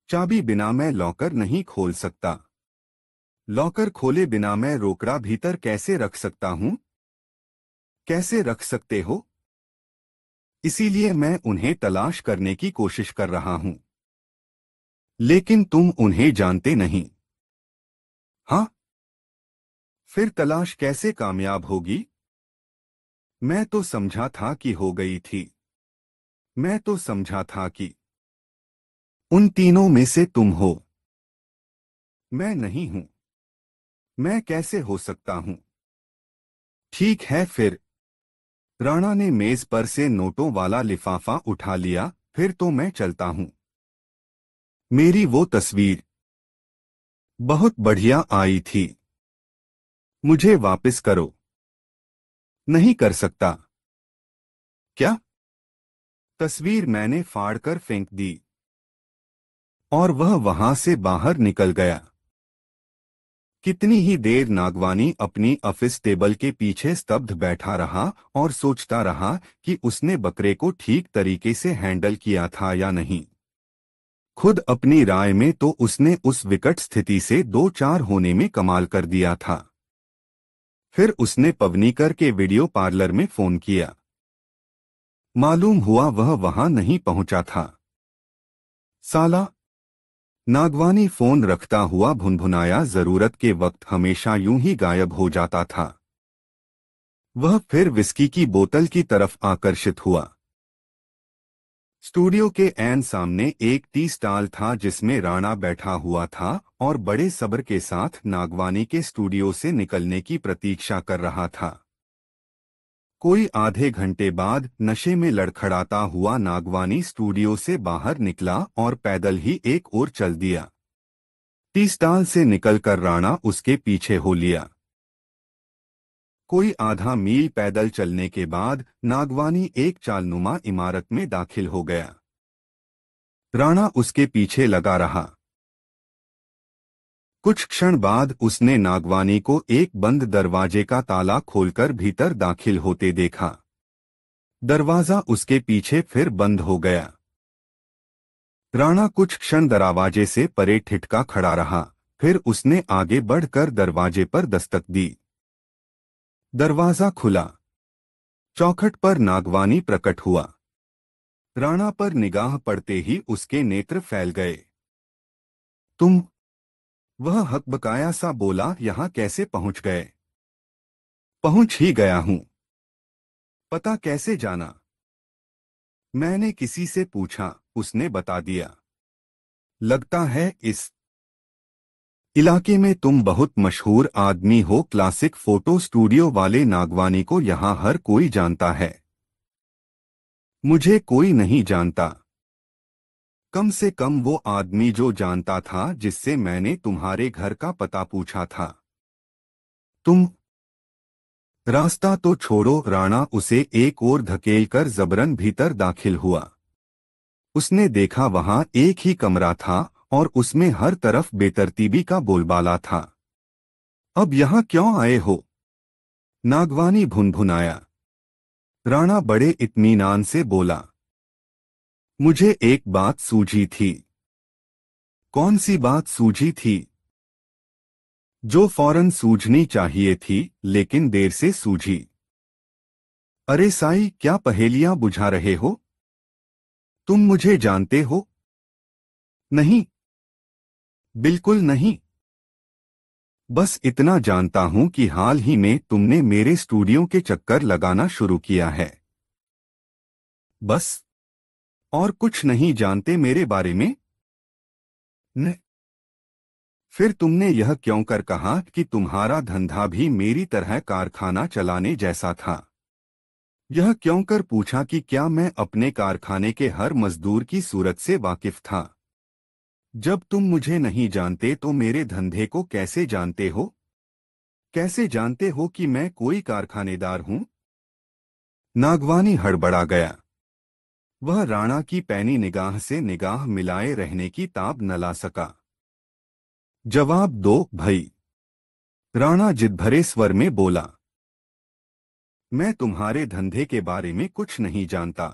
चाबी बिना मैं लॉकर नहीं खोल सकता लॉकर खोले बिना मैं रोकड़ा भीतर कैसे रख सकता हूं कैसे रख सकते हो इसीलिए मैं उन्हें तलाश करने की कोशिश कर रहा हूं लेकिन तुम उन्हें जानते नहीं हां फिर तलाश कैसे कामयाब होगी मैं तो समझा था कि हो गई थी मैं तो समझा था कि उन तीनों में से तुम हो मैं नहीं हूं मैं कैसे हो सकता हूं ठीक है फिर राणा ने मेज पर से नोटों वाला लिफाफा उठा लिया फिर तो मैं चलता हूं मेरी वो तस्वीर बहुत बढ़िया आई थी मुझे वापस करो नहीं कर सकता क्या तस्वीर मैंने फाड़कर फेंक दी और वह वहां से बाहर निकल गया कितनी ही देर नागवानी अपनी ऑफिस टेबल के पीछे स्तब्ध बैठा रहा और सोचता रहा कि उसने बकरे को ठीक तरीके से हैंडल किया था या नहीं खुद अपनी राय में तो उसने उस विकट स्थिति से दो चार होने में कमाल कर दिया था फिर उसने पवनीकर के वीडियो पार्लर में फोन किया मालूम हुआ वह वहां नहीं पहुंचा था साला नागवानी फोन रखता हुआ भुनभुनाया जरूरत के वक्त हमेशा यूं ही गायब हो जाता था वह फिर विस्की की बोतल की तरफ आकर्षित हुआ स्टूडियो के एन सामने एक टी स्टाल था जिसमें राणा बैठा हुआ था और बड़े सब्र के साथ नागवानी के स्टूडियो से निकलने की प्रतीक्षा कर रहा था कोई आधे घंटे बाद नशे में लड़खड़ाता हुआ नागवानी स्टूडियो से बाहर निकला और पैदल ही एक ओर चल दिया टी से निकलकर राणा उसके पीछे हो लिया कोई आधा मील पैदल चलने के बाद नागवानी एक चालनुमा इमारत में दाखिल हो गया राणा उसके पीछे लगा रहा कुछ क्षण बाद उसने नागवानी को एक बंद दरवाजे का ताला खोलकर भीतर दाखिल होते देखा दरवाजा उसके पीछे फिर बंद हो गया राणा कुछ क्षण दरवाजे से परे ठिटका खड़ा रहा फिर उसने आगे बढ़कर दरवाजे पर दस्तक दी दरवाजा खुला चौखट पर नागवानी प्रकट हुआ राणा पर निगाह पड़ते ही उसके नेत्र फैल गए तुम वह हक बकाया सा बोला यहां कैसे पहुंच गए पहुंच ही गया हूं पता कैसे जाना मैंने किसी से पूछा उसने बता दिया लगता है इस इलाके में तुम बहुत मशहूर आदमी हो क्लासिक फोटो स्टूडियो वाले नागवानी को यहां हर कोई जानता है मुझे कोई नहीं जानता कम से कम वो आदमी जो जानता था जिससे मैंने तुम्हारे घर का पता पूछा था तुम रास्ता तो छोड़ो राणा उसे एक ओर धकेल कर जबरन भीतर दाखिल हुआ उसने देखा वहां एक ही कमरा था और उसमें हर तरफ बेतरतीबी का बोलबाला था अब यहां क्यों आए हो नागवानी भुनभुनाया राणा बड़े इतमीनान से बोला मुझे एक बात सूझी थी कौन सी बात सूझी थी जो फौरन सूझनी चाहिए थी लेकिन देर से सूझी अरे साई क्या पहेलियां बुझा रहे हो तुम मुझे जानते हो नहीं बिल्कुल नहीं बस इतना जानता हूं कि हाल ही में तुमने मेरे स्टूडियो के चक्कर लगाना शुरू किया है बस और कुछ नहीं जानते मेरे बारे में न फिर तुमने यह क्यों कर कहा कि तुम्हारा धंधा भी मेरी तरह कारखाना चलाने जैसा था यह क्यों कर पूछा कि क्या मैं अपने कारखाने के हर मजदूर की सूरत से वाकिफ था जब तुम मुझे नहीं जानते तो मेरे धंधे को कैसे जानते हो कैसे जानते हो कि मैं कोई कारखानेदार हूं नागवानी हड़बड़ा गया वह राणा की पैनी निगाह से निगाह मिलाए रहने की ताब न ला सका जवाब दो भाई राणा जिद भरे स्वर में बोला मैं तुम्हारे धंधे के बारे में कुछ नहीं जानता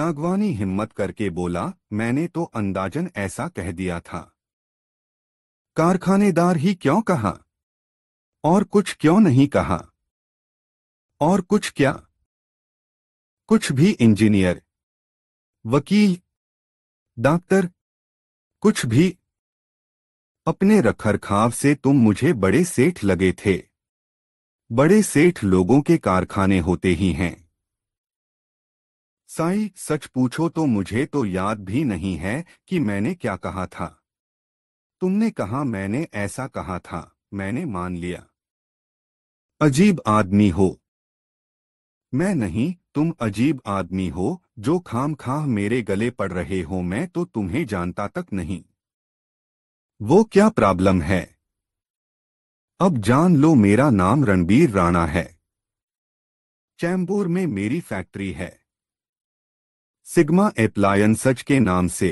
नागवानी हिम्मत करके बोला मैंने तो अंदाजन ऐसा कह दिया था कारखानेदार ही क्यों कहा और कुछ क्यों नहीं कहा और कुछ क्या कुछ भी इंजीनियर वकील डॉक्टर कुछ भी अपने रखरखाव से तुम मुझे बड़े सेठ लगे थे बड़े सेठ लोगों के कारखाने होते ही हैं साई सच पूछो तो मुझे तो याद भी नहीं है कि मैंने क्या कहा था तुमने कहा मैंने ऐसा कहा था मैंने मान लिया अजीब आदमी हो मैं नहीं तुम अजीब आदमी हो जो खाम खाह मेरे गले पड़ रहे हो मैं तो तुम्हें जानता तक नहीं वो क्या प्रॉब्लम है अब जान लो मेरा नाम रणबीर राणा है चैम्बूर में मेरी फैक्ट्री है सिग्मा सच के नाम से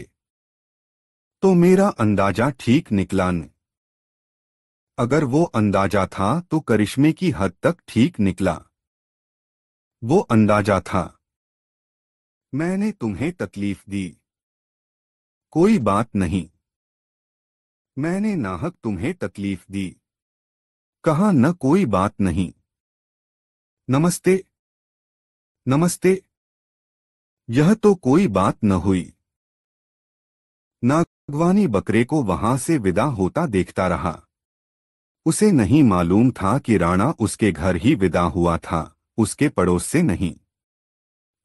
तो मेरा अंदाजा ठीक निकला न अगर वो अंदाजा था तो करिश्मे की हद तक ठीक निकला वो अंदाजा था मैंने तुम्हें तकलीफ दी कोई बात नहीं मैंने नाहक तुम्हें तकलीफ दी कहा न कोई बात नहीं नमस्ते नमस्ते यह तो कोई बात न हुई नागवानी बकरे को वहां से विदा होता देखता रहा उसे नहीं मालूम था कि राणा उसके घर ही विदा हुआ था उसके पड़ोस से नहीं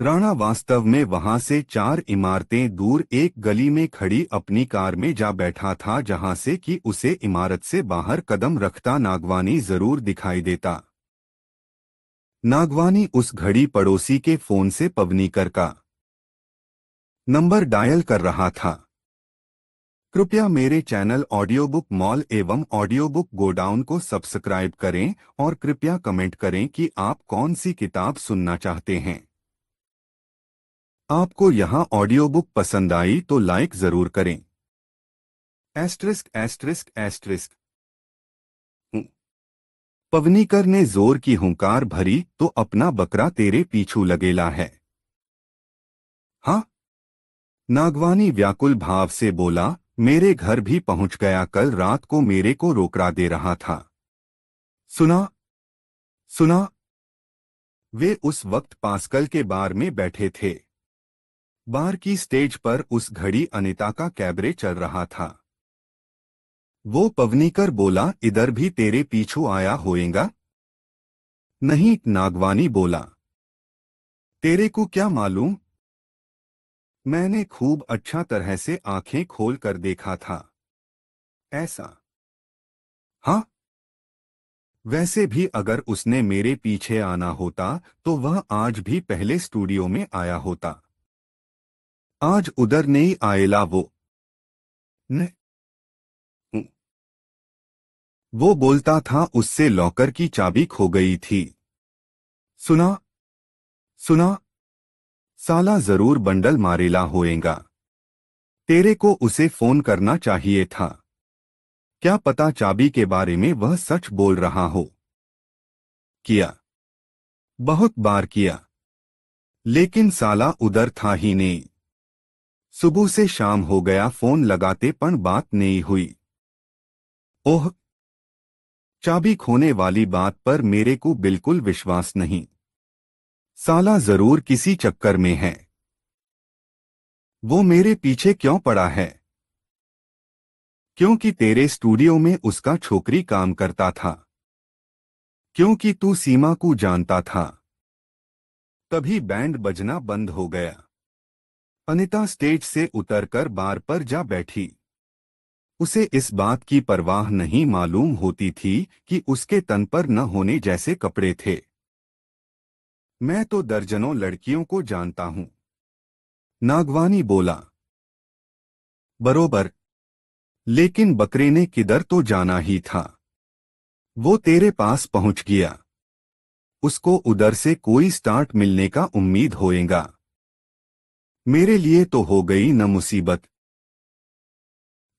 राणा वास्तव में वहां से चार इमारतें दूर एक गली में खड़ी अपनी कार में जा बैठा था जहां से कि उसे इमारत से बाहर कदम रखता नागवानी जरूर दिखाई देता नागवानी उस घड़ी पड़ोसी के फोन से पवनीकर का नंबर डायल कर रहा था कृपया मेरे चैनल ऑडियो बुक मॉल एवं ऑडियो बुक गोडाउन को सब्सक्राइब करें और कृपया कमेंट करें कि आप कौन सी किताब सुनना चाहते हैं आपको यहां ऑडियो बुक पसंद आई तो लाइक जरूर करें एस्ट्रिस्क एस्ट्रिस्क एस्ट्रिस्क पवनीकर ने जोर की हुंकार भरी तो अपना बकरा तेरे पीछू लगेला है हा नागवानी व्याकुल भाव से बोला मेरे घर भी पहुंच गया कल रात को मेरे को रोकड़ा दे रहा था सुना सुना वे उस वक्त पास्कल के बार में बैठे थे बार की स्टेज पर उस घड़ी अनिता का कैबरे चल रहा था वो पवनीकर बोला इधर भी तेरे पीछू आया होएगा नहीं नागवानी बोला तेरे को क्या मालूम मैंने खूब अच्छा तरह से आंखें खोल कर देखा था ऐसा हाँ वैसे भी अगर उसने मेरे पीछे आना होता तो वह आज भी पहले स्टूडियो में आया होता आज उधर नहीं आएला वो न वो बोलता था उससे लॉकर की चाबी खो गई थी सुना सुना साला जरूर बंडल मारेला होएगा तेरे को उसे फोन करना चाहिए था क्या पता चाबी के बारे में वह सच बोल रहा हो किया बहुत बार किया लेकिन साला उधर था ही नहीं सुबह से शाम हो गया फोन लगाते पर बात नहीं हुई ओह चाबी खोने वाली बात पर मेरे को बिल्कुल विश्वास नहीं साला जरूर किसी चक्कर में है वो मेरे पीछे क्यों पड़ा है क्योंकि तेरे स्टूडियो में उसका छोकरी काम करता था क्योंकि तू सीमा को जानता था तभी बैंड बजना बंद हो गया अनिता स्टेज से उतरकर बार पर जा बैठी उसे इस बात की परवाह नहीं मालूम होती थी कि उसके तन पर न होने जैसे कपड़े थे मैं तो दर्जनों लड़कियों को जानता हूं नागवानी बोला बरोबर लेकिन बकरे ने किधर तो जाना ही था वो तेरे पास पहुंच गया उसको उधर से कोई स्टार्ट मिलने का उम्मीद होएगा मेरे लिए तो हो गई न मुसीबत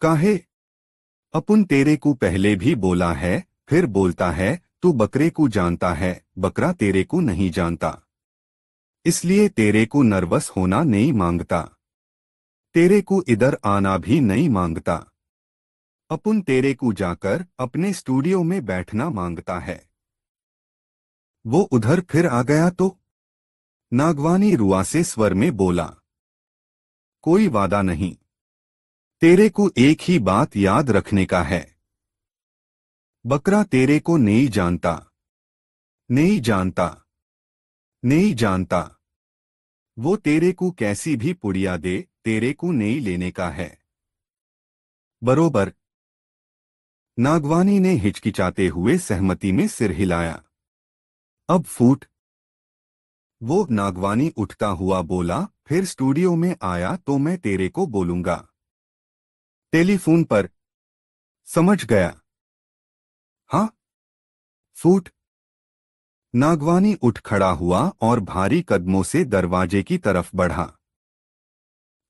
काहे अपुन तेरे को पहले भी बोला है फिर बोलता है तू बकरे को जानता है बकरा तेरे को नहीं जानता इसलिए तेरे को नर्वस होना नहीं मांगता तेरे को इधर आना भी नहीं मांगता अपुन तेरे को जाकर अपने स्टूडियो में बैठना मांगता है वो उधर फिर आ गया तो नागवानी रुआ से स्वर में बोला कोई वादा नहीं तेरे को एक ही बात याद रखने का है बकरा तेरे को नहीं जानता नहीं जानता नहीं जानता वो तेरे को कैसी भी पुड़िया दे तेरे को नहीं लेने का है बरोबर नागवानी ने हिचकिचाते हुए सहमति में सिर हिलाया अब फूट वो नागवानी उठता हुआ बोला फिर स्टूडियो में आया तो मैं तेरे को बोलूंगा टेलीफोन पर समझ गया फूट नागवानी उठ खड़ा हुआ और भारी कदमों से दरवाजे की तरफ बढ़ा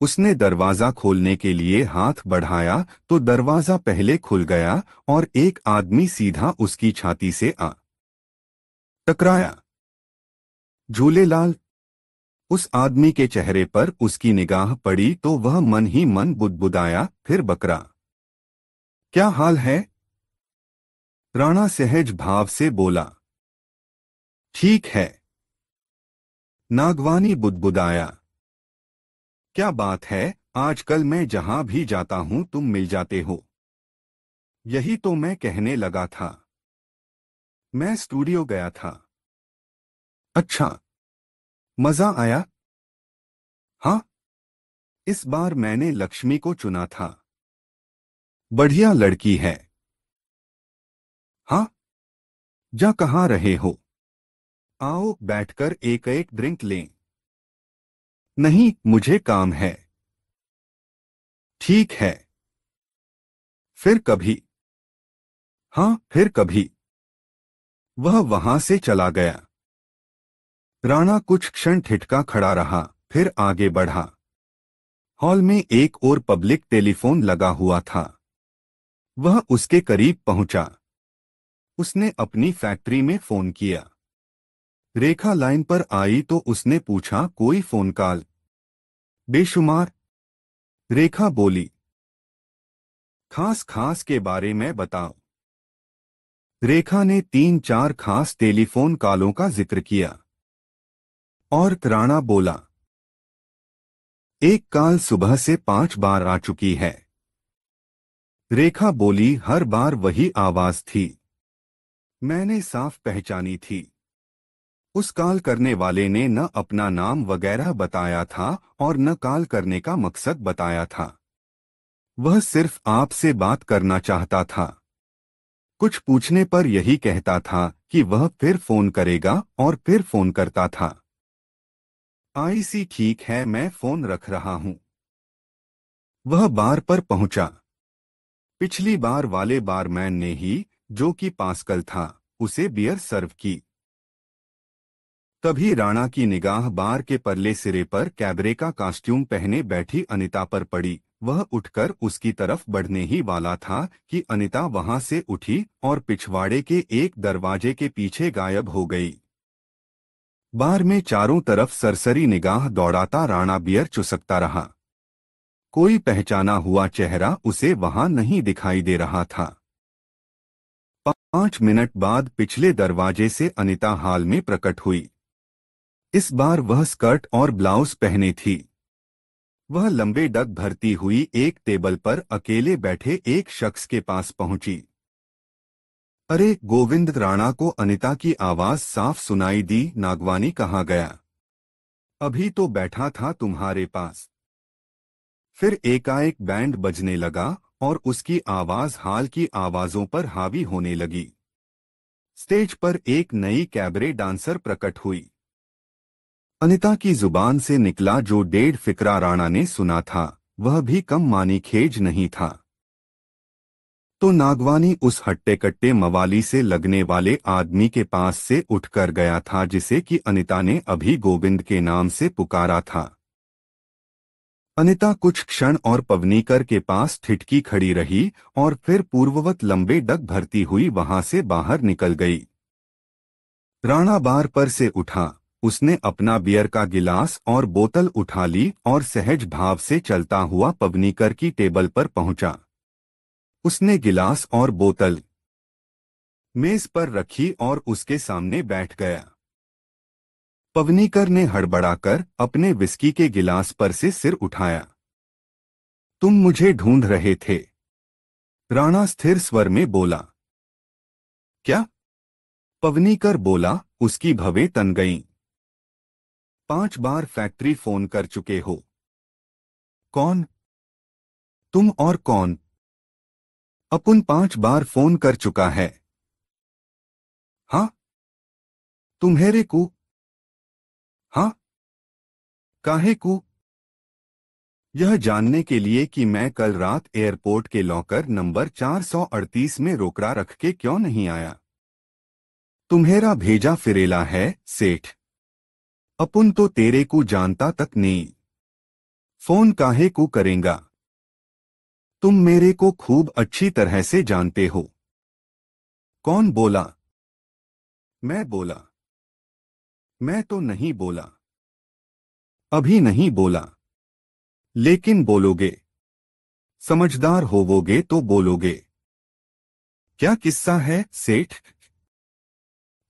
उसने दरवाज़ा खोलने के लिए हाथ बढ़ाया तो दरवाज़ा पहले खुल गया और एक आदमी सीधा उसकी छाती से आ टकराया झूलेलाल उस आदमी के चेहरे पर उसकी निगाह पड़ी तो वह मन ही मन बुदबुदाया फिर बकरा क्या हाल है राणा सहज भाव से बोला ठीक है नागवानी बुदबुदाया क्या बात है आजकल मैं जहां भी जाता हूं तुम मिल जाते हो यही तो मैं कहने लगा था मैं स्टूडियो गया था अच्छा मजा आया हां इस बार मैंने लक्ष्मी को चुना था बढ़िया लड़की है हाँ जा कहाँ रहे हो आओ बैठकर एक एक ड्रिंक लें नहीं मुझे काम है ठीक है फिर कभी हाँ फिर कभी वह वहां से चला गया राणा कुछ क्षण ठिठका खड़ा रहा फिर आगे बढ़ा हॉल में एक और पब्लिक टेलीफोन लगा हुआ था वह उसके करीब पहुंचा उसने अपनी फैक्ट्री में फोन किया रेखा लाइन पर आई तो उसने पूछा कोई फोन कॉल बेशुमार रेखा बोली खास खास के बारे में बताओ रेखा ने तीन चार खास टेलीफोन कॉलों का जिक्र किया और राणा बोला एक काल सुबह से पांच बार आ चुकी है रेखा बोली हर बार वही आवाज थी मैंने साफ पहचानी थी उस काल करने वाले ने न अपना नाम वगैरह बताया था और न काल करने का मकसद बताया था वह सिर्फ आपसे बात करना चाहता था कुछ पूछने पर यही कहता था कि वह फिर फोन करेगा और फिर फोन करता था आईसी ठीक है मैं फोन रख रहा हूं वह बार पर पहुंचा पिछली बार वाले बारमैन ने ही जो कि पास्कल था उसे बियर सर्व की तभी राणा की निगाह बार के परले सिरे पर कैबरे का कॉस्ट्यूम पहने बैठी अनिता पर पड़ी वह उठकर उसकी तरफ बढ़ने ही वाला था कि अनिता वहां से उठी और पिछवाड़े के एक दरवाजे के पीछे गायब हो गई बार में चारों तरफ सरसरी निगाह दौड़ाता राणा बियर चुसकता रहा कोई पहचाना हुआ चेहरा उसे वहां नहीं दिखाई दे रहा था पांच मिनट बाद पिछले दरवाजे से अनिता हाल में प्रकट हुई इस बार वह स्कर्ट और ब्लाउज पहने थी वह लंबे डग भरती हुई एक टेबल पर अकेले बैठे एक शख्स के पास पहुंची अरे गोविंद राणा को अनिता की आवाज साफ सुनाई दी नागवानी कहा गया अभी तो बैठा था तुम्हारे पास फिर एकाएक बैंड बजने लगा और उसकी आवाज हाल की आवाजों पर हावी होने लगी स्टेज पर एक नई कैबरे डांसर प्रकट हुई अनिता की जुबान से निकला जो डेढ़ फिकरा राणा ने सुना था वह भी कम मानी खेज नहीं था तो नागवानी उस हट्टे कट्टे मवाली से लगने वाले आदमी के पास से उठकर गया था जिसे कि अनिता ने अभी गोविंद के नाम से पुकारा था अनिता कुछ क्षण और पवनीकर के पास ठिटकी खड़ी रही और फिर पूर्ववत लंबे डग भरती हुई वहां से बाहर निकल गई राणा बार पर से उठा उसने अपना बियर का गिलास और बोतल उठा ली और सहज भाव से चलता हुआ पवनीकर की टेबल पर पहुंचा उसने गिलास और बोतल मेज पर रखी और उसके सामने बैठ गया पवनीकर ने हड़बड़ाकर अपने विस्की के गिलास पर से सिर उठाया तुम मुझे ढूंढ रहे थे राणा स्थिर स्वर में बोला क्या पवनीकर बोला उसकी भवे तन गईं पांच बार फैक्ट्री फोन कर चुके हो कौन तुम और कौन अपुन पांच बार फोन कर चुका है हा तुम्हेरे को हाँ काहे को यह जानने के लिए कि मैं कल रात एयरपोर्ट के लॉकर नंबर 438 में रोकड़ा रख के क्यों नहीं आया तुम्हेरा भेजा फिरेला है सेठ अपुन तो तेरे को जानता तक नहीं फोन काहे को करेगा तुम मेरे को खूब अच्छी तरह से जानते हो कौन बोला मैं बोला मैं तो नहीं बोला अभी नहीं बोला लेकिन बोलोगे समझदार होवोगे तो बोलोगे क्या किस्सा है सेठ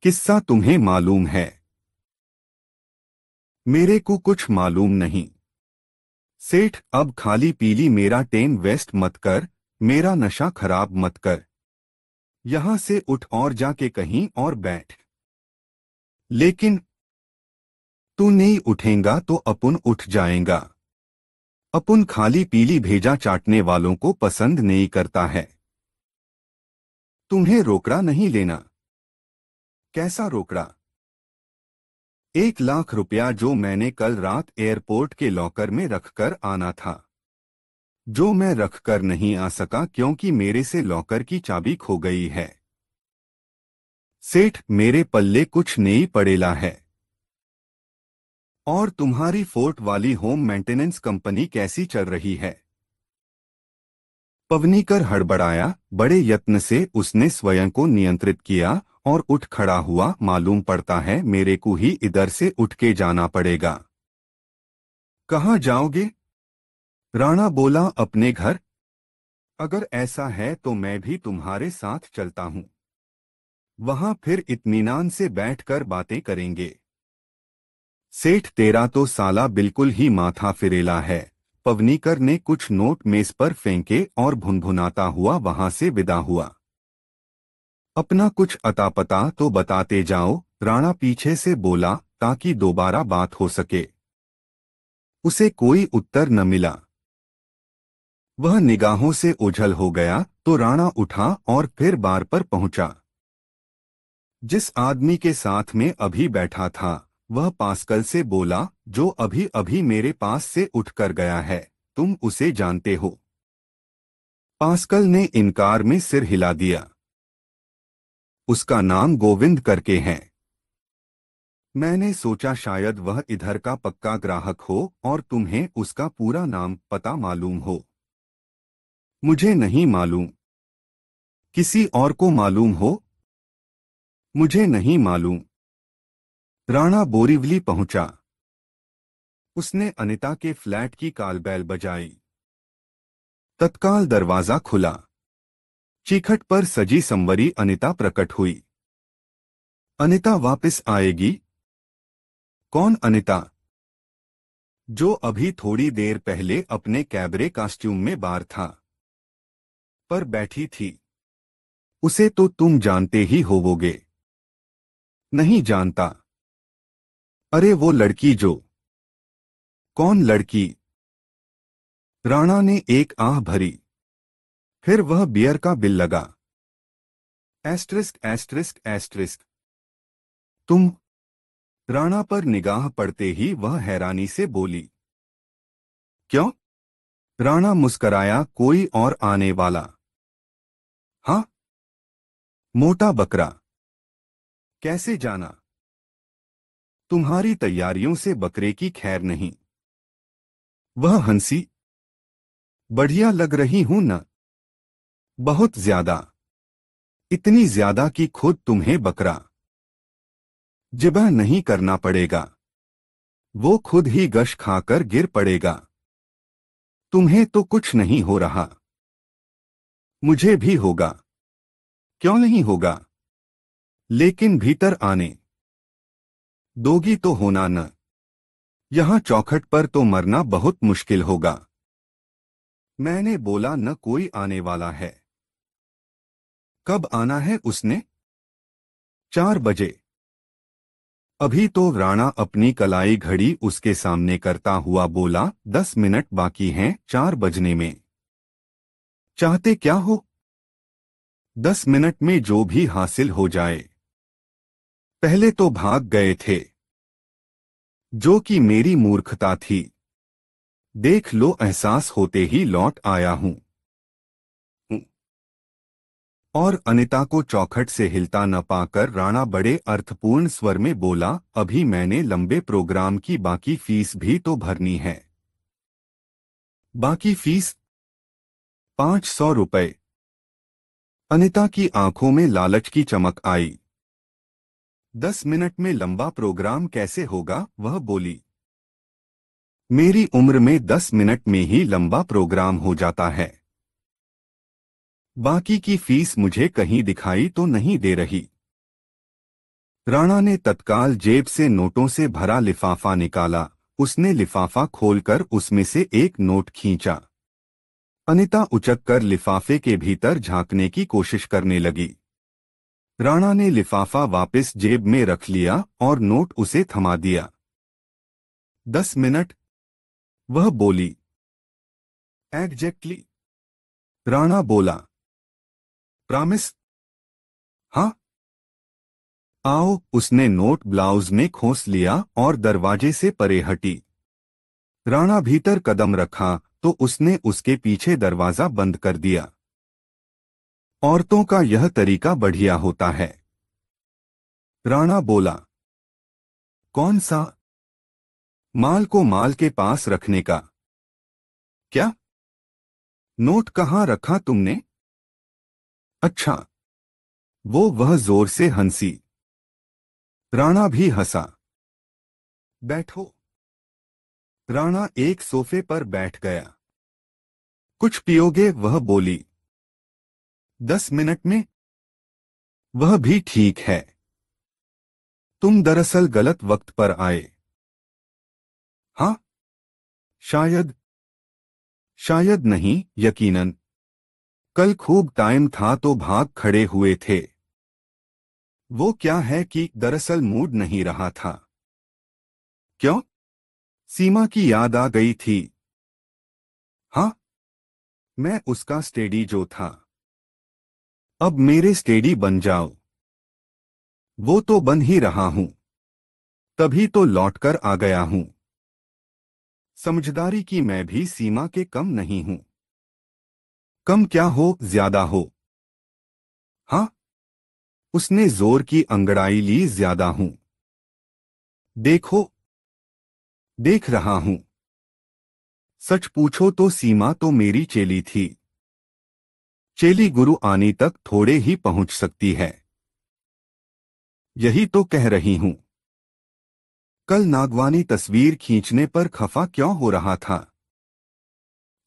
किस्सा तुम्हें मालूम है मेरे को कुछ मालूम नहीं सेठ अब खाली पीली मेरा टेन वेस्ट मत कर मेरा नशा खराब मत कर यहां से उठ और जाके कहीं और बैठ लेकिन तू नहीं उठेगा तो अपुन उठ जाएगा अपुन खाली पीली भेजा चाटने वालों को पसंद नहीं करता है तुम्हें रोकड़ा नहीं लेना कैसा रोकड़ा एक लाख रुपया जो मैंने कल रात एयरपोर्ट के लॉकर में रखकर आना था जो मैं रखकर नहीं आ सका क्योंकि मेरे से लॉकर की चाबी खो गई है सेठ मेरे पल्ले कुछ नहीं पड़ेला है और तुम्हारी फोर्ट वाली होम मेंटेनेंस कंपनी कैसी चल रही है पवनीकर हड़बड़ाया बड़े यत्न से उसने स्वयं को नियंत्रित किया और उठ खड़ा हुआ मालूम पड़ता है मेरे को ही इधर से उठ के जाना पड़ेगा कहाँ जाओगे राणा बोला अपने घर अगर ऐसा है तो मैं भी तुम्हारे साथ चलता हूँ वहां फिर इतमीनान से बैठकर बातें करेंगे सेठ तेरा तो साला बिल्कुल ही माथा फिरेला है पवनीकर ने कुछ नोट मेज पर फेंके और भुनभुनाता हुआ वहां से विदा हुआ अपना कुछ अतापता तो बताते जाओ राणा पीछे से बोला ताकि दोबारा बात हो सके उसे कोई उत्तर न मिला वह निगाहों से ओझल हो गया तो राणा उठा और फिर बार पर पहुंचा जिस आदमी के साथ में अभी बैठा था वह पास्कल से बोला जो अभी अभी मेरे पास से उठकर गया है तुम उसे जानते हो पास्कल ने इनकार में सिर हिला दिया उसका नाम गोविंद करके है मैंने सोचा शायद वह इधर का पक्का ग्राहक हो और तुम्हें उसका पूरा नाम पता मालूम हो मुझे नहीं मालूम किसी और को मालूम हो मुझे नहीं मालूम राणा बोरीवली पहुंचा उसने अनिता के फ्लैट की कालबैल बजाई तत्काल दरवाजा खुला चीखट पर सजी संवरी अनिता प्रकट हुई अनिता वापस आएगी कौन अनिता जो अभी थोड़ी देर पहले अपने कैबरे कॉस्ट्यूम में बाहर था पर बैठी थी उसे तो तुम जानते ही होवोगे नहीं जानता अरे वो लड़की जो कौन लड़की राणा ने एक आह भरी फिर वह बियर का बिल लगा एस्ट्रिस्क एस्ट्रिस्क एस्ट्रिस्क तुम राणा पर निगाह पड़ते ही वह हैरानी से बोली क्यों राणा मुस्कराया कोई और आने वाला हां मोटा बकरा कैसे जाना तुम्हारी तैयारियों से बकरे की खैर नहीं वह हंसी बढ़िया लग रही हूं न बहुत ज्यादा इतनी ज्यादा कि खुद तुम्हें बकरा जिबह नहीं करना पड़ेगा वो खुद ही गश खाकर गिर पड़ेगा तुम्हें तो कुछ नहीं हो रहा मुझे भी होगा क्यों नहीं होगा लेकिन भीतर आने दोगी तो होना न यहां चौखट पर तो मरना बहुत मुश्किल होगा मैंने बोला न कोई आने वाला है कब आना है उसने चार बजे अभी तो राणा अपनी कलाई घड़ी उसके सामने करता हुआ बोला दस मिनट बाकी हैं चार बजने में चाहते क्या हो दस मिनट में जो भी हासिल हो जाए पहले तो भाग गए थे जो कि मेरी मूर्खता थी देख लो एहसास होते ही लौट आया हूं और अनिता को चौखट से हिलता न पाकर राणा बड़े अर्थपूर्ण स्वर में बोला अभी मैंने लंबे प्रोग्राम की बाकी फीस भी तो भरनी है बाकी फीस पांच सौ रुपये अनिता की आंखों में लालच की चमक आई दस मिनट में लंबा प्रोग्राम कैसे होगा वह बोली मेरी उम्र में दस मिनट में ही लंबा प्रोग्राम हो जाता है बाकी की फीस मुझे कहीं दिखाई तो नहीं दे रही राणा ने तत्काल जेब से नोटों से भरा लिफाफा निकाला उसने लिफाफा खोलकर उसमें से एक नोट खींचा अनिता उचक कर लिफाफे के भीतर झांकने की कोशिश करने लगी राणा ने लिफाफा वापस जेब में रख लिया और नोट उसे थमा दिया दस मिनट वह बोली एग्जैक्टली राणा बोला प्रामिस हाँ आओ उसने नोट ब्लाउज में खोस लिया और दरवाजे से परे हटी राणा भीतर कदम रखा तो उसने उसके पीछे दरवाजा बंद कर दिया औरतों का यह तरीका बढ़िया होता है राणा बोला कौन सा माल को माल के पास रखने का क्या नोट कहां रखा तुमने अच्छा वो वह जोर से हंसी राणा भी हंसा बैठो राणा एक सोफे पर बैठ गया कुछ पियोगे वह बोली दस मिनट में वह भी ठीक है तुम दरअसल गलत वक्त पर आए हाँ शायद शायद नहीं यकीनन कल खूब टाइम था तो भाग खड़े हुए थे वो क्या है कि दरअसल मूड नहीं रहा था क्यों सीमा की याद आ गई थी हां मैं उसका स्टेडी जो था अब मेरे स्टेडी बन जाओ वो तो बन ही रहा हूं तभी तो लौटकर आ गया हूं समझदारी की मैं भी सीमा के कम नहीं हूं कम क्या हो ज्यादा हो हां उसने जोर की अंगड़ाई ली ज्यादा हूं देखो देख रहा हूं सच पूछो तो सीमा तो मेरी चेली थी चेली गुरु आने तक थोड़े ही पहुंच सकती है यही तो कह रही हूं कल नागवानी तस्वीर खींचने पर खफा क्यों हो रहा था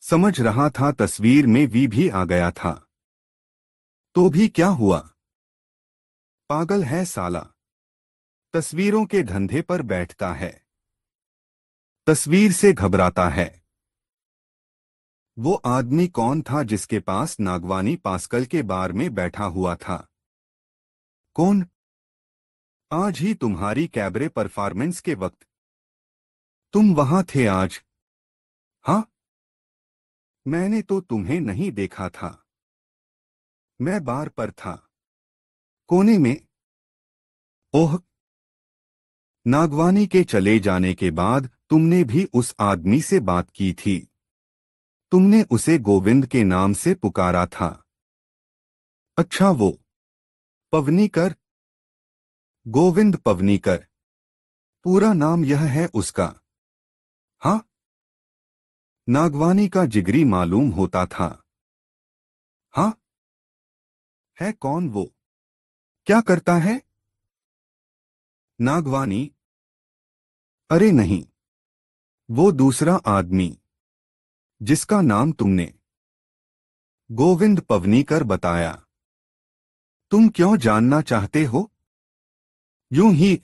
समझ रहा था तस्वीर में वी भी आ गया था तो भी क्या हुआ पागल है साला तस्वीरों के धंधे पर बैठता है तस्वीर से घबराता है वो आदमी कौन था जिसके पास नागवानी पास्कल के बार में बैठा हुआ था कौन आज ही तुम्हारी कैबरे परफॉर्मेंस के वक्त तुम वहां थे आज हाँ मैंने तो तुम्हें नहीं देखा था मैं बार पर था कोने में ओह नागवानी के चले जाने के बाद तुमने भी उस आदमी से बात की थी तुमने उसे गोविंद के नाम से पुकारा था अच्छा वो पवनीकर गोविंद पवनीकर पूरा नाम यह है उसका हाँ नागवानी का जिगरी मालूम होता था हाँ है कौन वो क्या करता है नागवानी अरे नहीं वो दूसरा आदमी जिसका नाम तुमने गोविंद पवनीकर बताया तुम क्यों जानना चाहते हो यूं ही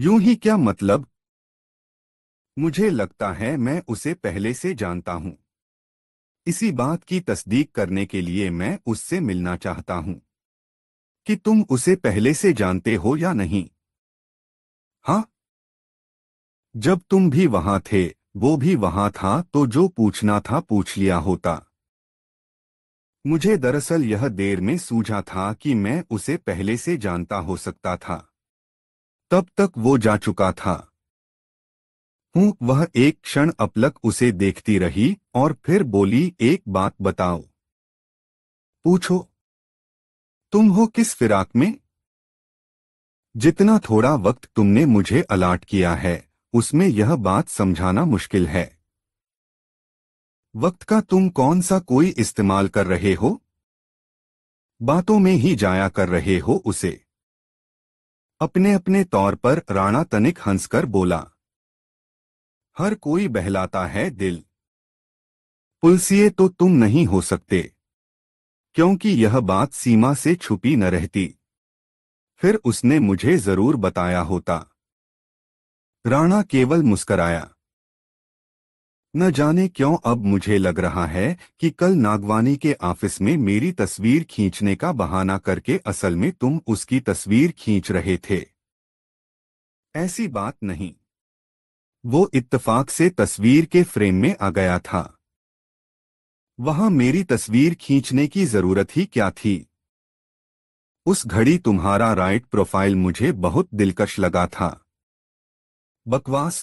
यूं ही क्या मतलब मुझे लगता है मैं उसे पहले से जानता हूं इसी बात की तस्दीक करने के लिए मैं उससे मिलना चाहता हूं कि तुम उसे पहले से जानते हो या नहीं हां जब तुम भी वहां थे वो भी वहां था तो जो पूछना था पूछ लिया होता मुझे दरअसल यह देर में सूझा था कि मैं उसे पहले से जानता हो सकता था तब तक वो जा चुका था हूँ वह एक क्षण अपलक उसे देखती रही और फिर बोली एक बात बताओ पूछो तुम हो किस फिराक में जितना थोड़ा वक्त तुमने मुझे अलाट किया है उसमें यह बात समझाना मुश्किल है वक्त का तुम कौन सा कोई इस्तेमाल कर रहे हो बातों में ही जाया कर रहे हो उसे अपने अपने तौर पर राणा तनिक हंसकर बोला हर कोई बहलाता है दिल पुलसिए तो तुम नहीं हो सकते क्योंकि यह बात सीमा से छुपी न रहती फिर उसने मुझे जरूर बताया होता राणा केवल मुस्कराया न जाने क्यों अब मुझे लग रहा है कि कल नागवानी के ऑफिस में मेरी तस्वीर खींचने का बहाना करके असल में तुम उसकी तस्वीर खींच रहे थे ऐसी बात नहीं वो इत्तफाक से तस्वीर के फ्रेम में आ गया था वहां मेरी तस्वीर खींचने की जरूरत ही क्या थी उस घड़ी तुम्हारा राइट प्रोफाइल मुझे बहुत दिलकश लगा था बकवास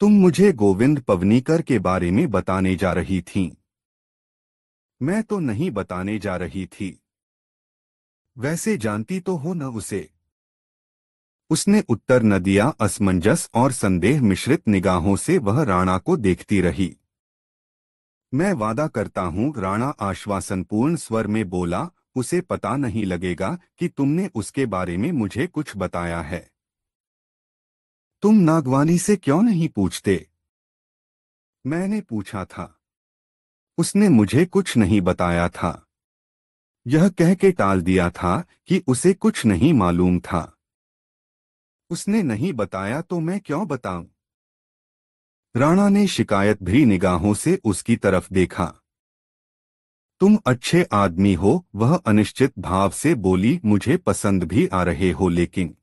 तुम मुझे गोविंद पवनीकर के बारे में बताने जा रही थी मैं तो नहीं बताने जा रही थी वैसे जानती तो हो न उसे उसने उत्तर न दिया असमंजस और संदेह मिश्रित निगाहों से वह राणा को देखती रही मैं वादा करता हूँ राणा आश्वासनपूर्ण स्वर में बोला उसे पता नहीं लगेगा कि तुमने उसके बारे में मुझे कुछ बताया है तुम नागवानी से क्यों नहीं पूछते मैंने पूछा था उसने मुझे कुछ नहीं बताया था यह कह के टाल दिया था कि उसे कुछ नहीं मालूम था उसने नहीं बताया तो मैं क्यों बताऊं? राणा ने शिकायत भरी निगाहों से उसकी तरफ देखा तुम अच्छे आदमी हो वह अनिश्चित भाव से बोली मुझे पसंद भी आ रहे हो लेकिन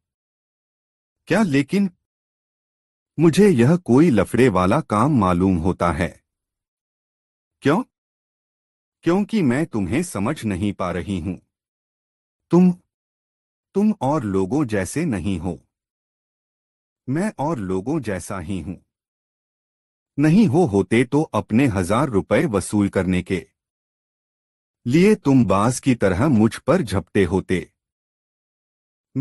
क्या लेकिन मुझे यह कोई लफड़े वाला काम मालूम होता है क्यों क्योंकि मैं तुम्हें समझ नहीं पा रही हूं तुम तुम और लोगों जैसे नहीं हो मैं और लोगों जैसा ही हूं नहीं हो होते तो अपने हजार रुपए वसूल करने के लिए तुम बाज की तरह मुझ पर झपटे होते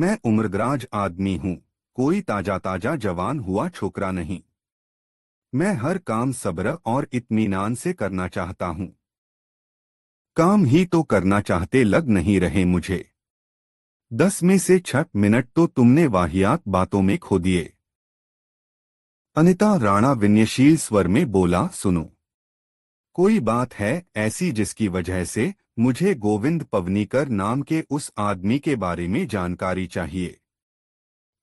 मैं उम्रदराज आदमी हूं कोई ताजा ताजा जवान हुआ छोकरा नहीं मैं हर काम सब्र और इतमीनान से करना चाहता हूँ काम ही तो करना चाहते लग नहीं रहे मुझे दस में से छठ मिनट तो तुमने वाहियात बातों में खो दिए अनिता राणा विन्यशील स्वर में बोला सुनो कोई बात है ऐसी जिसकी वजह से मुझे गोविंद पवनीकर नाम के उस आदमी के बारे में जानकारी चाहिए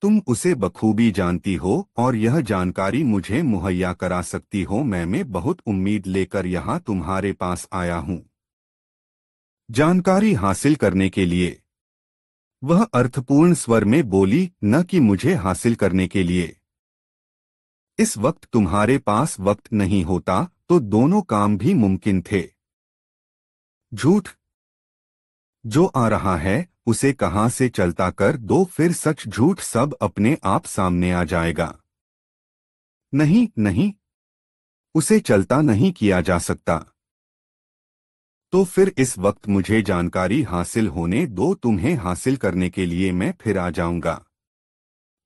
तुम उसे बखूबी जानती हो और यह जानकारी मुझे मुहैया करा सकती हो मैं में बहुत उम्मीद लेकर यहाँ तुम्हारे पास आया हूँ जानकारी हासिल करने के लिए वह अर्थपूर्ण स्वर में बोली न कि मुझे हासिल करने के लिए इस वक्त तुम्हारे पास वक्त नहीं होता तो दोनों काम भी मुमकिन थे झूठ जो आ रहा है उसे कहां से चलता कर दो फिर सच झूठ सब अपने आप सामने आ जाएगा नहीं नहीं उसे चलता नहीं किया जा सकता तो फिर इस वक्त मुझे जानकारी हासिल होने दो तुम्हें हासिल करने के लिए मैं फिर आ जाऊंगा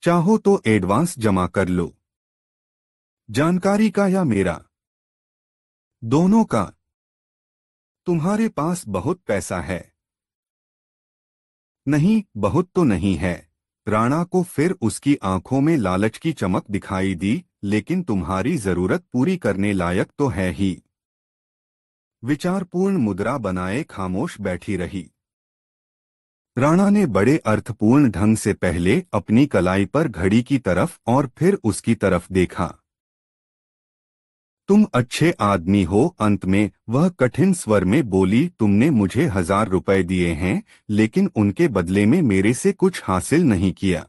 चाहो तो एडवांस जमा कर लो जानकारी का या मेरा दोनों का तुम्हारे पास बहुत पैसा है नहीं बहुत तो नहीं है राणा को फिर उसकी आंखों में लालच की चमक दिखाई दी लेकिन तुम्हारी जरूरत पूरी करने लायक तो है ही विचारपूर्ण मुद्रा बनाए खामोश बैठी रही राणा ने बड़े अर्थपूर्ण ढंग से पहले अपनी कलाई पर घड़ी की तरफ और फिर उसकी तरफ देखा तुम अच्छे आदमी हो अंत में वह कठिन स्वर में बोली तुमने मुझे हजार रुपए दिए हैं लेकिन उनके बदले में मेरे से कुछ हासिल नहीं किया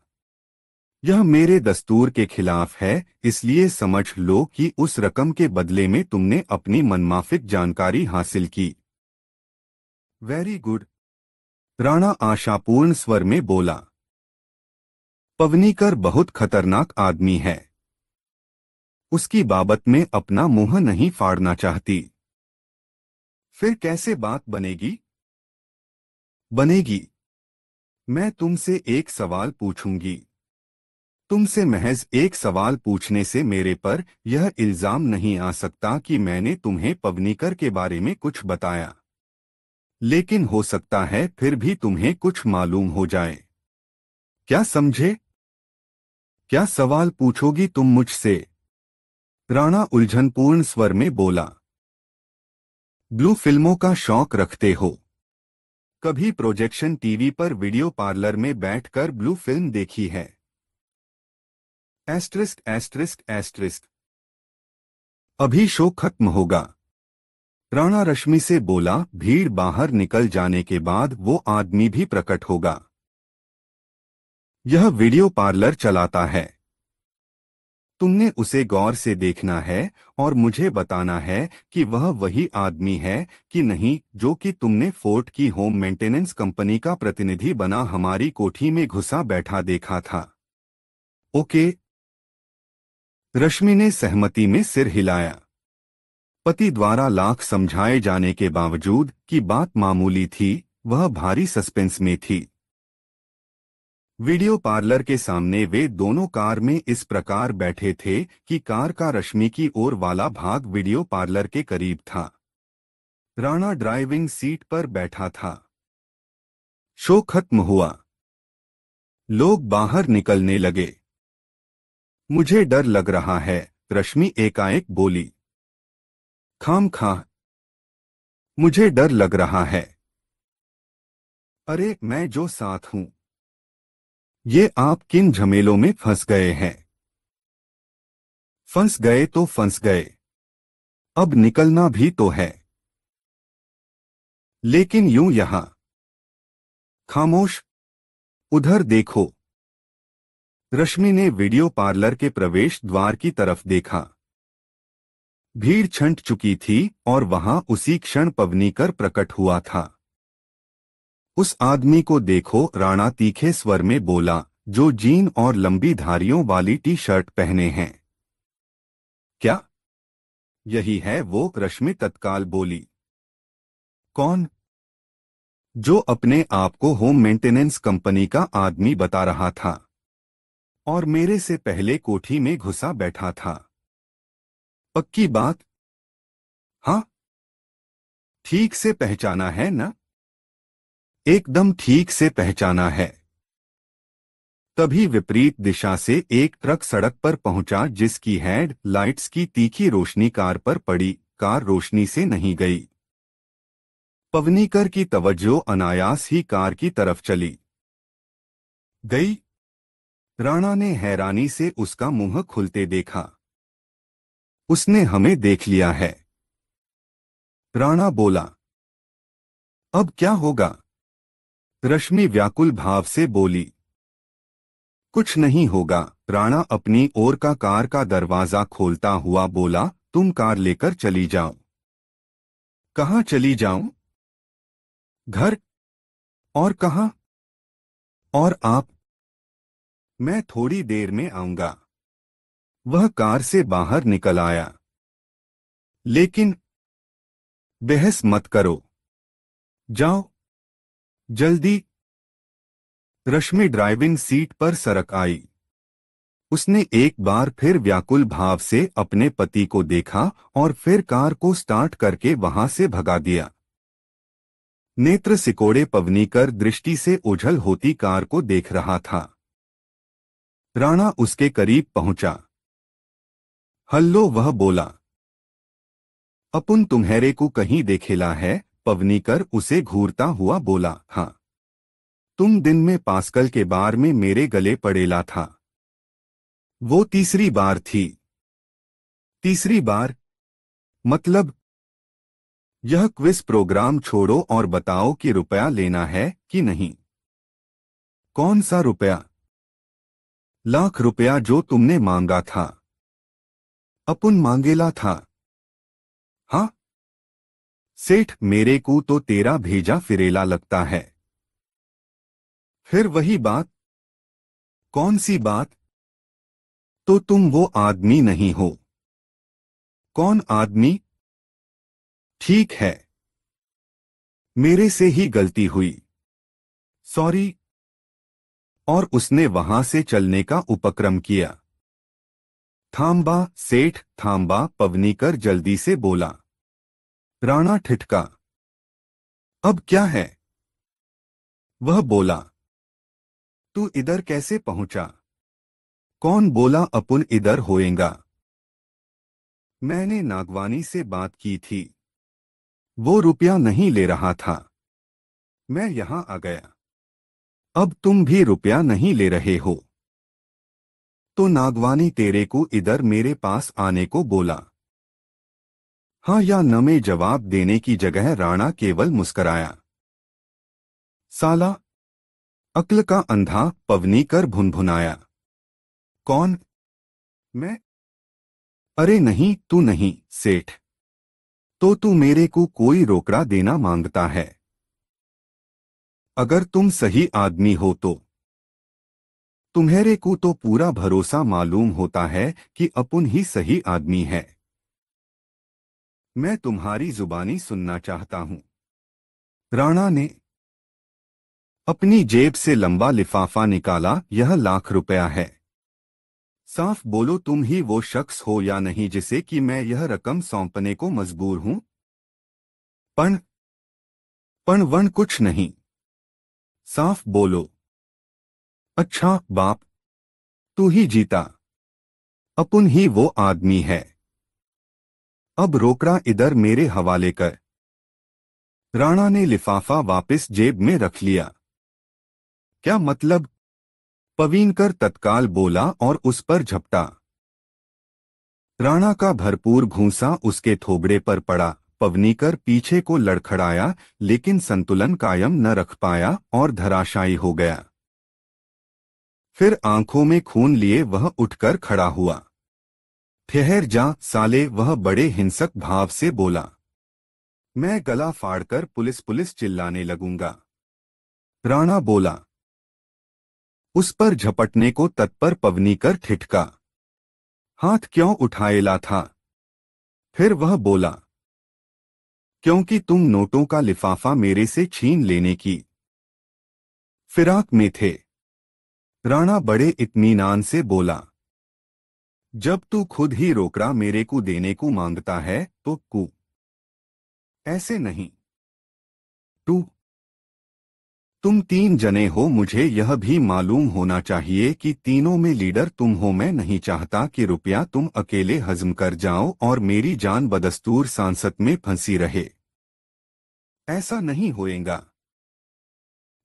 यह मेरे दस्तूर के खिलाफ है इसलिए समझ लो कि उस रकम के बदले में तुमने अपनी मनमाफिक जानकारी हासिल की वेरी गुड राणा आशापूर्ण स्वर में बोला पवनीकर बहुत खतरनाक आदमी है उसकी बाबत में अपना मुंह नहीं फाड़ना चाहती फिर कैसे बात बनेगी बनेगी मैं तुमसे एक सवाल पूछूंगी तुमसे महज एक सवाल पूछने से मेरे पर यह इल्जाम नहीं आ सकता कि मैंने तुम्हें पवनीकर के बारे में कुछ बताया लेकिन हो सकता है फिर भी तुम्हें कुछ मालूम हो जाए क्या समझे क्या सवाल पूछोगी तुम मुझसे राणा उलझनपूर्ण स्वर में बोला ब्लू फिल्मों का शौक रखते हो कभी प्रोजेक्शन टीवी पर वीडियो पार्लर में बैठकर ब्लू फिल्म देखी है एस्ट्रिस्क एस्ट्रिस्क एस्ट्रिस्क अभी शो खत्म होगा राणा रश्मि से बोला भीड़ बाहर निकल जाने के बाद वो आदमी भी प्रकट होगा यह वीडियो पार्लर चलाता है तुमने उसे गौर से देखना है और मुझे बताना है कि वह वही आदमी है कि नहीं जो कि तुमने फोर्ट की होम मेंटेनेंस कंपनी का प्रतिनिधि बना हमारी कोठी में घुसा बैठा देखा था ओके रश्मि ने सहमति में सिर हिलाया पति द्वारा लाख समझाए जाने के बावजूद कि बात मामूली थी वह भारी सस्पेंस में थी वीडियो पार्लर के सामने वे दोनों कार में इस प्रकार बैठे थे कि कार का रश्मि की ओर वाला भाग वीडियो पार्लर के करीब था राणा ड्राइविंग सीट पर बैठा था शो खत्म हुआ लोग बाहर निकलने लगे मुझे डर लग रहा है रश्मि एकाएक बोली खाम खा मुझे डर लग रहा है अरे मैं जो साथ हूं ये आप किन झमेलों में फंस गए हैं फंस गए तो फंस गए अब निकलना भी तो है लेकिन यूं यहां खामोश उधर देखो रश्मि ने वीडियो पार्लर के प्रवेश द्वार की तरफ देखा भीड़ छंट चुकी थी और वहां उसी क्षण पवनीकर प्रकट हुआ था उस आदमी को देखो राणा तीखे स्वर में बोला जो जीन और लंबी धारियों वाली टी शर्ट पहने हैं क्या यही है वो रश्मि तत्काल बोली कौन जो अपने आप को होम मेंटेनेंस कंपनी का आदमी बता रहा था और मेरे से पहले कोठी में घुसा बैठा था पक्की बात हाँ ठीक से पहचाना है ना एकदम ठीक से पहचाना है तभी विपरीत दिशा से एक ट्रक सड़क पर पहुंचा जिसकी हेड लाइट्स की तीखी रोशनी कार पर पड़ी कार रोशनी से नहीं गई पवनीकर की तवज्जो अनायास ही कार की तरफ चली गई राणा ने हैरानी से उसका मुंह खुलते देखा उसने हमें देख लिया है राणा बोला अब क्या होगा रश्मि व्याकुल भाव से बोली कुछ नहीं होगा राणा अपनी ओर का कार का दरवाजा खोलता हुआ बोला तुम कार लेकर चली जाओ कहा चली जाऊं घर और कहा और आप मैं थोड़ी देर में आऊंगा वह कार से बाहर निकल आया लेकिन बहस मत करो जाओ जल्दी रश्मि ड्राइविंग सीट पर सरक आई उसने एक बार फिर व्याकुल भाव से अपने पति को देखा और फिर कार को स्टार्ट करके वहां से भगा दिया नेत्र सिकोड़े पवनीकर दृष्टि से उझल होती कार को देख रहा था राणा उसके करीब पहुंचा हल्लो वह बोला अपुन तुम्हेरे को कहीं देखेला है पवनीकर उसे घूरता हुआ बोला हाँ तुम दिन में पास्कल के बार में मेरे गले पड़ेला था वो तीसरी बार थी तीसरी बार मतलब यह क्विज प्रोग्राम छोड़ो और बताओ कि रुपया लेना है कि नहीं कौन सा रुपया लाख रुपया जो तुमने मांगा था अपुन मांगेला था सेठ मेरे को तो तेरा भेजा फिरेला लगता है फिर वही बात कौन सी बात तो तुम वो आदमी नहीं हो कौन आदमी ठीक है मेरे से ही गलती हुई सॉरी और उसने वहां से चलने का उपक्रम किया थाम्बा सेठ थाम्बा पवनीकर जल्दी से बोला राणा ठिठका अब क्या है वह बोला तू इधर कैसे पहुंचा कौन बोला अपुन इधर होएगा मैंने नागवानी से बात की थी वो रुपया नहीं ले रहा था मैं यहां आ गया अब तुम भी रुपया नहीं ले रहे हो तो नागवानी तेरे को इधर मेरे पास आने को बोला हाँ या न में जवाब देने की जगह राणा केवल मुस्कराया साला अक्ल का अंधा पवनी कर भुनभुनाया कौन मैं अरे नहीं तू नहीं सेठ तो तू मेरे को कोई रोकड़ा देना मांगता है अगर तुम सही आदमी हो तो तुम्हारे को तो पूरा भरोसा मालूम होता है कि अपुन ही सही आदमी है मैं तुम्हारी जुबानी सुनना चाहता हूं राणा ने अपनी जेब से लंबा लिफाफा निकाला यह लाख रुपया है साफ बोलो तुम ही वो शख्स हो या नहीं जिसे कि मैं यह रकम सौंपने को मजबूर हूं पण पण वण कुछ नहीं साफ बोलो अच्छा बाप तू ही जीता अपुन ही वो आदमी है अब रोकड़ा इधर मेरे हवाले कर राणा ने लिफाफा वापस जेब में रख लिया क्या मतलब पवीनकर तत्काल बोला और उस पर झपटा राणा का भरपूर घूसा उसके थोबड़े पर पड़ा पवनीकर पीछे को लड़खड़ाया लेकिन संतुलन कायम न रख पाया और धराशायी हो गया फिर आंखों में खून लिए वह उठकर खड़ा हुआ ठहर जा साले वह बड़े हिंसक भाव से बोला मैं गला फाड़कर पुलिस पुलिस चिल्लाने लगूंगा राणा बोला उस पर झपटने को तत्पर पवनी कर ठिठका हाथ क्यों उठाएला था फिर वह बोला क्योंकि तुम नोटों का लिफाफा मेरे से छीन लेने की फिराक में थे राणा बड़े इतमीनान से बोला जब तू खुद ही रोकड़ा मेरे को देने को मांगता है तो कू ऐसे नहीं टू तुम तीन जने हो मुझे यह भी मालूम होना चाहिए कि तीनों में लीडर तुम हो मैं नहीं चाहता कि रुपया तुम अकेले हजम कर जाओ और मेरी जान बदस्तूर सांसद में फंसी रहे ऐसा नहीं होएगा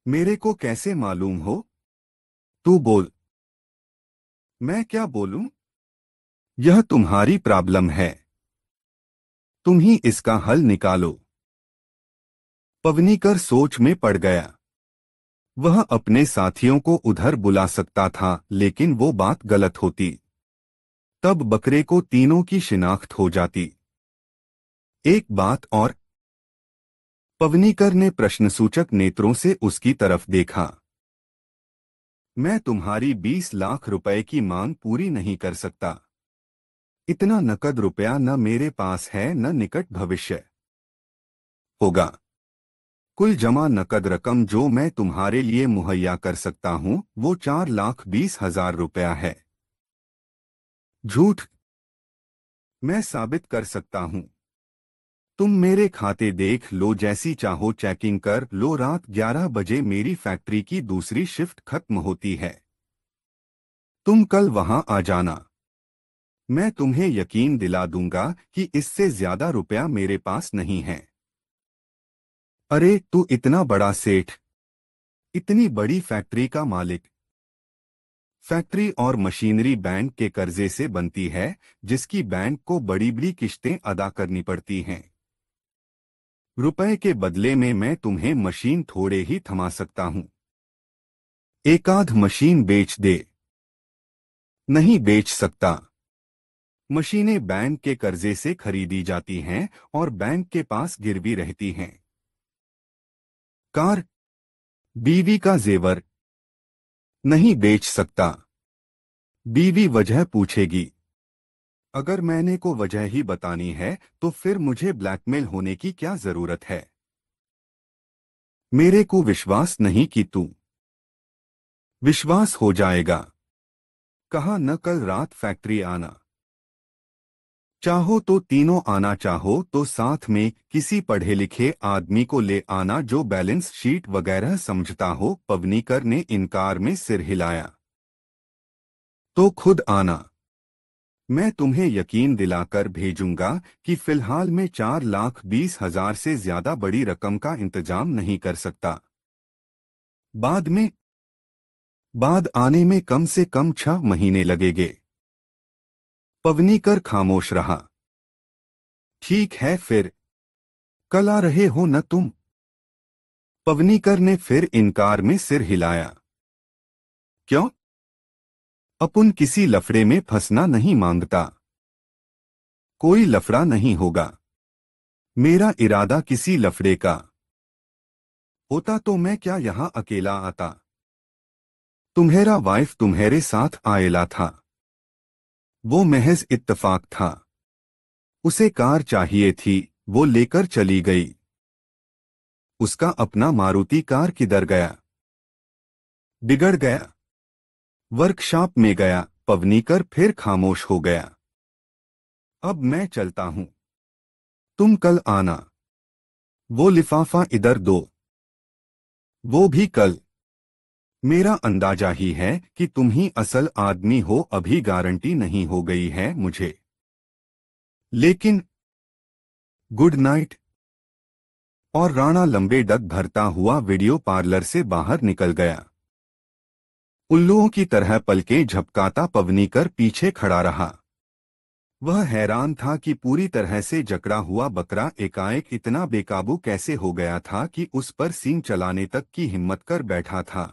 मेरे को कैसे मालूम हो तू बोल मैं क्या बोलूं यह तुम्हारी प्रॉब्लम है तुम ही इसका हल निकालो पवनीकर सोच में पड़ गया वह अपने साथियों को उधर बुला सकता था लेकिन वो बात गलत होती तब बकरे को तीनों की शिनाख्त हो जाती एक बात और पवनीकर ने प्रश्नसूचक नेत्रों से उसकी तरफ देखा मैं तुम्हारी बीस लाख रुपए की मांग पूरी नहीं कर सकता इतना नकद रुपया न मेरे पास है न निकट भविष्य होगा कुल जमा नकद रकम जो मैं तुम्हारे लिए मुहैया कर सकता हूं वो चार लाख बीस हजार रुपया है झूठ मैं साबित कर सकता हूं तुम मेरे खाते देख लो जैसी चाहो चेकिंग कर लो रात 11 बजे मेरी फैक्ट्री की दूसरी शिफ्ट खत्म होती है तुम कल वहां आ जाना मैं तुम्हें यकीन दिला दूंगा कि इससे ज्यादा रुपया मेरे पास नहीं है अरे तू इतना बड़ा सेठ इतनी बड़ी फैक्ट्री का मालिक फैक्ट्री और मशीनरी बैंक के कर्जे से बनती है जिसकी बैंक को बड़ी बड़ी किश्तें अदा करनी पड़ती हैं रुपए के बदले में मैं तुम्हें मशीन थोड़े ही थमा सकता हूं एकाध मशीन बेच दे नहीं बेच सकता मशीनें बैंक के कर्जे से खरीदी जाती हैं और बैंक के पास गिरवी रहती हैं कार बीवी का जेवर नहीं बेच सकता बीवी वजह पूछेगी अगर मैंने को वजह ही बतानी है तो फिर मुझे ब्लैकमेल होने की क्या जरूरत है मेरे को विश्वास नहीं कि तू विश्वास हो जाएगा कहा न कल रात फैक्ट्री आना चाहो तो तीनों आना चाहो तो साथ में किसी पढ़े लिखे आदमी को ले आना जो बैलेंस शीट वगैरह समझता हो पवनीकर ने इनकार में सिर हिलाया तो खुद आना मैं तुम्हें यकीन दिलाकर भेजूंगा कि फिलहाल मैं चार लाख बीस हजार से ज्यादा बड़ी रकम का इंतजाम नहीं कर सकता बाद में बाद आने में कम से कम छह महीने लगेंगे पवनीकर खामोश रहा ठीक है फिर कल आ रहे हो न तुम पवनीकर ने फिर इनकार में सिर हिलाया क्यों अपुन किसी लफड़े में फंसना नहीं मांगता कोई लफड़ा नहीं होगा मेरा इरादा किसी लफड़े का होता तो मैं क्या यहां अकेला आता तुम्हारा वाइफ तुम्हारे साथ आएला था वो महज इत्तफाक था उसे कार चाहिए थी वो लेकर चली गई उसका अपना मारुति कार किधर गया बिगड़ गया वर्कशॉप में गया पवनीकर फिर खामोश हो गया अब मैं चलता हूं तुम कल आना वो लिफाफा इधर दो वो भी कल मेरा अंदाजा ही है कि तुम ही असल आदमी हो अभी गारंटी नहीं हो गई है मुझे लेकिन गुड नाइट और राणा लंबे डग भरता हुआ वीडियो पार्लर से बाहर निकल गया उल्लुओं की तरह पलकें झपकाता पवनी कर पीछे खड़ा रहा वह हैरान था कि पूरी तरह से जकड़ा हुआ बकरा एकाएक इतना बेकाबू कैसे हो गया था कि उस पर सींग चलाने तक की हिम्मत कर बैठा था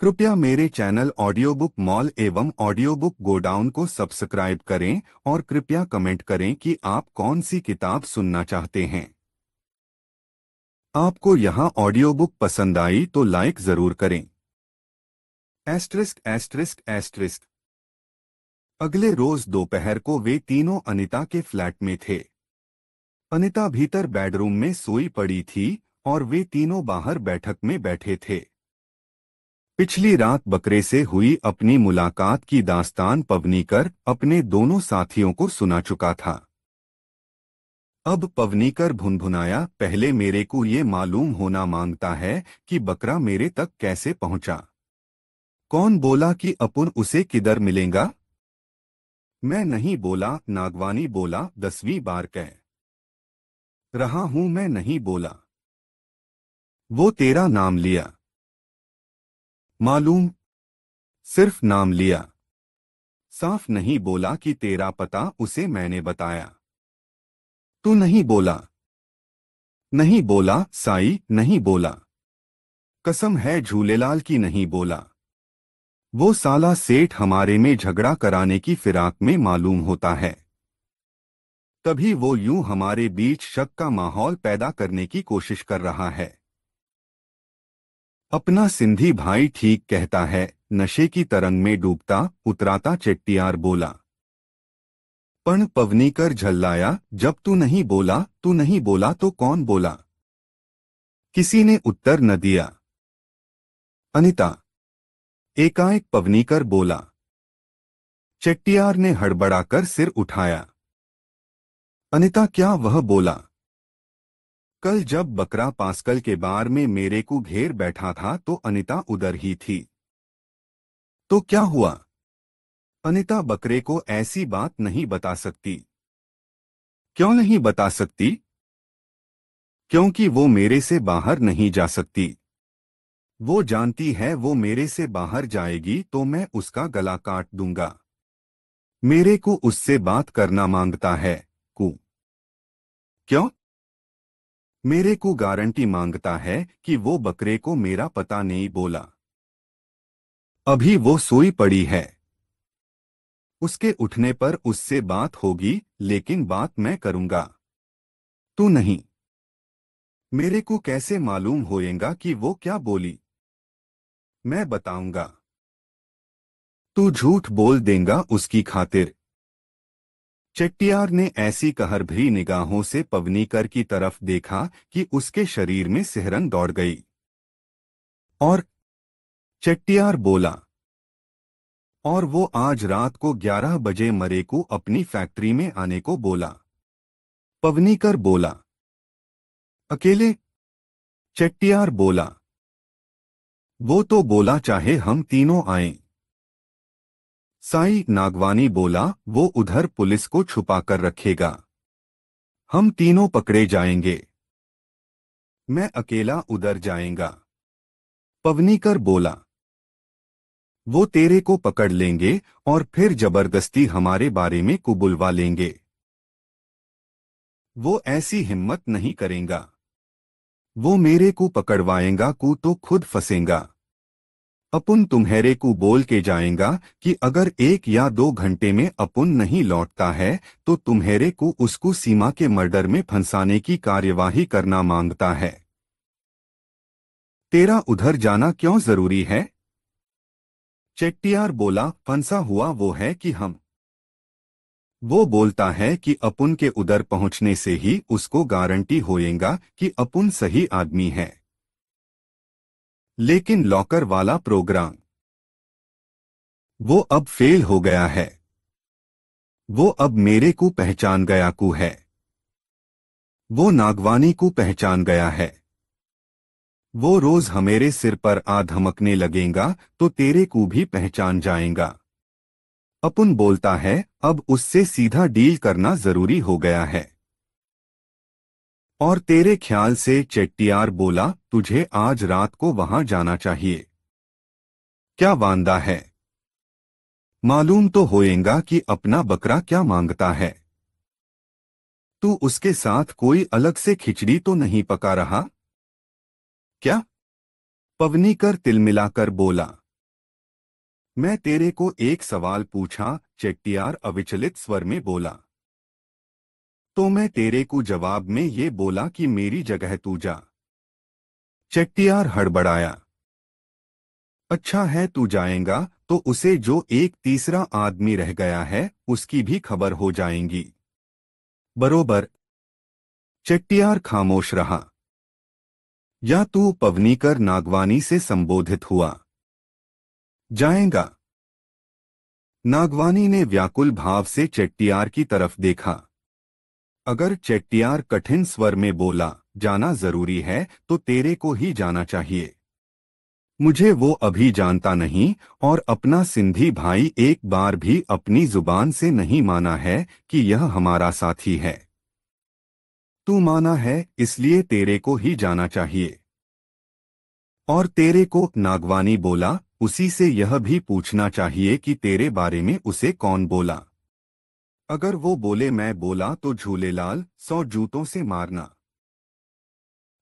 कृपया मेरे चैनल ऑडियो बुक मॉल एवं ऑडियो बुक गोडाउन को सब्सक्राइब करें और कृपया कमेंट करें कि आप कौन सी किताब सुनना चाहते हैं आपको यहां ऑडियो बुक पसंद आई तो लाइक जरूर करें एस्ट्रिस्क एस्ट्रिस्क एस्ट्रिस्क अगले रोज दोपहर को वे तीनों अनिता के फ्लैट में थे अनिता भीतर बेडरूम में सोई पड़ी थी और वे तीनों बाहर बैठक में बैठे थे पिछली रात बकरे से हुई अपनी मुलाकात की दास्तान पवनीकर अपने दोनों साथियों को सुना चुका था अब पवनीकर भुनभुनाया पहले मेरे को ये मालूम होना मांगता है कि बकरा मेरे तक कैसे पहुंचा कौन बोला कि अपुन उसे किधर मिलेगा मैं नहीं बोला नागवानी बोला दसवीं बार कह रहा हूं मैं नहीं बोला वो तेरा नाम लिया मालूम सिर्फ नाम लिया साफ नहीं बोला कि तेरा पता उसे मैंने बताया तू नहीं बोला नहीं बोला साई नहीं बोला कसम है झूलेलाल की नहीं बोला वो साला सेठ हमारे में झगड़ा कराने की फिराक में मालूम होता है तभी वो यूं हमारे बीच शक का माहौल पैदा करने की कोशिश कर रहा है अपना सिंधी भाई ठीक कहता है नशे की तरंग में डूबता उतराता चेट्टियार बोला पण पवनीकर झल्लाया जब तू नहीं बोला तू नहीं बोला तो कौन बोला किसी ने उत्तर न दिया अनिता एकाएक पवनीकर बोला चेट्टियार ने हड़बड़ाकर सिर उठाया अनिता क्या वह बोला कल जब बकरा पास्कल के बार में मेरे को घेर बैठा था तो अनिता उधर ही थी तो क्या हुआ अनिता बकरे को ऐसी बात नहीं बता सकती क्यों नहीं बता सकती क्योंकि वो मेरे से बाहर नहीं जा सकती वो जानती है वो मेरे से बाहर जाएगी तो मैं उसका गला काट दूंगा मेरे को उससे बात करना मांगता है कु क्यों मेरे को गारंटी मांगता है कि वो बकरे को मेरा पता नहीं बोला अभी वो सोई पड़ी है उसके उठने पर उससे बात होगी लेकिन बात मैं करूंगा तू नहीं मेरे को कैसे मालूम होएगा कि वो क्या बोली मैं बताऊंगा तू झूठ बोल देगा उसकी खातिर चेट्टियार ने ऐसी कहर भरी निगाहों से पवनीकर की तरफ देखा कि उसके शरीर में सिहरन दौड़ गई और चेट्टियार बोला और वो आज रात को 11 बजे मरे को अपनी फैक्ट्री में आने को बोला पवनीकर बोला अकेले चेट्टियार बोला वो तो बोला चाहे हम तीनों आएं साई नागवानी बोला वो उधर पुलिस को छुपा कर रखेगा हम तीनों पकड़े जाएंगे मैं अकेला उधर जाएगा पवनीकर बोला वो तेरे को पकड़ लेंगे और फिर जबरदस्ती हमारे बारे में कुबुलवा लेंगे वो ऐसी हिम्मत नहीं करेगा वो मेरे को पकड़वाएगा को तो खुद फंसेगा अपुन तुम्हारे को बोल के जाएगा कि अगर एक या दो घंटे में अपुन नहीं लौटता है तो तुम्हारे को उसको सीमा के मर्डर में फंसाने की कार्यवाही करना मांगता है तेरा उधर जाना क्यों जरूरी है चेट्टियार बोला फंसा हुआ वो है कि हम वो बोलता है कि अपुन के उधर पहुंचने से ही उसको गारंटी होएगा कि अपुन सही आदमी है लेकिन लॉकर वाला प्रोग्राम वो अब फेल हो गया है वो अब मेरे को पहचान गया कु है वो नागवानी को पहचान गया है वो रोज हमेरे सिर पर आ धमकने लगेगा तो तेरे को भी पहचान जाएगा अपुन बोलता है अब उससे सीधा डील करना जरूरी हो गया है और तेरे ख्याल से चेट्टियार बोला तुझे आज रात को वहां जाना चाहिए क्या वांदा है मालूम तो होएगा कि अपना बकरा क्या मांगता है तू उसके साथ कोई अलग से खिचड़ी तो नहीं पका रहा क्या पवनीकर तिलमिलाकर बोला मैं तेरे को एक सवाल पूछा चेट्टियार अविचलित स्वर में बोला तो मैं तेरे को जवाब में ये बोला कि मेरी जगह तू जा चट्टियार हड़बड़ाया अच्छा है तू जाएगा तो उसे जो एक तीसरा आदमी रह गया है उसकी भी खबर हो जाएंगी बरोबर चट्टियार खामोश रहा या तू पवनीकर नागवानी से संबोधित हुआ जाएगा नागवानी ने व्याकुल भाव से चट्टियार की तरफ देखा अगर चेट्टियार कठिन स्वर में बोला जाना जरूरी है तो तेरे को ही जाना चाहिए मुझे वो अभी जानता नहीं और अपना सिंधी भाई एक बार भी अपनी जुबान से नहीं माना है कि यह हमारा साथी है तू माना है इसलिए तेरे को ही जाना चाहिए और तेरे को नागवानी बोला उसी से यह भी पूछना चाहिए कि तेरे बारे में उसे कौन बोला अगर वो बोले मैं बोला तो झूलेलाल सौ जूतों से मारना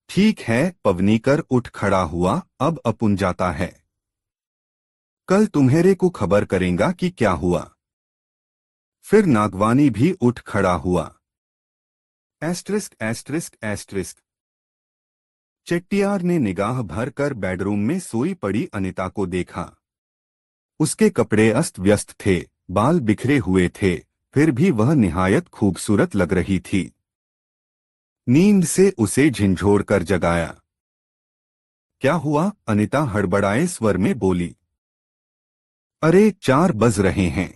ठीक है पवनीकर उठ खड़ा हुआ अब अपुन जाता है कल तुम्हेरे को खबर करेंगा कि क्या हुआ फिर नागवानी भी उठ खड़ा हुआ एस्ट्रिस्क एस्ट्रिस्क एस्ट्रिस्क चेट्टियार ने निगाह भर कर बेडरूम में सोई पड़ी अनिता को देखा उसके कपड़े अस्त व्यस्त थे बाल बिखरे हुए थे फिर भी वह निहायत खूबसूरत लग रही थी नींद से उसे झिंझोड़ कर जगाया क्या हुआ अनिता हड़बड़ाए स्वर में बोली अरे चार बज रहे हैं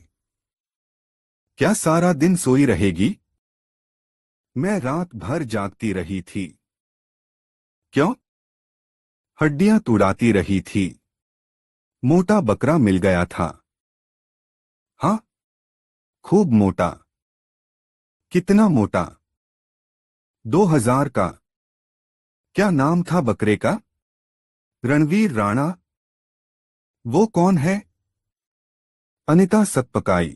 क्या सारा दिन सोई रहेगी मैं रात भर जागती रही थी क्यों हड्डियां तुड़ाती रही थी मोटा बकरा मिल गया था खूब मोटा कितना मोटा दो हजार का क्या नाम था बकरे का रणवीर राणा वो कौन है अनिता सतपकाई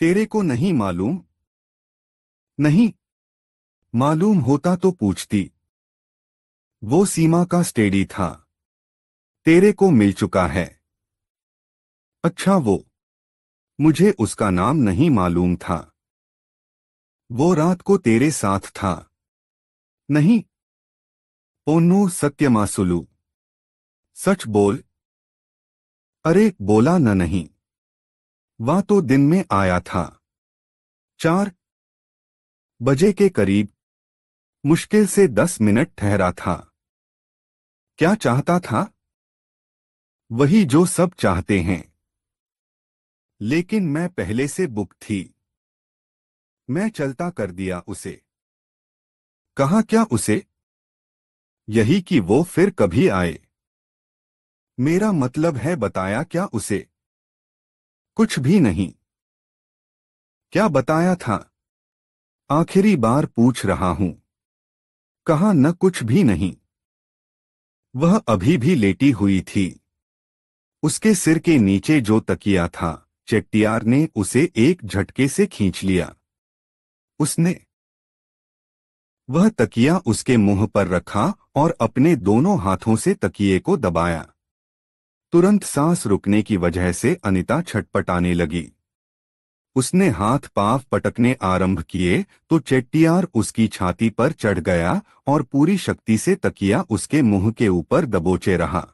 तेरे को नहीं मालूम नहीं मालूम होता तो पूछती वो सीमा का स्टेडी था तेरे को मिल चुका है अच्छा वो मुझे उसका नाम नहीं मालूम था वो रात को तेरे साथ था नहीं सत्य सत्यमासुलू सच बोल अरे बोला न नहीं वह तो दिन में आया था चार बजे के करीब मुश्किल से दस मिनट ठहरा था क्या चाहता था वही जो सब चाहते हैं लेकिन मैं पहले से बुक थी मैं चलता कर दिया उसे कहा क्या उसे यही कि वो फिर कभी आए मेरा मतलब है बताया क्या उसे कुछ भी नहीं क्या बताया था आखिरी बार पूछ रहा हूं कहा न कुछ भी नहीं वह अभी भी लेटी हुई थी उसके सिर के नीचे जो तकिया था चेट्टियार ने उसे एक झटके से खींच लिया उसने वह तकिया उसके मुंह पर रखा और अपने दोनों हाथों से तकिए को दबाया तुरंत सांस रुकने की वजह से अनिता छटपटाने लगी उसने हाथ पाव पटकने आरंभ किए तो चेट्टियार उसकी छाती पर चढ़ गया और पूरी शक्ति से तकिया उसके मुंह के ऊपर दबोचे रहा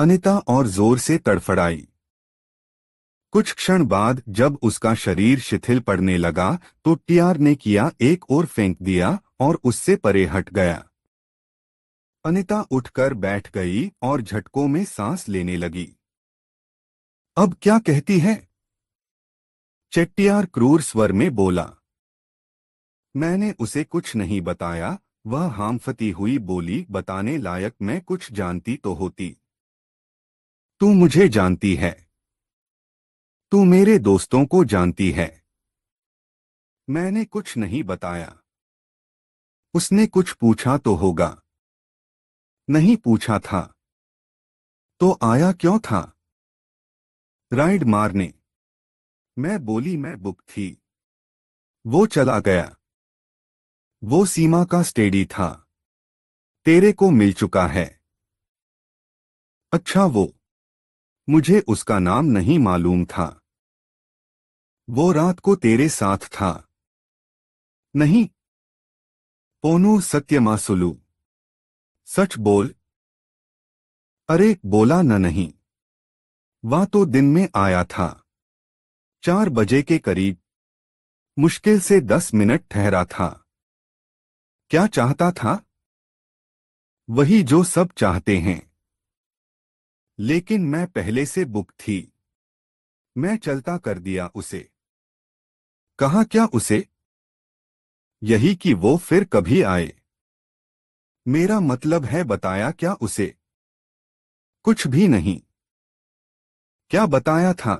अनिता और जोर से तड़फड़ाई कुछ क्षण बाद जब उसका शरीर शिथिल पड़ने लगा तो टीआर ने किया एक और फेंक दिया और उससे परे हट गया अनिता उठकर बैठ गई और झटकों में सांस लेने लगी अब क्या कहती है चेट्टियार क्रूर स्वर में बोला मैंने उसे कुछ नहीं बताया वह हामफती हुई बोली बताने लायक मैं कुछ जानती तो होती तू मुझे जानती है तू मेरे दोस्तों को जानती है मैंने कुछ नहीं बताया उसने कुछ पूछा तो होगा नहीं पूछा था तो आया क्यों था राइड मारने मैं बोली मैं बुक थी वो चला गया वो सीमा का स्टेडी था तेरे को मिल चुका है अच्छा वो मुझे उसका नाम नहीं मालूम था वो रात को तेरे साथ था नहीं पोनू सत्यमासुलू सच बोल अरे बोला न नहीं वह तो दिन में आया था चार बजे के करीब मुश्किल से दस मिनट ठहरा था क्या चाहता था वही जो सब चाहते हैं लेकिन मैं पहले से बुक थी मैं चलता कर दिया उसे कहा क्या उसे यही कि वो फिर कभी आए मेरा मतलब है बताया क्या उसे कुछ भी नहीं क्या बताया था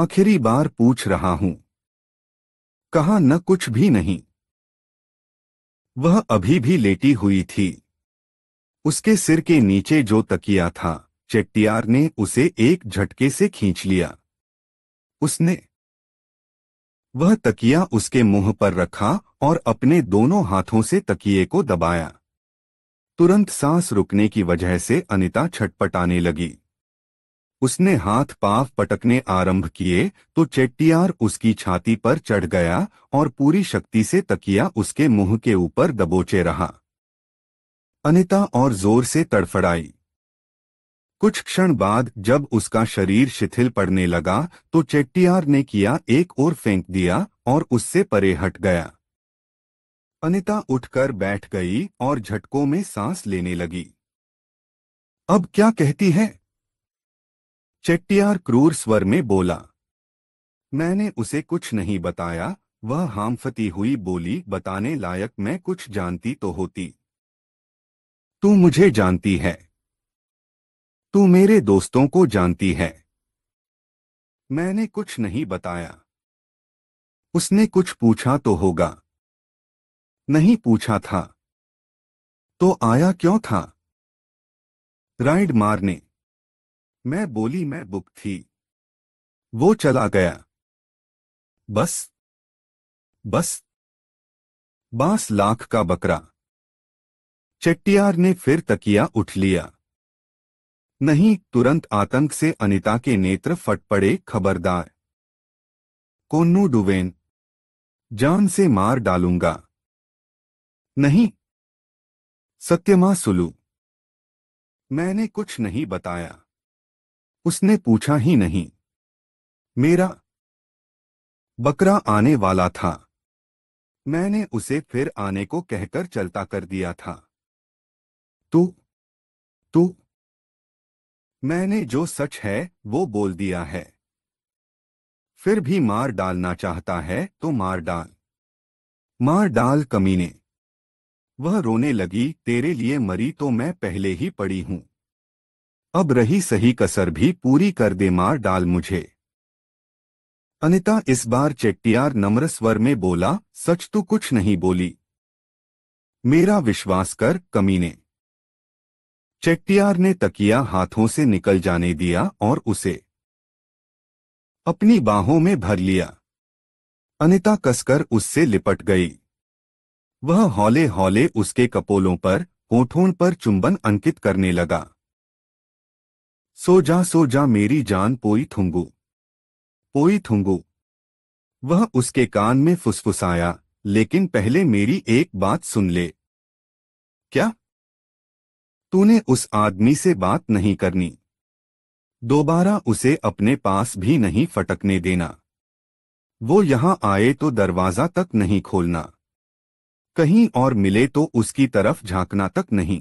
आखिरी बार पूछ रहा हूं कहा न कुछ भी नहीं वह अभी भी लेटी हुई थी उसके सिर के नीचे जो तकिया था चेट्टियार ने उसे एक झटके से खींच लिया उसने वह तकिया उसके मुंह पर रखा और अपने दोनों हाथों से तकिए को दबाया तुरंत सांस रुकने की वजह से अनिता छटपटाने लगी उसने हाथ पाव पटकने आरंभ किए तो चेट्टियार उसकी छाती पर चढ़ गया और पूरी शक्ति से तकिया उसके मुंह के ऊपर दबोचे रहा अनिता और जोर से तड़फड़ाई कुछ क्षण बाद जब उसका शरीर शिथिल पड़ने लगा तो चेट्टियार ने किया एक और फेंक दिया और उससे परे हट गया अनिता उठकर बैठ गई और झटकों में सांस लेने लगी अब क्या कहती है चेट्टियार क्रूर स्वर में बोला मैंने उसे कुछ नहीं बताया वह हामफती हुई बोली बताने लायक मैं कुछ जानती तो होती तू मुझे जानती है तू मेरे दोस्तों को जानती है मैंने कुछ नहीं बताया उसने कुछ पूछा तो होगा नहीं पूछा था तो आया क्यों था राइड मारने मैं बोली मैं बुक थी वो चला गया बस बस बास लाख का बकरा चट्टियार ने फिर तकिया उठ लिया नहीं तुरंत आतंक से अनिता के नेत्र फट पड़े खबरदार कोन्नू डुवेन जान से मार डालूंगा नहीं सत्यमा सुलू मैंने कुछ नहीं बताया उसने पूछा ही नहीं मेरा बकरा आने वाला था मैंने उसे फिर आने को कहकर चलता कर दिया था तू तू मैंने जो सच है वो बोल दिया है फिर भी मार डालना चाहता है तो मार डाल मार डाल कमीने वह रोने लगी तेरे लिए मरी तो मैं पहले ही पड़ी हूं अब रही सही कसर भी पूरी कर दे मार डाल मुझे अनिता इस बार चेट्टियार नम्र स्वर में बोला सच तो कुछ नहीं बोली मेरा विश्वास कर कमीने चेट्टियार ने तकिया हाथों से निकल जाने दिया और उसे अपनी बाहों में भर लिया अनिता कसकर उससे लिपट गई वह हौले हौले उसके कपोलों पर होठों पर चुंबन अंकित करने लगा सो जा सो जा मेरी जान पोई थुंगू पोई थुंगू वह उसके कान में फुसफुसाया लेकिन पहले मेरी एक बात सुन ले क्या तूने उस आदमी से बात नहीं करनी दोबारा उसे अपने पास भी नहीं फटकने देना वो यहां आए तो दरवाज़ा तक नहीं खोलना कहीं और मिले तो उसकी तरफ झांकना तक नहीं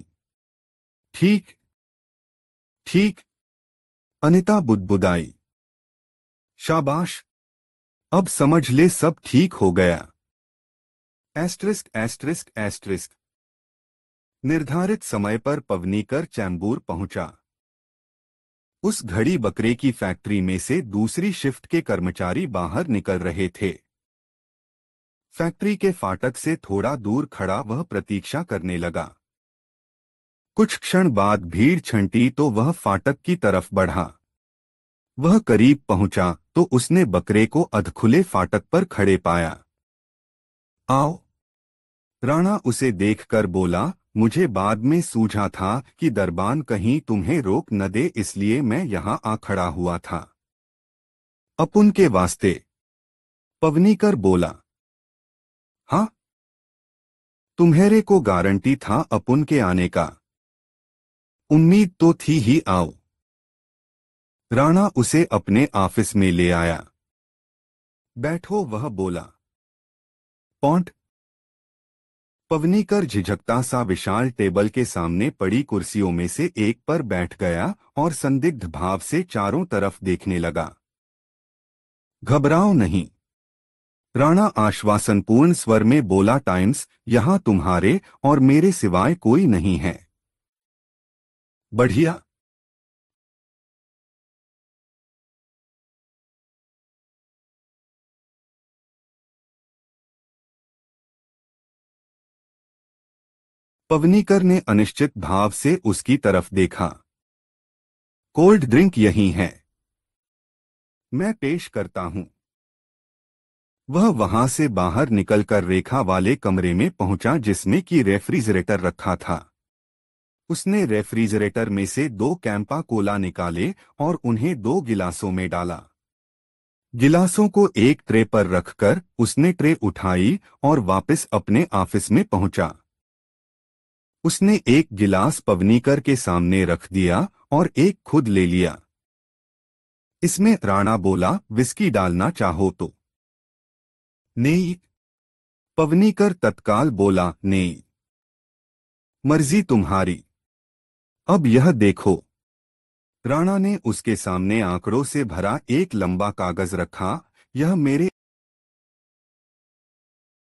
ठीक ठीक अनिता बुदबुदाई शाबाश अब समझ ले सब ठीक हो गया एस्ट्रिस्क एस्ट्रिस्क एस्ट्रिस्क निर्धारित समय पर पवनीकर चैंबूर पहुंचा उस घड़ी बकरे की फैक्ट्री में से दूसरी शिफ्ट के कर्मचारी बाहर निकल रहे थे फैक्ट्री के फाटक से थोड़ा दूर खड़ा वह प्रतीक्षा करने लगा कुछ क्षण बाद भीड़ छंटी तो वह फाटक की तरफ बढ़ा वह करीब पहुंचा तो उसने बकरे को अधखुले फाटक पर खड़े पाया आओ राणा उसे देखकर बोला मुझे बाद में सूझा था कि दरबान कहीं तुम्हें रोक न दे इसलिए मैं यहाँ आ खड़ा हुआ था अपुन के वास्ते पवनीकर बोला हां तुम्हेरे को गारंटी था अपुन के आने का उम्मीद तो थी ही आओ राणा उसे अपने ऑफिस में ले आया बैठो वह बोला पौंट पवनीकर झिझकता सा विशाल टेबल के सामने पड़ी कुर्सियों में से एक पर बैठ गया और संदिग्ध भाव से चारों तरफ देखने लगा घबराओ नहीं राणा आश्वासनपूर्ण स्वर में बोला टाइम्स यहां तुम्हारे और मेरे सिवाय कोई नहीं है बढ़िया पवनीकर ने अनिश्चित भाव से उसकी तरफ देखा कोल्ड ड्रिंक यही है मैं पेश करता हूं वह वहां से बाहर निकलकर रेखा वाले कमरे में पहुंचा जिसमें कि रेफ्रिजरेटर रखा था उसने रेफ्रिजरेटर में से दो कैंपा कोला निकाले और उन्हें दो गिलासों में डाला गिलासों को एक ट्रे पर रखकर उसने ट्रे उठाई और वापस अपने ऑफिस में पहुंचा उसने एक गिलास पवनीकर के सामने रख दिया और एक खुद ले लिया इसमें राणा बोला विस्की डालना चाहो तो नहीं पवनीकर तत्काल बोला नहीं मर्जी तुम्हारी अब यह देखो राणा ने उसके सामने आंकड़ों से भरा एक लंबा कागज रखा यह मेरे